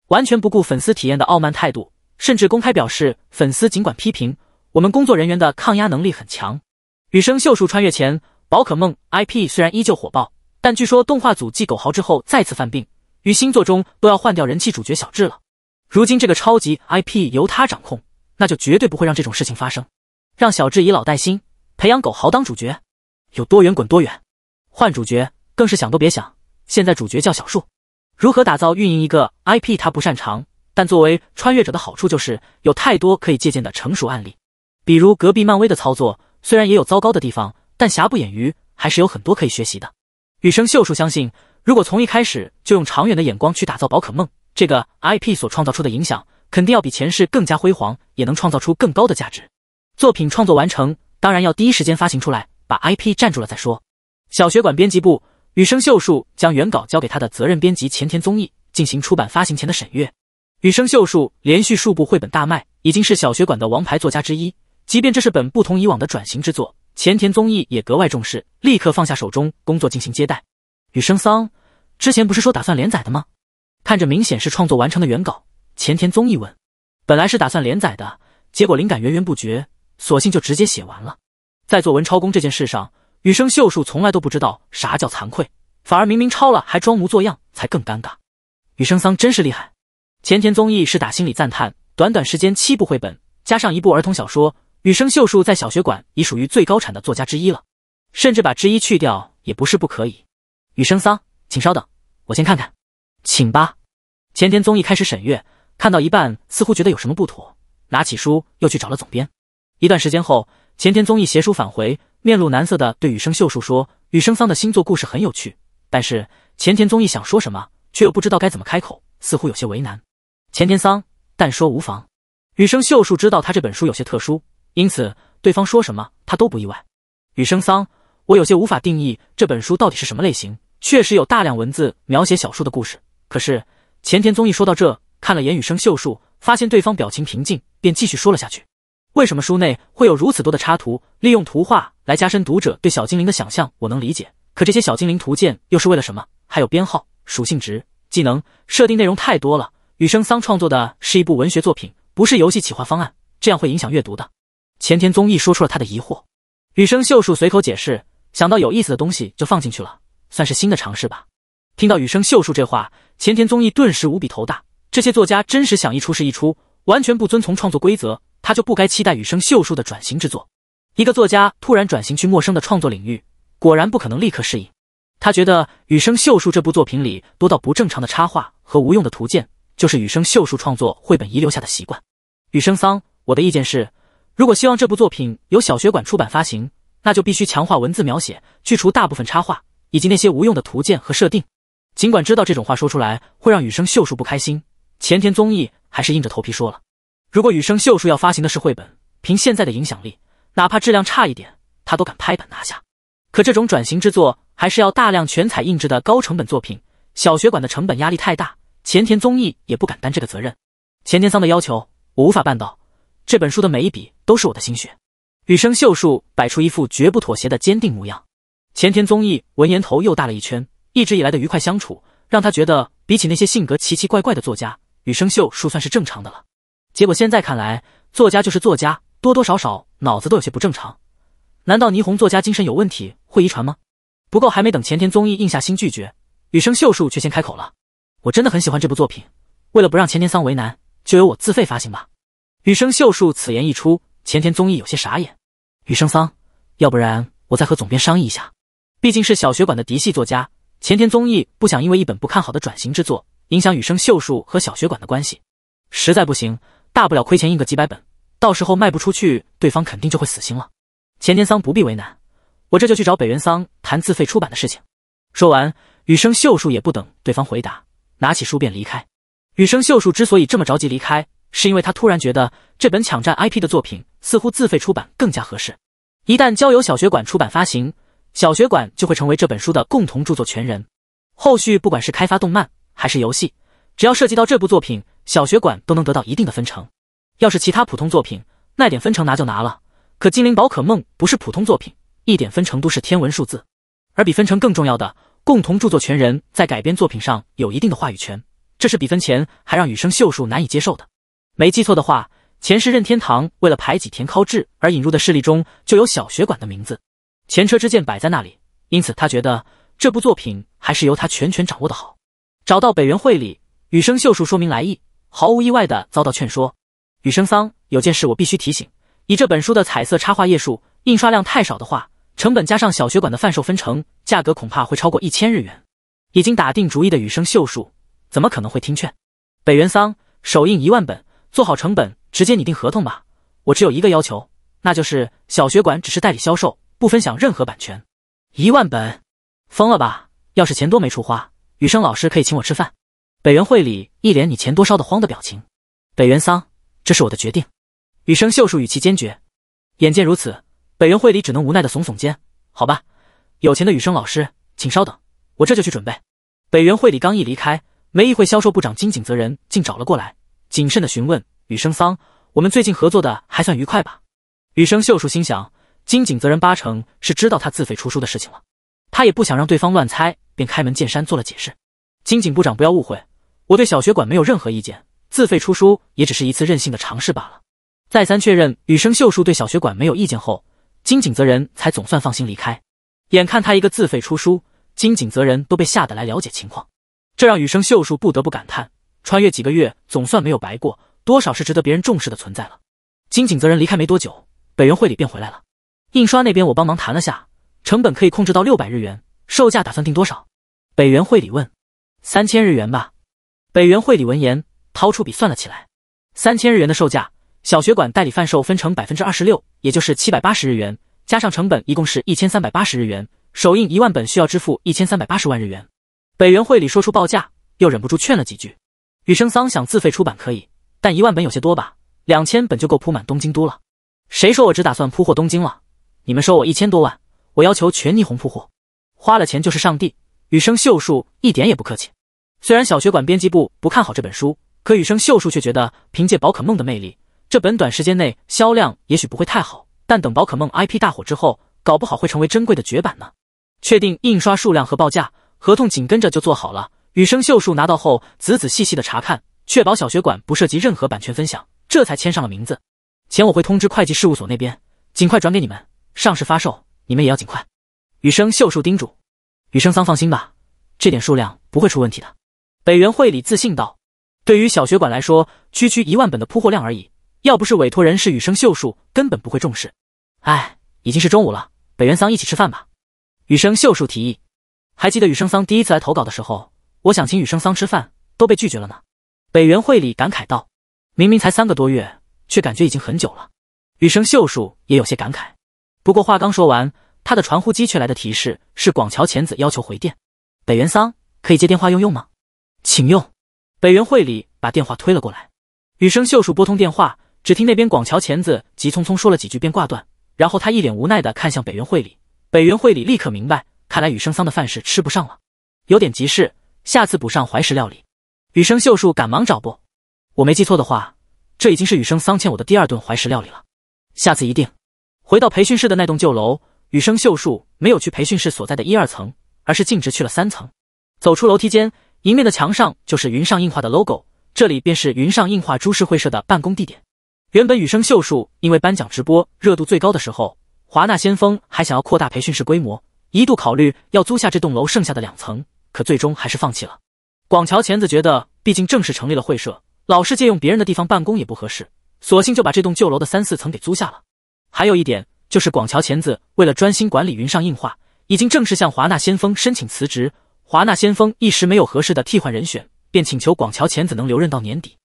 完全不顾粉丝体验的傲慢态度，甚至公开表示：“粉丝尽管批评，我们工作人员的抗压能力很强。”羽生秀树穿越前，宝可梦 IP 虽然依旧火爆。但据说动画组继狗豪之后再次犯病，于新作中都要换掉人气主角小智了。如今这个超级 IP 由他掌控，那就绝对不会让这种事情发生。让小智以老带新，培养狗豪当主角，有多远滚多远。换主角更是想都别想。现在主角叫小树，如何打造运营一个 IP 他不擅长，但作为穿越者的好处就是有太多可以借鉴的成熟案例，比如隔壁漫威的操作，虽然也有糟糕的地方，但瑕不掩瑜，还是有很多可以学习的。羽生秀树相信，如果从一开始就用长远的眼光去打造宝可梦这个 IP 所创造出的影响，肯定要比前世更加辉煌，也能创造出更高的价值。作品创作完成，当然要第一时间发行出来，把 IP 站住了再说。小学馆编辑部，羽生秀树将原稿交给他的责任编辑前田宗义进行出版发行前的审阅。羽生秀树连续数部绘本大卖，已经是小学馆的王牌作家之一，即便这是本不同以往的转型之作。前田综艺也格外重视，立刻放下手中工作进行接待。雨生桑，之前不是说打算连载的吗？看着明显是创作完成的原稿，前田综艺问：“本来是打算连载的，结果灵感源源不绝，索性就直接写完了。”在做文抄工这件事上，雨生秀树从来都不知道啥叫惭愧，反而明明抄了还装模作样，才更尴尬。雨生桑真是厉害。前田综艺是打心里赞叹，短短时间七部绘本加上一部儿童小说。羽生秀树在小学馆已属于最高产的作家之一了，甚至把之一去掉也不是不可以。羽生桑，请稍等，我先看看，请吧。前田宗义开始审阅，看到一半，似乎觉得有什么不妥，拿起书又去找了总编。一段时间后，前田宗义携书返回，面露难色的对羽生秀树说：“羽生桑的新作故事很有趣，但是前田宗义想说什么，却又不知道该怎么开口，似乎有些为难。”前田桑，但说无妨。羽生秀树知道他这本书有些特殊。因此，对方说什么他都不意外。雨生桑，我有些无法定义这本书到底是什么类型。确实有大量文字描写小树的故事，可是前田宗艺说到这，看了言语生秀树，发现对方表情平静，便继续说了下去。为什么书内会有如此多的插图？利用图画来加深读者对小精灵的想象，我能理解。可这些小精灵图鉴又是为了什么？还有编号、属性值、技能设定内容太多了。雨生桑创作的是一部文学作品，不是游戏企划方案，这样会影响阅读的。前田宗义说出了他的疑惑，羽生秀树随口解释：“想到有意思的东西就放进去了，算是新的尝试吧。”听到羽生秀树这话，前田宗义顿时无比头大。这些作家真实想一出是一出，完全不遵从创作规则。他就不该期待羽生秀树的转型之作。一个作家突然转型去陌生的创作领域，果然不可能立刻适应。他觉得羽生秀树这部作品里多到不正常的插画和无用的图鉴，就是羽生秀树创作绘本遗留下的习惯。羽生桑，我的意见是。如果希望这部作品由小学馆出版发行，那就必须强化文字描写，去除大部分插画以及那些无用的图鉴和设定。尽管知道这种话说出来会让雨生秀树不开心，前田综艺还是硬着头皮说了。如果雨生秀树要发行的是绘本，凭现在的影响力，哪怕质量差一点，他都敢拍板拿下。可这种转型之作还是要大量全彩印制的高成本作品，小学馆的成本压力太大，前田综艺也不敢担这个责任。前田桑的要求，我无法办到。这本书的每一笔。都是我的心血，羽生秀树摆出一副绝不妥协的坚定模样。前田宗义闻言头又大了一圈，一直以来的愉快相处让他觉得，比起那些性格奇奇怪怪的作家，羽生秀树算是正常的了。结果现在看来，作家就是作家，多多少少脑子都有些不正常。难道霓虹作家精神有问题会遗传吗？不过还没等前田宗义硬下心拒绝，羽生秀树却先开口了：“我真的很喜欢这部作品，为了不让前田桑为难，就由我自费发行吧。”羽生秀树此言一出。前田宗义有些傻眼，雨生桑，要不然我再和总编商议一下，毕竟是小学馆的嫡系作家，前田宗义不想因为一本不看好的转型之作影响雨生秀树和小学馆的关系。实在不行，大不了亏钱印个几百本，到时候卖不出去，对方肯定就会死心了。前田桑不必为难，我这就去找北原桑谈自费出版的事情。说完，雨生秀树也不等对方回答，拿起书便离开。雨生秀树之所以这么着急离开。是因为他突然觉得这本抢占 IP 的作品似乎自费出版更加合适，一旦交由小学馆出版发行，小学馆就会成为这本书的共同著作权人。后续不管是开发动漫还是游戏，只要涉及到这部作品，小学馆都能得到一定的分成。要是其他普通作品，那点分成拿就拿了，可精灵宝可梦不是普通作品，一点分成都是天文数字。而比分成更重要的共同著作权人在改编作品上有一定的话语权，这是比分钱还让羽生秀树难以接受的。没记错的话，前世任天堂为了排挤田尻智而引入的势力中就有小学馆的名字，前车之鉴摆在那里，因此他觉得这部作品还是由他全权掌握的好。找到北原会里，羽生秀树说明来意，毫无意外的遭到劝说。羽生桑，有件事我必须提醒，以这本书的彩色插画页数，印刷量太少的话，成本加上小学馆的贩售分成，价格恐怕会超过一千日元。已经打定主意的羽生秀树，怎么可能会听劝？北原桑，首印一万本。做好成本，直接拟定合同吧。我只有一个要求，那就是小学馆只是代理销售，不分享任何版权。一万本，疯了吧？要是钱多没处花，雨生老师可以请我吃饭。北原会里一脸你钱多烧的慌的表情。北原桑，这是我的决定。雨生秀树语气坚决。眼见如此，北原会里只能无奈的耸耸肩。好吧，有钱的雨生老师，请稍等，我这就去准备。北原会里刚一离开，没一会，销售部长金井泽人竟找了过来。谨慎的询问雨生桑：“我们最近合作的还算愉快吧？”雨生秀树心想，金井泽人八成是知道他自费出书的事情了。他也不想让对方乱猜，便开门见山做了解释：“金井部长，不要误会，我对小学馆没有任何意见，自费出书也只是一次任性的尝试罢了。”再三确认雨生秀树对小学馆没有意见后，金井泽人才总算放心离开。眼看他一个自费出书，金井泽人都被吓得来了解情况，这让雨生秀树不得不感叹。穿越几个月，总算没有白过，多少是值得别人重视的存在了。金井泽人离开没多久，北原会里便回来了。印刷那边我帮忙谈了下，成本可以控制到六百日元，售价打算定多少？北原会里问。三千日元吧。北原会里闻言，掏出笔算了起来。三千日元的售价，小学馆代理贩售分成百分之二十六，也就是七百八十日元，加上成本一共是一千三百八十日元。首印一万本需要支付一千三百八十万日元。北原会里说出报价，又忍不住劝了几句。雨生桑想自费出版可以，但一万本有些多吧？两千本就够铺满东京都了。谁说我只打算铺货东京了？你们收我一千多万，我要求全霓虹铺货。花了钱就是上帝。雨生秀树一点也不客气。虽然小学馆编辑部不看好这本书，可雨生秀树却觉得，凭借宝可梦的魅力，这本短时间内销量也许不会太好，但等宝可梦 IP 大火之后，搞不好会成为珍贵的绝版呢。确定印刷数量和报价，合同紧跟着就做好了。羽生秀树拿到后，仔仔细细的查看，确保小学馆不涉及任何版权分享，这才签上了名字。钱我会通知会计事务所那边，尽快转给你们。上市发售，你们也要尽快。羽生秀树叮嘱。羽生桑，放心吧，这点数量不会出问题的。北原会里自信道。对于小学馆来说，区区一万本的铺货量而已，要不是委托人是羽生秀树，根本不会重视。哎，已经是中午了，北原桑一起吃饭吧。羽生秀树提议。还记得羽生桑第一次来投稿的时候？我想请雨生桑吃饭，都被拒绝了呢。北原会里感慨道：“明明才三个多月，却感觉已经很久了。”雨生秀树也有些感慨。不过话刚说完，他的传呼机却来的提示是广桥千子要求回电。北原桑，可以接电话用用吗？请用。北原会里把电话推了过来。雨生秀树拨通电话，只听那边广桥钱子急匆匆说了几句，便挂断。然后他一脸无奈的看向北原会里。北原会里立刻明白，看来雨生桑的饭是吃不上了。有点急事。下次补上怀石料理，羽生秀树赶忙找不，我没记错的话，这已经是羽生桑欠我的第二顿怀石料理了。下次一定。回到培训室的那栋旧楼，羽生秀树没有去培训室所在的一二层，而是径直去了三层。走出楼梯间，迎面的墙上就是云上印画的 logo，这里便是云上印画株式会社的办公地点。原本羽生秀树因为颁奖直播热度最高的时候，华纳先锋还想要扩大培训室规模，一度考虑要租下这栋楼剩下的两层。可最终还是放弃了。广桥钳子觉得，毕竟正式成立了会社，老是借用别人的地方办公也不合适，索性就把这栋旧楼的三四层给租下了。还有一点，就是广桥钳子为了专心管理云上映画，已经正式向华纳先锋申请辞职。华纳先锋一时没有合适的替换人选，便请求广桥钳子能留任到年底。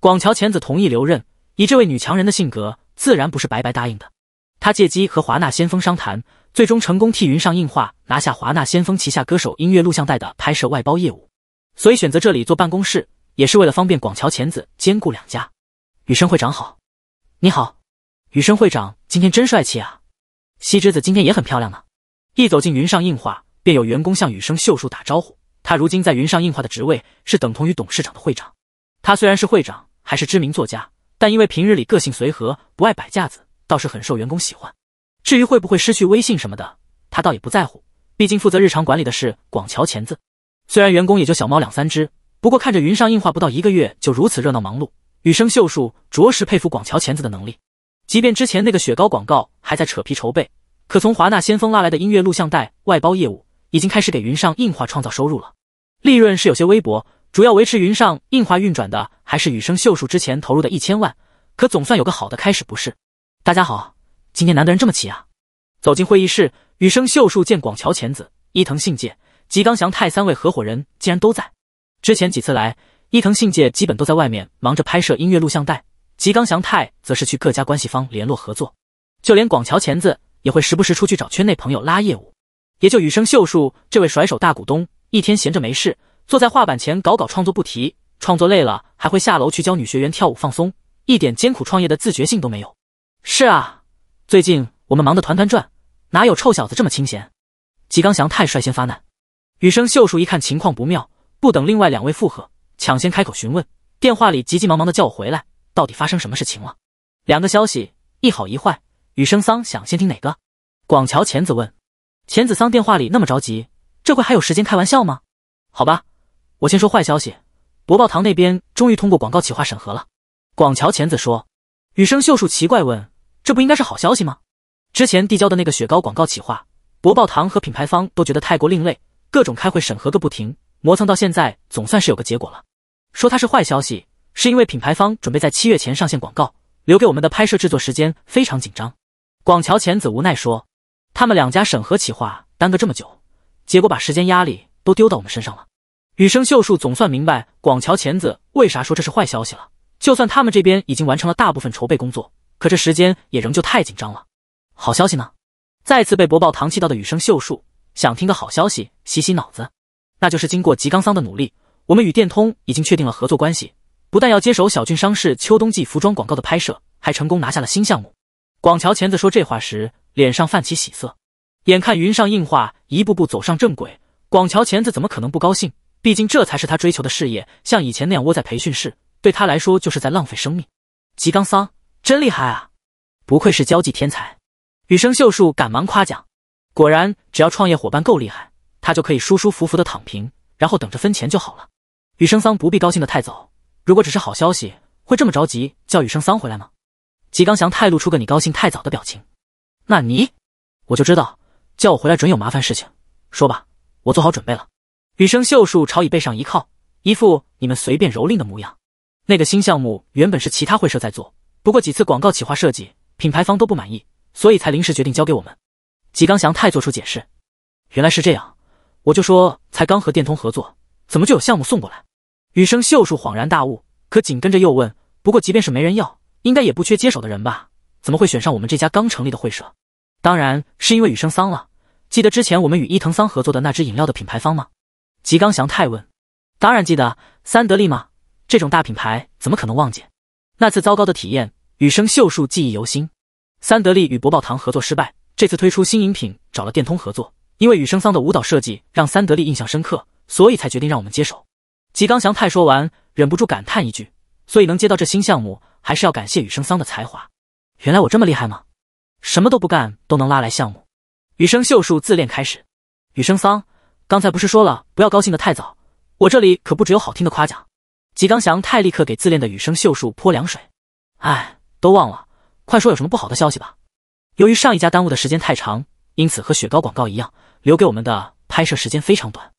广桥钳子同意留任，以这位女强人的性格，自然不是白白答应的。他借机和华纳先锋商谈。最终成功替云上映画拿下华纳先锋旗下歌手音乐录像带的拍摄外包业务，所以选择这里做办公室，也是为了方便广桥千子兼顾两家。雨生会长好，你好，雨生会长今天真帅气啊！西之子今天也很漂亮呢。一走进云上映画，便有员工向雨生秀树打招呼。他如今在云上映画的职位是等同于董事长的会长。他虽然是会长，还是知名作家，但因为平日里个性随和，不爱摆架子，倒是很受员工喜欢。至于会不会失去微信什么的，他倒也不在乎。毕竟负责日常管理的是广桥钳子。虽然员工也就小猫两三只，不过看着云上硬化不到一个月就如此热闹忙碌，雨生秀树着实佩服广桥钳子的能力。即便之前那个雪糕广告还在扯皮筹备，可从华纳先锋拉来的音乐录像带外包业务已经开始给云上硬化创造收入了。利润是有些微薄，主要维持云上硬化运转的还是雨生秀树之前投入的一千万。可总算有个好的开始，不是？大家好。今天难得人这么齐啊！走进会议室，羽生秀树见广桥浅子、伊藤信介、吉冈祥太三位合伙人竟然都在。之前几次来，伊藤信介基本都在外面忙着拍摄音乐录像带，吉冈祥太则是去各家关系方联络合作，就连广桥浅子也会时不时出去找圈内朋友拉业务。也就羽生秀树这位甩手大股东，一天闲着没事，坐在画板前搞搞创作不提，创作累了还会下楼去教女学员跳舞放松，一点艰苦创业的自觉性都没有。是啊。最近我们忙得团团转，哪有臭小子这么清闲？吉冈祥太率先发难，羽生秀树一看情况不妙，不等另外两位附和，抢先开口询问：“电话里急急忙忙的叫我回来，到底发生什么事情了？”两个消息，一好一坏，羽生桑想先听哪个？广桥浅子问。浅子桑电话里那么着急，这会还有时间开玩笑吗？好吧，我先说坏消息，博报堂那边终于通过广告企划审核了。广桥浅子说。羽生秀树奇怪问。这不应该是好消息吗？之前递交的那个雪糕广告企划，博报堂和品牌方都觉得太过另类，各种开会审核个不停，磨蹭到现在，总算是有个结果了。说它是坏消息，是因为品牌方准备在七月前上线广告，留给我们的拍摄制作时间非常紧张。广桥浅子无奈说：“他们两家审核企划耽搁这么久，结果把时间压力都丢到我们身上了。”羽生秀树总算明白广桥浅子为啥说这是坏消息了。就算他们这边已经完成了大部分筹备工作。可这时间也仍旧太紧张了。好消息呢？再次被博报堂气到的雨生秀树想听个好消息洗洗脑子，那就是经过吉冈桑的努力，我们与电通已经确定了合作关系，不但要接手小俊商事秋冬季服装广告的拍摄，还成功拿下了新项目。广桥钳子说这话时，脸上泛起喜色。眼看云上硬化一步步走上正轨，广桥钳子怎么可能不高兴？毕竟这才是他追求的事业，像以前那样窝在培训室，对他来说就是在浪费生命。吉冈桑。真厉害啊！不愧是交际天才，羽生秀树赶忙夸奖。果然，只要创业伙伴够厉害，他就可以舒舒服服的躺平，然后等着分钱就好了。羽生桑不必高兴的太早，如果只是好消息，会这么着急叫羽生桑回来吗？吉冈祥泰露出个你高兴太早的表情。那你，我就知道叫我回来准有麻烦事情，说吧，我做好准备了。羽生秀树朝椅背上一靠，一副你们随便蹂躏的模样。那个新项目原本是其他会社在做。不过几次广告企划设计，品牌方都不满意，所以才临时决定交给我们。吉冈祥太做出解释，原来是这样，我就说才刚和电通合作，怎么就有项目送过来？羽生秀树恍然大悟，可紧跟着又问：不过即便是没人要，应该也不缺接手的人吧？怎么会选上我们这家刚成立的会社？当然是因为羽生桑了。记得之前我们与伊藤桑合作的那支饮料的品牌方吗？吉冈祥太问。当然记得，三得利吗？这种大品牌怎么可能忘记？那次糟糕的体验，羽生秀树记忆犹新。三得利与博报堂合作失败，这次推出新饮品，找了电通合作。因为羽生桑的舞蹈设计让三得利印象深刻，所以才决定让我们接手。吉冈祥太说完，忍不住感叹一句：“所以能接到这新项目，还是要感谢羽生桑的才华。”原来我这么厉害吗？什么都不干都能拉来项目？羽生秀树自恋开始。羽生桑，刚才不是说了，不要高兴的太早。我这里可不只有好听的夸奖。吉冈祥太立刻给自恋的羽生秀树泼凉水。哎，都忘了，快说有什么不好的消息吧。由于上一家耽误的时间太长，因此和雪糕广告一样，留给我们的拍摄时间非常短。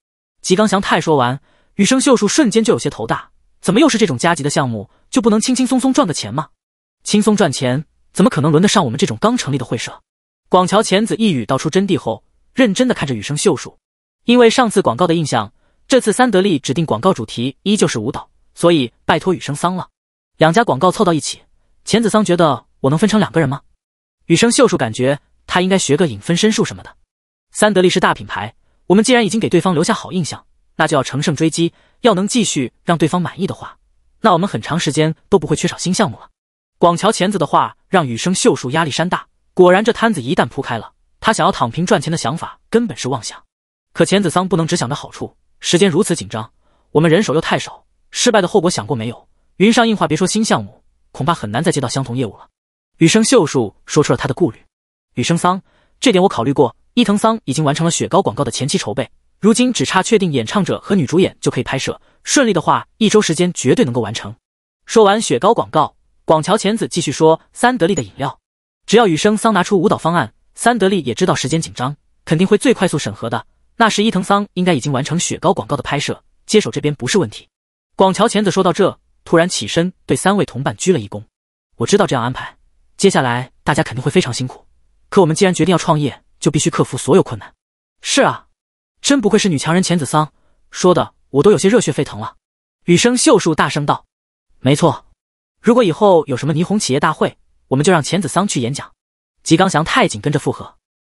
吉冈祥太说完，羽生秀树瞬间就有些头大。怎么又是这种加急的项目？就不能轻轻松松赚个钱吗？轻松赚钱怎么可能轮得上我们这种刚成立的会社？广桥浅子一语道出真谛后，认真的看着羽生秀树。因为上次广告的印象，这次三得利指定广告主题依旧是舞蹈。所以拜托雨生桑了，两家广告凑到一起，钱子桑觉得我能分成两个人吗？雨生秀树感觉他应该学个影分身术什么的。三得利是大品牌，我们既然已经给对方留下好印象，那就要乘胜追击。要能继续让对方满意的话，那我们很长时间都不会缺少新项目了。广桥钱子的话让雨生秀树压力山大。果然这摊子一旦铺开了，他想要躺平赚钱的想法根本是妄想。可钱子桑不能只想着好处，时间如此紧张，我们人手又太少。失败的后果想过没有？云上硬话，别说新项目，恐怕很难再接到相同业务了。羽生秀树说出了他的顾虑。羽生桑，这点我考虑过。伊藤桑已经完成了雪糕广告的前期筹备，如今只差确定演唱者和女主演就可以拍摄。顺利的话，一周时间绝对能够完成。说完雪糕广告，广桥浅子继续说：三得利的饮料，只要羽生桑拿出舞蹈方案，三得利也知道时间紧张，肯定会最快速审核的。那时伊藤桑应该已经完成雪糕广告的拍摄，接手这边不是问题。广桥浅子说到这，突然起身对三位同伴鞠了一躬。我知道这样安排，接下来大家肯定会非常辛苦。可我们既然决定要创业，就必须克服所有困难。是啊，真不愧是女强人浅子桑，说的我都有些热血沸腾了。羽生秀树大声道：“没错，如果以后有什么霓虹企业大会，我们就让浅子桑去演讲。”吉冈祥太紧跟着附和：“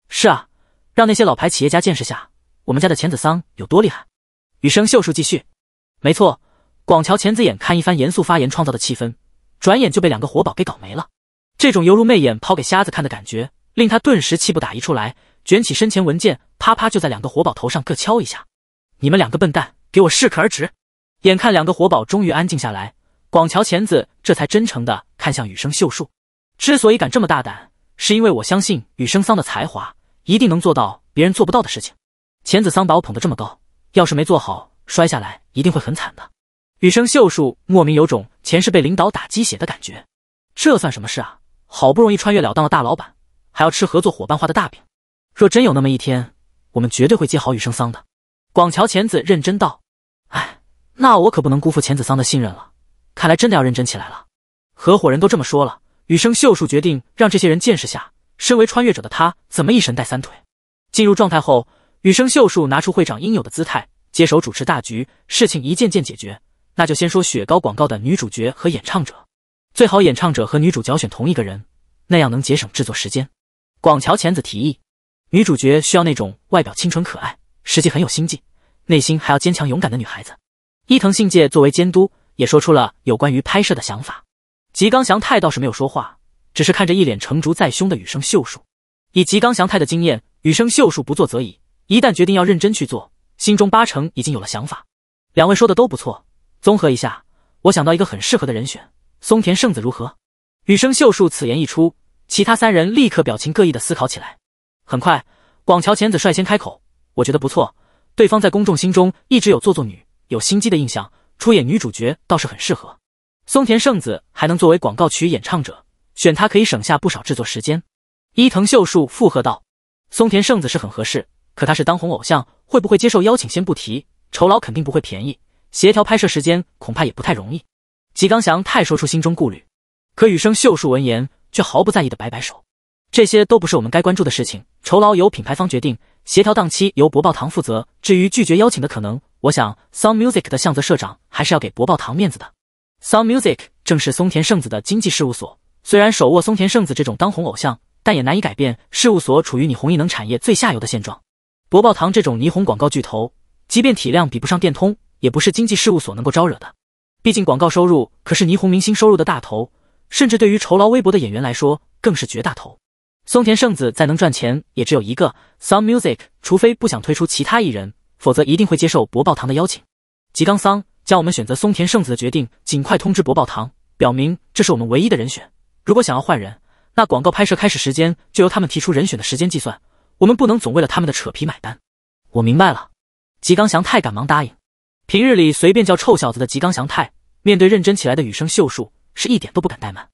是啊，让那些老牌企业家见识下我们家的浅子桑有多厉害。”羽生秀树继续：“没错。”广桥钳子眼看一番严肃发言创造的气氛，转眼就被两个活宝给搞没了。这种犹如媚眼抛给瞎子看的感觉，令他顿时气不打一处来，卷起身前文件，啪啪就在两个活宝头上各敲一下：“你们两个笨蛋，给我适可而止！”眼看两个活宝终于安静下来，广桥钳子这才真诚的看向羽生秀树：“之所以敢这么大胆，是因为我相信羽生桑的才华，一定能做到别人做不到的事情。钳子桑把我捧得这么高，要是没做好，摔下来一定会很惨的。”羽生秀树莫名有种前世被领导打鸡血的感觉，这算什么事啊？好不容易穿越了当了大老板，还要吃合作伙伴画的大饼。若真有那么一天，我们绝对会接好羽生桑的。广桥浅子认真道：“哎，那我可不能辜负浅子桑的信任了。看来真的要认真起来了。合伙人都这么说了，羽生秀树决定让这些人见识下，身为穿越者的他怎么一神带三腿。进入状态后，羽生秀树拿出会长应有的姿态，接手主持大局，事情一件件解决。”那就先说雪糕广告的女主角和演唱者，最好演唱者和女主角选同一个人，那样能节省制作时间。广桥浅子提议，女主角需要那种外表清纯可爱，实际很有心计，内心还要坚强勇敢的女孩子。伊藤信介作为监督也说出了有关于拍摄的想法。吉冈祥太倒是没有说话，只是看着一脸成竹在胸的羽生秀树。以吉冈祥太的经验，羽生秀树不做则已，一旦决定要认真去做，心中八成已经有了想法。两位说的都不错。综合一下，我想到一个很适合的人选，松田圣子如何？羽生秀树此言一出，其他三人立刻表情各异的思考起来。很快，广桥浅子率先开口：“我觉得不错，对方在公众心中一直有做作女、有心机的印象，出演女主角倒是很适合。松田圣子还能作为广告曲演唱者，选她可以省下不少制作时间。”伊藤秀树附和道：“松田圣子是很合适，可她是当红偶像，会不会接受邀请先不提，酬劳肯定不会便宜。”协调拍摄时间恐怕也不太容易。吉冈祥太说出心中顾虑，可雨生秀树闻言却毫不在意的摆摆手：“这些都不是我们该关注的事情。酬劳由品牌方决定，协调档期由博报堂负责。至于拒绝邀请的可能，我想 Sound Music 的向泽社长还是要给博报堂面子的。Sound Music 正是松田圣子的经纪事务所，虽然手握松田圣子这种当红偶像，但也难以改变事务所处于霓虹艺能产业最下游的现状。博报堂这种霓虹广告巨头，即便体量比不上电通。”也不是经济事务所能够招惹的，毕竟广告收入可是霓虹明星收入的大头，甚至对于酬劳微薄的演员来说更是绝大头。松田圣子再能赚钱，也只有一个。Sun Music 除非不想推出其他艺人，否则一定会接受博报堂的邀请。吉冈桑，将我们选择松田圣子的决定尽快通知博报堂，表明这是我们唯一的人选。如果想要换人，那广告拍摄开始时间就由他们提出人选的时间计算，我们不能总为了他们的扯皮买单。我明白了，吉冈祥太赶忙答应。平日里随便叫臭小子的吉冈祥太，面对认真起来的羽生秀树，是一点都不敢怠慢。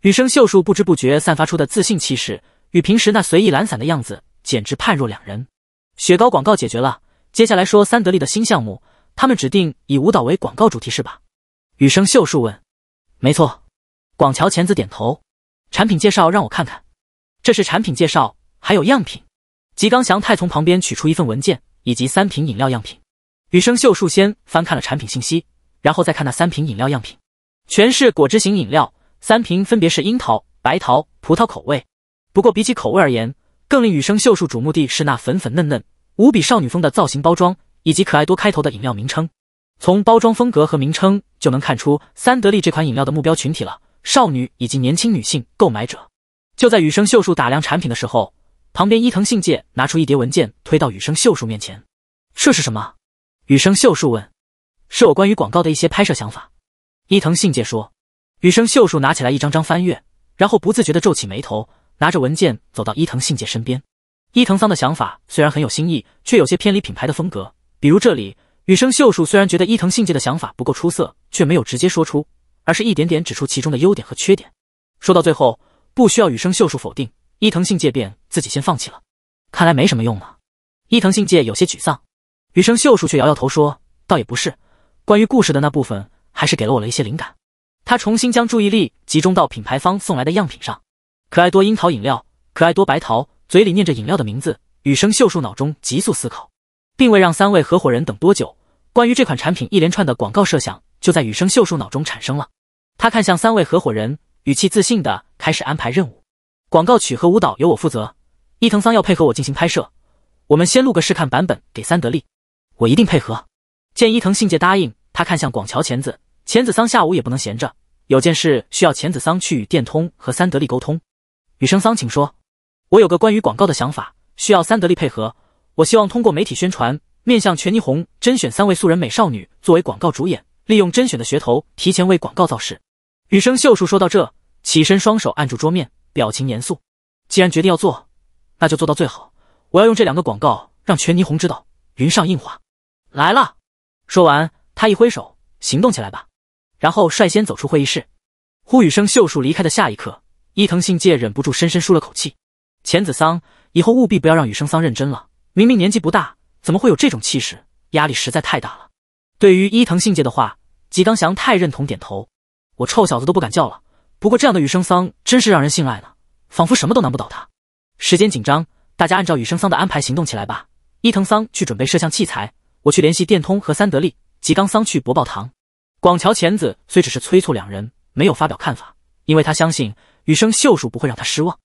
羽生秀树不知不觉散发出的自信气势，与平时那随意懒散的样子，简直判若两人。雪糕广告解决了，接下来说三得利的新项目，他们指定以舞蹈为广告主题，是吧？羽生秀树问。没错，广桥千子点头。产品介绍让我看看。这是产品介绍，还有样品。吉冈祥太从旁边取出一份文件以及三瓶饮料样品。雨生秀树先翻看了产品信息，然后再看那三瓶饮料样品，全是果汁型饮料，三瓶分别是樱桃、白桃、葡萄口味。不过比起口味而言，更令羽生秀树瞩目的是那粉粉嫩嫩、无比少女风的造型包装，以及可爱多开头的饮料名称。从包装风格和名称就能看出三得利这款饮料的目标群体了——少女以及年轻女性购买者。就在羽生秀树打量产品的时候，旁边伊藤信介拿出一叠文件推到羽生秀树面前，这是什么？羽生秀树问：“是我关于广告的一些拍摄想法。”伊藤信介说。羽生秀树拿起来一张张翻阅，然后不自觉地皱起眉头，拿着文件走到伊藤信介身边。伊藤桑的想法虽然很有新意，却有些偏离品牌的风格。比如这里，羽生秀树虽然觉得伊藤信介的想法不够出色，却没有直接说出，而是一点点指出其中的优点和缺点。说到最后，不需要羽生秀树否定，伊藤信介便自己先放弃了。看来没什么用啊！伊藤信介有些沮丧。雨生秀树却摇摇头说：“倒也不是，关于故事的那部分，还是给了我了一些灵感。”他重新将注意力集中到品牌方送来的样品上，可爱多樱桃饮料，可爱多白桃，嘴里念着饮料的名字。羽生秀树脑中急速思考，并未让三位合伙人等多久。关于这款产品，一连串的广告设想就在羽生秀树脑中产生了。他看向三位合伙人，语气自信的开始安排任务：“广告曲和舞蹈由我负责，伊藤桑要配合我进行拍摄。我们先录个试看版本给三得利。”我一定配合。见伊藤信介答应他，看向广桥钱子。钱子桑下午也不能闲着，有件事需要钱子桑去与电通和三得利沟通。羽生桑，请说。我有个关于广告的想法，需要三得利配合。我希望通过媒体宣传，面向全霓虹甄选三位素人美少女作为广告主演，利用甄选的噱头提前为广告造势。羽生秀树说到这，起身，双手按住桌面，表情严肃。既然决定要做，那就做到最好。我要用这两个广告让全霓虹知道云上映画。来了，说完，他一挥手，行动起来吧。然后率先走出会议室。呼雨生秀树离开的下一刻，伊藤信介忍不住深深舒了口气。钱子桑，以后务必不要让雨生桑认真了。明明年纪不大，怎么会有这种气势？压力实在太大了。对于伊藤信介的话，吉冈祥太认同，点头。我臭小子都不敢叫了。不过这样的雨生桑真是让人信赖呢，仿佛什么都难不倒他。时间紧张，大家按照雨生桑的安排行动起来吧。伊藤桑去准备摄像器材。我去联系电通和三得利，吉冈桑去博报堂。广桥前子虽只是催促两人，没有发表看法，因为他相信雨生秀树不会让他失望。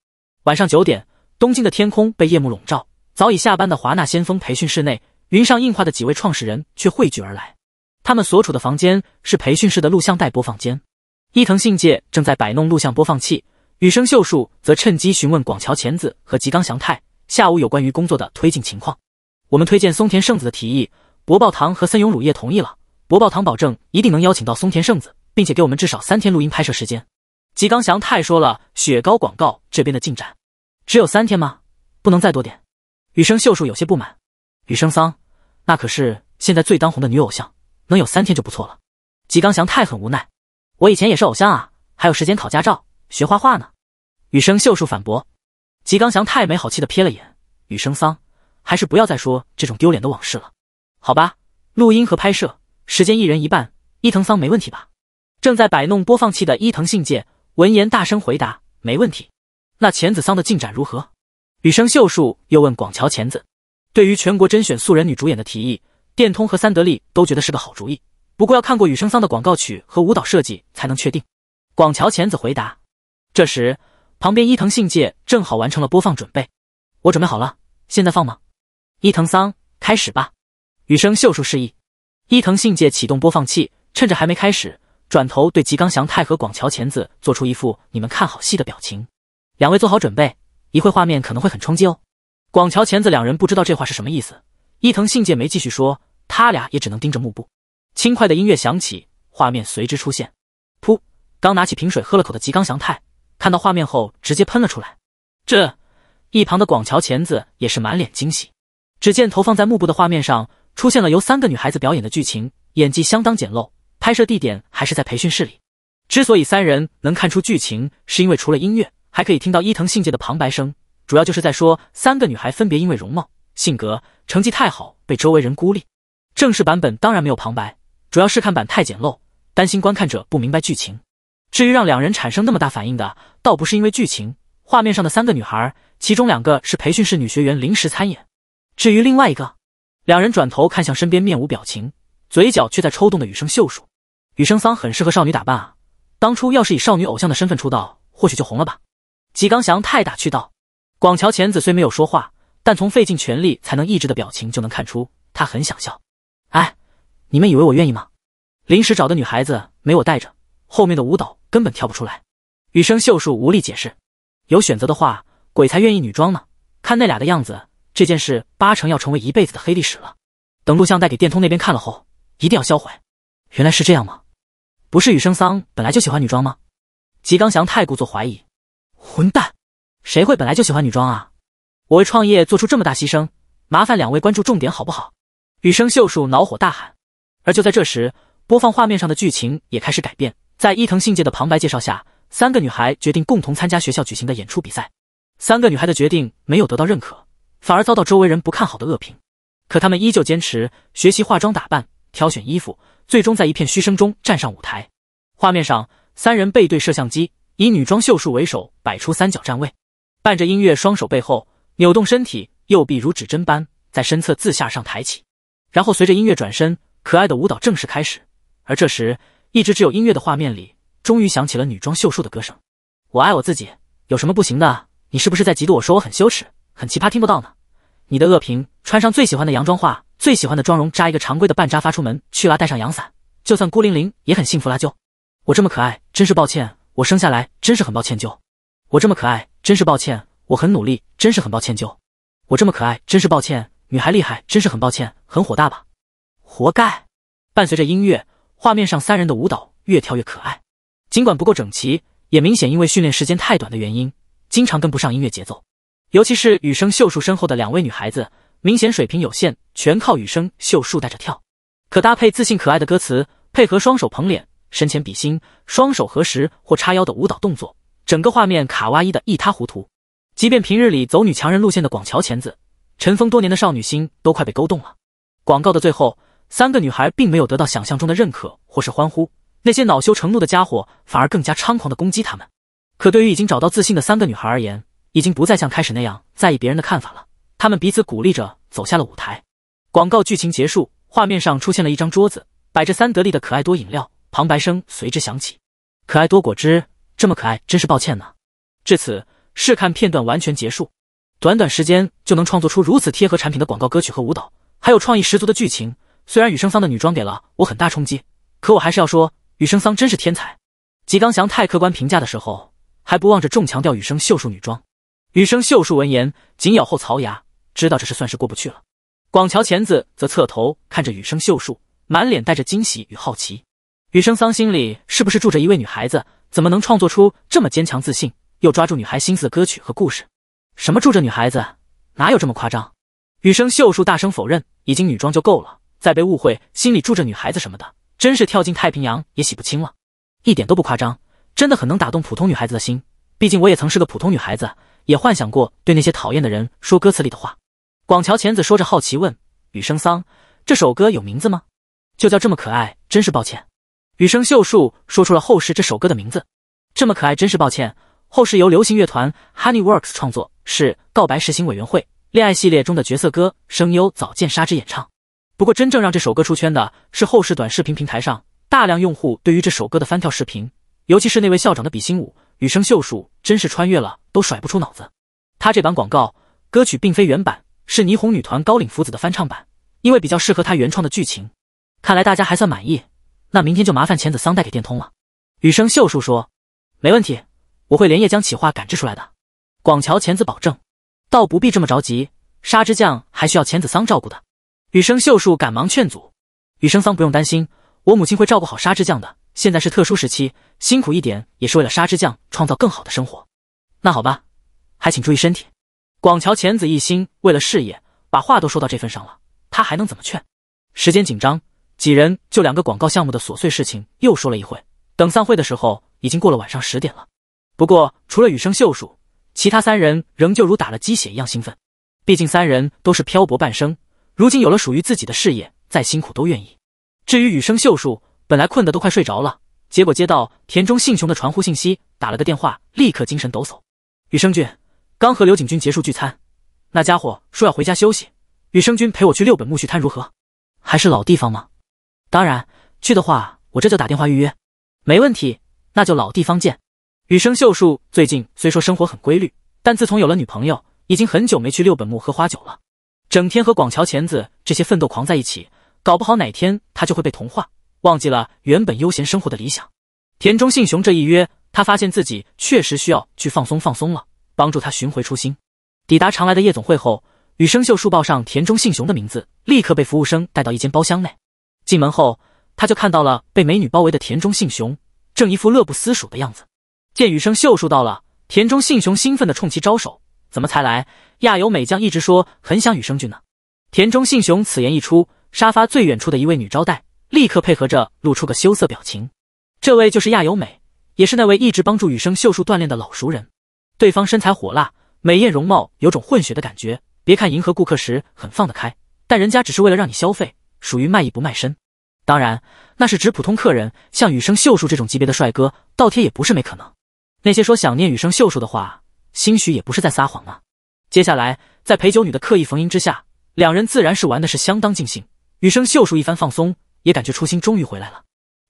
晚上九点，东京的天空被夜幕笼罩。早已下班的华纳先锋培训室内，云上映画的几位创始人却汇聚而来。他们所处的房间是培训室的录像带播放间。伊藤信介正在摆弄录像播放器，雨生秀树则趁机询问广桥前子和吉冈祥太下午有关于工作的推进情况。我们推荐松田圣子的提议。博报堂和森永乳业同意了。博报堂保证一定能邀请到松田圣子，并且给我们至少三天录音拍摄时间。吉冈祥太说了雪糕广告这边的进展，只有三天吗？不能再多点？羽生秀树有些不满。羽生桑，那可是现在最当红的女偶像，能有三天就不错了。吉冈祥太很无奈，我以前也是偶像啊，还有时间考驾照、学画画呢。羽生秀树反驳。吉冈祥太没好气的瞥了眼羽生桑，还是不要再说这种丢脸的往事了。好吧，录音和拍摄时间一人一半，伊藤桑没问题吧？正在摆弄播放器的伊藤信介闻言大声回答：“没问题。”那浅子桑的进展如何？羽生秀树又问广桥浅子。对于全国甄选素人女主演的提议，电通和三得利都觉得是个好主意，不过要看过羽生桑的广告曲和舞蹈设计才能确定。广桥浅子回答。这时，旁边伊藤信介正好完成了播放准备，我准备好了，现在放吗？伊藤桑，开始吧。雨生秀树示意伊藤信介启动播放器，趁着还没开始，转头对吉冈祥太和广桥前子做出一副“你们看好戏”的表情。两位做好准备，一会画面可能会很冲击哦。广桥前子两人不知道这话是什么意思，伊藤信介没继续说，他俩也只能盯着幕布。轻快的音乐响起，画面随之出现。噗！刚拿起瓶水喝了口的吉冈祥太看到画面后直接喷了出来。这一旁的广桥钳子也是满脸惊喜，只见投放在幕布的画面上。出现了由三个女孩子表演的剧情，演技相当简陋，拍摄地点还是在培训室里。之所以三人能看出剧情，是因为除了音乐，还可以听到伊藤信介的旁白声，主要就是在说三个女孩分别因为容貌、性格、成绩太好被周围人孤立。正式版本当然没有旁白，主要是看版太简陋，担心观看者不明白剧情。至于让两人产生那么大反应的，倒不是因为剧情，画面上的三个女孩，其中两个是培训室女学员临时参演，至于另外一个。两人转头看向身边面无表情，嘴角却在抽动的羽生秀树。羽生桑很适合少女打扮啊，当初要是以少女偶像的身份出道，或许就红了吧。吉冈祥太打趣道。广桥浅子虽没有说话，但从费尽全力才能抑制的表情就能看出，她很想笑。哎，你们以为我愿意吗？临时找的女孩子没我带着，后面的舞蹈根本跳不出来。羽生秀树无力解释。有选择的话，鬼才愿意女装呢。看那俩的样子。这件事八成要成为一辈子的黑历史了。等录像带给电通那边看了后，一定要销毁。原来是这样吗？不是雨生桑本来就喜欢女装吗？吉冈祥太故作怀疑。混蛋，谁会本来就喜欢女装啊？我为创业做出这么大牺牲，麻烦两位关注重点好不好？雨生秀树恼火大喊。而就在这时，播放画面上的剧情也开始改变。在伊藤信介的旁白介绍下，三个女孩决定共同参加学校举行的演出比赛。三个女孩的决定没有得到认可。反而遭到周围人不看好的恶评，可他们依旧坚持学习化妆打扮、挑选衣服，最终在一片嘘声中站上舞台。画面上，三人背对摄像机，以女装秀树为首，摆出三角站位，伴着音乐，双手背后扭动身体，右臂如指针般在身侧自下上抬起，然后随着音乐转身。可爱的舞蹈正式开始。而这时，一直只有音乐的画面里，终于响起了女装秀树的歌声：“我爱我自己，有什么不行的？你是不是在嫉妒？我说我很羞耻。”很奇葩，听不到呢。你的恶评，穿上最喜欢的洋装，画最喜欢的妆容，扎一个常规的半扎发出门去啦，带上阳伞，就算孤零零也很幸福啦就。我这么可爱，真是抱歉，我生下来真是很抱歉就。我这么可爱，真是抱歉，我很努力，真是很抱歉就。我这么可爱，真是抱歉，女孩厉害，真是很抱歉，很火大吧？活该！伴随着音乐，画面上三人的舞蹈越跳越可爱，尽管不够整齐，也明显因为训练时间太短的原因，经常跟不上音乐节奏。尤其是羽生秀树身后的两位女孩子，明显水平有限，全靠羽生秀树带着跳。可搭配自信可爱的歌词，配合双手捧脸、身前比心、双手合十或叉腰的舞蹈动作，整个画面卡哇伊的一塌糊涂。即便平日里走女强人路线的广桥千子，尘封多年的少女心都快被勾动了。广告的最后，三个女孩并没有得到想象中的认可或是欢呼，那些恼羞成怒的家伙反而更加猖狂地攻击他们。可对于已经找到自信的三个女孩而言，已经不再像开始那样在意别人的看法了。他们彼此鼓励着走下了舞台。广告剧情结束，画面上出现了一张桌子，摆着三得利的可爱多饮料。旁白声随之响起：“可爱多果汁这么可爱，真是抱歉呢。”至此，试看片段完全结束。短短时间就能创作出如此贴合产品的广告歌曲和舞蹈，还有创意十足的剧情。虽然雨生桑的女装给了我很大冲击，可我还是要说，雨生桑真是天才。吉冈祥太客观评价的时候，还不忘着重强调雨生秀树女装。羽生秀树闻言，紧咬后槽牙，知道这事算是过不去了。广桥前子则侧头看着羽生秀树，满脸带着惊喜与好奇。羽生桑心里是不是住着一位女孩子？怎么能创作出这么坚强、自信又抓住女孩心思的歌曲和故事？什么住着女孩子？哪有这么夸张？羽生秀树大声否认：“已经女装就够了，再被误会心里住着女孩子什么的，真是跳进太平洋也洗不清了。一点都不夸张，真的很能打动普通女孩子的心。毕竟我也曾是个普通女孩子。”也幻想过对那些讨厌的人说歌词里的话。广桥浅子说着好奇问：“雨生桑，这首歌有名字吗？”就叫《这么可爱》，真是抱歉。雨生秀树说出了后世这首歌的名字，《这么可爱》，真是抱歉。后世由流行乐团 HoneyWorks 创作，是《告白实行委员会》恋爱系列中的角色歌，声优早见沙织演唱。不过，真正让这首歌出圈的是后世短视频平台上大量用户对于这首歌的翻跳视频，尤其是那位校长的比心舞。羽生秀树真是穿越了都甩不出脑子。他这版广告歌曲并非原版，是霓虹女团高岭福子的翻唱版，因为比较适合他原创的剧情。看来大家还算满意，那明天就麻烦浅子桑带给电通了。羽生秀树说：“没问题，我会连夜将企划赶制出来的。”广桥浅子保证：“倒不必这么着急，沙之将还需要浅子桑照顾的。”羽生秀树赶忙劝阻：“羽生桑不用担心，我母亲会照顾好沙之将的。”现在是特殊时期，辛苦一点也是为了沙之将创造更好的生活。那好吧，还请注意身体。广桥浅子一心为了事业，把话都说到这份上了，他还能怎么劝？时间紧张，几人就两个广告项目的琐碎事情又说了一会。等散会的时候，已经过了晚上十点了。不过除了羽生秀树，其他三人仍旧如打了鸡血一样兴奋。毕竟三人都是漂泊半生，如今有了属于自己的事业，再辛苦都愿意。至于羽生秀树。本来困得都快睡着了，结果接到田中信雄的传呼信息，打了个电话，立刻精神抖擞。羽生君刚和刘景军结束聚餐，那家伙说要回家休息，羽生君陪我去六本木旭滩如何？还是老地方吗？当然，去的话我这就打电话预约，没问题。那就老地方见。羽生秀树最近虽说生活很规律，但自从有了女朋友，已经很久没去六本木喝花酒了。整天和广桥钳子这些奋斗狂在一起，搞不好哪天他就会被同化。忘记了原本悠闲生活的理想，田中信雄这一约，他发现自己确实需要去放松放松了，帮助他寻回初心。抵达常来的夜总会后，羽生秀树报上田中信雄的名字，立刻被服务生带到一间包厢内。进门后，他就看到了被美女包围的田中信雄，正一副乐不思蜀的样子。见羽生秀树到了，田中信雄兴奋地冲其招手：“怎么才来？亚由美将一直说很想羽生君呢。”田中信雄此言一出，沙发最远处的一位女招待。立刻配合着露出个羞涩表情，这位就是亚由美，也是那位一直帮助雨生秀树锻炼的老熟人。对方身材火辣，美艳容貌，有种混血的感觉。别看迎合顾客时很放得开，但人家只是为了让你消费，属于卖艺不卖身。当然，那是指普通客人，像雨生秀树这种级别的帅哥，倒贴也不是没可能。那些说想念雨生秀树的话，兴许也不是在撒谎呢。接下来，在陪酒女的刻意逢迎之下，两人自然是玩的是相当尽兴。雨生秀树一番放松。也感觉初心终于回来了。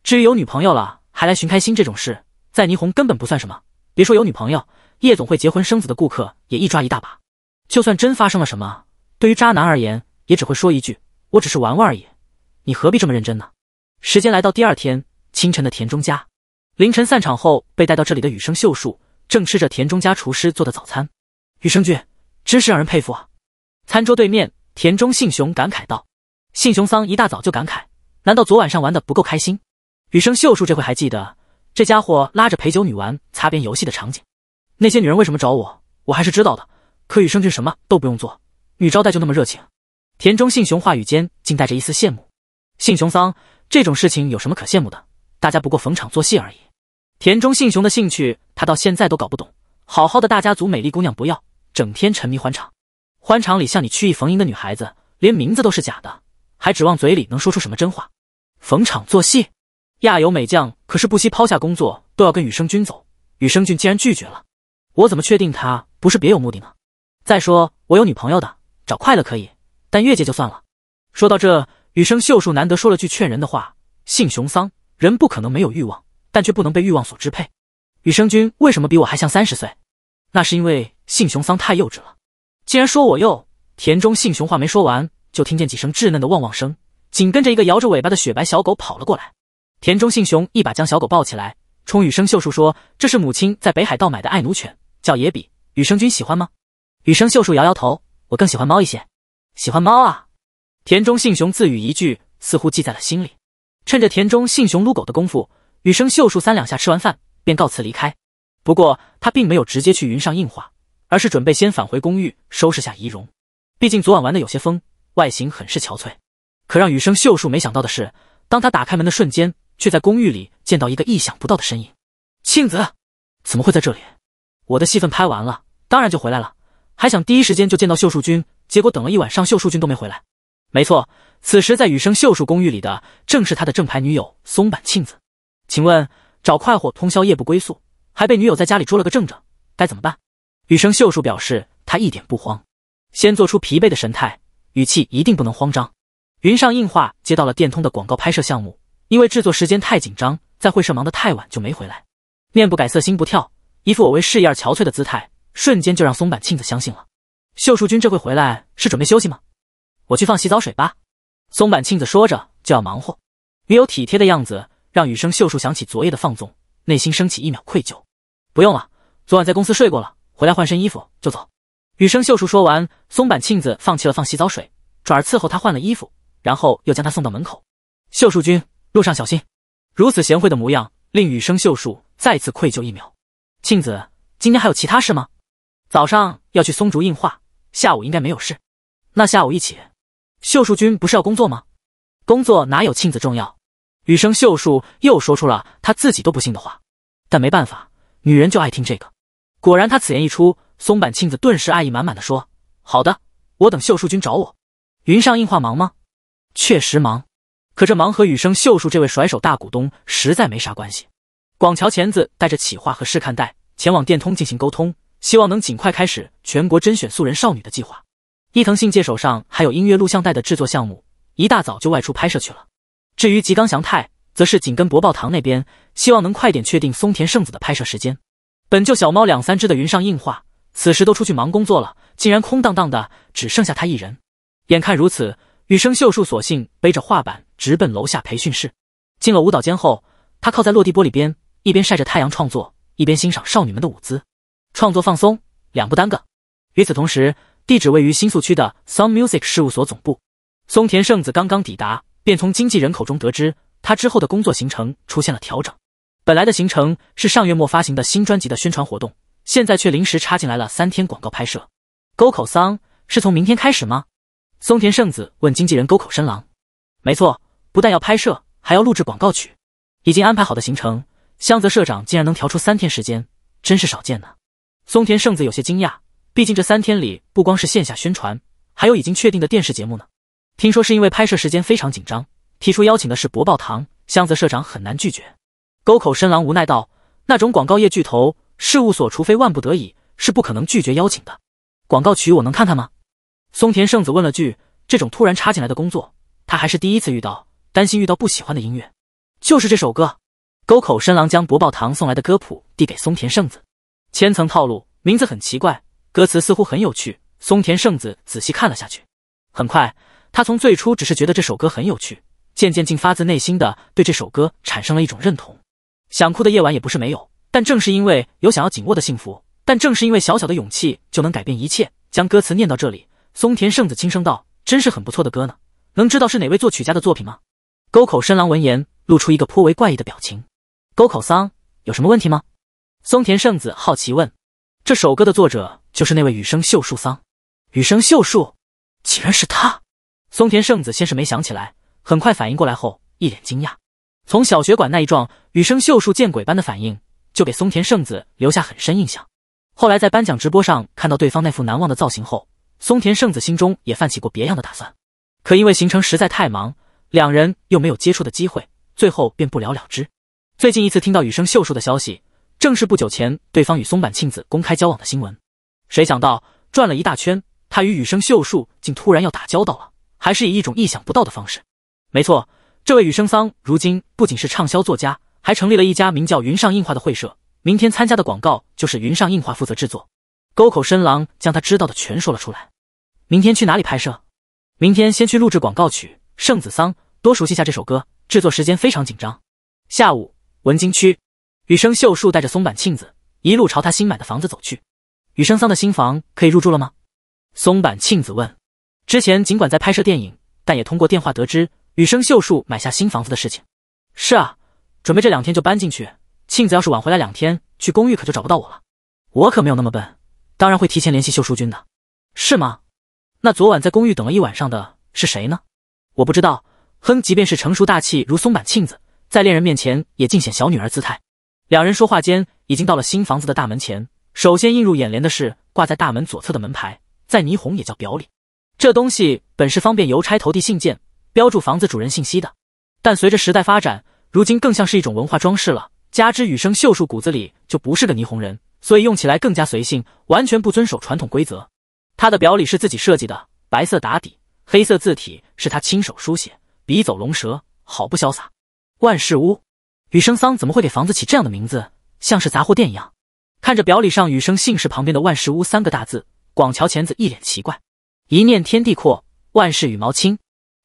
至于有女朋友了还来寻开心这种事，在霓虹根本不算什么。别说有女朋友，夜总会结婚生子的顾客也一抓一大把。就算真发生了什么，对于渣男而言，也只会说一句：“我只是玩玩而已，你何必这么认真呢？”时间来到第二天清晨的田中家，凌晨散场后被带到这里的雨生秀树正吃着田中家厨师做的早餐。雨生君真是让人佩服啊！餐桌对面，田中信雄感慨道：“信雄桑一大早就感慨。”难道昨晚上玩的不够开心？羽生秀树这回还记得这家伙拉着陪酒女玩擦边游戏的场景。那些女人为什么找我，我还是知道的。可羽生俊什么都不用做，女招待就那么热情。田中信雄话语间竟带着一丝羡慕。信雄桑，这种事情有什么可羡慕的？大家不过逢场作戏而已。田中信雄的兴趣，他到现在都搞不懂。好好的大家族，美丽姑娘不要，整天沉迷欢场。欢场里向你曲意逢迎的女孩子，连名字都是假的，还指望嘴里能说出什么真话？逢场作戏，亚由美将可是不惜抛下工作都要跟羽生君走，羽生君竟然拒绝了，我怎么确定他不是别有目的呢？再说我有女朋友的，找快乐可以，但越界就算了。说到这，羽生秀树难得说了句劝人的话：信雄桑人不可能没有欲望，但却不能被欲望所支配。羽生君为什么比我还像三十岁？那是因为信雄桑太幼稚了。既然说我幼田中信雄话没说完，就听见几声稚嫩的汪汪声。紧跟着一个摇着尾巴的雪白小狗跑了过来，田中信雄一把将小狗抱起来，冲雨生秀树说：“这是母亲在北海道买的爱奴犬，叫野比。羽生君喜欢吗？”羽生秀树摇摇头：“我更喜欢猫一些。”喜欢猫啊，田中信雄自语一句，似乎记在了心里。趁着田中信雄撸狗的功夫，雨生秀树三两下吃完饭便告辞离开。不过他并没有直接去云上印化，而是准备先返回公寓收拾下仪容，毕竟昨晚玩的有些疯，外形很是憔悴。可让羽生秀树没想到的是，当他打开门的瞬间，却在公寓里见到一个意想不到的身影。庆子怎么会在这里？我的戏份拍完了，当然就回来了，还想第一时间就见到秀树君，结果等了一晚上，秀树君都没回来。没错，此时在羽生秀树公寓里的正是他的正牌女友松坂庆子。请问，找快活通宵夜不归宿，还被女友在家里捉了个正着，该怎么办？羽生秀树表示他一点不慌，先做出疲惫的神态，语气一定不能慌张。云上映画接到了电通的广告拍摄项目，因为制作时间太紧张，在会社忙得太晚就没回来，面不改色心不跳，一副我为事业而憔悴的姿态，瞬间就让松坂庆子相信了。秀树君这回回来是准备休息吗？我去放洗澡水吧。松坂庆子说着就要忙活，女友体贴的样子让雨生秀树想起昨夜的放纵，内心升起一秒愧疚。不用了，昨晚在公司睡过了，回来换身衣服就走。雨生秀树说完，松坂庆子放弃了放洗澡水，转而伺候他换了衣服。然后又将他送到门口。秀树君，路上小心。如此贤惠的模样，令雨生秀树再次愧疚一秒。庆子，今天还有其他事吗？早上要去松竹印画，下午应该没有事。那下午一起。秀树君不是要工作吗？工作哪有庆子重要？雨生秀树又说出了他自己都不信的话，但没办法，女人就爱听这个。果然，他此言一出，松坂庆子顿时爱意满满的说：“好的，我等秀树君找我。云上印画忙吗？”确实忙，可这忙和羽生秀树这位甩手大股东实在没啥关系。广桥钳子带着企划和试看带前往电通进行沟通，希望能尽快开始全国甄选素人少女的计划。伊藤信介手上还有音乐录像带的制作项目，一大早就外出拍摄去了。至于吉冈祥太，则是紧跟博报堂那边，希望能快点确定松田圣子的拍摄时间。本就小猫两三只的云上映画，此时都出去忙工作了，竟然空荡荡的，只剩下他一人。眼看如此。羽生秀树索性背着画板直奔楼下培训室。进了舞蹈间后，他靠在落地玻璃边，一边晒着太阳创作，一边欣赏少女们的舞姿。创作放松，两不耽搁。与此同时，地址位于新宿区的 Song Music 事务所总部，松田圣子刚刚抵达，便从经纪人口中得知，她之后的工作行程出现了调整。本来的行程是上月末发行的新专辑的宣传活动，现在却临时插进来了三天广告拍摄。沟口桑是从明天开始吗？松田圣子问经纪人沟口深郎：“没错，不但要拍摄，还要录制广告曲，已经安排好的行程。香泽社长竟然能调出三天时间，真是少见呢。”松田圣子有些惊讶，毕竟这三天里不光是线下宣传，还有已经确定的电视节目呢。听说是因为拍摄时间非常紧张，提出邀请的是博报堂香泽社长，很难拒绝。沟口深郎无奈道：“那种广告业巨头事务所，除非万不得已，是不可能拒绝邀请的。”广告曲我能看看吗？松田圣子问了句：“这种突然插进来的工作，她还是第一次遇到，担心遇到不喜欢的音乐。”就是这首歌。沟口深郎将《博报堂》送来的歌谱递给松田圣子。千层套路，名字很奇怪，歌词似乎很有趣。松田圣子仔细看了下去。很快，他从最初只是觉得这首歌很有趣，渐渐竟发自内心的对这首歌产生了一种认同。想哭的夜晚也不是没有，但正是因为有想要紧握的幸福，但正是因为小小的勇气就能改变一切，将歌词念到这里。松田圣子轻声道：“真是很不错的歌呢，能知道是哪位作曲家的作品吗？”沟口深郎闻言露出一个颇为怪异的表情。沟口桑有什么问题吗？松田圣子好奇问。这首歌的作者就是那位羽生秀树桑。羽生秀树竟然是他！松田圣子先是没想起来，很快反应过来后一脸惊讶。从小学馆那一撞，羽生秀树见鬼般的反应就给松田圣子留下很深印象。后来在颁奖直播上看到对方那副难忘的造型后。松田圣子心中也泛起过别样的打算，可因为行程实在太忙，两人又没有接触的机会，最后便不了了之。最近一次听到羽生秀树的消息，正是不久前对方与松坂庆子公开交往的新闻。谁想到转了一大圈，他与羽生秀树竟突然要打交道了，还是以一种意想不到的方式。没错，这位羽生桑如今不仅是畅销作家，还成立了一家名叫云上印画的会社。明天参加的广告就是云上印画负责制作。沟口深郎将他知道的全说了出来。明天去哪里拍摄？明天先去录制广告曲《圣子桑》，多熟悉下这首歌。制作时间非常紧张。下午，文京区，羽生秀树带着松坂庆子一路朝他新买的房子走去。羽生桑的新房可以入住了吗？松坂庆子问。之前尽管在拍摄电影，但也通过电话得知羽生秀树买下新房子的事情。是啊，准备这两天就搬进去。庆子要是晚回来两天，去公寓可就找不到我了。我可没有那么笨。当然会提前联系秀淑君的，是吗？那昨晚在公寓等了一晚上的是谁呢？我不知道。哼，即便是成熟大气如松坂庆子，在恋人面前也尽显小女儿姿态。两人说话间，已经到了新房子的大门前。首先映入眼帘的是挂在大门左侧的门牌，在霓虹也叫表里。这东西本是方便邮差投递信件、标注房子主人信息的，但随着时代发展，如今更像是一种文化装饰了。加之雨生秀树骨子里就不是个霓虹人。所以用起来更加随性，完全不遵守传统规则。他的表里是自己设计的，白色打底，黑色字体是他亲手书写，笔走龙蛇，好不潇洒。万事屋，雨生桑怎么会给房子起这样的名字？像是杂货店一样。看着表里上雨生姓氏旁边的万事屋三个大字，广桥前子一脸奇怪。一念天地阔，万事羽毛轻。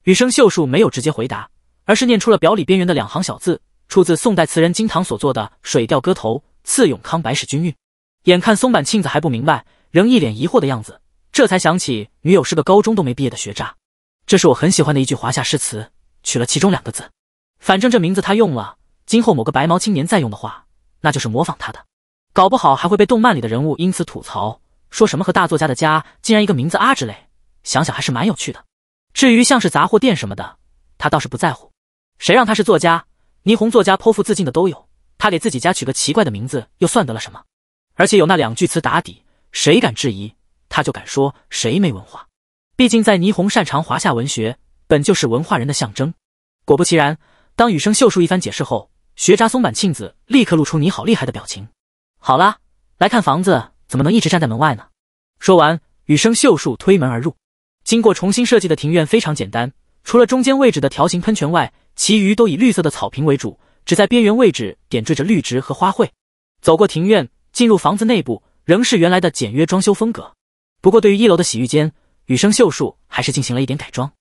雨生秀树没有直接回答，而是念出了表里边缘的两行小字，出自宋代词人金堂所作的《水调歌头·次永康白史君韵》。眼看松坂庆子还不明白，仍一脸疑惑的样子，这才想起女友是个高中都没毕业的学渣。这是我很喜欢的一句华夏诗词，取了其中两个字。反正这名字他用了，今后某个白毛青年再用的话，那就是模仿他的，搞不好还会被动漫里的人物因此吐槽，说什么和大作家的家竟然一个名字啊之类。想想还是蛮有趣的。至于像是杂货店什么的，他倒是不在乎，谁让他是作家？霓虹作家剖腹自尽的都有，他给自己家取个奇怪的名字又算得了什么？而且有那两句词打底，谁敢质疑，他就敢说谁没文化。毕竟在霓虹擅长华夏文学，本就是文化人的象征。果不其然，当羽生秀树一番解释后，学渣松坂庆子立刻露出你好厉害的表情。好啦，来看房子，怎么能一直站在门外呢？说完，羽生秀树推门而入。经过重新设计的庭院非常简单，除了中间位置的条形喷泉外，其余都以绿色的草坪为主，只在边缘位置点缀着绿植和花卉。走过庭院。进入房子内部仍是原来的简约装修风格，不过对于一楼的洗浴间，雨生秀树还是进行了一点改装，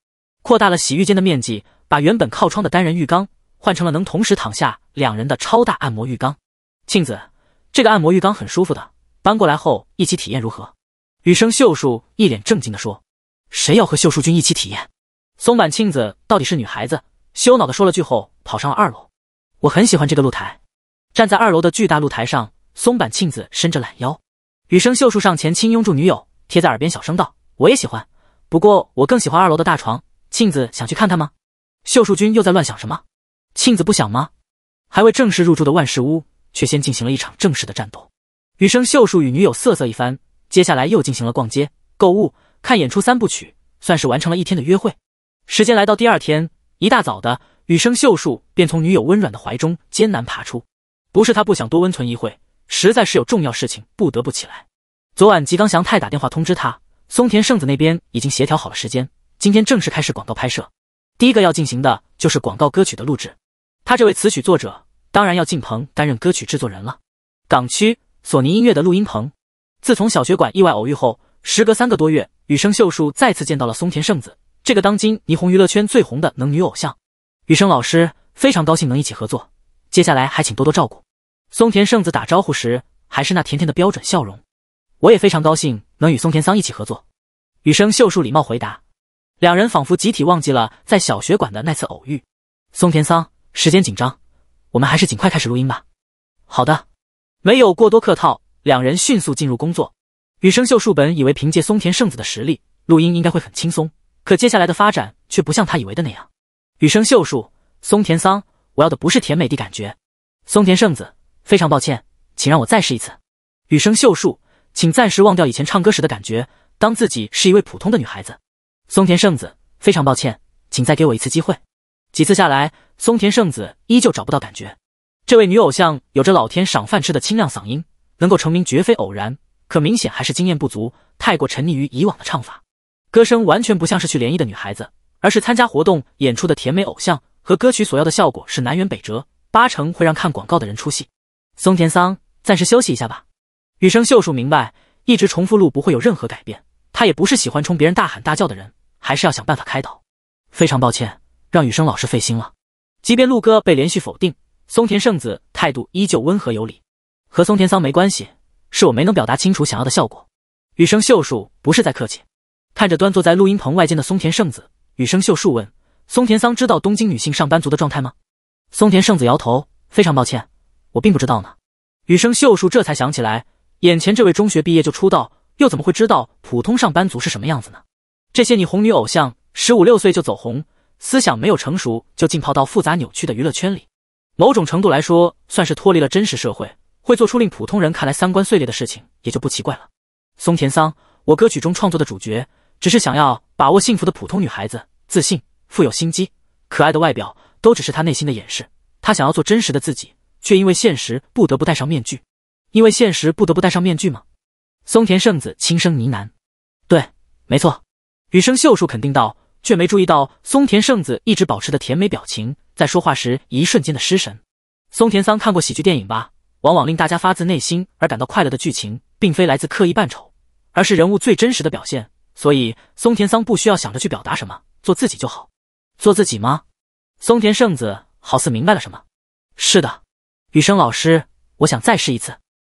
扩大了洗浴间的面积，把原本靠窗的单人浴缸换成了能同时躺下两人的超大按摩浴缸。庆子，这个按摩浴缸很舒服的，搬过来后一起体验如何？雨生秀树一脸正经的说。谁要和秀树君一起体验？松坂庆子到底是女孩子，羞恼的说了句后跑上了二楼。我很喜欢这个露台，站在二楼的巨大露台上。松坂庆子伸着懒腰，羽生秀树上前轻拥住女友，贴在耳边小声道：“我也喜欢，不过我更喜欢二楼的大床。”庆子想去看看吗？秀树君又在乱想什么？庆子不想吗？还未正式入住的万事屋，却先进行了一场正式的战斗。羽生秀树与女友瑟瑟一番，接下来又进行了逛街、购物、看演出三部曲，算是完成了一天的约会。时间来到第二天，一大早的羽生秀树便从女友温软的怀中艰难爬出，不是他不想多温存一会。实在是有重要事情不得不起来。昨晚吉冈祥太打电话通知他，松田圣子那边已经协调好了时间，今天正式开始广告拍摄。第一个要进行的就是广告歌曲的录制，他这位词曲作者当然要进棚担任歌曲制作人了。港区索尼音乐的录音棚。自从小学馆意外偶遇后，时隔三个多月，羽生秀树再次见到了松田圣子，这个当今霓虹娱乐圈最红的能女偶像。羽生老师非常高兴能一起合作，接下来还请多多照顾。松田圣子打招呼时，还是那甜甜的标准笑容。我也非常高兴能与松田桑一起合作。羽生秀树礼貌回答。两人仿佛集体忘记了在小学馆的那次偶遇。松田桑，时间紧张，我们还是尽快开始录音吧。好的，没有过多客套，两人迅速进入工作。羽生秀树本以为凭借松田圣子的实力，录音应该会很轻松，可接下来的发展却不像他以为的那样。羽生秀树，松田桑，我要的不是甜美的感觉。松田圣子。非常抱歉，请让我再试一次。羽生秀树，请暂时忘掉以前唱歌时的感觉，当自己是一位普通的女孩子。松田圣子，非常抱歉，请再给我一次机会。几次下来，松田圣子依旧找不到感觉。这位女偶像有着老天赏饭吃的清亮嗓音，能够成名绝非偶然，可明显还是经验不足，太过沉溺于以往的唱法，歌声完全不像是去联谊的女孩子，而是参加活动演出的甜美偶像，和歌曲所要的效果是南辕北辙，八成会让看广告的人出戏。松田桑，暂时休息一下吧。羽生秀树明白，一直重复录不会有任何改变。他也不是喜欢冲别人大喊大叫的人，还是要想办法开导。非常抱歉，让羽生老师费心了。即便陆哥被连续否定，松田圣子态度依旧温和有礼。和松田桑没关系，是我没能表达清楚想要的效果。羽生秀树不是在客气。看着端坐在录音棚外间的松田圣子，羽生秀树问：松田桑，知道东京女性上班族的状态吗？松田圣子摇头，非常抱歉。我并不知道呢，羽生秀树这才想起来，眼前这位中学毕业就出道，又怎么会知道普通上班族是什么样子呢？这些你红女偶像十五六岁就走红，思想没有成熟就浸泡到复杂扭曲的娱乐圈里，某种程度来说算是脱离了真实社会，会做出令普通人看来三观碎裂的事情也就不奇怪了。松田桑，我歌曲中创作的主角只是想要把握幸福的普通女孩子，自信、富有心机、可爱的外表都只是她内心的掩饰，她想要做真实的自己。却因为现实不得不戴上面具，因为现实不得不戴上面具吗？松田圣子轻声呢喃：“对，没错。”羽生秀树肯定道，却没注意到松田圣子一直保持的甜美表情，在说话时一瞬间的失神。松田桑看过喜剧电影吧？往往令大家发自内心而感到快乐的剧情，并非来自刻意扮丑，而是人物最真实的表现。所以松田桑不需要想着去表达什么，做自己就好。做自己吗？松田圣子好似明白了什么。是的。雨生老师，我想再试一次。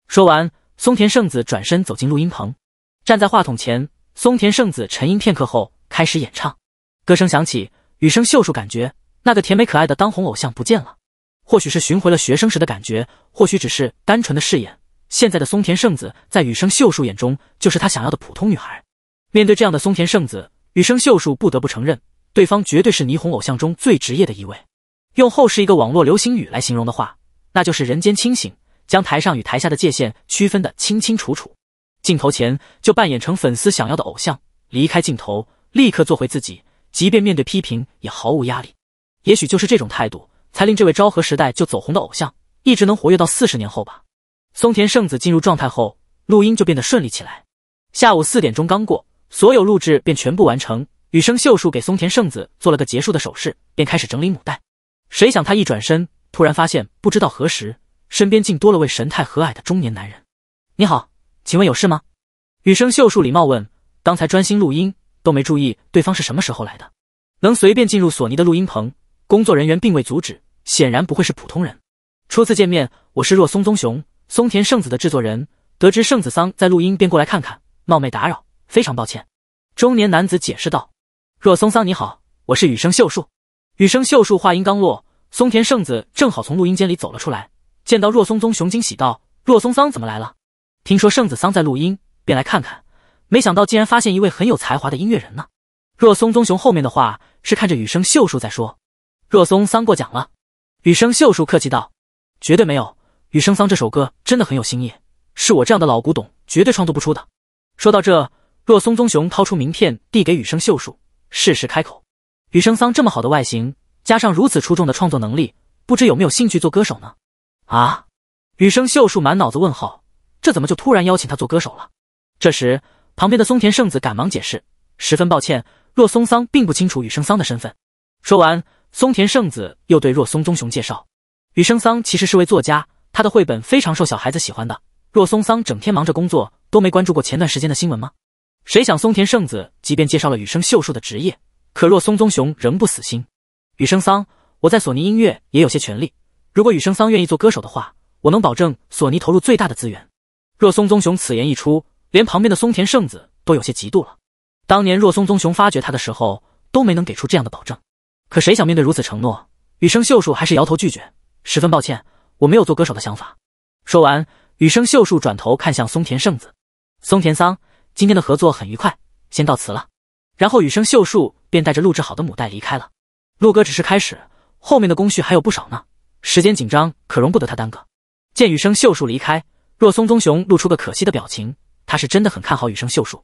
说完，松田圣子转身走进录音棚，站在话筒前。松田圣子沉吟片刻后，开始演唱。歌声响起，雨生秀树感觉那个甜美可爱的当红偶像不见了。或许是寻回了学生时的感觉，或许只是单纯的誓言。现在的松田圣子，在雨生秀树眼中，就是他想要的普通女孩。面对这样的松田圣子，雨生秀树不得不承认，对方绝对是霓虹偶像中最职业的一位。用后世一个网络流行语来形容的话。那就是人间清醒，将台上与台下的界限区分得清清楚楚。镜头前就扮演成粉丝想要的偶像，离开镜头立刻做回自己，即便面对批评也毫无压力。也许就是这种态度，才令这位昭和时代就走红的偶像，一直能活跃到四十年后吧。松田圣子进入状态后，录音就变得顺利起来。下午四点钟刚过，所有录制便全部完成。羽生秀树给松田圣子做了个结束的手势，便开始整理母带。谁想他一转身。突然发现，不知道何时，身边竟多了位神态和蔼的中年男人。你好，请问有事吗？羽生秀树礼貌问。刚才专心录音，都没注意对方是什么时候来的。能随便进入索尼的录音棚，工作人员并未阻止，显然不会是普通人。初次见面，我是若松宗雄，松田圣子的制作人。得知圣子桑在录音，便过来看看，冒昧打扰，非常抱歉。中年男子解释道。若松桑你好，我是羽生秀树。羽生秀树话音刚落。松田圣子正好从录音间里走了出来，见到若松宗雄惊喜道：“若松桑怎么来了？听说圣子桑在录音，便来看看。没想到竟然发现一位很有才华的音乐人呢。”若松宗雄后面的话是看着雨生秀树在说：“若松桑过奖了。”雨生秀树客气道：“绝对没有，雨生桑这首歌真的很有新意，是我这样的老古董绝对创作不出的。”说到这，若松宗雄掏出名片递给雨生秀树，适时开口：“雨生桑这么好的外形。”加上如此出众的创作能力，不知有没有兴趣做歌手呢？啊！羽生秀树满脑子问号，这怎么就突然邀请他做歌手了？这时，旁边的松田圣子赶忙解释：“十分抱歉，若松桑并不清楚羽生桑的身份。”说完，松田圣子又对若松宗雄介绍：“羽生桑其实是位作家，他的绘本非常受小孩子喜欢的。”若松桑整天忙着工作，都没关注过前段时间的新闻吗？谁想松田圣子即便介绍了羽生秀树的职业，可若松宗雄仍不死心。雨生桑，我在索尼音乐也有些权利。如果雨生桑愿意做歌手的话，我能保证索尼投入最大的资源。若松棕雄此言一出，连旁边的松田圣子都有些嫉妒了。当年若松棕雄发掘他的时候，都没能给出这样的保证。可谁想面对如此承诺，雨生秀树还是摇头拒绝，十分抱歉，我没有做歌手的想法。说完，雨生秀树转头看向松田圣子，松田桑，今天的合作很愉快，先告辞了。然后雨生秀树便带着录制好的母带离开了。陆哥只是开始，后面的工序还有不少呢。时间紧张，可容不得他耽搁。见羽生秀树离开，若松宗雄露出个可惜的表情。他是真的很看好羽生秀树。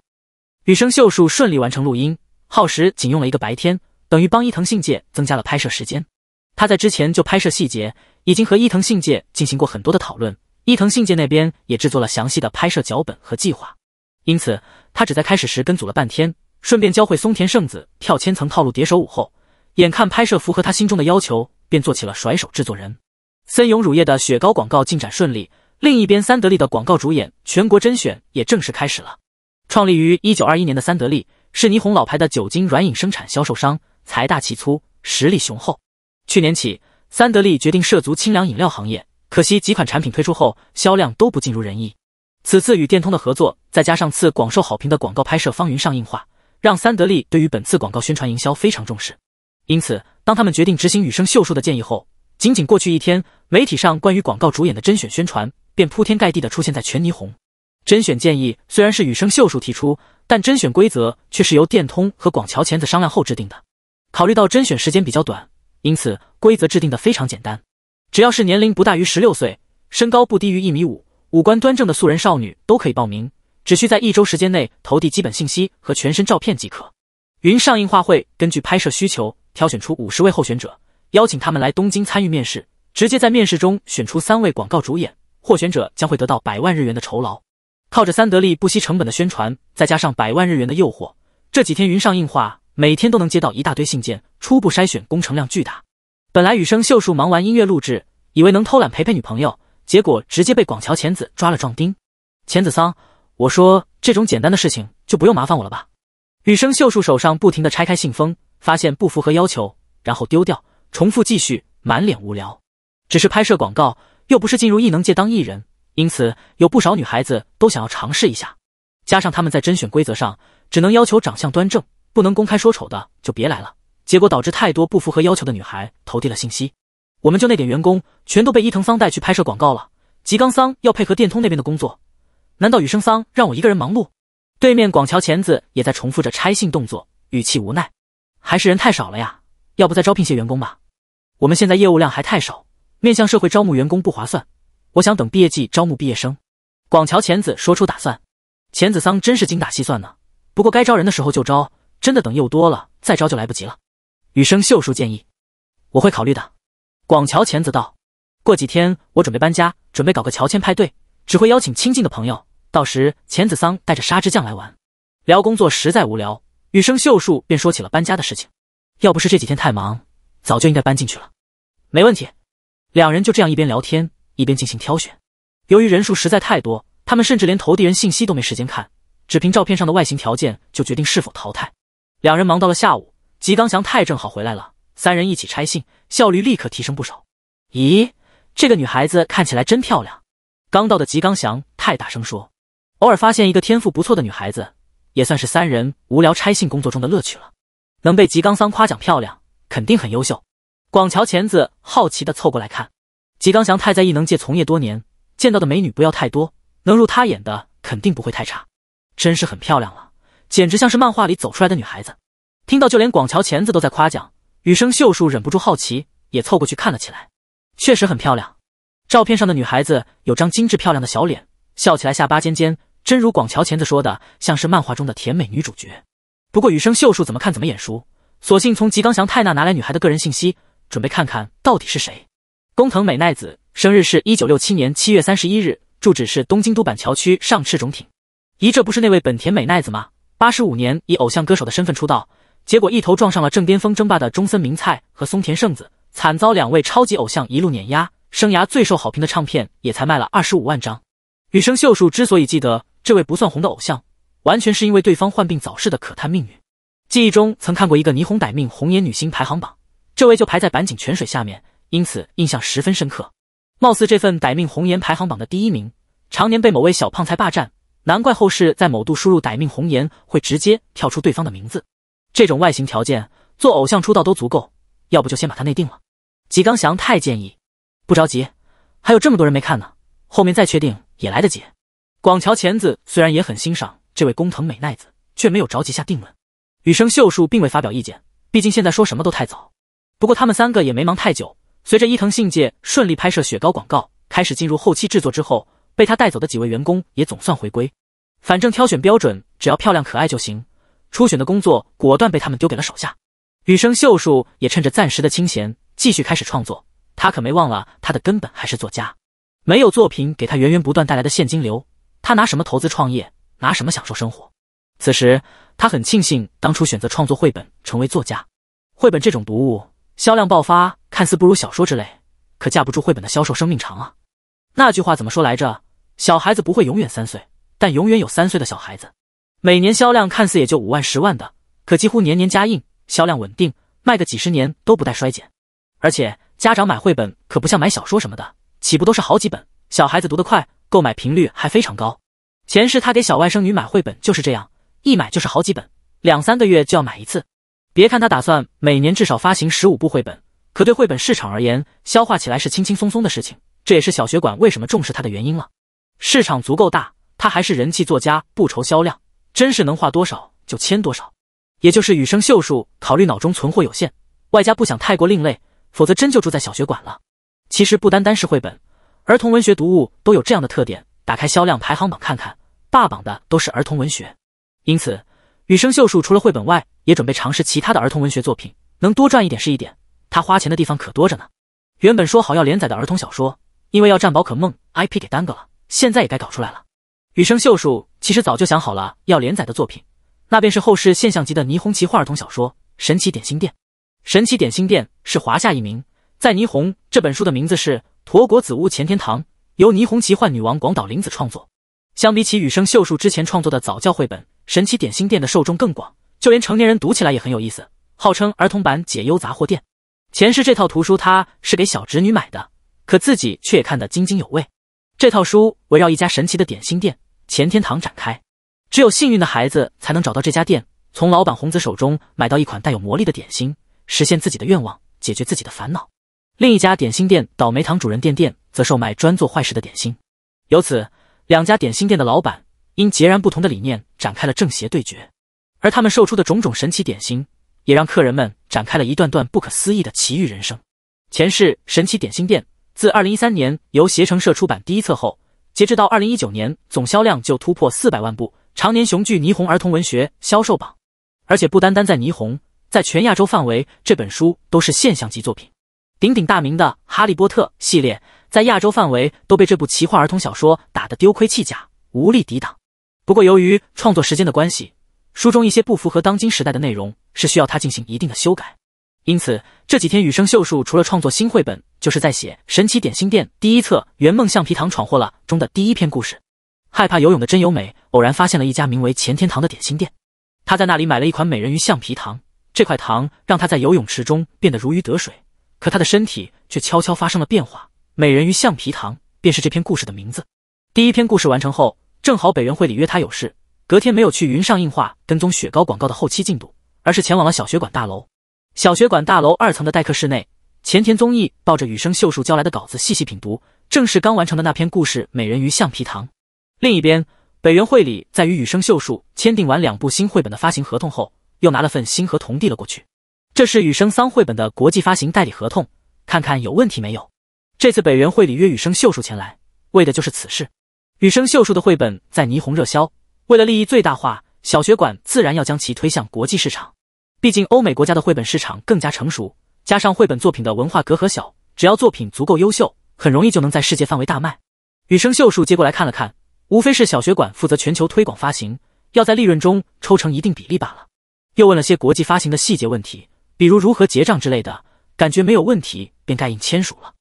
羽生秀树顺利完成录音，耗时仅用了一个白天，等于帮伊藤信介增加了拍摄时间。他在之前就拍摄细节，已经和伊藤信介进行过很多的讨论。伊藤信介那边也制作了详细的拍摄脚本和计划，因此他只在开始时跟组了半天，顺便教会松田圣子跳千层套路叠手舞后。眼看拍摄符合他心中的要求，便做起了甩手制作人。森永乳业的雪糕广告进展顺利，另一边三得利的广告主演全国甄选也正式开始了。创立于一九二一年的三得利是霓虹老牌的酒精软饮生产销售商，财大气粗，实力雄厚。去年起，三得利决定涉足清凉饮料行业，可惜几款产品推出后销量都不尽如人意。此次与电通的合作，再加上次广受好评的广告拍摄方云上映画，让三得利对于本次广告宣传营销非常重视。因此，当他们决定执行羽生秀树的建议后，仅仅过去一天，媒体上关于广告主演的甄选宣传便铺天盖地的出现在全霓虹。甄选建议虽然是羽生秀树提出，但甄选规则却是由电通和广桥千子商量后制定的。考虑到甄选时间比较短，因此规则制定的非常简单，只要是年龄不大于十六岁、身高不低于一米五、五官端正的素人少女都可以报名，只需在一周时间内投递基本信息和全身照片即可。云上映画会根据拍摄需求。挑选出五十位候选者，邀请他们来东京参与面试，直接在面试中选出三位广告主演。获选者将会得到百万日元的酬劳。靠着三得利不惜成本的宣传，再加上百万日元的诱惑，这几天云上映画每天都能接到一大堆信件。初步筛选工程量巨大。本来羽生秀树忙完音乐录制，以为能偷懒陪陪女朋友，结果直接被广桥浅子抓了壮丁。浅子桑，我说这种简单的事情就不用麻烦我了吧？羽生秀树手上不停的拆开信封。发现不符合要求，然后丢掉，重复继续，满脸无聊。只是拍摄广告，又不是进入异能界当艺人，因此有不少女孩子都想要尝试一下。加上他们在甄选规则上只能要求长相端正，不能公开说丑的就别来了，结果导致太多不符合要求的女孩投递了信息。我们就那点员工，全都被伊藤桑带去拍摄广告了。吉冈桑要配合电通那边的工作，难道羽生桑让我一个人忙碌？对面广桥钳子也在重复着拆信动作，语气无奈。还是人太少了呀，要不再招聘些员工吧？我们现在业务量还太少，面向社会招募员工不划算。我想等毕业季招募毕业生。广桥浅子说出打算，浅子桑真是精打细算呢。不过该招人的时候就招，真的等业务多了再招就来不及了。羽生秀树建议，我会考虑的。广桥浅子道，过几天我准备搬家，准备搞个乔迁派对，只会邀请亲近的朋友。到时钱子桑带着沙之酱来玩，聊工作实在无聊。女生秀树便说起了搬家的事情，要不是这几天太忙，早就应该搬进去了。没问题。两人就这样一边聊天一边进行挑选。由于人数实在太多，他们甚至连投递人信息都没时间看，只凭照片上的外形条件就决定是否淘汰。两人忙到了下午，吉冈祥太正好回来了，三人一起拆信，效率立刻提升不少。咦，这个女孩子看起来真漂亮。刚到的吉冈祥太大声说，偶尔发现一个天赋不错的女孩子。也算是三人无聊拆信工作中的乐趣了。能被吉冈桑夸奖漂亮，肯定很优秀。广桥钳子好奇地凑过来看。吉冈祥太在异能界从业多年，见到的美女不要太多，能入他眼的肯定不会太差。真是很漂亮了，简直像是漫画里走出来的女孩子。听到就连广桥钳子都在夸奖，羽生秀树忍不住好奇，也凑过去看了起来。确实很漂亮，照片上的女孩子有张精致漂亮的小脸，笑起来下巴尖尖。真如广桥前子说的，像是漫画中的甜美女主角。不过羽生秀树怎么看怎么眼熟，索性从吉冈祥太那拿来女孩的个人信息，准备看看到底是谁。工藤美奈子，生日是一九六七年七月三十一日，住址是东京都板桥区上赤种町。咦，这不是那位本田美奈子吗？八十五年以偶像歌手的身份出道，结果一头撞上了正巅峰争霸的中森明菜和松田圣子，惨遭两位超级偶像一路碾压，生涯最受好评的唱片也才卖了二十五万张。羽生秀树之所以记得。这位不算红的偶像，完全是因为对方患病早逝的可叹命运。记忆中曾看过一个“霓虹歹命红颜女星”排行榜，这位就排在板井泉水下面，因此印象十分深刻。貌似这份“歹命红颜”排行榜的第一名，常年被某位小胖才霸占，难怪后世在某度输入“歹命红颜”会直接跳出对方的名字。这种外形条件做偶像出道都足够，要不就先把他内定了。吉冈祥太建议：“不着急，还有这么多人没看呢，后面再确定也来得及。”广桥千子虽然也很欣赏这位工藤美奈子，却没有着急下定论。羽生秀树并未发表意见，毕竟现在说什么都太早。不过他们三个也没忙太久。随着伊藤信介顺利拍摄雪糕广告，开始进入后期制作之后，被他带走的几位员工也总算回归。反正挑选标准只要漂亮可爱就行，初选的工作果断被他们丢给了手下。羽生秀树也趁着暂时的清闲继续开始创作。他可没忘了他的根本还是作家，没有作品给他源源不断带来的现金流。他拿什么投资创业？拿什么享受生活？此时他很庆幸当初选择创作绘本，成为作家。绘本这种读物销量爆发，看似不如小说之类，可架不住绘本的销售生命长啊。那句话怎么说来着？小孩子不会永远三岁，但永远有三岁的小孩子。每年销量看似也就五万、十万的，可几乎年年加印，销量稳定，卖个几十年都不带衰减。而且家长买绘本可不像买小说什么的，岂不都是好几本？小孩子读得快。购买频率还非常高，前世他给小外甥女买绘本就是这样，一买就是好几本，两三个月就要买一次。别看他打算每年至少发行十五部绘本，可对绘本市场而言，消化起来是轻轻松松的事情。这也是小学馆为什么重视他的原因了。市场足够大，他还是人气作家，不愁销量，真是能画多少就签多少。也就是羽生秀树考虑脑中存货有限，外加不想太过另类，否则真就住在小学馆了。其实不单单是绘本。儿童文学读物都有这样的特点，打开销量排行榜看看，霸榜的都是儿童文学。因此，羽生秀树除了绘本外，也准备尝试其他的儿童文学作品，能多赚一点是一点。他花钱的地方可多着呢。原本说好要连载的儿童小说，因为要占宝可梦 IP 给耽搁了，现在也该搞出来了。羽生秀树其实早就想好了要连载的作品，那便是后世现象级的霓虹奇幻儿童小说《神奇点心店》。神奇点心店是华夏一名。在霓虹这本书的名字是《驼国子屋前天堂》，由霓虹奇幻女王广岛玲子创作。相比起羽生秀树之前创作的早教绘本，《神奇点心店》的受众更广，就连成年人读起来也很有意思，号称儿童版解忧杂货店。前世这套图书，他是给小侄女买的，可自己却也看得津津有味。这套书围绕一家神奇的点心店“前天堂”展开，只有幸运的孩子才能找到这家店，从老板红子手中买到一款带有魔力的点心，实现自己的愿望，解决自己的烦恼。另一家点心店“倒霉堂”主人店店则售卖专做坏事的点心，由此两家点心店的老板因截然不同的理念展开了正邪对决，而他们售出的种种神奇点心，也让客人们展开了一段段不可思议的奇遇人生。前世神奇点心店自二零一三年由携程社出版第一册后，截至到二零一九年，总销量就突破四百万部，常年雄踞《霓虹儿童文学》销售榜，而且不单单在霓虹，在全亚洲范围，这本书都是现象级作品。鼎鼎大名的《哈利波特》系列，在亚洲范围都被这部奇幻儿童小说打得丢盔弃甲，无力抵挡。不过，由于创作时间的关系，书中一些不符合当今时代的内容是需要他进行一定的修改。因此，这几天羽生秀树除了创作新绘本，就是在写《神奇点心店》第一册《圆梦橡皮糖闯祸了》中的第一篇故事。害怕游泳的真由美偶然发现了一家名为“前天堂”的点心店，他在那里买了一款美人鱼橡皮糖，这块糖让他在游泳池中变得如鱼得水。可他的身体却悄悄发生了变化，《美人鱼橡皮糖》便是这篇故事的名字。第一篇故事完成后，正好北原会里约他有事，隔天没有去云上映画跟踪雪糕广告的后期进度，而是前往了小学馆大楼。小学馆大楼二层的待客室内，前田宗义抱着羽生秀树交来的稿子细细品读，正是刚完成的那篇故事《美人鱼橡皮糖》。另一边，北原会里在与羽生秀树签订完两部新绘本的发行合同后，又拿了份新合同递了过去。这是雨生桑绘本的国际发行代理合同，看看有问题没有？这次北原会里约雨生秀树前来，为的就是此事。雨生秀树的绘本在霓虹热销，为了利益最大化，小学馆自然要将其推向国际市场。毕竟欧美国家的绘本市场更加成熟，加上绘本作品的文化隔阂小，只要作品足够优秀，很容易就能在世界范围大卖。雨生秀树接过来看了看，无非是小学馆负责全球推广发行，要在利润中抽成一定比例罢了。又问了些国际发行的细节问题。比如如何结账之类的，感觉没有问题，便盖印签署了。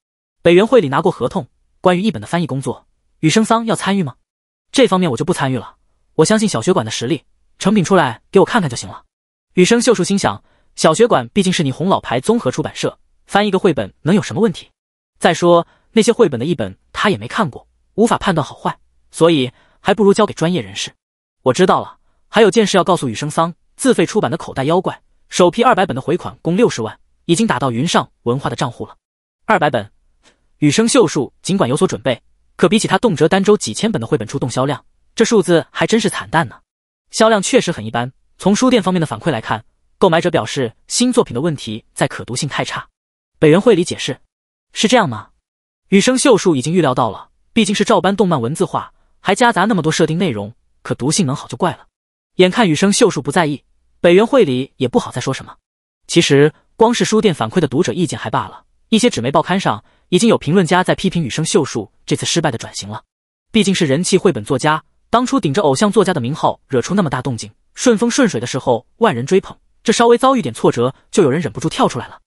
北元会里拿过合同，关于一本的翻译工作，雨生桑要参与吗？这方面我就不参与了，我相信小学馆的实力，成品出来给我看看就行了。雨生秀树心想，小学馆毕竟是你红老牌综合出版社，翻一个绘本能有什么问题？再说那些绘本的译本他也没看过，无法判断好坏，所以还不如交给专业人士。我知道了，还有件事要告诉雨生桑，自费出版的口袋妖怪。首批二百本的回款共六十万，已经打到云上文化的账户了。二百本，羽生秀树尽管有所准备，可比起他动辄单周几千本的绘本出动销量，这数字还真是惨淡呢。销量确实很一般。从书店方面的反馈来看，购买者表示新作品的问题在可读性太差。北原会里解释是这样吗？羽生秀树已经预料到了，毕竟是照搬动漫文字化，还夹杂那么多设定内容，可读性能好就怪了。眼看羽生秀树不在意。委员会里也不好再说什么。其实，光是书店反馈的读者意见还罢了，一些纸媒报刊上已经有评论家在批评羽生秀树这次失败的转型了。毕竟是人气绘本作家，当初顶着偶像作家的名号惹出那么大动静，顺风顺水的时候万人追捧，这稍微遭遇点挫折，就有人忍不住跳出来了。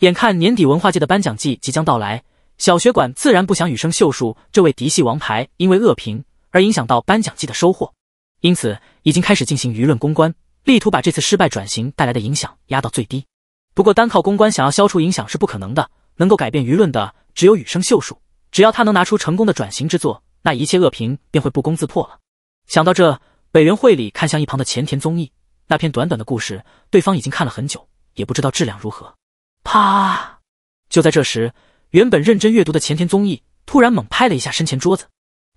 眼看年底文化界的颁奖季即将到来，小学馆自然不想羽生秀树这位嫡系王牌因为恶评而影响到颁奖季的收获，因此已经开始进行舆论公关。力图把这次失败转型带来的影响压到最低，不过单靠公关想要消除影响是不可能的，能够改变舆论的只有羽生秀树，只要他能拿出成功的转型之作，那一切恶评便会不攻自破了。想到这，北原会里看向一旁的前田宗义，那篇短短的故事，对方已经看了很久，也不知道质量如何。啪！就在这时，原本认真阅读的前田宗义突然猛拍了一下身前桌子。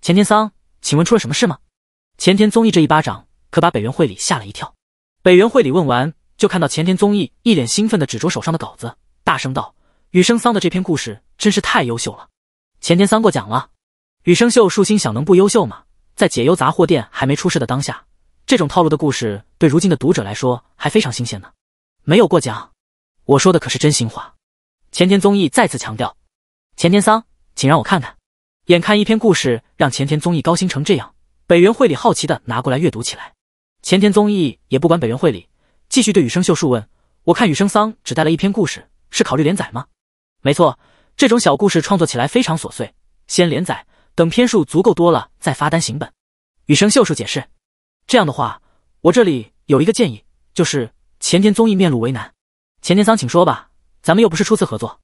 前田桑，请问出了什么事吗？前田宗义这一巴掌可把北原会里吓了一跳。北原绘里问完，就看到前田宗义一脸兴奋地指着手上的稿子，大声道：“雨生桑的这篇故事真是太优秀了！”前田桑过奖了。羽生秀树心想：能不优秀吗？在解忧杂货店还没出事的当下，这种套路的故事对如今的读者来说还非常新鲜呢。没有过奖，我说的可是真心话。前田宗义再次强调：“前田桑，请让我看看。”眼看一篇故事让前田宗义高兴成这样，北原绘里好奇的拿过来阅读起来。前田综艺也不管本员会里，继续对羽生秀树问：“我看羽生桑只带了一篇故事，是考虑连载吗？”“没错，这种小故事创作起来非常琐碎，先连载，等篇数足够多了再发单行本。”羽生秀树解释：“这样的话，我这里有一个建议，就是……”前田综艺面露为难：“前田桑，请说吧，咱们又不是初次合作。”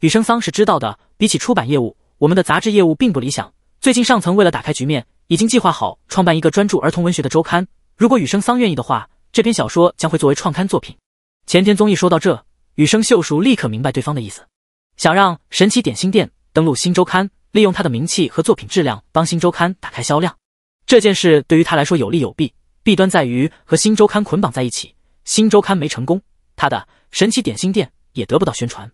羽生桑是知道的，比起出版业务，我们的杂志业务并不理想。最近上层为了打开局面，已经计划好创办一个专注儿童文学的周刊。如果羽生桑愿意的话，这篇小说将会作为创刊作品。前田宗艺说到这，羽生秀树立刻明白对方的意思，想让神奇点心店登陆新周刊，利用他的名气和作品质量帮新周刊打开销量。这件事对于他来说有利有弊，弊端在于和新周刊捆绑在一起，新周刊没成功，他的神奇点心店也得不到宣传。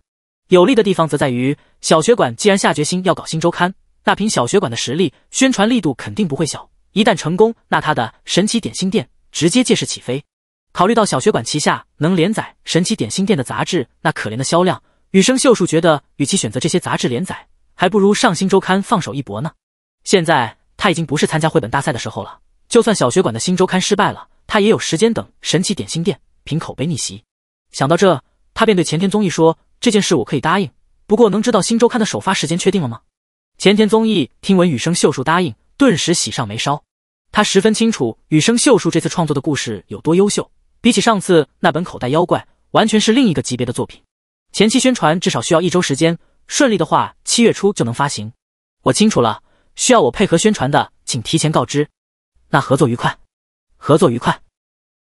有利的地方则在于小学馆既然下决心要搞新周刊，那凭小学馆的实力，宣传力度肯定不会小。一旦成功，那他的神奇点心店直接借势起飞。考虑到小学馆旗下能连载神奇点心店的杂志，那可怜的销量，羽生秀树觉得与其选择这些杂志连载，还不如上新周刊放手一搏呢。现在他已经不是参加绘本大赛的时候了。就算小学馆的新周刊失败了，他也有时间等神奇点心店凭口碑逆袭。想到这，他便对前田综艺说：“这件事我可以答应，不过能知道新周刊的首发时间确定了吗？”前田综艺听闻羽生秀树答应。顿时喜上眉梢，他十分清楚雨生秀树这次创作的故事有多优秀，比起上次那本口袋妖怪，完全是另一个级别的作品。前期宣传至少需要一周时间，顺利的话，七月初就能发行。我清楚了，需要我配合宣传的，请提前告知。那合作愉快，合作愉快。